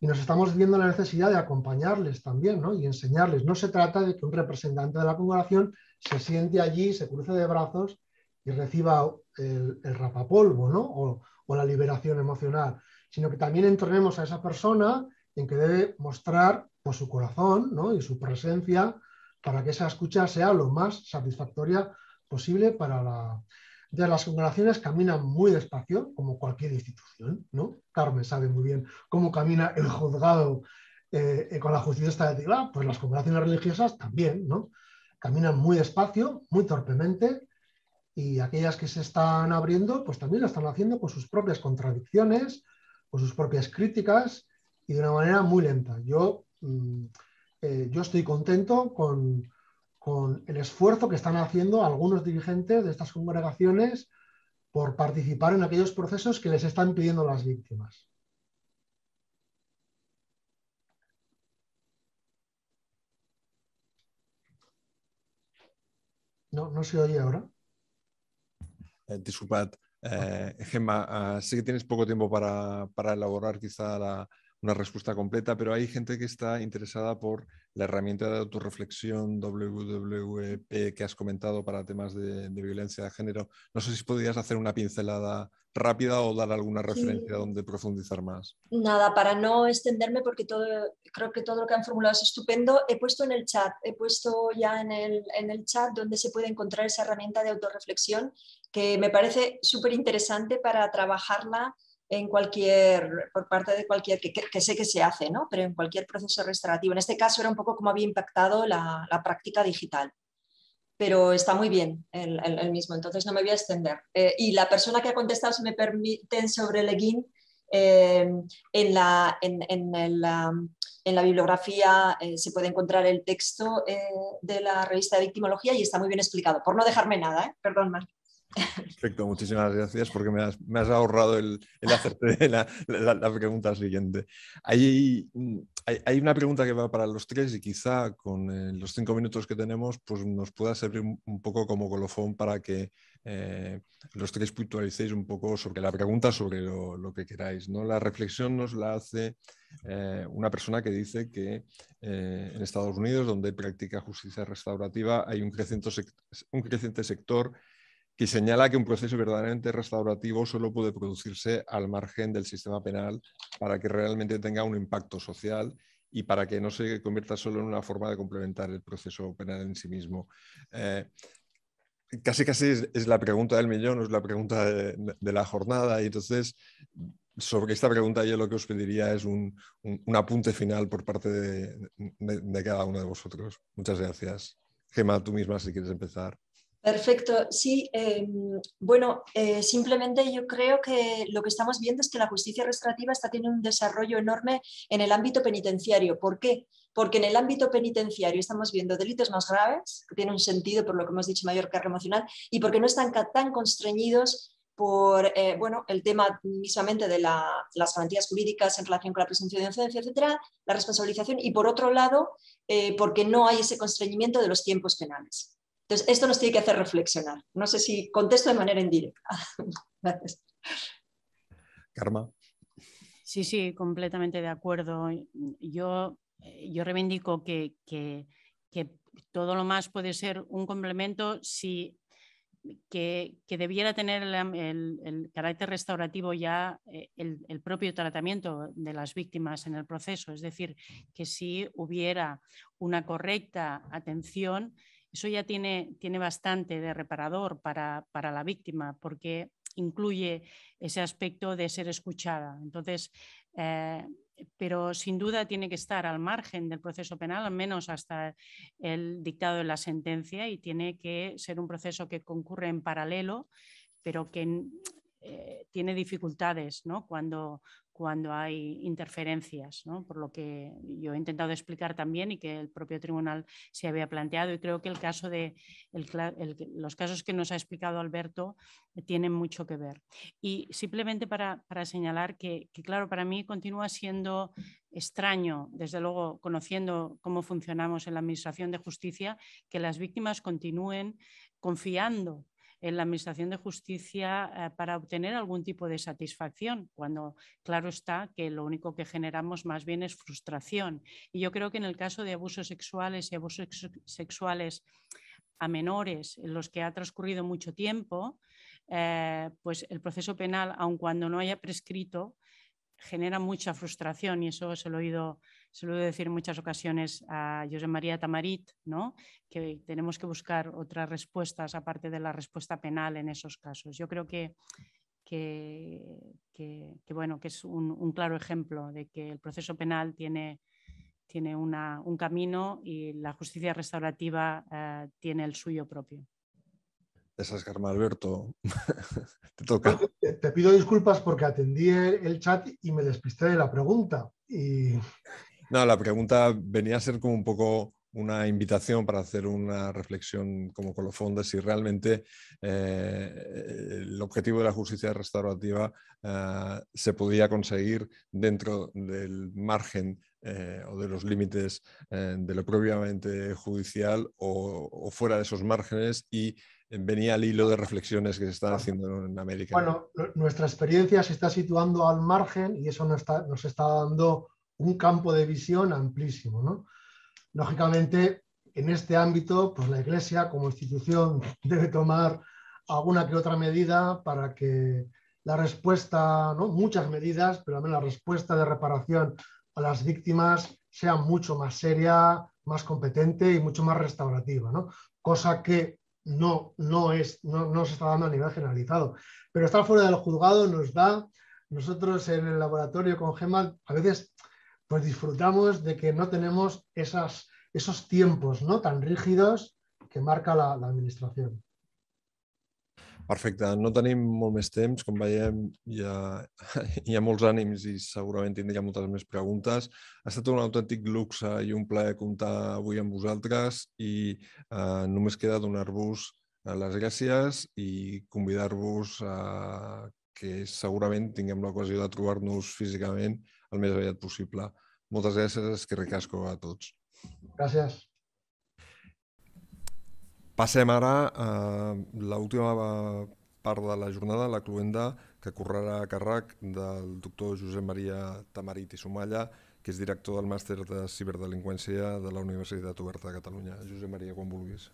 Y nos estamos viendo la necesidad de acompañarles también y enseñarles. No se trata de que un representante de la congregación se siente allí, se cruce de brazos y reciba el, rapapolvo ¿no? o, o la liberación emocional, sino que también entrenemos a esa persona en que debe mostrar pues, su corazón y su presencia para que esa escucha sea lo más satisfactoria posible para la... De las congregaciones caminan muy despacio, como cualquier institución, ¿no? Carmen sabe muy bien cómo camina el juzgado eh, eh, con la justicia estatal, pues las congregaciones religiosas también, ¿no? Caminan muy despacio, muy torpemente, y aquellas que se están abriendo, pues también lo están haciendo con sus propias contradicciones, con sus propias críticas y de una manera muy lenta. Yo, mm, eh, yo estoy contento con, con, el esfuerzo que están haciendo algunos dirigentes de estas congregaciones por participar en aquellos procesos que les están pidiendo las víctimas. No, no se oye ahora. Eh, disculpad, eh, Gemma, ah, que tienes poco tiempo para, para elaborar quizá la, una respuesta completa, pero hay gente que está interesada por la herramienta de autorreflexión WWP e, que has comentado para temas de, violencia de género. No sé si podrías hacer una pincelada rápida o dar alguna referencia donde profundizar más. Nada, para no extenderme, porque todo, creo que todo lo que han formulado es estupendo, he puesto en el chat, he puesto ya en el, en el chat donde se puede encontrar esa herramienta de autorreflexión que me parece súper interesante para trabajarla en cualquier, por parte de cualquier, que, sé que se hace, ¿no? pero en cualquier proceso restaurativo. En este caso era un poco como había impactado la, la práctica digital, pero está muy bien el, mismo, entonces no me voy a extender. Eh, y la persona que ha contestado, si me permiten, sobre Leguín, eh, en, la, en, en, en, la, bibliografía eh, se puede encontrar el texto de la revista de victimología y está muy bien explicado, por no dejarme nada, perdón, Marco. Perfecto, muchísimas gracias porque me has, ahorrado el, hacerte la, pregunta siguiente. Mm, hay, una pregunta que va para los tres y quizá con eh, los cinco minutos que tenemos pues nos pueda servir un poco como colofón para que eh, los tres puntualicéis un poco sobre la pregunta, sobre lo, que queráis. ¿no? La reflexión nos la hace eh, una persona que dice que en Estados Unidos, donde practica justicia restaurativa, hay un creciente sector que señala que un proceso verdaderamente restaurativo solo puede producirse al margen del sistema penal para que realmente tenga un impacto social y para que no se convierta solo en una forma de complementar el proceso penal en sí mismo. Eh, casi casi es, la pregunta del millón, es la pregunta de, la jornada. Y entonces, sobre esta pregunta yo lo que os pediría es un, apunte final por parte de, cada uno de vosotros. Muchas gracias. Gemma, tú misma si quieres empezar. Perfecto, sí. Em, bueno, eh, simplemente yo creo que lo que estamos viendo es que la justicia restaurativa está teniendo un desarrollo enorme en el ámbito penitenciario. ¿Por qué? Porque en el ámbito penitenciario estamos viendo delitos más graves, que tienen un sentido por lo que hemos dicho mayor carga emocional, y porque no están tan constreñidos por eh, bueno, el tema mismamente de las garantías jurídicas en relación con la presunción de inocencia, etcétera, la responsabilización, y por otro lado, eh, porque no hay ese constreñimiento de los tiempos penales. Entonces, esto nos tiene que hacer reflexionar. No sé si contesto de manera indirecta. Gracias. Karma. Sí, sí, completamente de acuerdo. Yo, reivindico que, todo lo más puede ser un complemento si que, debiera tener el, carácter restaurativo ya eh, el, propio tratamiento de las víctimas en el proceso. Es decir, que si hubiera una correcta atención, eso ya tiene, tiene bastante de reparador para, para la víctima porque incluye ese aspecto de ser escuchada. Entonces, eh, pero sin duda tiene que estar al margen del proceso penal, al menos hasta el dictado de la sentencia, y tiene que ser un proceso que concurre en paralelo, pero que eh, tiene dificultades ¿no? cuando, cuando hay interferencias, ¿no? por lo que yo he intentado explicar también y que el propio tribunal se había planteado. Y creo que el caso de, los casos que nos ha explicado Alberto eh, tienen mucho que ver. Y simplemente para, para señalar que, que, claro, para mí continúa siendo extraño, desde luego conociendo cómo funcionamos en la Administración de Justicia, que las víctimas continúen confiando en la Administración de Justicia eh, para obtener algún tipo de satisfacción, cuando claro está que lo único que generamos más bien es frustración. Y yo creo que en el caso de abusos sexuales y abusos sexuales a menores en los que ha transcurrido mucho tiempo, eh, pues el proceso penal, aun cuando no haya prescrito, genera mucha frustración y eso se lo he oído, se lo he decir en muchas ocasiones a José María Tamarit, ¿no? que tenemos que buscar otras respuestas aparte de la respuesta penal en esos casos. Yo creo que, que, bueno, que es un, claro ejemplo de que el proceso penal tiene, tiene un camino y la justicia restaurativa eh, tiene el suyo propio. Esas, Carmen Alberto. te toca. Te pido disculpas porque atendí el chat y me despisté de la pregunta. No, la pregunta venía a ser como un poco una invitación para hacer una reflexión como colofón de si realmente eh, el objetivo de la justicia restaurativa eh, se podía conseguir dentro del margen eh, o de los límites de lo propiamente judicial o, o fuera de esos márgenes y venía al hilo de reflexiones que se están haciendo en América. Bueno, nuestra experiencia se está situando al margen y eso nos está, nos está dando un campo de visión amplísimo. Lógicamente, en este ámbito, pues la Iglesia como institución debe tomar alguna que otra medida para que la respuesta, ¿no? muchas medidas, pero al la respuesta de reparación a las víctimas sea mucho más seria, más competente y mucho más restaurativa, ¿no? cosa que no, no, es, no, no se está dando a nivel generalizado. Pero estar fuera del juzgado nos da, nosotros en el laboratorio con Gemal, a veces pues disfrutamos de que no tenemos esas, esos tiempos ¿no? tan rígidos que marca la administración. Perfecte, no tenim molt més temps, com veiem hi ha, hi ha molts ànims i segurament tindria moltes més preguntes. Ha estat un autèntic luxe i un plaer comptar avui amb vosaltres i eh, només queda donar-vos eh, les gràcies i convidar-vos a que segurament tinguem l'ocasió de trobar-nos físicament el més aviat possible. Moltes gràcies, que recasco a tots. Gràcies. Passem ara a l'última eh, part de la jornada, la cluenda, que correrà a càrrec del doctor Josep Maria Tamarit i Somalla, que és director del màster de ciberdelinqüència de la Universitat Oberta de Catalunya. Josep Maria, quan vulguis.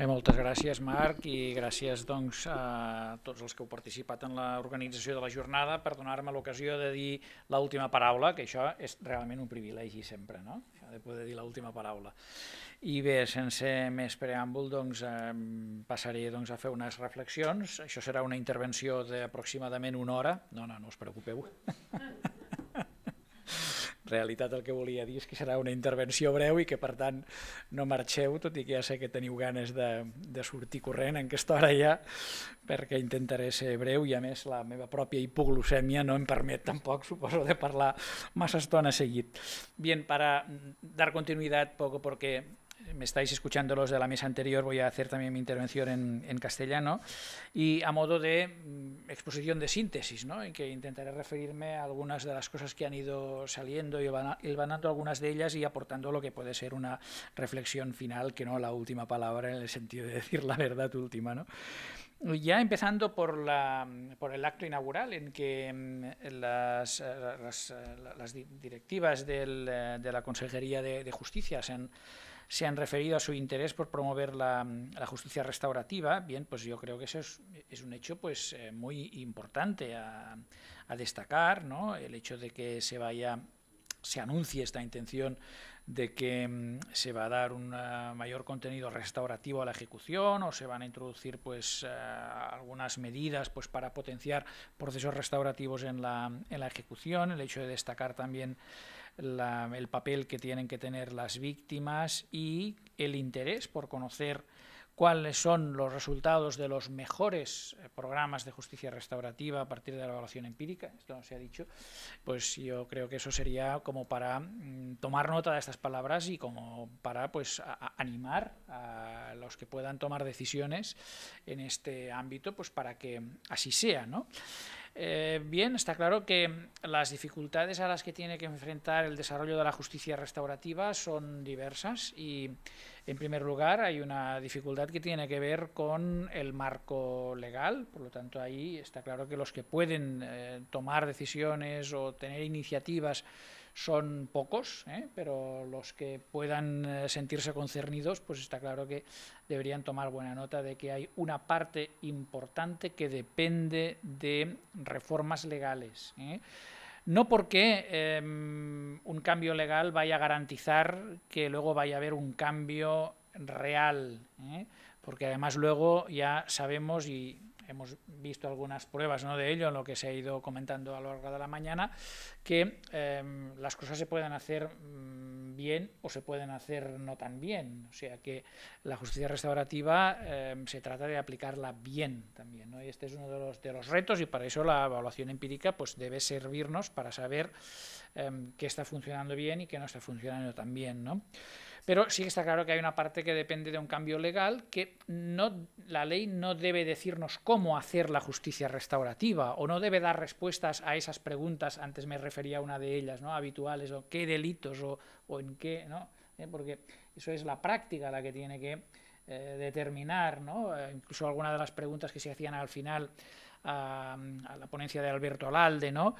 Bé, moltes gràcies Marc i gràcies doncs, a tots els que heu participat en l'organització de la jornada per donar-me l'ocasió de dir l'última paraula, que això és realment un privilegi sempre. No? de poder dir l'última paraula. I bé, sense més preàmbul, doncs, eh, passaré doncs, a fer unes reflexions. Això serà una intervenció d'aproximadament una hora. No, no, no us preocupeu. realitat el que volia dir és que serà una intervenció breu i que per tant no marxeu, tot i que ja sé que teniu ganes de, de sortir corrent en aquesta hora ja, perquè intentaré ser breu i a més la meva pròpia hipoglucèmia no em permet tampoc, suposo, de parlar massa estona seguit. Bien, para dar continuïtat poco porque me estáis escuchando los de la mesa anterior, voy a hacer también mi intervención en, castellano y a modo de mm, exposición de síntesis, ¿no? en que intentaré referirme a algunas de las cosas que han ido saliendo y elvanando algunas de ellas y aportando lo que puede ser una reflexión final, que no la última palabra en el sentido de decir la verdad última. ¿no? Ya empezando por, la, por el acto inaugural en que mm, las, eh, las, eh, directivas del, eh, de la Consejería de, de Justicia se han se han referido a su interés por promover la, justicia restaurativa, bien, pues yo creo que eso es, un hecho pues, eh, muy importante a, destacar, ¿no? el hecho de que se vaya, se anuncie esta intención de que mm, se va a dar un ah, mayor contenido restaurativo a la ejecución o se van a introducir pues eh, algunas medidas pues para potenciar procesos restaurativos en la, en la ejecución, el hecho de destacar también el papel que tienen que tener las víctimas y el interés por conocer cuáles son los resultados de los mejores eh, programas de justicia restaurativa a partir de la evaluación empírica, esto no se ha dicho, pues yo creo que eso sería como para mm, tomar nota de estas palabras y como para pues animar a los que puedan tomar decisiones en este ámbito, pues para que así sea, ¿no? Eh, bien, está claro que las dificultades a las que tiene que enfrentar el desarrollo de la justicia restaurativa son diversas y, en primer lugar, hay una dificultad que tiene que ver con el marco legal. Por lo tanto, ahí está claro que los que pueden eh, tomar decisiones o tener iniciativas son pocos, ¿eh? pero los que puedan eh, sentirse concernidos, pues está claro que deberían tomar buena nota de que hay una parte importante que depende de reformas legales. ¿eh? No porque em, un cambio legal vaya a garantizar que luego vaya a haber un cambio real, porque además luego ya sabemos y hemos visto algunas pruebas ¿no? de ello en lo que se ha ido comentando a lo largo de la mañana, que em, las cosas se pueden hacer mm, bien o se pueden hacer no tan bien. O sea que la justicia restaurativa em, se trata de aplicarla bien también. este es uno de los, retos y para eso la evaluación empírica pues, debe servirnos para saber em, qué está funcionando bien y qué no está funcionando tan bien. ¿no? Pero sí que está claro que hay una parte que depende de un cambio legal que no, la ley no debe decirnos cómo hacer la justicia restaurativa o no debe dar respuestas a esas preguntas, antes me refería a una de ellas, ¿no? habituales, o qué delitos o, en qué, ¿no? Eh, porque eso es la práctica la que tiene que eh, determinar, ¿no? Eh, incluso alguna de las preguntas que se hacían al final a, a la ponencia de Alberto Alalde, ¿no?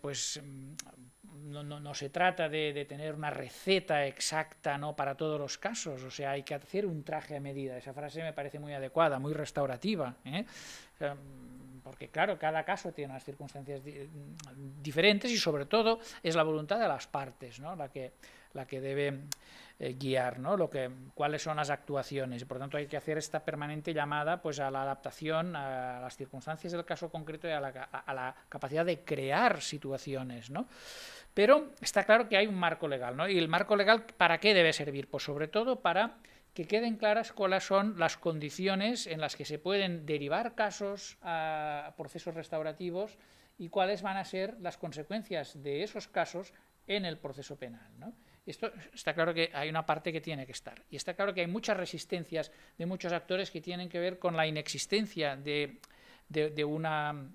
pues no, no, no se trata de, de, tener una receta exacta ¿no? para todos los casos, o sea, hay que hacer un traje a medida. Esa frase me parece muy adecuada, muy restaurativa. ¿eh? porque claro, cada caso tiene las circunstancias diferentes y sobre todo es la voluntad de las partes ¿no? la, que, la que debe eh, guiar ¿no? Lo que, cuáles son las actuaciones. Por tanto, hay que hacer esta permanente llamada pues, a la adaptación a las circunstancias del caso concreto y a la, a la capacidad de crear situaciones. ¿no? Pero está claro que hay un marco legal, ¿no? ¿Y el marco legal para qué debe servir? Pues sobre todo para que queden claras cuáles son las condiciones en las que se pueden derivar casos a procesos restaurativos y cuáles van a ser las consecuencias de esos casos en el proceso penal. ¿no? Esto está claro que hay una parte que tiene que estar. Y está claro que hay muchas resistencias de muchos actores que tienen que ver con la inexistencia de, de, de una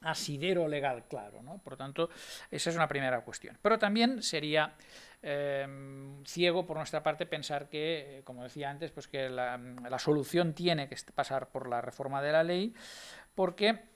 asidero legal claro. ¿no? Por lo tanto, esa es una primera cuestión. Pero también sería em, ciego por nuestra parte pensar que, eh, como decía antes, pues que la solución tiene que pasar por la reforma de la ley, porque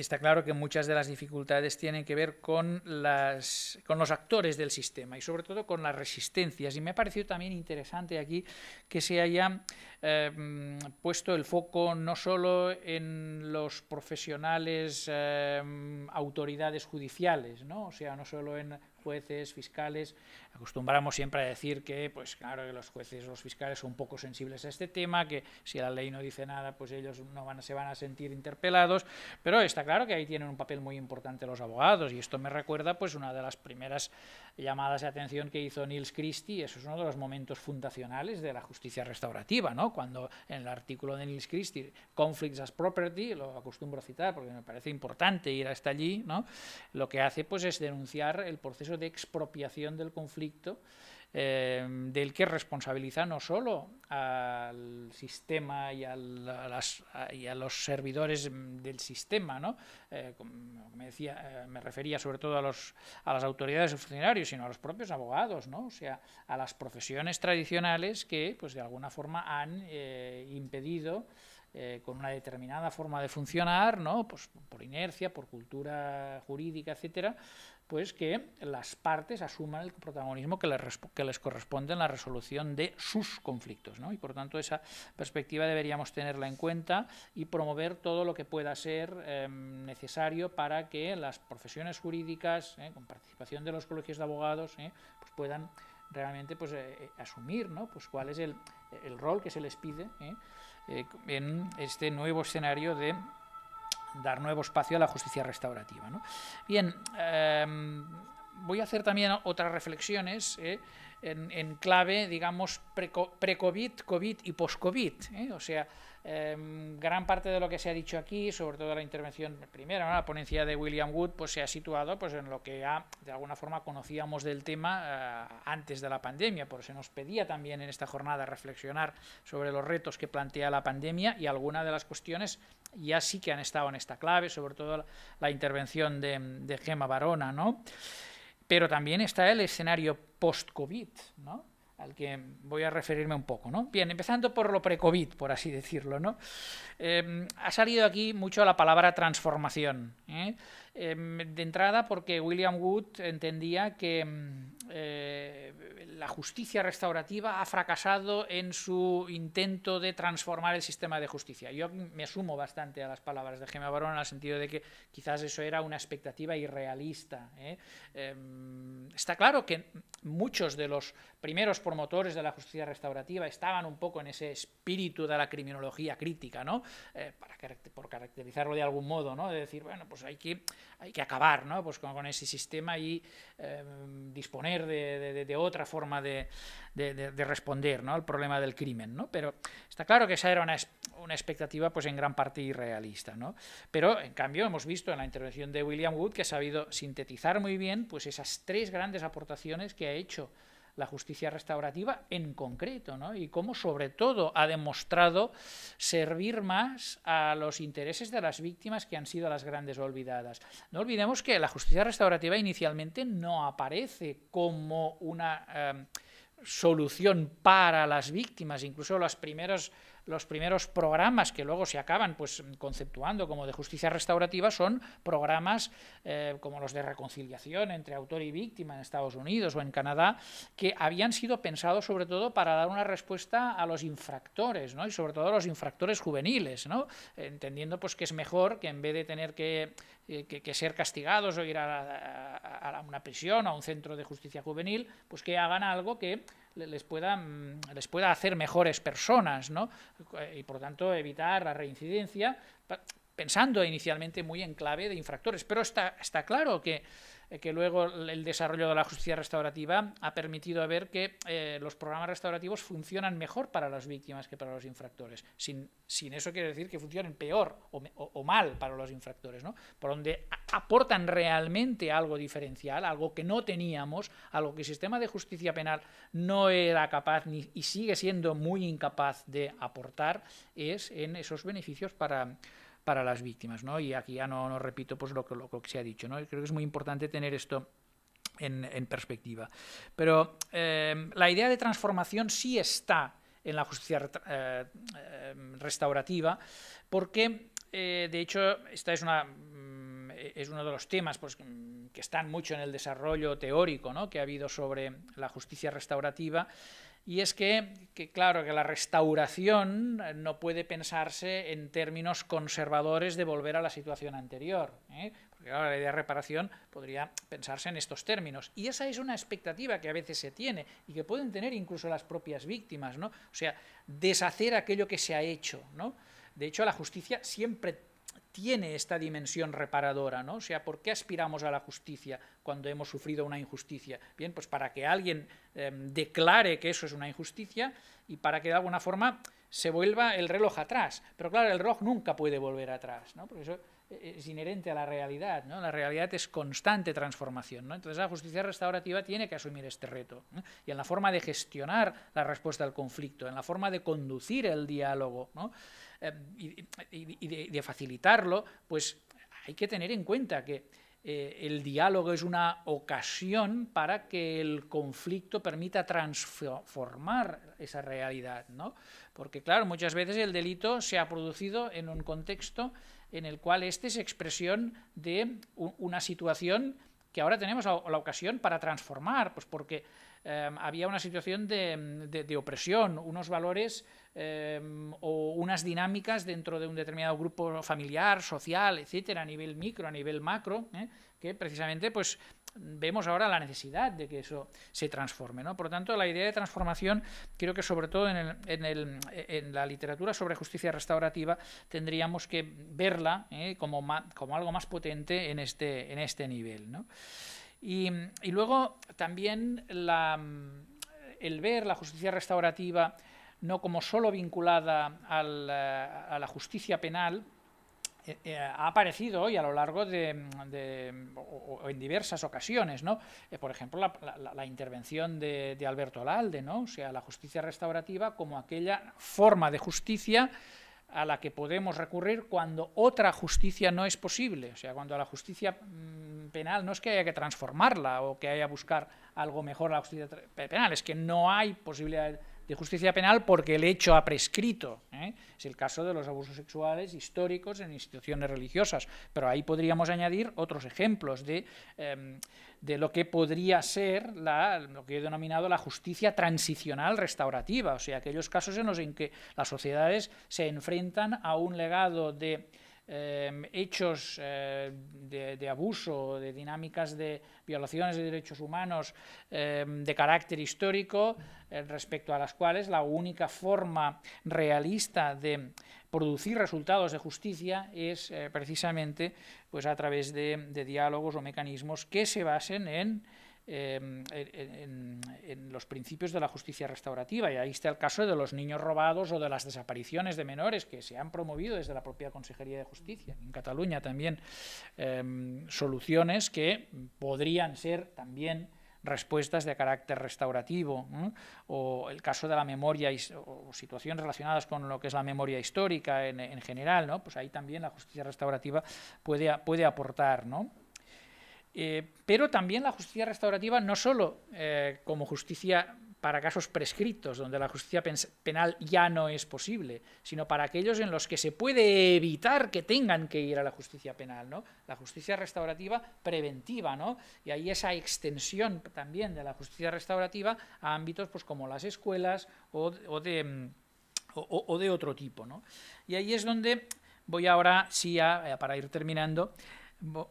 está claro que muchas de las dificultades tienen que ver con, las, con los actores del sistema y sobre todo con las resistencias. Y me ha parecido también interesante aquí que se haya em, puesto el foco no solo en los profesionales, em, autoridades judiciales, ¿no? o sea, no solo en jueces, fiscales, acostumbramos siempre a decir que, pues claro, que los jueces, los fiscales son poco sensibles a este tema, que si la ley no dice nada, pues ellos no van, se van a sentir interpelados, pero está claro que ahí tienen un papel muy importante los abogados, y esto me recuerda pues una de las primeras llamadas de atención que hizo Nils Christie, eso es uno de los momentos fundacionales de la justicia restaurativa, ¿no? cuando en el artículo de Nils Christie, Conflicts as Property, lo acostumbro a citar porque me parece importante ir hasta allí, ¿no? lo que hace pues es denunciar el proceso de expropiación del conflicto eh, del que responsabiliza no solo al sistema y, a, los servidores del sistema, ¿no? Eh, eh, me, refería sobre todo a, las autoridades y funcionarios, sino a los propios abogados, ¿no? o sea, a las profesiones tradicionales que pues, de alguna forma han impedido con una determinada forma de funcionar, ¿no? pues por inercia, por cultura jurídica, etcétera, pues que las partes asuman el protagonismo que les, que les corresponde en la resolución de sus conflictos. ¿no? Y por tanto, esa perspectiva deberíamos tenerla en cuenta y promover todo lo que pueda ser em, necesario para que las profesiones jurídicas, ¿eh? con participación de los colegios de abogados, ¿eh? pues puedan realmente pues, eh, asumir ¿no? pues cuál es el, el, rol que se les pide en este nuevo escenario de dar nuevo espacio a la justicia restaurativa. Bien, em, voy a hacer también otras reflexiones ¿eh? en, clave, digamos, pre-COVID, COVID y post-COVID. ¿eh? O sea, em, gran parte de lo que se ha dicho aquí, sobre todo la intervención primera, la ponencia de William Wood, pues se ha situado pues, en lo que ya de alguna forma conocíamos del tema eh, antes de la pandemia, por eso nos pedía también en esta jornada reflexionar sobre los retos que plantea la pandemia y algunas de las cuestiones ya sí que han estado en esta clave, sobre todo la, intervención de, de Gema Barona, ¿no? Pero también está el escenario post-COVID, ¿no? al que voy a referirme un poco. ¿no? Bien, empezando por lo pre-COVID, por así decirlo. ¿no? Em, ha salido aquí mucho la palabra transformación. ¿eh? Em, de entrada porque William Wood entendía que em, eh, la justicia restaurativa ha fracasado en su intento de transformar el sistema de justicia. Yo me sumo bastante a las palabras de Gemma Barón en el sentido de que quizás eso era una expectativa irrealista. ¿eh? Em, está claro que muchos de los primeros promotores de la justicia restaurativa estaban un poco en ese espíritu de la criminología crítica, ¿no? Eh, para, por caracterizarlo de algún modo, ¿no? De decir, bueno, pues hay que, hay que acabar, Pues con, ese sistema y em, disponer de, otra forma de, responder, ¿no? Al problema del crimen, ¿no? Pero está claro que esa era una, expectativa, pues en gran parte irrealista, Pero, en cambio, hemos visto en la intervención de William Wood que ha sabido sintetizar muy bien, pues esas tres grandes aportaciones que ha hecho la justicia restaurativa en concreto, ¿no? y cómo sobre todo ha demostrado servir más a los intereses de las víctimas que han sido las grandes olvidadas. No olvidemos que la justicia restaurativa inicialmente no aparece como una eh, solución para las víctimas, incluso las primeras los primeros programas que luego se acaban pues, conceptuando como de justicia restaurativa son programas eh, como los de reconciliación entre autor y víctima en Estados Unidos o en Canadá, que habían sido pensados sobre todo para dar una respuesta a los infractores, ¿no? y sobre todo a los infractores juveniles, ¿no? entendiendo pues, que es mejor que en vez de tener que, eh, ser castigados o ir a una prisión o a un centro de justicia juvenil, pues que hagan algo que les pueda, mm, les pueda hacer mejores personas, ¿no? Y por tanto evitar la reincidencia, pensando inicialmente muy en clave de infractores. Pero está, está claro que eh, que luego el desarrollo de la justicia restaurativa ha permitido ver que eh, los programas restaurativos funcionan mejor para las víctimas que para los infractores. Sin, sin eso quiere decir que funcionen peor o, mal para los infractores, ¿no? Por donde aportan realmente algo diferencial, algo que no teníamos, algo que el sistema de justicia penal no era capaz ni, y sigue siendo muy incapaz de aportar, es en esos beneficios para para las víctimas. ¿no? Y aquí ya no, repito pues, lo, que se ha dicho. ¿no? Creo que es muy importante tener esto en, perspectiva. Pero eh, la idea de transformación sí está en la justicia eh, eh, restaurativa, porque de hecho esta es una mm, es uno de los temas pues, que están mucho en el desarrollo teórico que ha habido sobre la justicia restaurativa y es que, claro, que la restauración eh, no puede pensarse en términos conservadores de volver a la situación anterior. ¿eh? Porque la idea de reparación podría pensarse en estos términos. Y esa es una expectativa que a veces se tiene y que pueden tener incluso las propias víctimas. ¿no? O sea, deshacer aquello que se ha hecho. ¿no? De hecho, la justicia siempre tiene esta dimensión reparadora, ¿no? O sea, ¿por qué aspiramos a la justicia cuando hemos sufrido una injusticia? Bien, pues para que alguien em, declare que eso es una injusticia y para que de alguna forma se vuelva el reloj atrás. Pero claro, el reloj nunca puede volver atrás, ¿no? Porque eso es inherente a la realidad, ¿no? La realidad es constante transformación, ¿no? Entonces la justicia restaurativa tiene que asumir este reto. Y en la forma de gestionar la respuesta al conflicto, en la forma de conducir el diálogo, ¿no? Em, y, de, facilitarlo, pues hay que tener en cuenta que eh, el diálogo es una ocasión para que el conflicto permita transformar esa realidad, ¿no? Porque, claro, muchas veces el delito se ha producido en un contexto en el cual este es expresión de una situación que ahora tenemos la ocasión para transformar, pues porque Em, había una situación de, de, opresión, unos valores em, o unas dinámicas dentro de un determinado grupo familiar, social, etcétera, a nivel micro, a nivel macro, ¿eh? que precisamente pues vemos ahora la necesidad de que eso se transforme. ¿no? Por lo tanto, la idea de transformación, creo que sobre todo en, en, el, en la literatura sobre justicia restaurativa tendríamos que verla ¿eh? como, como algo más potente en este, en este nivel. ¿no? Y, luego también el ver la justicia restaurativa no como solo vinculada eh, a la justicia penal, eh, eh, ha aparecido hoy a lo largo de, o, en diversas ocasiones, ¿no? por ejemplo, la, intervención de, de, Alberto Lalde, ¿no? O sea, la justicia restaurativa como aquella forma de justicia a la que podemos recurrir cuando otra justicia no es posible, o sea, cuando la justicia mm, penal no es que haya que transformarla o que haya que buscar algo mejor la justicia penal, es que no hay posibilidad de justicia penal porque el hecho ha prescrito. ¿eh? Es el caso de los abusos sexuales históricos en instituciones religiosas, pero ahí podríamos añadir otros ejemplos de em, de lo que podría ser lo que he denominado la justicia transicional restaurativa, o sea, aquellos casos en los que las sociedades se enfrentan a un legado de eh, hechos eh, de, abuso, de dinámicas de violaciones de derechos humanos eh, de carácter histórico eh, respecto a las cuales la única forma realista de producir resultados de justicia es eh, precisamente pues, a través de, diálogos o mecanismos que se basen em, en, los principios de la justicia restaurativa. Y ahí está el caso de los niños robados o de las desapariciones de menores que se han promovido desde la propia Consejería de Justicia. En Cataluña también em, soluciones que podrían ser también respuestas de carácter restaurativo, o el caso de la memoria o situaciones relacionadas con lo que es la memoria histórica en, en general, ¿no? pues ahí también la justicia restaurativa puede, puede aportar. ¿no? Eh, pero también la justicia restaurativa no solo eh, como justicia para casos prescritos, donde la justicia penal ya no es posible, sino para aquellos en los que se puede evitar que tengan que ir a la justicia penal, ¿no? La justicia restaurativa preventiva, ¿no? Y ahí esa extensión también de la justicia restaurativa a ámbitos pues, como las escuelas o, de, mm, otro tipo, Y ahí es donde voy ahora, sí, a, eh, para ir terminando,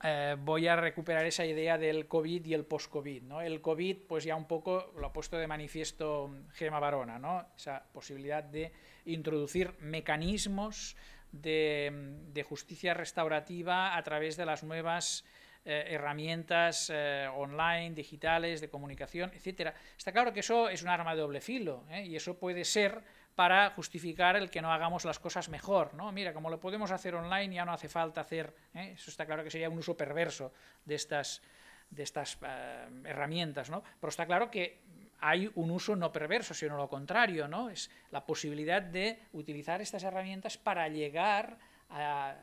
eh, voy a recuperar esa idea del COVID y el post-COVID. ¿no? El COVID, pues ya un poco lo ha puesto de manifiesto Gema Barona, ¿no? esa posibilidad de introducir mecanismos de, justicia restaurativa a través de las nuevas eh, herramientas eh, online, digitales, de comunicación, etcétera. Está claro que eso es un arma de doble filo y eso puede ser para justificar el que no hagamos las cosas mejor. ¿no? Mira, como lo podemos hacer online, ya no hace falta hacer... ¿eh? Eso está claro que sería un uso perverso de estas, de estas eh, herramientas, ¿no? pero está claro que hay un uso no perverso, sino lo contrario, ¿no? es la posibilidad de utilizar estas herramientas para llegar a,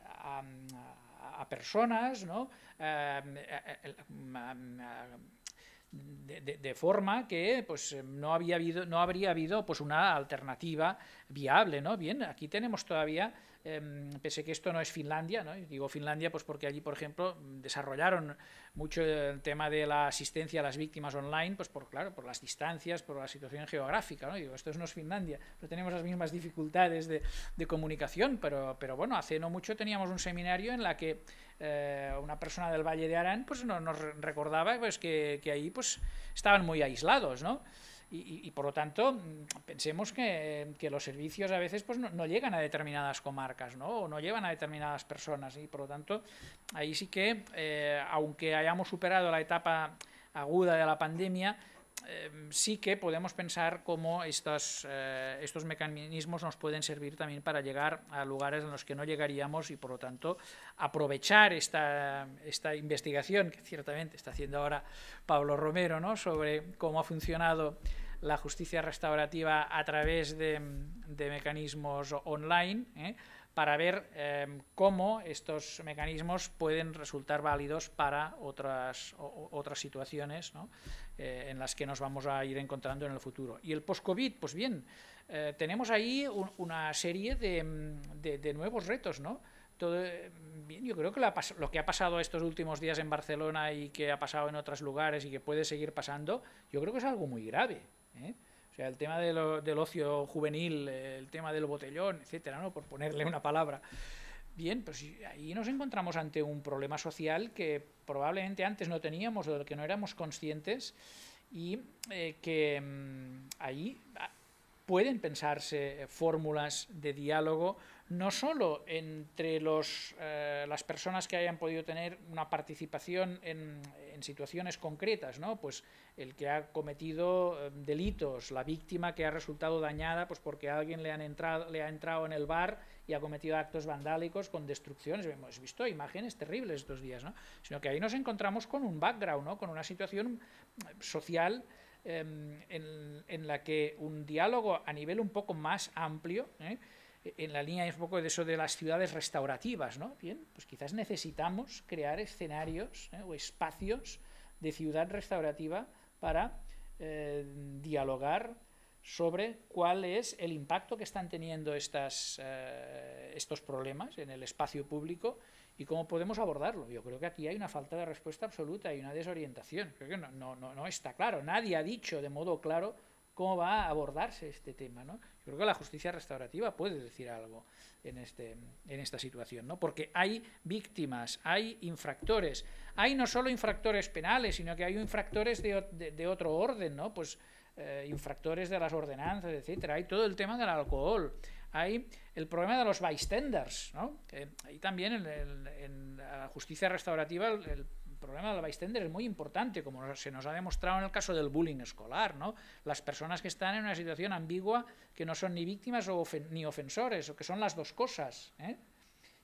a, personas, ¿no? Eh, de, forma que pues, no, había habido, no habría habido pues, una alternativa viable. ¿no? Bien, aquí tenemos todavía eh, pese que esto no es Finlandia, ¿no? digo Finlandia pues porque allí, por ejemplo, desarrollaron mucho el tema de la asistencia a las víctimas online, pues por, claro, por las distancias, por la situación geográfica, ¿no? digo, esto no es Finlandia, pero tenemos las mismas dificultades de, de comunicación, pero, pero bueno, hace no mucho teníamos un seminario en la que eh, una persona del Valle de Arán pues no, nos recordaba pues, que, que ahí pues, estaban muy aislados, ¿no? Y, por lo tanto, mm, pensemos que, los servicios a veces pues, no, llegan a determinadas comarcas ¿no? o no llevan a determinadas personas. Y por lo tanto, ahí sí que, eh, aunque hayamos superado la etapa aguda de la pandemia, Em, sí que podemos pensar cómo estos, eh, estos mecanismos nos pueden servir también para llegar a lugares en los que no llegaríamos y, por lo tanto, aprovechar esta, esta investigación que ciertamente está haciendo ahora Pablo Romero ¿no? sobre cómo ha funcionado la justicia restaurativa a través de, de mecanismos online. ¿eh? para ver em, cómo estos mecanismos pueden resultar válidos para otras, otras situaciones ¿no? Eh, en las que nos vamos a ir encontrando en el futuro. Y el post-COVID, pues bien, eh, tenemos ahí una serie em, de, de, nuevos retos, ¿no? Todo, eh, bien, yo creo que lo que ha pasado estos últimos días en Barcelona y que ha pasado en otros lugares y que puede seguir pasando, yo creo que es algo muy grave. ¿eh? O sea, el tema del ocio juvenil, el tema del botellón, etcétera, ¿no? Por ponerle una palabra. Bien, pues ahí nos encontramos ante un problema social que probablemente antes no teníamos o del que no éramos conscientes y eh, que mm, ahí ah, pueden pensarse eh, fórmulas de diálogo no solo entre los, eh, las personas que hayan podido tener una participación en, situaciones concretas, ¿no? pues el que ha cometido eh, delitos, la víctima que ha resultado dañada pues porque alguien le, entrado, le ha entrado en el bar y ha cometido actos vandálicos con destrucciones, hemos visto imágenes terribles estos días, ¿no? sino que ahí nos encontramos con un background, ¿no? con una situación eh, social em, en, la que un diálogo a nivel un poco más amplio, en la línea un poco de eso de las ciudades restaurativas, ¿no? Bien, pues quizás necesitamos crear escenarios ¿eh? o espacios de ciudad restaurativa para eh, dialogar sobre cuál es el impacto que están teniendo estas, eh, estos problemas en el espacio público y cómo podemos abordarlo. Yo creo que aquí hay una falta de respuesta absoluta hay una desorientación. Creo que no, no, no está claro. Nadie ha dicho de modo claro cómo va a abordarse este tema. ¿no? creo que la justicia restaurativa puede decir algo en, este, en esta situación, ¿no? Porque hay víctimas, hay infractores, hay no solo infractores penales, sino que hay infractores de, otro orden, ¿no? Pues eh, infractores de las ordenanzas, etcétera. Hay todo el tema del alcohol, hay el problema de los bystanders, ¿no? Eh, también en, la justicia restaurativa el ...el problema del bystander es muy importante, como se nos ha demostrado en el caso del bullying escolar. ¿no? Las personas que están en una situación ambigua, que no son ni víctimas ni ofensores, o que son las dos cosas, ¿eh?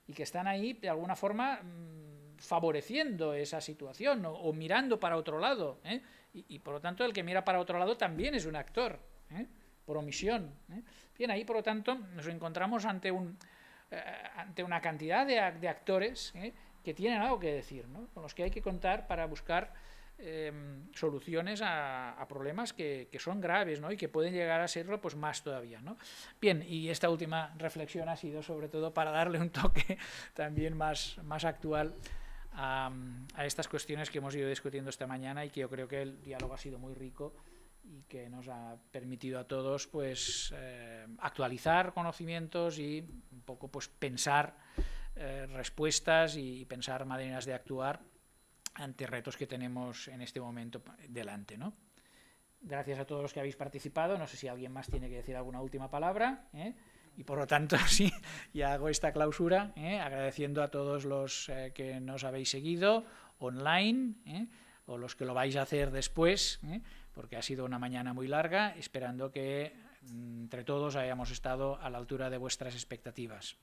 y que están ahí de alguna forma mm, favoreciendo esa situación o, mirando para otro lado. ¿eh? Y, por lo tanto, el que mira para otro lado también es un actor, ¿eh? por omisión. Bien, ahí por lo tanto nos encontramos ante un ante una cantidad de, actores ¿eh? que tienen algo que decir, ¿no? con los que hay que contar para buscar em, soluciones a, problemas que, son graves ¿no? y que pueden llegar a serlo pues, más todavía. ¿no? Bien, y esta última reflexión ha sido sobre todo para darle un toque también más, más actual a, estas cuestiones que hemos ido discutiendo esta mañana y que yo creo que el diálogo ha sido muy rico y que nos ha permitido a todos pues eh, actualizar conocimientos y un poco pues pensar eh, respuestas y pensar maneras de actuar ante retos que tenemos en este momento delante. Gracias a todos los que habéis participado. No sé si alguien más tiene que decir alguna última palabra. ¿eh? Y por lo tanto, sí, ya hago esta clausura, ¿eh? agradeciendo a todos los que nos habéis seguido online o los que lo vais a hacer después, porque ha sido una mañana muy larga, esperando que mm, entre todos hayamos estado a la altura de vuestras expectativas.